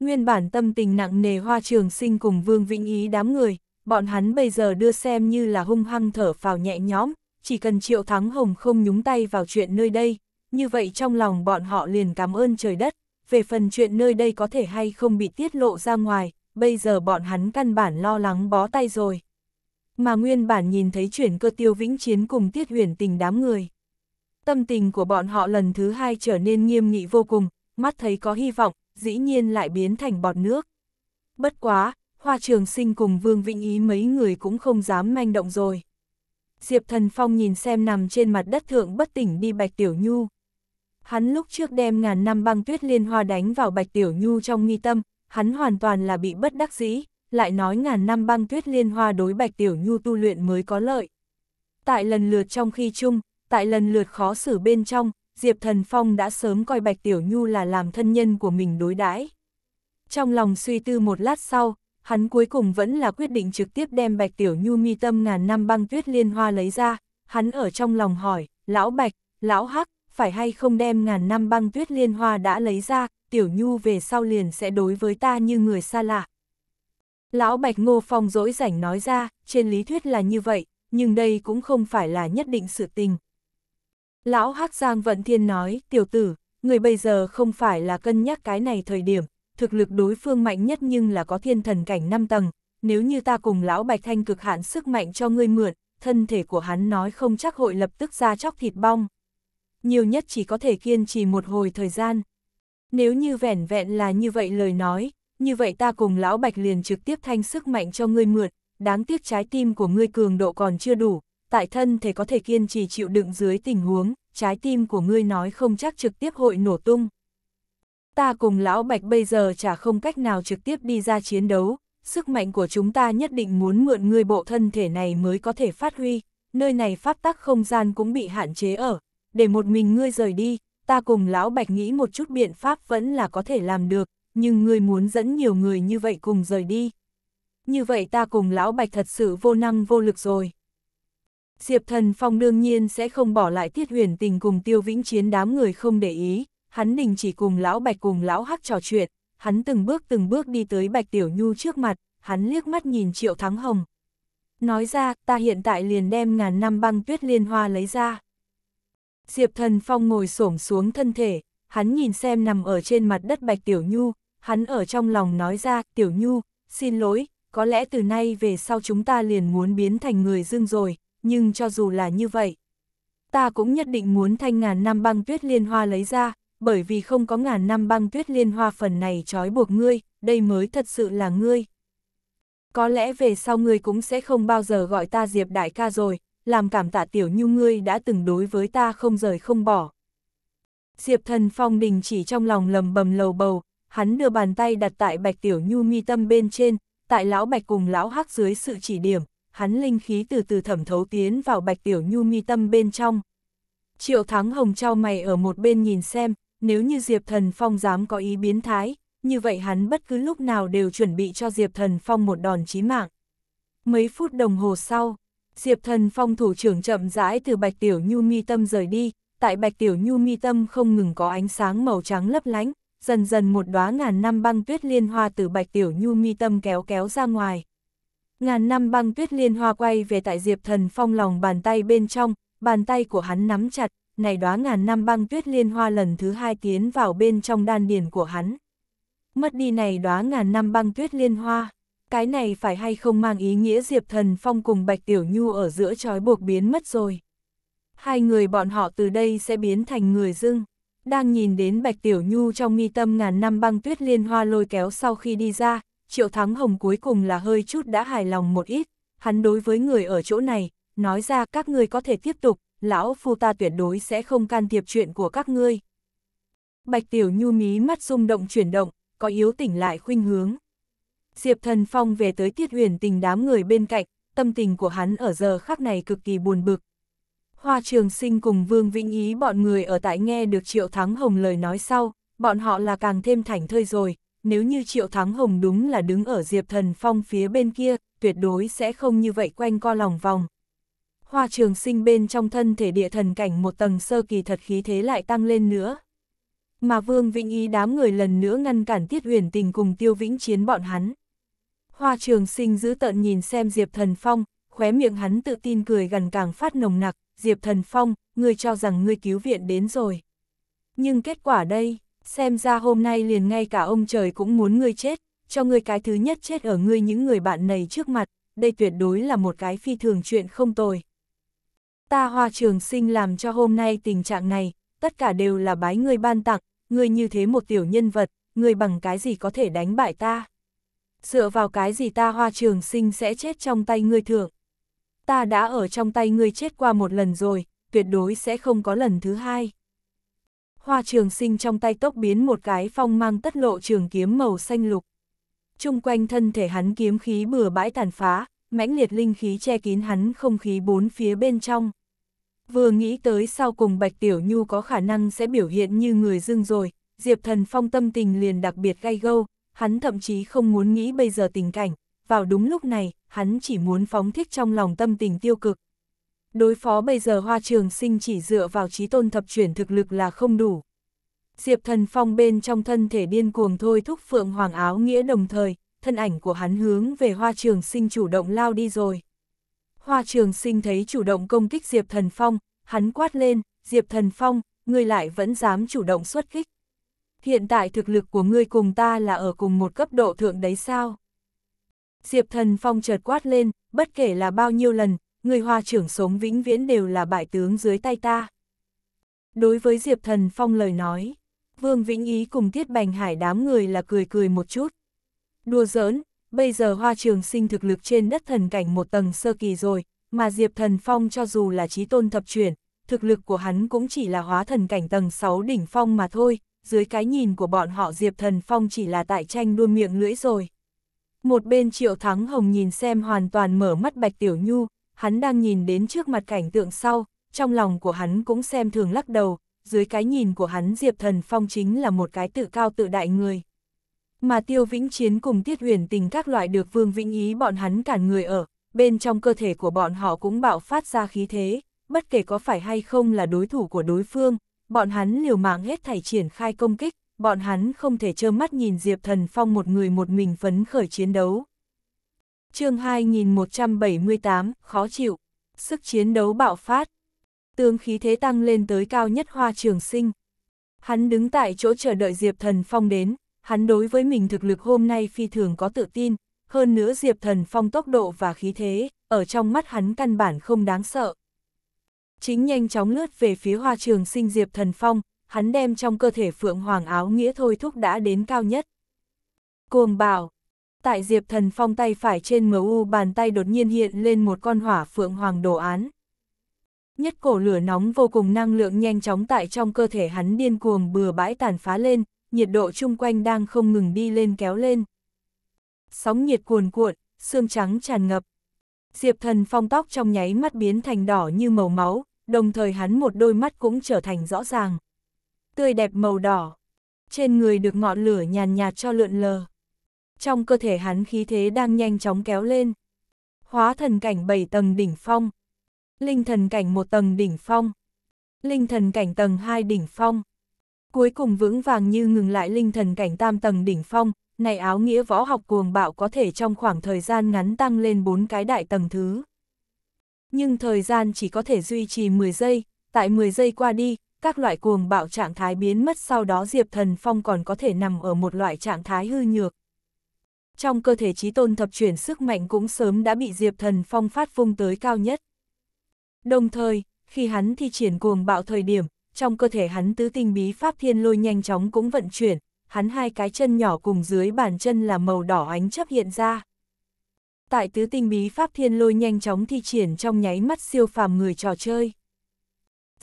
Nguyên bản tâm tình nặng nề hoa trường sinh cùng Vương Vĩnh Ý đám người, bọn hắn bây giờ đưa xem như là hung hăng thở phào nhẹ nhõm, chỉ cần Triệu Thắng Hồng không nhúng tay vào chuyện nơi đây, như vậy trong lòng bọn họ liền cảm ơn trời đất, về phần chuyện nơi đây có thể hay không bị tiết lộ ra ngoài, bây giờ bọn hắn căn bản lo lắng bó tay rồi mà nguyên bản nhìn thấy chuyển cơ tiêu vĩnh chiến cùng tiết huyền tình đám người. Tâm tình của bọn họ lần thứ hai trở nên nghiêm nghị vô cùng, mắt thấy có hy vọng, dĩ nhiên lại biến thành bọt nước. Bất quá, Hoa Trường Sinh cùng Vương Vĩnh Ý mấy người cũng không dám manh động rồi. Diệp Thần Phong nhìn xem nằm trên mặt đất thượng bất tỉnh đi Bạch Tiểu Nhu. Hắn lúc trước đem ngàn năm băng tuyết liên hoa đánh vào Bạch Tiểu Nhu trong nghi tâm, hắn hoàn toàn là bị bất đắc dĩ lại nói ngàn năm băng tuyết liên hoa đối Bạch Tiểu Nhu tu luyện mới có lợi. Tại lần lượt trong khi chung, tại lần lượt khó xử bên trong, Diệp Thần Phong đã sớm coi Bạch Tiểu Nhu là làm thân nhân của mình đối đãi. Trong lòng suy tư một lát sau, hắn cuối cùng vẫn là quyết định trực tiếp đem Bạch Tiểu Nhu mi tâm ngàn năm băng tuyết liên hoa lấy ra, hắn ở trong lòng hỏi, lão Bạch, lão Hắc, phải hay không đem ngàn năm băng tuyết liên hoa đã lấy ra, Tiểu Nhu về sau liền sẽ đối với ta như người xa lạ. Lão Bạch Ngô Phong dỗi rảnh nói ra, trên lý thuyết là như vậy, nhưng đây cũng không phải là nhất định sự tình. Lão Hắc Giang Vận Thiên nói, tiểu tử, người bây giờ không phải là cân nhắc cái này thời điểm, thực lực đối phương mạnh nhất nhưng là có thiên thần cảnh 5 tầng, nếu như ta cùng lão Bạch Thanh cực hạn sức mạnh cho ngươi mượn, thân thể của hắn nói không chắc hội lập tức ra chóc thịt bong. Nhiều nhất chỉ có thể kiên trì một hồi thời gian. Nếu như vẻn vẹn là như vậy lời nói, như vậy ta cùng lão bạch liền trực tiếp thanh sức mạnh cho ngươi mượn, đáng tiếc trái tim của ngươi cường độ còn chưa đủ, tại thân thể có thể kiên trì chịu đựng dưới tình huống, trái tim của ngươi nói không chắc trực tiếp hội nổ tung. Ta cùng lão bạch bây giờ chả không cách nào trực tiếp đi ra chiến đấu, sức mạnh của chúng ta nhất định muốn mượn ngươi bộ thân thể này mới có thể phát huy, nơi này pháp tắc không gian cũng bị hạn chế ở, để một mình ngươi rời đi, ta cùng lão bạch nghĩ một chút biện pháp vẫn là có thể làm được, nhưng ngươi muốn dẫn nhiều người như vậy cùng rời đi. Như vậy ta cùng lão bạch thật sự vô năng vô lực rồi. Diệp thần phong đương nhiên sẽ không bỏ lại tiết huyền tình cùng tiêu vĩnh chiến đám người không để ý, hắn đình chỉ cùng lão bạch cùng lão hắc trò chuyện, hắn từng bước từng bước đi tới bạch tiểu nhu trước mặt, hắn liếc mắt nhìn triệu thắng hồng. Nói ra, ta hiện tại liền đem ngàn năm băng tuyết liên hoa lấy ra. Diệp thần phong ngồi xổm xuống thân thể, hắn nhìn xem nằm ở trên mặt đất bạch tiểu nhu, hắn ở trong lòng nói ra, Tiểu Nhu, xin lỗi, có lẽ từ nay về sau chúng ta liền muốn biến thành người dương rồi, nhưng cho dù là như vậy, ta cũng nhất định muốn thanh ngàn năm băng tuyết liên hoa lấy ra, bởi vì không có ngàn năm băng tuyết liên hoa phần này trói buộc ngươi, đây mới thật sự là ngươi. Có lẽ về sau ngươi cũng sẽ không bao giờ gọi ta Diệp Đại ca rồi, làm cảm tạ Tiểu Nhu ngươi đã từng đối với ta không rời không bỏ. Diệp thần phong đình chỉ trong lòng lầm bầm lầu bầu, hắn đưa bàn tay đặt tại Bạch Tiểu Nhu mi tâm bên trên, tại lão Bạch cùng lão Hắc dưới sự chỉ điểm, hắn linh khí từ từ thẩm thấu tiến vào Bạch Tiểu Nhu mi tâm bên trong. Triệu Thắng Hồng trao mày ở một bên nhìn xem, nếu như Diệp Thần Phong dám có ý biến thái, như vậy hắn bất cứ lúc nào đều chuẩn bị cho Diệp Thần Phong một đòn chí mạng. Mấy phút đồng hồ sau, Diệp Thần Phong thủ trưởng chậm rãi từ Bạch Tiểu Nhu mi tâm rời đi, tại Bạch Tiểu Nhu mi tâm không ngừng có ánh sáng màu trắng lấp lánh, dần dần một đóa ngàn năm băng tuyết liên hoa từ bạch tiểu nhu mi tâm kéo kéo ra ngoài. Ngàn năm băng tuyết liên hoa quay về tại Diệp Thần Phong lòng bàn tay bên trong, bàn tay của hắn nắm chặt, này đóa ngàn năm băng tuyết liên hoa lần thứ hai tiến vào bên trong đan điền của hắn. Mất đi này đóa ngàn năm băng tuyết liên hoa, cái này phải hay không mang ý nghĩa Diệp Thần Phong cùng Bạch Tiểu Nhu ở giữa trói buộc biến mất rồi. Hai người bọn họ từ đây sẽ biến thành người dưng. Đang nhìn đến Bạch Tiểu Nhu trong mi tâm ngàn năm băng tuyết liên hoa lôi kéo sau khi đi ra, Triệu Thắng Hồng cuối cùng là hơi chút đã hài lòng một ít, hắn đối với người ở chỗ này, nói ra các ngươi có thể tiếp tục, lão phu ta tuyệt đối sẽ không can thiệp chuyện của các ngươi. Bạch Tiểu Nhu mí mắt rung động chuyển động, có yếu tỉnh lại khuynh hướng. Diệp Thần Phong về tới tiết huyền tình đám người bên cạnh, tâm tình của hắn ở giờ khắc này cực kỳ buồn bực, Hoa Trường Sinh cùng Vương Vĩnh Ý bọn người ở tại nghe được Triệu Thắng Hồng lời nói sau, bọn họ là càng thêm thảnh thơi rồi, nếu như Triệu Thắng Hồng đúng là đứng ở Diệp Thần Phong phía bên kia, tuyệt đối sẽ không như vậy quanh co lòng vòng. Hoa Trường Sinh bên trong thân thể địa thần cảnh một tầng sơ kỳ thật khí thế lại tăng lên nữa. Mà Vương Vĩnh Ý đám người lần nữa ngăn cản Tiết Huyền Tình cùng Tiêu Vĩnh Chiến bọn hắn. Hoa Trường Sinh giữ tận nhìn xem Diệp Thần Phong, khóe miệng hắn tự tin cười gần càng phát nồng nặc, Diệp Thần Phong, ngươi cho rằng ngươi cứu viện đến rồi. Nhưng kết quả đây, xem ra hôm nay liền ngay cả ông trời cũng muốn ngươi chết, cho ngươi cái thứ nhất chết ở ngươi những người bạn này trước mặt, đây tuyệt đối là một cái phi thường chuyện không tồi. Ta hoa trường sinh làm cho hôm nay tình trạng này, tất cả đều là bái ngươi ban tặng, ngươi như thế một tiểu nhân vật, ngươi bằng cái gì có thể đánh bại ta. Dựa vào cái gì ta hoa trường sinh sẽ chết trong tay ngươi thượng ta đã ở trong tay ngươi chết qua một lần rồi, tuyệt đối sẽ không có lần thứ hai. Hoa trường sinh trong tay tốc biến một cái phong mang tất lộ trường kiếm màu xanh lục. Trung quanh thân thể hắn kiếm khí bừa bãi tàn phá, mãnh liệt linh khí che kín hắn không khí bốn phía bên trong. Vừa nghĩ tới sau cùng Bạch Tiểu Nhu có khả năng sẽ biểu hiện như người dưng rồi, Diệp Thần Phong tâm tình liền đặc biệt gay gâu, hắn thậm chí không muốn nghĩ bây giờ tình cảnh, vào đúng lúc này, hắn chỉ muốn phóng thích trong lòng tâm tình tiêu cực. Đối phó bây giờ Hoa Trường Sinh chỉ dựa vào trí tôn thập chuyển thực lực là không đủ. Diệp Thần Phong bên trong thân thể điên cuồng thôi thúc Phượng Hoàng áo nghĩa đồng thời, thân ảnh của hắn hướng về Hoa Trường Sinh chủ động lao đi rồi. Hoa Trường Sinh thấy chủ động công kích Diệp Thần Phong, hắn quát lên, Diệp Thần Phong, ngươi lại vẫn dám chủ động xuất kích. Hiện tại thực lực của ngươi cùng ta là ở cùng một cấp độ thượng đấy sao? Diệp Thần Phong chợt quát lên, bất kể là bao nhiêu lần, người hoa trưởng sống vĩnh viễn đều là bại tướng dưới tay ta. Đối với Diệp Thần Phong lời nói, Vương Vĩnh Ý cùng Tiết Bành Hải đám người là cười cười một chút. Đùa giỡn, bây giờ hoa trường sinh thực lực trên đất thần cảnh một tầng sơ kỳ rồi, mà Diệp Thần Phong cho dù là trí tôn thập chuyển, thực lực của hắn cũng chỉ là hóa thần cảnh tầng 6 đỉnh phong mà thôi, dưới cái nhìn của bọn họ Diệp Thần Phong chỉ là tại tranh đua miệng lưỡi rồi. Một bên Triệu Thắng Hồng nhìn xem hoàn toàn mở mắt Bạch Tiểu Nhu, hắn đang nhìn đến trước mặt cảnh tượng sau, trong lòng của hắn cũng xem thường lắc đầu, dưới cái nhìn của hắn Diệp Thần Phong chính là một cái tự cao tự đại người. Mà Tiêu Vĩnh Chiến cùng Tiết Huyền Tình các loại được Vương Vĩnh Ý bọn hắn cản người ở, bên trong cơ thể của bọn họ cũng bạo phát ra khí thế, bất kể có phải hay không là đối thủ của đối phương, bọn hắn liều mạng hết thảy triển khai công kích, bọn hắn không thể trơ mắt nhìn Diệp Thần Phong một người một mình phấn khởi chiến đấu. chương 2178, khó chịu, sức chiến đấu bạo phát, tương khí thế tăng lên tới cao nhất hoa trường sinh. Hắn đứng tại chỗ chờ đợi Diệp Thần Phong đến, hắn đối với mình thực lực hôm nay phi thường có tự tin, hơn nữa Diệp Thần Phong tốc độ và khí thế, ở trong mắt hắn căn bản không đáng sợ. Chính nhanh chóng lướt về phía hoa trường sinh Diệp Thần Phong, hắn đem trong cơ thể phượng hoàng áo nghĩa thôi thúc đã đến cao nhất. Cuồng bạo tại Diệp Thần Phong tay phải trên MU bàn tay đột nhiên hiện lên một con hỏa phượng hoàng đồ án. Nhất cổ lửa nóng vô cùng năng lượng nhanh chóng tại trong cơ thể hắn điên cuồng bừa bãi tàn phá lên, nhiệt độ chung quanh đang không ngừng đi lên kéo lên. Sóng nhiệt cuồn cuộn, xương trắng tràn ngập. Diệp Thần Phong tóc trong nháy mắt biến thành đỏ như màu máu, đồng thời hắn một đôi mắt cũng trở thành rõ ràng tươi đẹp màu đỏ. Trên người được ngọn lửa nhàn nhạt, cho lượn lờ. Trong cơ thể hắn khí thế đang nhanh chóng kéo lên. Hóa thần cảnh 7 tầng đỉnh phong. Linh thần cảnh 1 tầng đỉnh phong. Linh thần cảnh tầng 2 đỉnh phong. Cuối cùng vững vàng như ngừng lại linh thần cảnh tam tầng đỉnh phong, này áo nghĩa võ học cuồng bạo có thể trong khoảng thời gian ngắn tăng lên 4 cái đại tầng thứ. Nhưng thời gian chỉ có thể duy trì 10 giây, tại 10 giây qua đi, các loại cuồng bạo trạng thái biến mất sau đó Diệp Thần Phong còn có thể nằm ở một loại trạng thái hư nhược. Trong cơ thể trí tôn thập chuyển sức mạnh cũng sớm đã bị Diệp Thần Phong phát vung tới cao nhất. Đồng thời, khi hắn thi triển cuồng bạo thời điểm, trong cơ thể hắn tứ tinh bí pháp thiên lôi nhanh chóng cũng vận chuyển, hắn hai cái chân nhỏ cùng dưới bàn chân là màu đỏ ánh chấp hiện ra. Tại tứ tinh bí pháp thiên lôi nhanh chóng thi triển trong nháy mắt siêu phàm người trò chơi.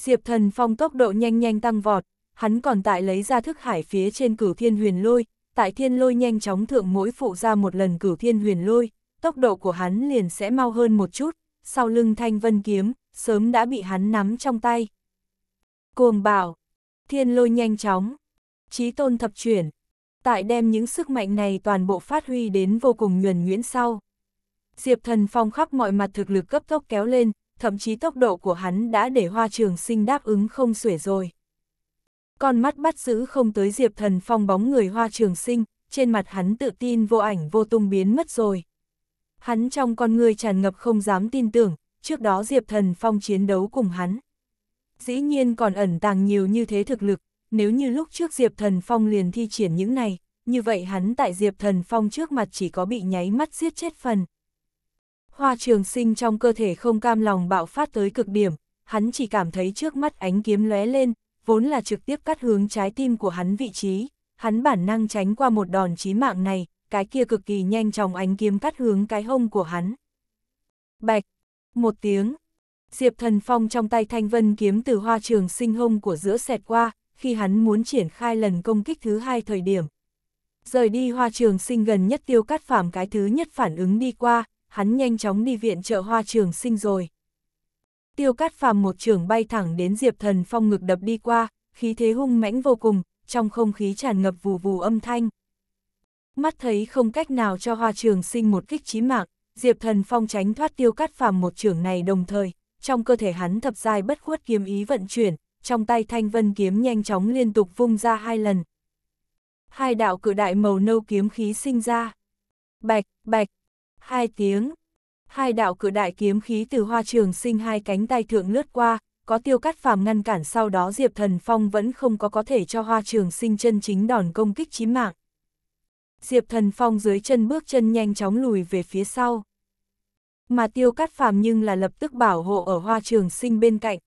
Diệp Thần Phong tốc độ nhanh nhanh tăng vọt, hắn còn tại lấy ra thức hải phía trên cửu thiên huyền lôi, tại thiên lôi nhanh chóng thượng mỗi phụ ra một lần cửu thiên huyền lôi, tốc độ của hắn liền sẽ mau hơn một chút, sau lưng thanh vân kiếm, sớm đã bị hắn nắm trong tay. Cuồng bảo, thiên lôi nhanh chóng, trí tôn thập chuyển, tại đem những sức mạnh này toàn bộ phát huy đến vô cùng nhuần nhuyễn sau. Diệp thần phong khắp mọi mặt thực lực cấp tốc kéo lên, thậm chí tốc độ của hắn đã để hoa trường sinh đáp ứng không xuể rồi. Con mắt bắt giữ không tới Diệp Thần Phong bóng người hoa trường sinh, trên mặt hắn tự tin vô ảnh vô tung biến mất rồi. Hắn trong con người tràn ngập không dám tin tưởng, trước đó Diệp Thần Phong chiến đấu cùng hắn. Dĩ nhiên còn ẩn tàng nhiều như thế thực lực, nếu như lúc trước Diệp Thần Phong liền thi triển những này, như vậy hắn tại Diệp Thần Phong trước mặt chỉ có bị nháy mắt giết chết phần. Hoa trường sinh trong cơ thể không cam lòng bạo phát tới cực điểm, hắn chỉ cảm thấy trước mắt ánh kiếm lóe lên, vốn là trực tiếp cắt hướng trái tim của hắn vị trí, hắn bản năng tránh qua một đòn chí mạng này, cái kia cực kỳ nhanh chóng ánh kiếm cắt hướng cái hông của hắn. Bạch, một tiếng, Diệp Thần Phong trong tay thanh vân kiếm từ hoa trường sinh hông của giữa xẹt qua, khi hắn muốn triển khai lần công kích thứ hai thời điểm. Rời đi hoa trường sinh gần nhất tiêu cắt phạm cái thứ nhất phản ứng đi qua, hắn nhanh chóng đi viện trợ hoa trường sinh rồi. Tiêu cắt phàm một trường bay thẳng đến Diệp Thần Phong ngực đập đi qua, khí thế hung mãnh vô cùng, trong không khí tràn ngập vù vù âm thanh. Mắt thấy không cách nào cho hoa trường sinh một kích chí mạng, Diệp Thần Phong tránh thoát tiêu cắt phàm một trường này đồng thời, trong cơ thể hắn thập dài bất khuất kiếm ý vận chuyển, trong tay thanh vân kiếm nhanh chóng liên tục vung ra hai lần. Hai đạo cử đại màu nâu kiếm khí sinh ra. Bạch, bạch, hai tiếng. Hai đạo cửa đại kiếm khí từ hoa trường sinh hai cánh tay thượng lướt qua, có tiêu cắt phàm ngăn cản sau đó Diệp Thần Phong vẫn không có có thể cho hoa trường sinh chân chính đòn công kích chí mạng. Diệp Thần Phong dưới chân bước chân nhanh chóng lùi về phía sau. Mà tiêu cắt phàm nhưng là lập tức bảo hộ ở hoa trường sinh bên cạnh.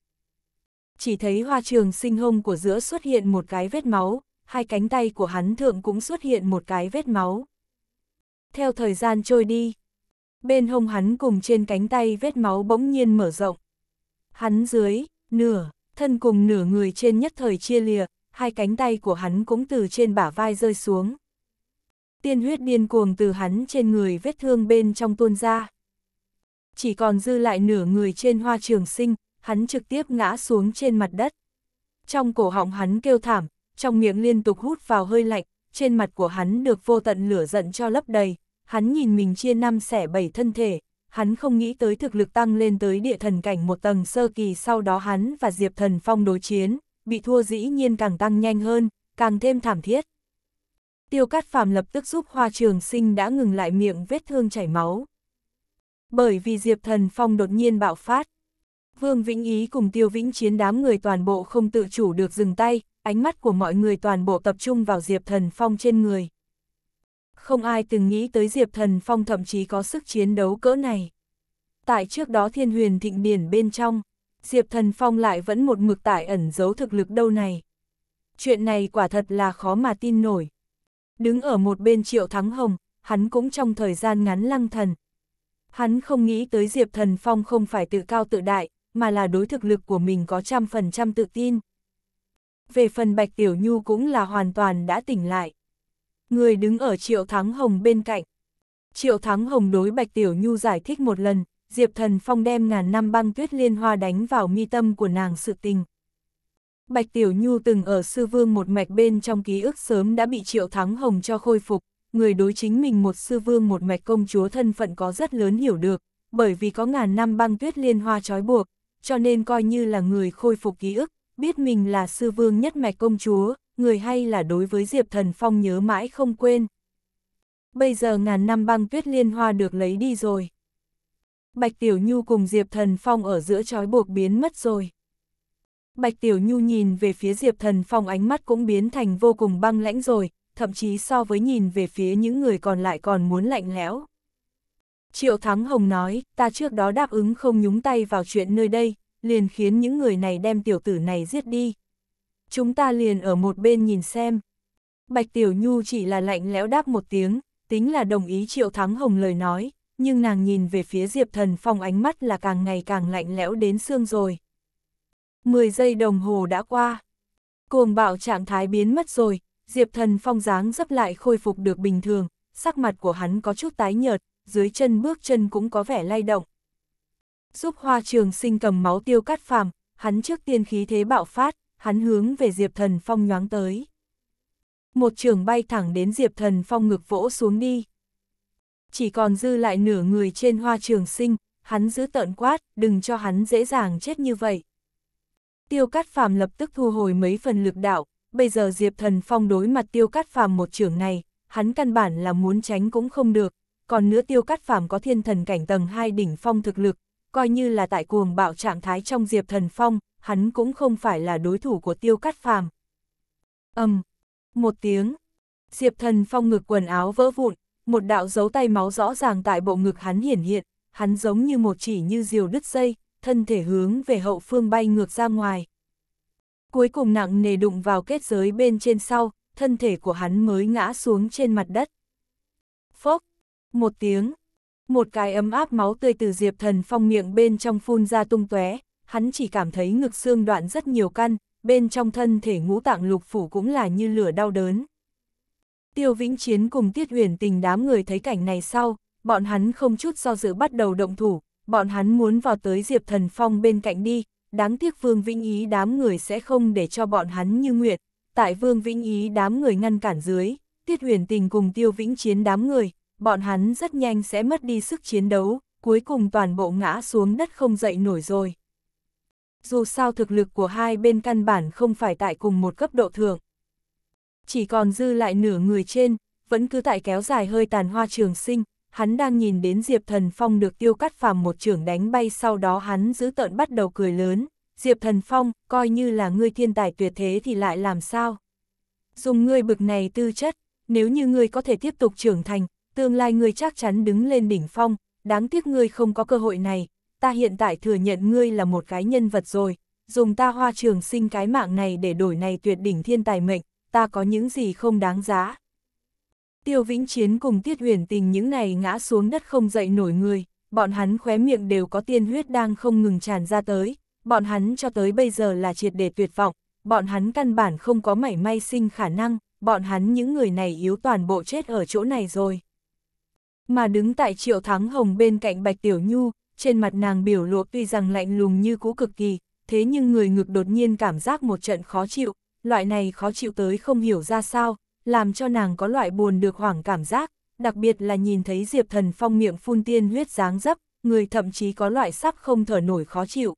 Chỉ thấy hoa trường sinh hông của giữa xuất hiện một cái vết máu, hai cánh tay của hắn thượng cũng xuất hiện một cái vết máu. Theo thời gian trôi đi, bên hông hắn cùng trên cánh tay vết máu bỗng nhiên mở rộng. Hắn dưới, nửa, thân cùng nửa người trên nhất thời chia lìa, hai cánh tay của hắn cũng từ trên bả vai rơi xuống. Tiên huyết điên cuồng từ hắn trên người vết thương bên trong tuôn ra. Chỉ còn dư lại nửa người trên hoa trường sinh, hắn trực tiếp ngã xuống trên mặt đất. Trong cổ họng hắn kêu thảm, trong miệng liên tục hút vào hơi lạnh, trên mặt của hắn được vô tận lửa giận cho lấp đầy, hắn nhìn mình chia năm xẻ bảy thân thể, hắn không nghĩ tới thực lực tăng lên tới địa thần cảnh một tầng sơ kỳ sau đó hắn và Diệp Thần Phong đối chiến, bị thua dĩ nhiên càng tăng nhanh hơn, càng thêm thảm thiết. Tiêu Cát Phàm lập tức giúp Hoa Trường Sinh đã ngừng lại miệng vết thương chảy máu. Bởi vì Diệp Thần Phong đột nhiên bạo phát, Vương Vĩnh Ý cùng Tiêu Vĩnh Chiến đám người toàn bộ không tự chủ được dừng tay, ánh mắt của mọi người toàn bộ tập trung vào Diệp Thần Phong trên người không ai từng nghĩ tới Diệp Thần Phong thậm chí có sức chiến đấu cỡ này. Tại trước đó thiên huyền thịnh điển bên trong, Diệp Thần Phong lại vẫn một mực tải ẩn giấu thực lực đâu này. Chuyện này quả thật là khó mà tin nổi. Đứng ở một bên triệu thắng hồng, hắn cũng trong thời gian ngắn lăng thần. Hắn không nghĩ tới Diệp Thần Phong không phải tự cao tự đại, mà là đối thực lực của mình có trăm phần trăm tự tin. Về phần Bạch Tiểu Nhu cũng là hoàn toàn đã tỉnh lại. Người đứng ở Triệu Thắng Hồng bên cạnh. Triệu Thắng Hồng đối Bạch Tiểu Nhu giải thích một lần, Diệp Thần Phong đem ngàn năm băng tuyết liên hoa đánh vào mi tâm của nàng sự tình. Bạch Tiểu Nhu từng ở sư vương một mạch bên trong ký ức sớm đã bị Triệu Thắng Hồng cho khôi phục, người đối chính mình một sư vương một mạch công chúa thân phận có rất lớn hiểu được, bởi vì có ngàn năm băng tuyết liên hoa trói buộc, cho nên coi như là người khôi phục ký ức, biết mình là sư vương nhất mạch công chúa, người hay là đối với Diệp Thần Phong nhớ mãi không quên. Bây giờ ngàn năm băng tuyết liên hoa được lấy đi rồi. Bạch Tiểu Nhu cùng Diệp Thần Phong ở giữa trói buộc biến mất rồi. Bạch Tiểu Nhu nhìn về phía Diệp Thần Phong ánh mắt cũng biến thành vô cùng băng lãnh rồi, thậm chí so với nhìn về phía những người còn lại còn muốn lạnh lẽo. Triệu Thắng Hồng nói, ta trước đó đáp ứng không nhúng tay vào chuyện nơi đây, liền khiến những người này đem tiểu tử này giết đi, chúng ta liền ở một bên nhìn xem. Bạch Tiểu Nhu chỉ là lạnh lẽo đáp một tiếng, tính là đồng ý Triệu Thắng Hồng lời nói, nhưng nàng nhìn về phía Diệp Thần Phong ánh mắt là càng ngày càng lạnh lẽo đến xương rồi. mười giây đồng hồ đã qua. Cuồng bạo trạng thái biến mất rồi, Diệp Thần Phong dáng dấp lại khôi phục được bình thường, sắc mặt của hắn có chút tái nhợt, dưới chân bước chân cũng có vẻ lay động. Giúp hoa trường sinh cầm máu tiêu cắt phàm, hắn trước tiên khí thế bạo phát, hắn hướng về Diệp Thần Phong nhoáng tới. Một trường bay thẳng đến Diệp Thần Phong ngực vỗ xuống đi. Chỉ còn dư lại nửa người trên hoa trường sinh, hắn giữ tợn quát, đừng cho hắn dễ dàng chết như vậy. Tiêu Cát Phàm lập tức thu hồi mấy phần lực đạo, bây giờ Diệp Thần Phong đối mặt Tiêu Cát Phàm một trường này, hắn căn bản là muốn tránh cũng không được, còn nữa Tiêu Cát Phàm có thiên thần cảnh tầng 2 đỉnh phong thực lực, coi như là tại cuồng bạo trạng thái trong Diệp Thần Phong, hắn cũng không phải là đối thủ của tiêu cắt phàm. ầm um, một tiếng, Diệp thần phong ngực quần áo vỡ vụn, một đạo dấu tay máu rõ ràng tại bộ ngực hắn hiển hiện, hắn giống như một chỉ như diều đứt dây, thân thể hướng về hậu phương bay ngược ra ngoài. Cuối cùng nặng nề đụng vào kết giới bên trên sau, thân thể của hắn mới ngã xuống trên mặt đất. Phốc, một tiếng, một cái ấm áp máu tươi từ Diệp Thần Phong miệng bên trong phun ra tung tóe, hắn chỉ cảm thấy ngực xương đoạn rất nhiều căn, bên trong thân thể ngũ tạng lục phủ cũng là như lửa đau đớn. Tiêu Vĩnh Chiến cùng Tiết Uyển Tình đám người thấy cảnh này sau, bọn hắn không chút do dự bắt đầu động thủ, bọn hắn muốn vào tới Diệp Thần Phong bên cạnh đi, đáng tiếc Vương Vĩnh Ý đám người sẽ không để cho bọn hắn như nguyệt tại Vương Vĩnh Ý đám người ngăn cản dưới, Tiết Uyển Tình cùng Tiêu Vĩnh Chiến đám người, bọn hắn rất nhanh sẽ mất đi sức chiến đấu, cuối cùng toàn bộ ngã xuống đất không dậy nổi rồi dù sao thực lực của hai bên căn bản không phải tại cùng một cấp độ thường. Chỉ còn dư lại nửa người trên, vẫn cứ tại kéo dài hơi tàn hoa trường sinh, hắn đang nhìn đến Diệp Thần Phong được tiêu cắt phàm một trưởng đánh bay sau đó hắn giữ tợn bắt đầu cười lớn, Diệp Thần Phong, coi như là ngươi thiên tài tuyệt thế thì lại làm sao? Dùng ngươi bực này tư chất, nếu như ngươi có thể tiếp tục trưởng thành, tương lai ngươi chắc chắn đứng lên đỉnh phong, đáng tiếc ngươi không có cơ hội này, ta hiện tại thừa nhận ngươi là một cái nhân vật rồi, dùng ta hoa trường sinh cái mạng này để đổi này tuyệt đỉnh thiên tài mệnh, ta có những gì không đáng giá. Tiêu Vĩnh Chiến cùng Tiết Huyền Tình những này ngã xuống đất không dậy nổi người, bọn hắn khóe miệng đều có tiên huyết đang không ngừng tràn ra tới, bọn hắn cho tới bây giờ là triệt để tuyệt vọng, bọn hắn căn bản không có mảy may sinh khả năng, bọn hắn những người này yếu toàn bộ chết ở chỗ này rồi. Mà đứng tại Triệu Thắng Hồng bên cạnh Bạch Tiểu Nhu, trên mặt nàng biểu lộ tuy rằng lạnh lùng như cũ cực kỳ, thế nhưng người ngực đột nhiên cảm giác một trận khó chịu, loại này khó chịu tới không hiểu ra sao, làm cho nàng có loại buồn được hoảng cảm giác, đặc biệt là nhìn thấy Diệp Thần Phong miệng phun tiên huyết dáng dấp, người thậm chí có loại sắp không thở nổi khó chịu.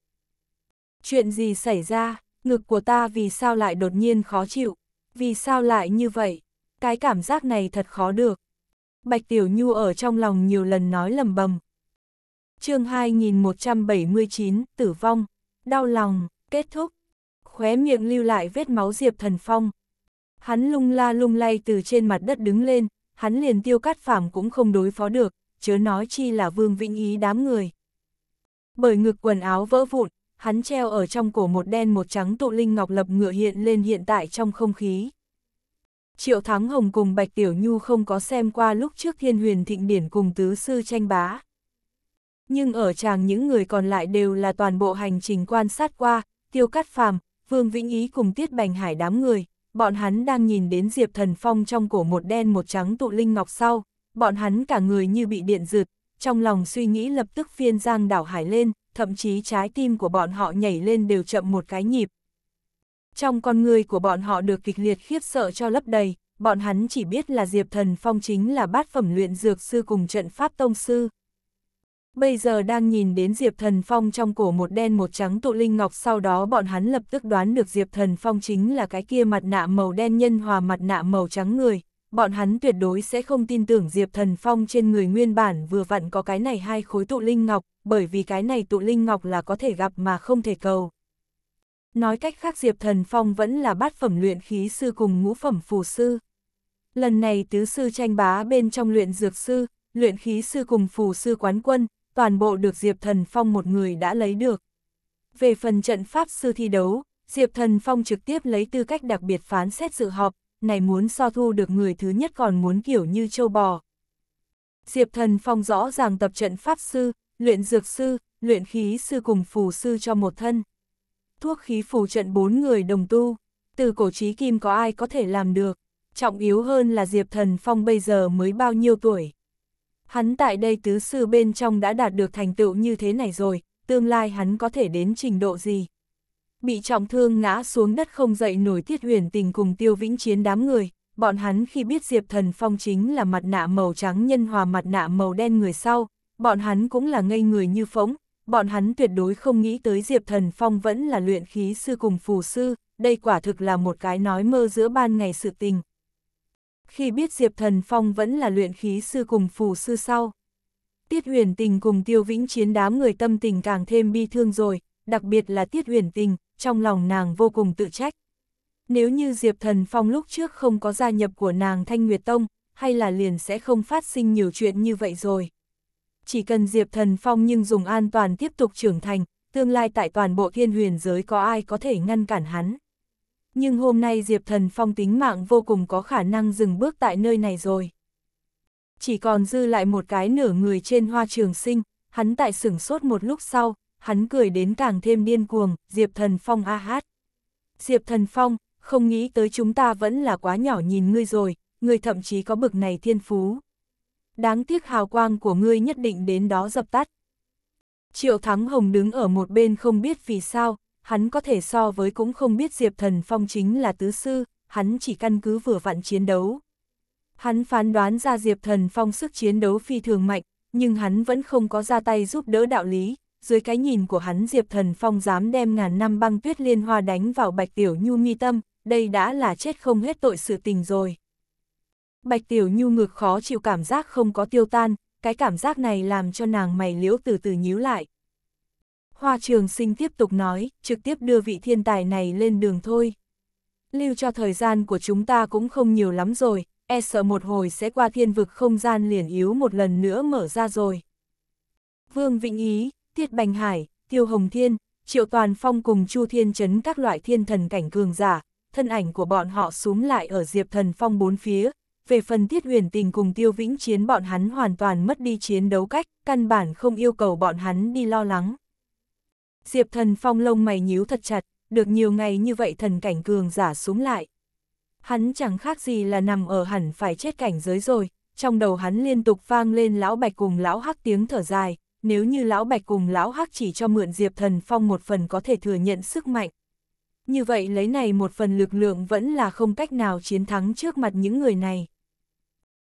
Chuyện gì xảy ra, ngực của ta vì sao lại đột nhiên khó chịu, vì sao lại như vậy, cái cảm giác này thật khó được. Bạch Tiểu Nhu ở trong lòng nhiều lần nói lầm bầm, chương 2179, tử vong, đau lòng, kết thúc. Khóe miệng lưu lại vết máu Diệp Thần Phong. Hắn lung la lung lay từ trên mặt đất đứng lên, hắn liền tiêu cát phảm cũng không đối phó được, chớ nói chi là vương vĩnh ý đám người. Bởi ngực quần áo vỡ vụn, hắn treo ở trong cổ một đen một trắng tụ linh ngọc lập ngựa hiện lên hiện tại trong không khí. Triệu Thắng Hồng cùng Bạch Tiểu Nhu không có xem qua lúc trước thiên huyền thịnh điển cùng tứ sư tranh bá nhưng ở chàng những người còn lại đều là toàn bộ hành trình quan sát qua, tiêu cắt phàm, Vương Vĩnh Ý cùng Tiết Bành Hải đám người, bọn hắn đang nhìn đến Diệp Thần Phong trong cổ một đen một trắng tụ linh ngọc sau, bọn hắn cả người như bị điện giựt, trong lòng suy nghĩ lập tức phiên giang đảo hải lên, thậm chí trái tim của bọn họ nhảy lên đều chậm một cái nhịp. Trong con người của bọn họ được kịch liệt khiếp sợ cho lấp đầy, bọn hắn chỉ biết là Diệp Thần Phong chính là bát phẩm luyện dược sư cùng trận pháp tông sư, Bây giờ đang nhìn đến Diệp Thần Phong trong cổ một đen một trắng tụ linh ngọc sau đó bọn hắn lập tức đoán được Diệp Thần Phong chính là cái kia mặt nạ màu đen nhân hòa mặt nạ màu trắng người. Bọn hắn tuyệt đối sẽ không tin tưởng Diệp Thần Phong trên người nguyên bản vừa vặn có cái này hai khối tụ linh ngọc, bởi vì cái này tụ linh ngọc là có thể gặp mà không thể cầu. Nói cách khác Diệp Thần Phong vẫn là bát phẩm luyện khí sư cùng ngũ phẩm phù sư. Lần này tứ sư tranh bá bên trong luyện dược sư, luyện khí sư cùng phù sư quán quân, toàn bộ được Diệp Thần Phong một người đã lấy được. Về phần trận pháp sư thi đấu, Diệp Thần Phong trực tiếp lấy tư cách đặc biệt phán xét sự họp, này muốn so thu được người thứ nhất còn muốn kiểu như châu bò. Diệp Thần Phong rõ ràng tập trận pháp sư, luyện dược sư, luyện khí sư cùng phù sư cho một thân. Thuốc khí phù trận bốn người đồng tu, từ cổ trí kim có ai có thể làm được, trọng yếu hơn là Diệp Thần Phong bây giờ mới bao nhiêu tuổi. Hắn tại đây tứ sư bên trong đã đạt được thành tựu như thế này rồi, tương lai hắn có thể đến trình độ gì? Bị trọng thương ngã xuống đất không dậy nổi tiết huyền tình cùng tiêu vĩnh chiến đám người, bọn hắn khi biết Diệp Thần Phong chính là mặt nạ màu trắng nhân hòa mặt nạ màu đen người sau, bọn hắn cũng là ngây người như phỗng, bọn hắn tuyệt đối không nghĩ tới Diệp Thần Phong vẫn là luyện khí sư cùng phù sư, đây quả thực là một cái nói mơ giữa ban ngày sự tình, khi biết Diệp Thần Phong vẫn là luyện khí sư cùng phù sư sau. Tiết huyền tình cùng tiêu vĩnh chiến đám người tâm tình càng thêm bi thương rồi, đặc biệt là tiết huyền tình, trong lòng nàng vô cùng tự trách. Nếu như Diệp Thần Phong lúc trước không có gia nhập của nàng Thanh Nguyệt Tông, hay là liền sẽ không phát sinh nhiều chuyện như vậy rồi. Chỉ cần Diệp Thần Phong nhưng dùng an toàn tiếp tục trưởng thành, tương lai tại toàn bộ thiên huyền giới có ai có thể ngăn cản hắn nhưng hôm nay Diệp Thần Phong tính mạng vô cùng có khả năng dừng bước tại nơi này rồi. Chỉ còn dư lại một cái nửa người trên hoa trường sinh, hắn tại sửng sốt một lúc sau, hắn cười đến càng thêm điên cuồng, Diệp Thần Phong a hát. Diệp Thần Phong, không nghĩ tới chúng ta vẫn là quá nhỏ nhìn ngươi rồi, ngươi thậm chí có bực này thiên phú. Đáng tiếc hào quang của ngươi nhất định đến đó dập tắt. Triệu Thắng Hồng đứng ở một bên không biết vì sao, hắn có thể so với cũng không biết Diệp Thần Phong chính là tứ sư, hắn chỉ căn cứ vừa vặn chiến đấu. Hắn phán đoán ra Diệp Thần Phong sức chiến đấu phi thường mạnh, nhưng hắn vẫn không có ra tay giúp đỡ đạo lý, dưới cái nhìn của hắn Diệp Thần Phong dám đem ngàn năm băng tuyết liên hoa đánh vào Bạch Tiểu Nhu mi tâm, đây đã là chết không hết tội sự tình rồi. Bạch Tiểu Nhu ngược khó chịu cảm giác không có tiêu tan, cái cảm giác này làm cho nàng mày liễu từ từ nhíu lại. Hoa Trường Sinh tiếp tục nói, trực tiếp đưa vị thiên tài này lên đường thôi. Lưu cho thời gian của chúng ta cũng không nhiều lắm rồi, e sợ một hồi sẽ qua thiên vực không gian liền yếu một lần nữa mở ra rồi. Vương Vịnh Ý, Tiết Bành Hải, Tiêu Hồng Thiên, Triệu Toàn Phong cùng Chu Thiên Trấn các loại thiên thần cảnh cường giả, thân ảnh của bọn họ súm lại ở Diệp Thần Phong bốn phía. Về phần Tiết Huyền Tình cùng Tiêu Vĩnh Chiến bọn hắn hoàn toàn mất đi chiến đấu cách, căn bản không yêu cầu bọn hắn đi lo lắng. Diệp thần phong lông mày nhíu thật chặt, được nhiều ngày như vậy thần cảnh cường giả xuống lại. Hắn chẳng khác gì là nằm ở hẳn phải chết cảnh giới rồi, trong đầu hắn liên tục vang lên lão bạch cùng lão hắc tiếng thở dài, nếu như lão bạch cùng lão hắc chỉ cho mượn diệp thần phong một phần có thể thừa nhận sức mạnh. Như vậy lấy này một phần lực lượng vẫn là không cách nào chiến thắng trước mặt những người này.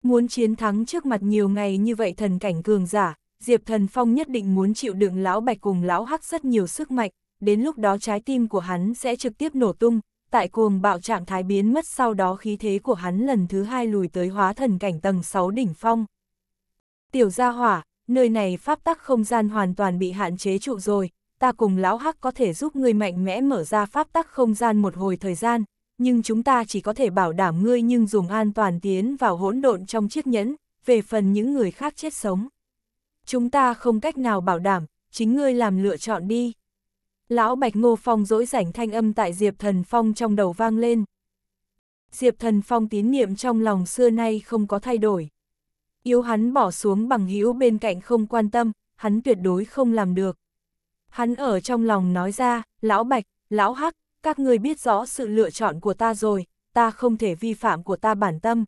Muốn chiến thắng trước mặt nhiều ngày như vậy thần cảnh cường giả, Diệp Thần Phong nhất định muốn chịu đựng lão bạch cùng lão hắc rất nhiều sức mạnh, đến lúc đó trái tim của hắn sẽ trực tiếp nổ tung, tại cuồng bạo trạng thái biến mất sau đó khí thế của hắn lần thứ hai lùi tới hóa thần cảnh tầng 6 đỉnh phong. Tiểu gia hỏa, nơi này pháp tắc không gian hoàn toàn bị hạn chế trụ rồi, ta cùng lão hắc có thể giúp ngươi mạnh mẽ mở ra pháp tắc không gian một hồi thời gian, nhưng chúng ta chỉ có thể bảo đảm ngươi nhưng dùng an toàn tiến vào hỗn độn trong chiếc nhẫn, về phần những người khác chết sống chúng ta không cách nào bảo đảm, chính ngươi làm lựa chọn đi. Lão Bạch Ngô Phong dỗi rảnh thanh âm tại Diệp Thần Phong trong đầu vang lên. Diệp Thần Phong tín niệm trong lòng xưa nay không có thay đổi. Yếu hắn bỏ xuống bằng hữu bên cạnh không quan tâm, hắn tuyệt đối không làm được. Hắn ở trong lòng nói ra, Lão Bạch, Lão Hắc, các người biết rõ sự lựa chọn của ta rồi, ta không thể vi phạm của ta bản tâm.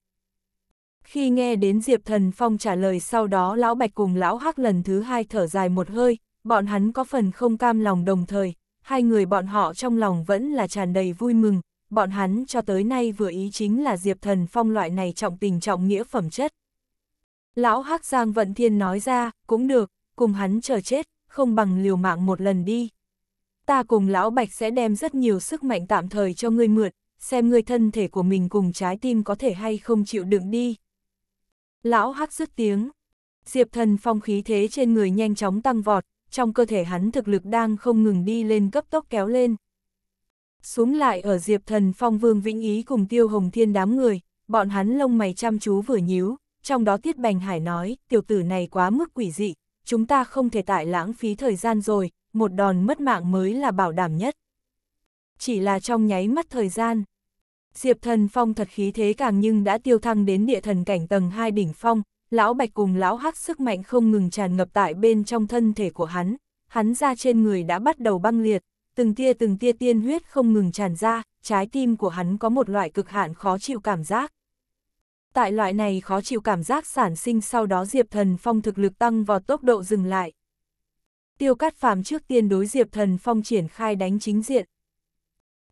Khi nghe đến Diệp Thần Phong trả lời sau đó Lão Bạch cùng Lão Hắc lần thứ hai thở dài một hơi, bọn hắn có phần không cam lòng đồng thời, hai người bọn họ trong lòng vẫn là tràn đầy vui mừng, bọn hắn cho tới nay vừa ý chính là Diệp Thần Phong loại này trọng tình trọng nghĩa phẩm chất. Lão Hắc Giang Vận Thiên nói ra, cũng được, cùng hắn chờ chết, không bằng liều mạng một lần đi. Ta cùng Lão Bạch sẽ đem rất nhiều sức mạnh tạm thời cho ngươi mượn, xem ngươi thân thể của mình cùng trái tim có thể hay không chịu đựng đi. Lão hắc dứt tiếng. Diệp thần phong khí thế trên người nhanh chóng tăng vọt, trong cơ thể hắn thực lực đang không ngừng đi lên cấp tốc kéo lên. Xuống lại ở diệp thần phong vương vĩnh ý cùng tiêu hồng thiên đám người, bọn hắn lông mày chăm chú vừa nhíu, trong đó Tiết Bành Hải nói, tiểu tử này quá mức quỷ dị, chúng ta không thể tại lãng phí thời gian rồi, một đòn mất mạng mới là bảo đảm nhất. Chỉ là trong nháy mắt thời gian, Diệp Thần Phong thật khí thế càng nhưng đã tiêu thăng đến địa thần cảnh tầng 2 đỉnh phong, lão bạch cùng lão hắc sức mạnh không ngừng tràn ngập tại bên trong thân thể của hắn, hắn ra trên người đã bắt đầu băng liệt, từng tia từng tia tiên huyết không ngừng tràn ra, trái tim của hắn có một loại cực hạn khó chịu cảm giác. Tại loại này khó chịu cảm giác sản sinh sau đó Diệp Thần Phong thực lực tăng vào tốc độ dừng lại. Tiêu Cát Phàm trước tiên đối Diệp Thần Phong triển khai đánh chính diện,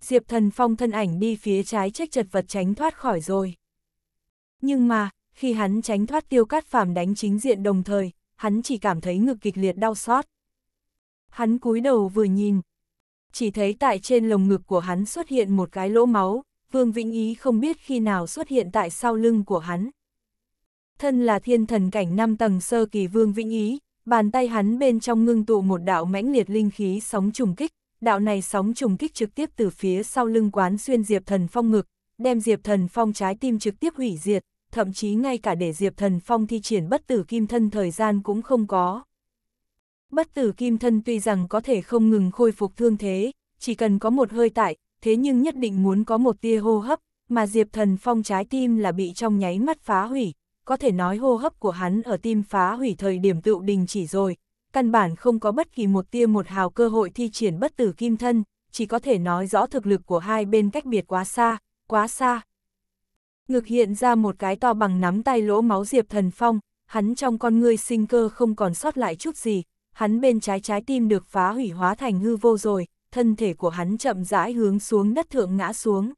Diệp Thần Phong thân ảnh đi phía trái trách chật vật tránh thoát khỏi rồi. Nhưng mà, khi hắn tránh thoát tiêu cát phàm đánh chính diện đồng thời, hắn chỉ cảm thấy ngực kịch liệt đau xót. Hắn cúi đầu vừa nhìn, chỉ thấy tại trên lồng ngực của hắn xuất hiện một cái lỗ máu, Vương Vĩnh Ý không biết khi nào xuất hiện tại sau lưng của hắn. Thân là thiên thần cảnh 5 tầng sơ kỳ Vương Vĩnh Ý, bàn tay hắn bên trong ngưng tụ một đạo mãnh liệt linh khí sóng trùng kích, đạo này sóng trùng kích trực tiếp từ phía sau lưng quán xuyên Diệp Thần Phong ngực, đem Diệp Thần Phong trái tim trực tiếp hủy diệt, thậm chí ngay cả để Diệp Thần Phong thi triển bất tử kim thân thời gian cũng không có. Bất tử kim thân tuy rằng có thể không ngừng khôi phục thương thế, chỉ cần có một hơi tại, thế nhưng nhất định muốn có một tia hô hấp, mà Diệp Thần Phong trái tim là bị trong nháy mắt phá hủy, có thể nói hô hấp của hắn ở tim phá hủy thời điểm tựu đình chỉ rồi, căn bản không có bất kỳ một tia một hào cơ hội thi triển bất tử kim thân, chỉ có thể nói rõ thực lực của hai bên cách biệt quá xa, quá xa. Ngực hiện ra một cái to bằng nắm tay lỗ máu Diệp Thần Phong, hắn trong con người sinh cơ không còn sót lại chút gì, hắn bên trái trái tim được phá hủy hóa thành hư vô rồi, thân thể của hắn chậm rãi hướng xuống đất thượng ngã xuống.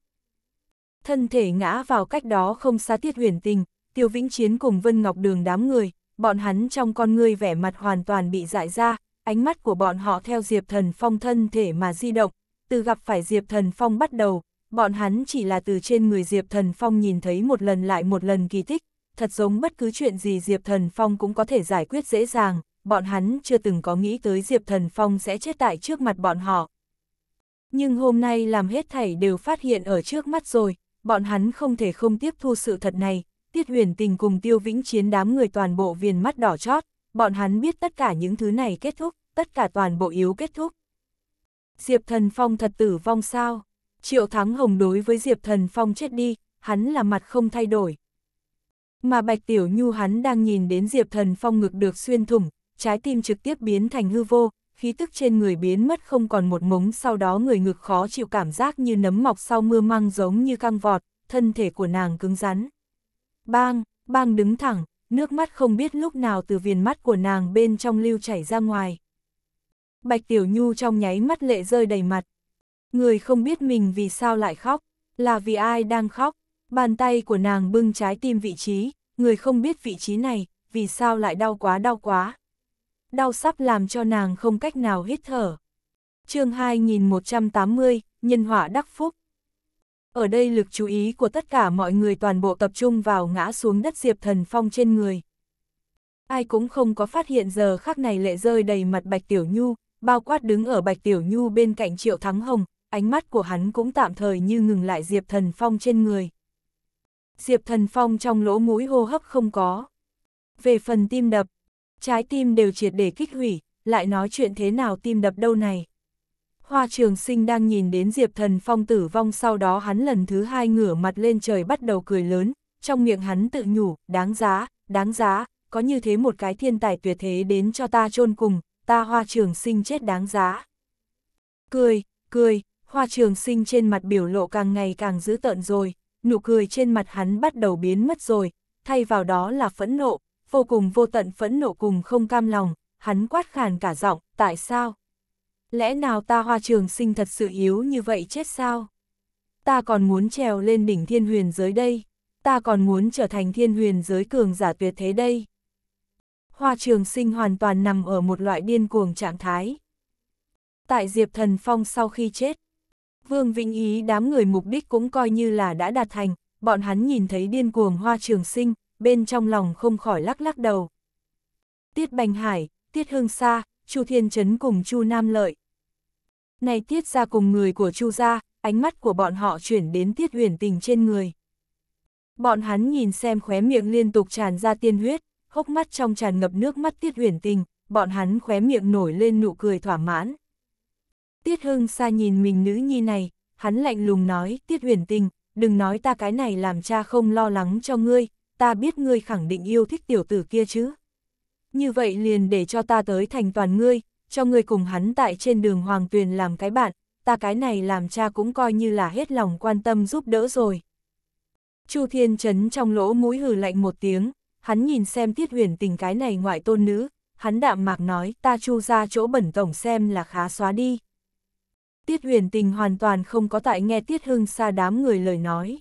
Thân thể ngã vào cách đó không xa tiết huyền tình, Tiêu Vĩnh Chiến cùng Vân Ngọc Đường đám người, bọn hắn trong con người vẻ mặt hoàn toàn bị dại ra, ánh mắt của bọn họ theo Diệp Thần Phong thân thể mà di động, từ gặp phải Diệp Thần Phong bắt đầu, bọn hắn chỉ là từ trên người Diệp Thần Phong nhìn thấy một lần lại một lần kỳ tích, thật giống bất cứ chuyện gì Diệp Thần Phong cũng có thể giải quyết dễ dàng, bọn hắn chưa từng có nghĩ tới Diệp Thần Phong sẽ chết tại trước mặt bọn họ. Nhưng hôm nay làm hết thảy đều phát hiện ở trước mắt rồi, bọn hắn không thể không tiếp thu sự thật này, Tiết huyền tình cùng tiêu vĩnh chiến đám người toàn bộ viền mắt đỏ chót, bọn hắn biết tất cả những thứ này kết thúc, tất cả toàn bộ yếu kết thúc. Diệp thần phong thật tử vong sao? Triệu Thắng Hồng đối với Diệp Thần Phong chết đi, hắn là mặt không thay đổi. Mà Bạch Tiểu Nhu hắn đang nhìn đến Diệp Thần Phong ngực được xuyên thủng, trái tim trực tiếp biến thành hư vô, khí tức trên người biến mất không còn một mống sau đó người ngực khó chịu cảm giác như nấm mọc sau mưa măng giống như căng vọt, thân thể của nàng cứng rắn. Bang, bang đứng thẳng, nước mắt không biết lúc nào từ viền mắt của nàng bên trong lưu chảy ra ngoài. Bạch Tiểu Nhu trong nháy mắt lệ rơi đầy mặt. Người không biết mình vì sao lại khóc, là vì ai đang khóc, bàn tay của nàng bưng trái tim vị trí, người không biết vị trí này, vì sao lại đau quá đau quá. Đau sắp làm cho nàng không cách nào hít thở. chương 2180, Nhân Họa Đắc Phúc ở đây lực chú ý của tất cả mọi người toàn bộ tập trung vào ngã xuống đất Diệp Thần Phong trên người. Ai cũng không có phát hiện giờ khắc này lệ rơi đầy mặt Bạch Tiểu Nhu, bao quát đứng ở Bạch Tiểu Nhu bên cạnh Triệu Thắng Hồng, ánh mắt của hắn cũng tạm thời như ngừng lại Diệp Thần Phong trên người. Diệp Thần Phong trong lỗ mũi hô hấp không có. Về phần tim đập, trái tim đều triệt để kích hủy, lại nói chuyện thế nào tim đập đâu này. Hoa Trường Sinh đang nhìn đến Diệp Thần Phong tử vong sau đó hắn lần thứ hai ngửa mặt lên trời bắt đầu cười lớn, trong miệng hắn tự nhủ, đáng giá, đáng giá, có như thế một cái thiên tài tuyệt thế đến cho ta chôn cùng, ta Hoa Trường Sinh chết đáng giá. Cười, cười, Hoa Trường Sinh trên mặt biểu lộ càng ngày càng dữ tợn rồi, nụ cười trên mặt hắn bắt đầu biến mất rồi, thay vào đó là phẫn nộ, vô cùng vô tận phẫn nộ cùng không cam lòng, hắn quát khàn cả giọng, tại sao? lẽ nào ta hoa trường sinh thật sự yếu như vậy chết sao? Ta còn muốn trèo lên đỉnh thiên huyền giới đây, ta còn muốn trở thành thiên huyền giới cường giả tuyệt thế đây. Hoa trường sinh hoàn toàn nằm ở một loại điên cuồng trạng thái. Tại Diệp Thần Phong sau khi chết, Vương Vĩnh Ý đám người mục đích cũng coi như là đã đạt thành, bọn hắn nhìn thấy điên cuồng hoa trường sinh, bên trong lòng không khỏi lắc lắc đầu. Tiết Bành Hải, Tiết Hương Sa, Chu Thiên Trấn cùng Chu Nam Lợi, nay tiết ra cùng người của Chu gia, ánh mắt của bọn họ chuyển đến tiết huyền tình trên người. Bọn hắn nhìn xem khóe miệng liên tục tràn ra tiên huyết, hốc mắt trong tràn ngập nước mắt tiết huyền tình, bọn hắn khóe miệng nổi lên nụ cười thỏa mãn. Tiết hưng xa nhìn mình nữ nhi này, hắn lạnh lùng nói, tiết huyền tình, đừng nói ta cái này làm cha không lo lắng cho ngươi, ta biết ngươi khẳng định yêu thích tiểu tử kia chứ. Như vậy liền để cho ta tới thành toàn ngươi, cho người cùng hắn tại trên đường hoàng tuyền làm cái bạn, ta cái này làm cha cũng coi như là hết lòng quan tâm giúp đỡ rồi. Chu Thiên Trấn trong lỗ mũi hừ lạnh một tiếng, hắn nhìn xem tiết huyền tình cái này ngoại tôn nữ, hắn đạm mạc nói ta chu ra chỗ bẩn tổng xem là khá xóa đi. Tiết huyền tình hoàn toàn không có tại nghe tiết hưng xa đám người lời nói.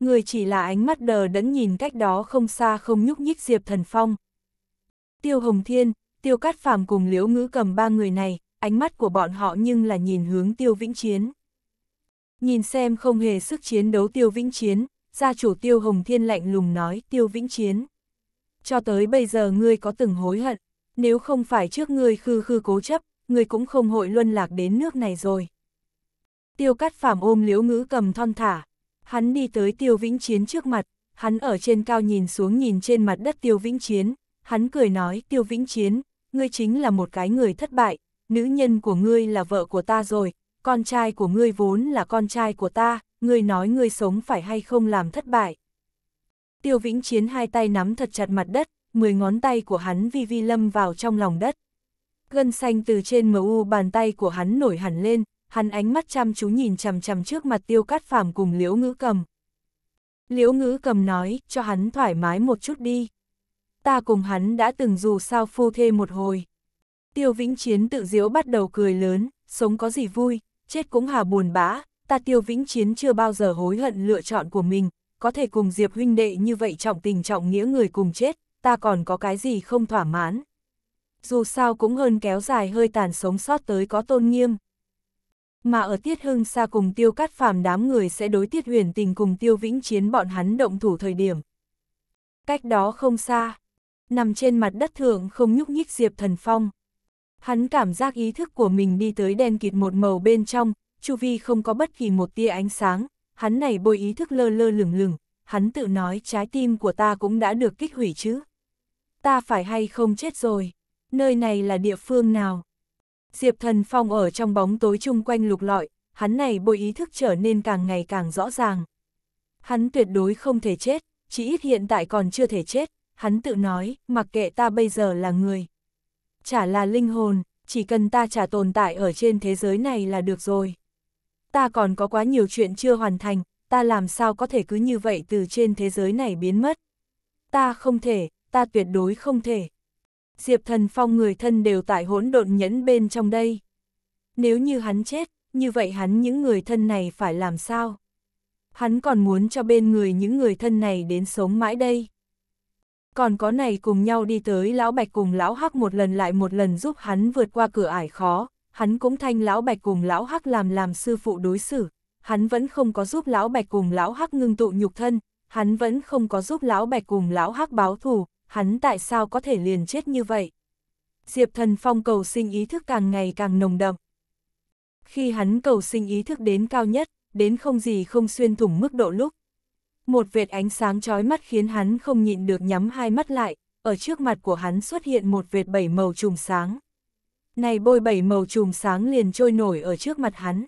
Người chỉ là ánh mắt đờ đẫn nhìn cách đó không xa không nhúc nhích Diệp Thần Phong. Tiêu Hồng Thiên, tiêu cát phàm cùng liễu ngữ cầm ba người này, ánh mắt của bọn họ nhưng là nhìn hướng tiêu vĩnh chiến. Nhìn xem không hề sức chiến đấu tiêu vĩnh chiến, gia chủ tiêu hồng thiên lạnh lùng nói tiêu vĩnh chiến. Cho tới bây giờ ngươi có từng hối hận, nếu không phải trước ngươi khư khư cố chấp, ngươi cũng không hội luân lạc đến nước này rồi. Tiêu Cát phàm ôm liễu ngữ cầm thon thả, hắn đi tới tiêu vĩnh chiến trước mặt, hắn ở trên cao nhìn xuống nhìn trên mặt đất tiêu vĩnh chiến, hắn cười nói tiêu vĩnh chiến, ngươi chính là một cái người thất bại, nữ nhân của ngươi là vợ của ta rồi, con trai của ngươi vốn là con trai của ta, ngươi nói ngươi sống phải hay không làm thất bại. Tiêu Vĩnh Chiến hai tay nắm thật chặt mặt đất, mười ngón tay của hắn vi vi lâm vào trong lòng đất. Gân xanh từ trên mờ u bàn tay của hắn nổi hẳn lên, hắn ánh mắt chăm chú nhìn chằm chằm trước mặt tiêu cát phàm cùng liễu ngữ cầm. Liễu ngữ cầm nói, cho hắn thoải mái một chút đi ta cùng hắn đã từng dù sao phô thê một hồi. Tiêu Vĩnh Chiến tự diễu bắt đầu cười lớn, sống có gì vui, chết cũng hà buồn bã, ta Tiêu Vĩnh Chiến chưa bao giờ hối hận lựa chọn của mình, có thể cùng Diệp huynh đệ như vậy trọng tình trọng nghĩa người cùng chết, ta còn có cái gì không thỏa mãn. Dù sao cũng hơn kéo dài hơi tàn sống sót tới có tôn nghiêm. Mà ở Tiết Hưng xa cùng Tiêu Cát Phàm đám người sẽ đối Tiết Huyền Tình cùng Tiêu Vĩnh Chiến bọn hắn động thủ thời điểm. Cách đó không xa, Nằm trên mặt đất thượng không nhúc nhích Diệp Thần Phong. Hắn cảm giác ý thức của mình đi tới đen kịt một màu bên trong, chu vi không có bất kỳ một tia ánh sáng, hắn này bôi ý thức lơ lơ lửng lửng, hắn tự nói trái tim của ta cũng đã được kích hủy chứ. Ta phải hay không chết rồi, nơi này là địa phương nào? Diệp Thần Phong ở trong bóng tối chung quanh lục lọi, hắn này bôi ý thức trở nên càng ngày càng rõ ràng. Hắn tuyệt đối không thể chết, chỉ ít hiện tại còn chưa thể chết, hắn tự nói, mặc kệ ta bây giờ là người. Chả là linh hồn, chỉ cần ta chả tồn tại ở trên thế giới này là được rồi. Ta còn có quá nhiều chuyện chưa hoàn thành, ta làm sao có thể cứ như vậy từ trên thế giới này biến mất. Ta không thể, ta tuyệt đối không thể. Diệp thần phong người thân đều tại hỗn độn nhẫn bên trong đây. Nếu như hắn chết, như vậy hắn những người thân này phải làm sao? Hắn còn muốn cho bên người những người thân này đến sống mãi đây còn có này cùng nhau đi tới lão bạch cùng lão hắc một lần lại một lần giúp hắn vượt qua cửa ải khó, hắn cũng thanh lão bạch cùng lão hắc làm làm sư phụ đối xử, hắn vẫn không có giúp lão bạch cùng lão hắc ngưng tụ nhục thân, hắn vẫn không có giúp lão bạch cùng lão hắc báo thù, hắn tại sao có thể liền chết như vậy? Diệp thần phong cầu sinh ý thức càng ngày càng nồng đậm. Khi hắn cầu sinh ý thức đến cao nhất, đến không gì không xuyên thủng mức độ lúc, một vệt ánh sáng chói mắt khiến hắn không nhịn được nhắm hai mắt lại, ở trước mặt của hắn xuất hiện một vệt bảy màu trùm sáng. Này bôi bảy màu trùm sáng liền trôi nổi ở trước mặt hắn.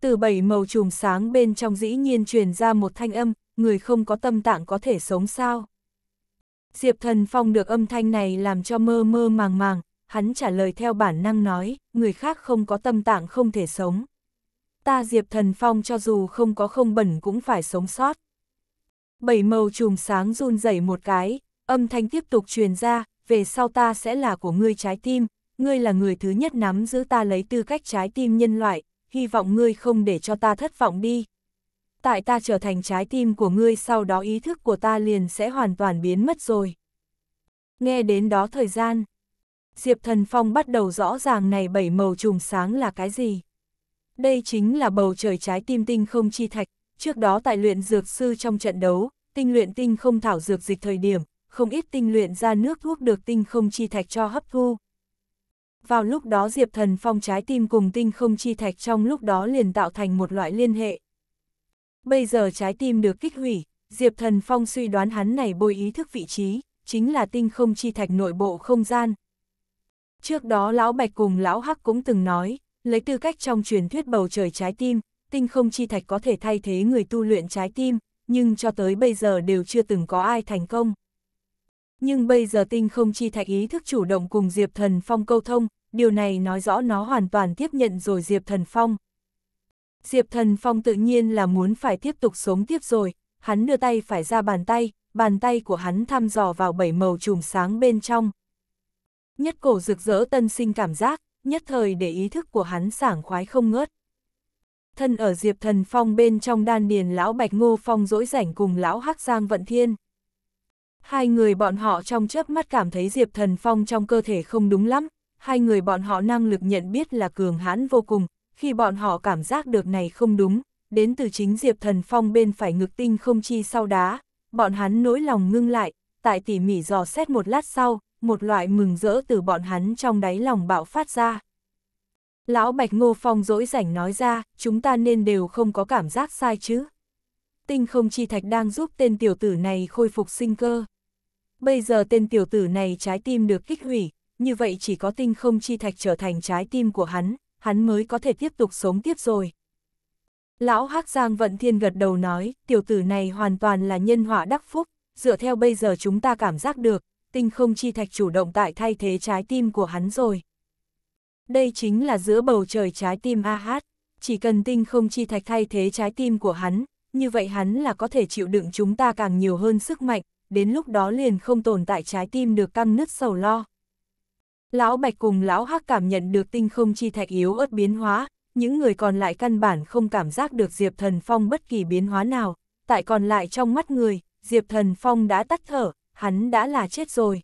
Từ bảy màu trùm sáng bên trong dĩ nhiên truyền ra một thanh âm, người không có tâm tạng có thể sống sao. Diệp Thần Phong được âm thanh này làm cho mơ mơ màng màng, hắn trả lời theo bản năng nói, người khác không có tâm tạng không thể sống ta Diệp Thần Phong cho dù không có không bẩn cũng phải sống sót. Bảy màu chùm sáng run rẩy một cái, âm thanh tiếp tục truyền ra, về sau ta sẽ là của ngươi trái tim, ngươi là người thứ nhất nắm giữ ta lấy tư cách trái tim nhân loại, hy vọng ngươi không để cho ta thất vọng đi. Tại ta trở thành trái tim của ngươi sau đó ý thức của ta liền sẽ hoàn toàn biến mất rồi. Nghe đến đó thời gian, Diệp Thần Phong bắt đầu rõ ràng này bảy màu chùm sáng là cái gì. Đây chính là bầu trời trái tim tinh không chi thạch, trước đó tại luyện dược sư trong trận đấu, tinh luyện tinh không thảo dược dịch thời điểm, không ít tinh luyện ra nước thuốc được tinh không chi thạch cho hấp thu. Vào lúc đó Diệp Thần Phong trái tim cùng tinh không chi thạch trong lúc đó liền tạo thành một loại liên hệ. Bây giờ trái tim được kích hủy, Diệp Thần Phong suy đoán hắn này bôi ý thức vị trí, chính là tinh không chi thạch nội bộ không gian. Trước đó Lão Bạch cùng Lão Hắc cũng từng nói, Lấy tư cách trong truyền thuyết bầu trời trái tim, tinh không chi thạch có thể thay thế người tu luyện trái tim, nhưng cho tới bây giờ đều chưa từng có ai thành công. Nhưng bây giờ tinh không chi thạch ý thức chủ động cùng Diệp Thần Phong câu thông, điều này nói rõ nó hoàn toàn tiếp nhận rồi Diệp Thần Phong. Diệp Thần Phong tự nhiên là muốn phải tiếp tục sống tiếp rồi, hắn đưa tay phải ra bàn tay, bàn tay của hắn thăm dò vào bảy màu trùm sáng bên trong. Nhất cổ rực rỡ tân sinh cảm giác, nhất thời để ý thức của hắn sảng khoái không ngớt. Thân ở Diệp Thần Phong bên trong đan điền lão Bạch Ngô Phong dỗi rảnh cùng lão Hắc Giang Vận Thiên. Hai người bọn họ trong chớp mắt cảm thấy Diệp Thần Phong trong cơ thể không đúng lắm, hai người bọn họ năng lực nhận biết là cường hãn vô cùng, khi bọn họ cảm giác được này không đúng, đến từ chính Diệp Thần Phong bên phải ngực tinh không chi sau đá, bọn hắn nỗi lòng ngưng lại, tại tỉ mỉ dò xét một lát sau, một loại mừng rỡ từ bọn hắn trong đáy lòng bạo phát ra. Lão Bạch Ngô Phong dỗi rảnh nói ra, chúng ta nên đều không có cảm giác sai chứ. Tinh không chi thạch đang giúp tên tiểu tử này khôi phục sinh cơ. Bây giờ tên tiểu tử này trái tim được kích hủy, như vậy chỉ có tinh không chi thạch trở thành trái tim của hắn, hắn mới có thể tiếp tục sống tiếp rồi. Lão Hắc Giang Vận Thiên gật đầu nói, tiểu tử này hoàn toàn là nhân họa đắc phúc, dựa theo bây giờ chúng ta cảm giác được, tinh không chi thạch chủ động tại thay thế trái tim của hắn rồi. Đây chính là giữa bầu trời trái tim AH, chỉ cần tinh không chi thạch thay thế trái tim của hắn, như vậy hắn là có thể chịu đựng chúng ta càng nhiều hơn sức mạnh, đến lúc đó liền không tồn tại trái tim được căng nứt sầu lo. Lão Bạch cùng Lão Hắc cảm nhận được tinh không chi thạch yếu ớt biến hóa, những người còn lại căn bản không cảm giác được Diệp Thần Phong bất kỳ biến hóa nào, tại còn lại trong mắt người, Diệp Thần Phong đã tắt thở, hắn đã là chết rồi.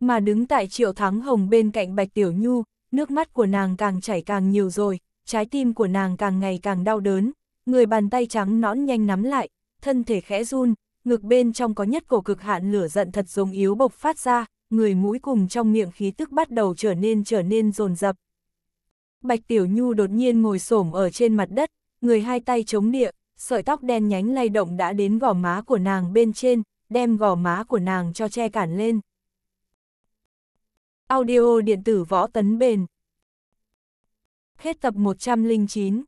Mà đứng tại Triệu Thắng Hồng bên cạnh Bạch Tiểu Nhu, nước mắt của nàng càng chảy càng nhiều rồi, trái tim của nàng càng ngày càng đau đớn, người bàn tay trắng nõn nhanh nắm lại, thân thể khẽ run, ngực bên trong có nhất cổ cực hạn lửa giận thật dùng yếu bộc phát ra, người mũi cùng trong miệng khí tức bắt đầu trở nên trở nên dồn dập. Bạch Tiểu Nhu đột nhiên ngồi xổm ở trên mặt đất, người hai tay chống địa, sợi tóc đen nhánh lay động đã đến gò má của nàng bên trên, đem gò má của nàng cho che cản lên. Audio điện tử võ tấn bền Hết tập 109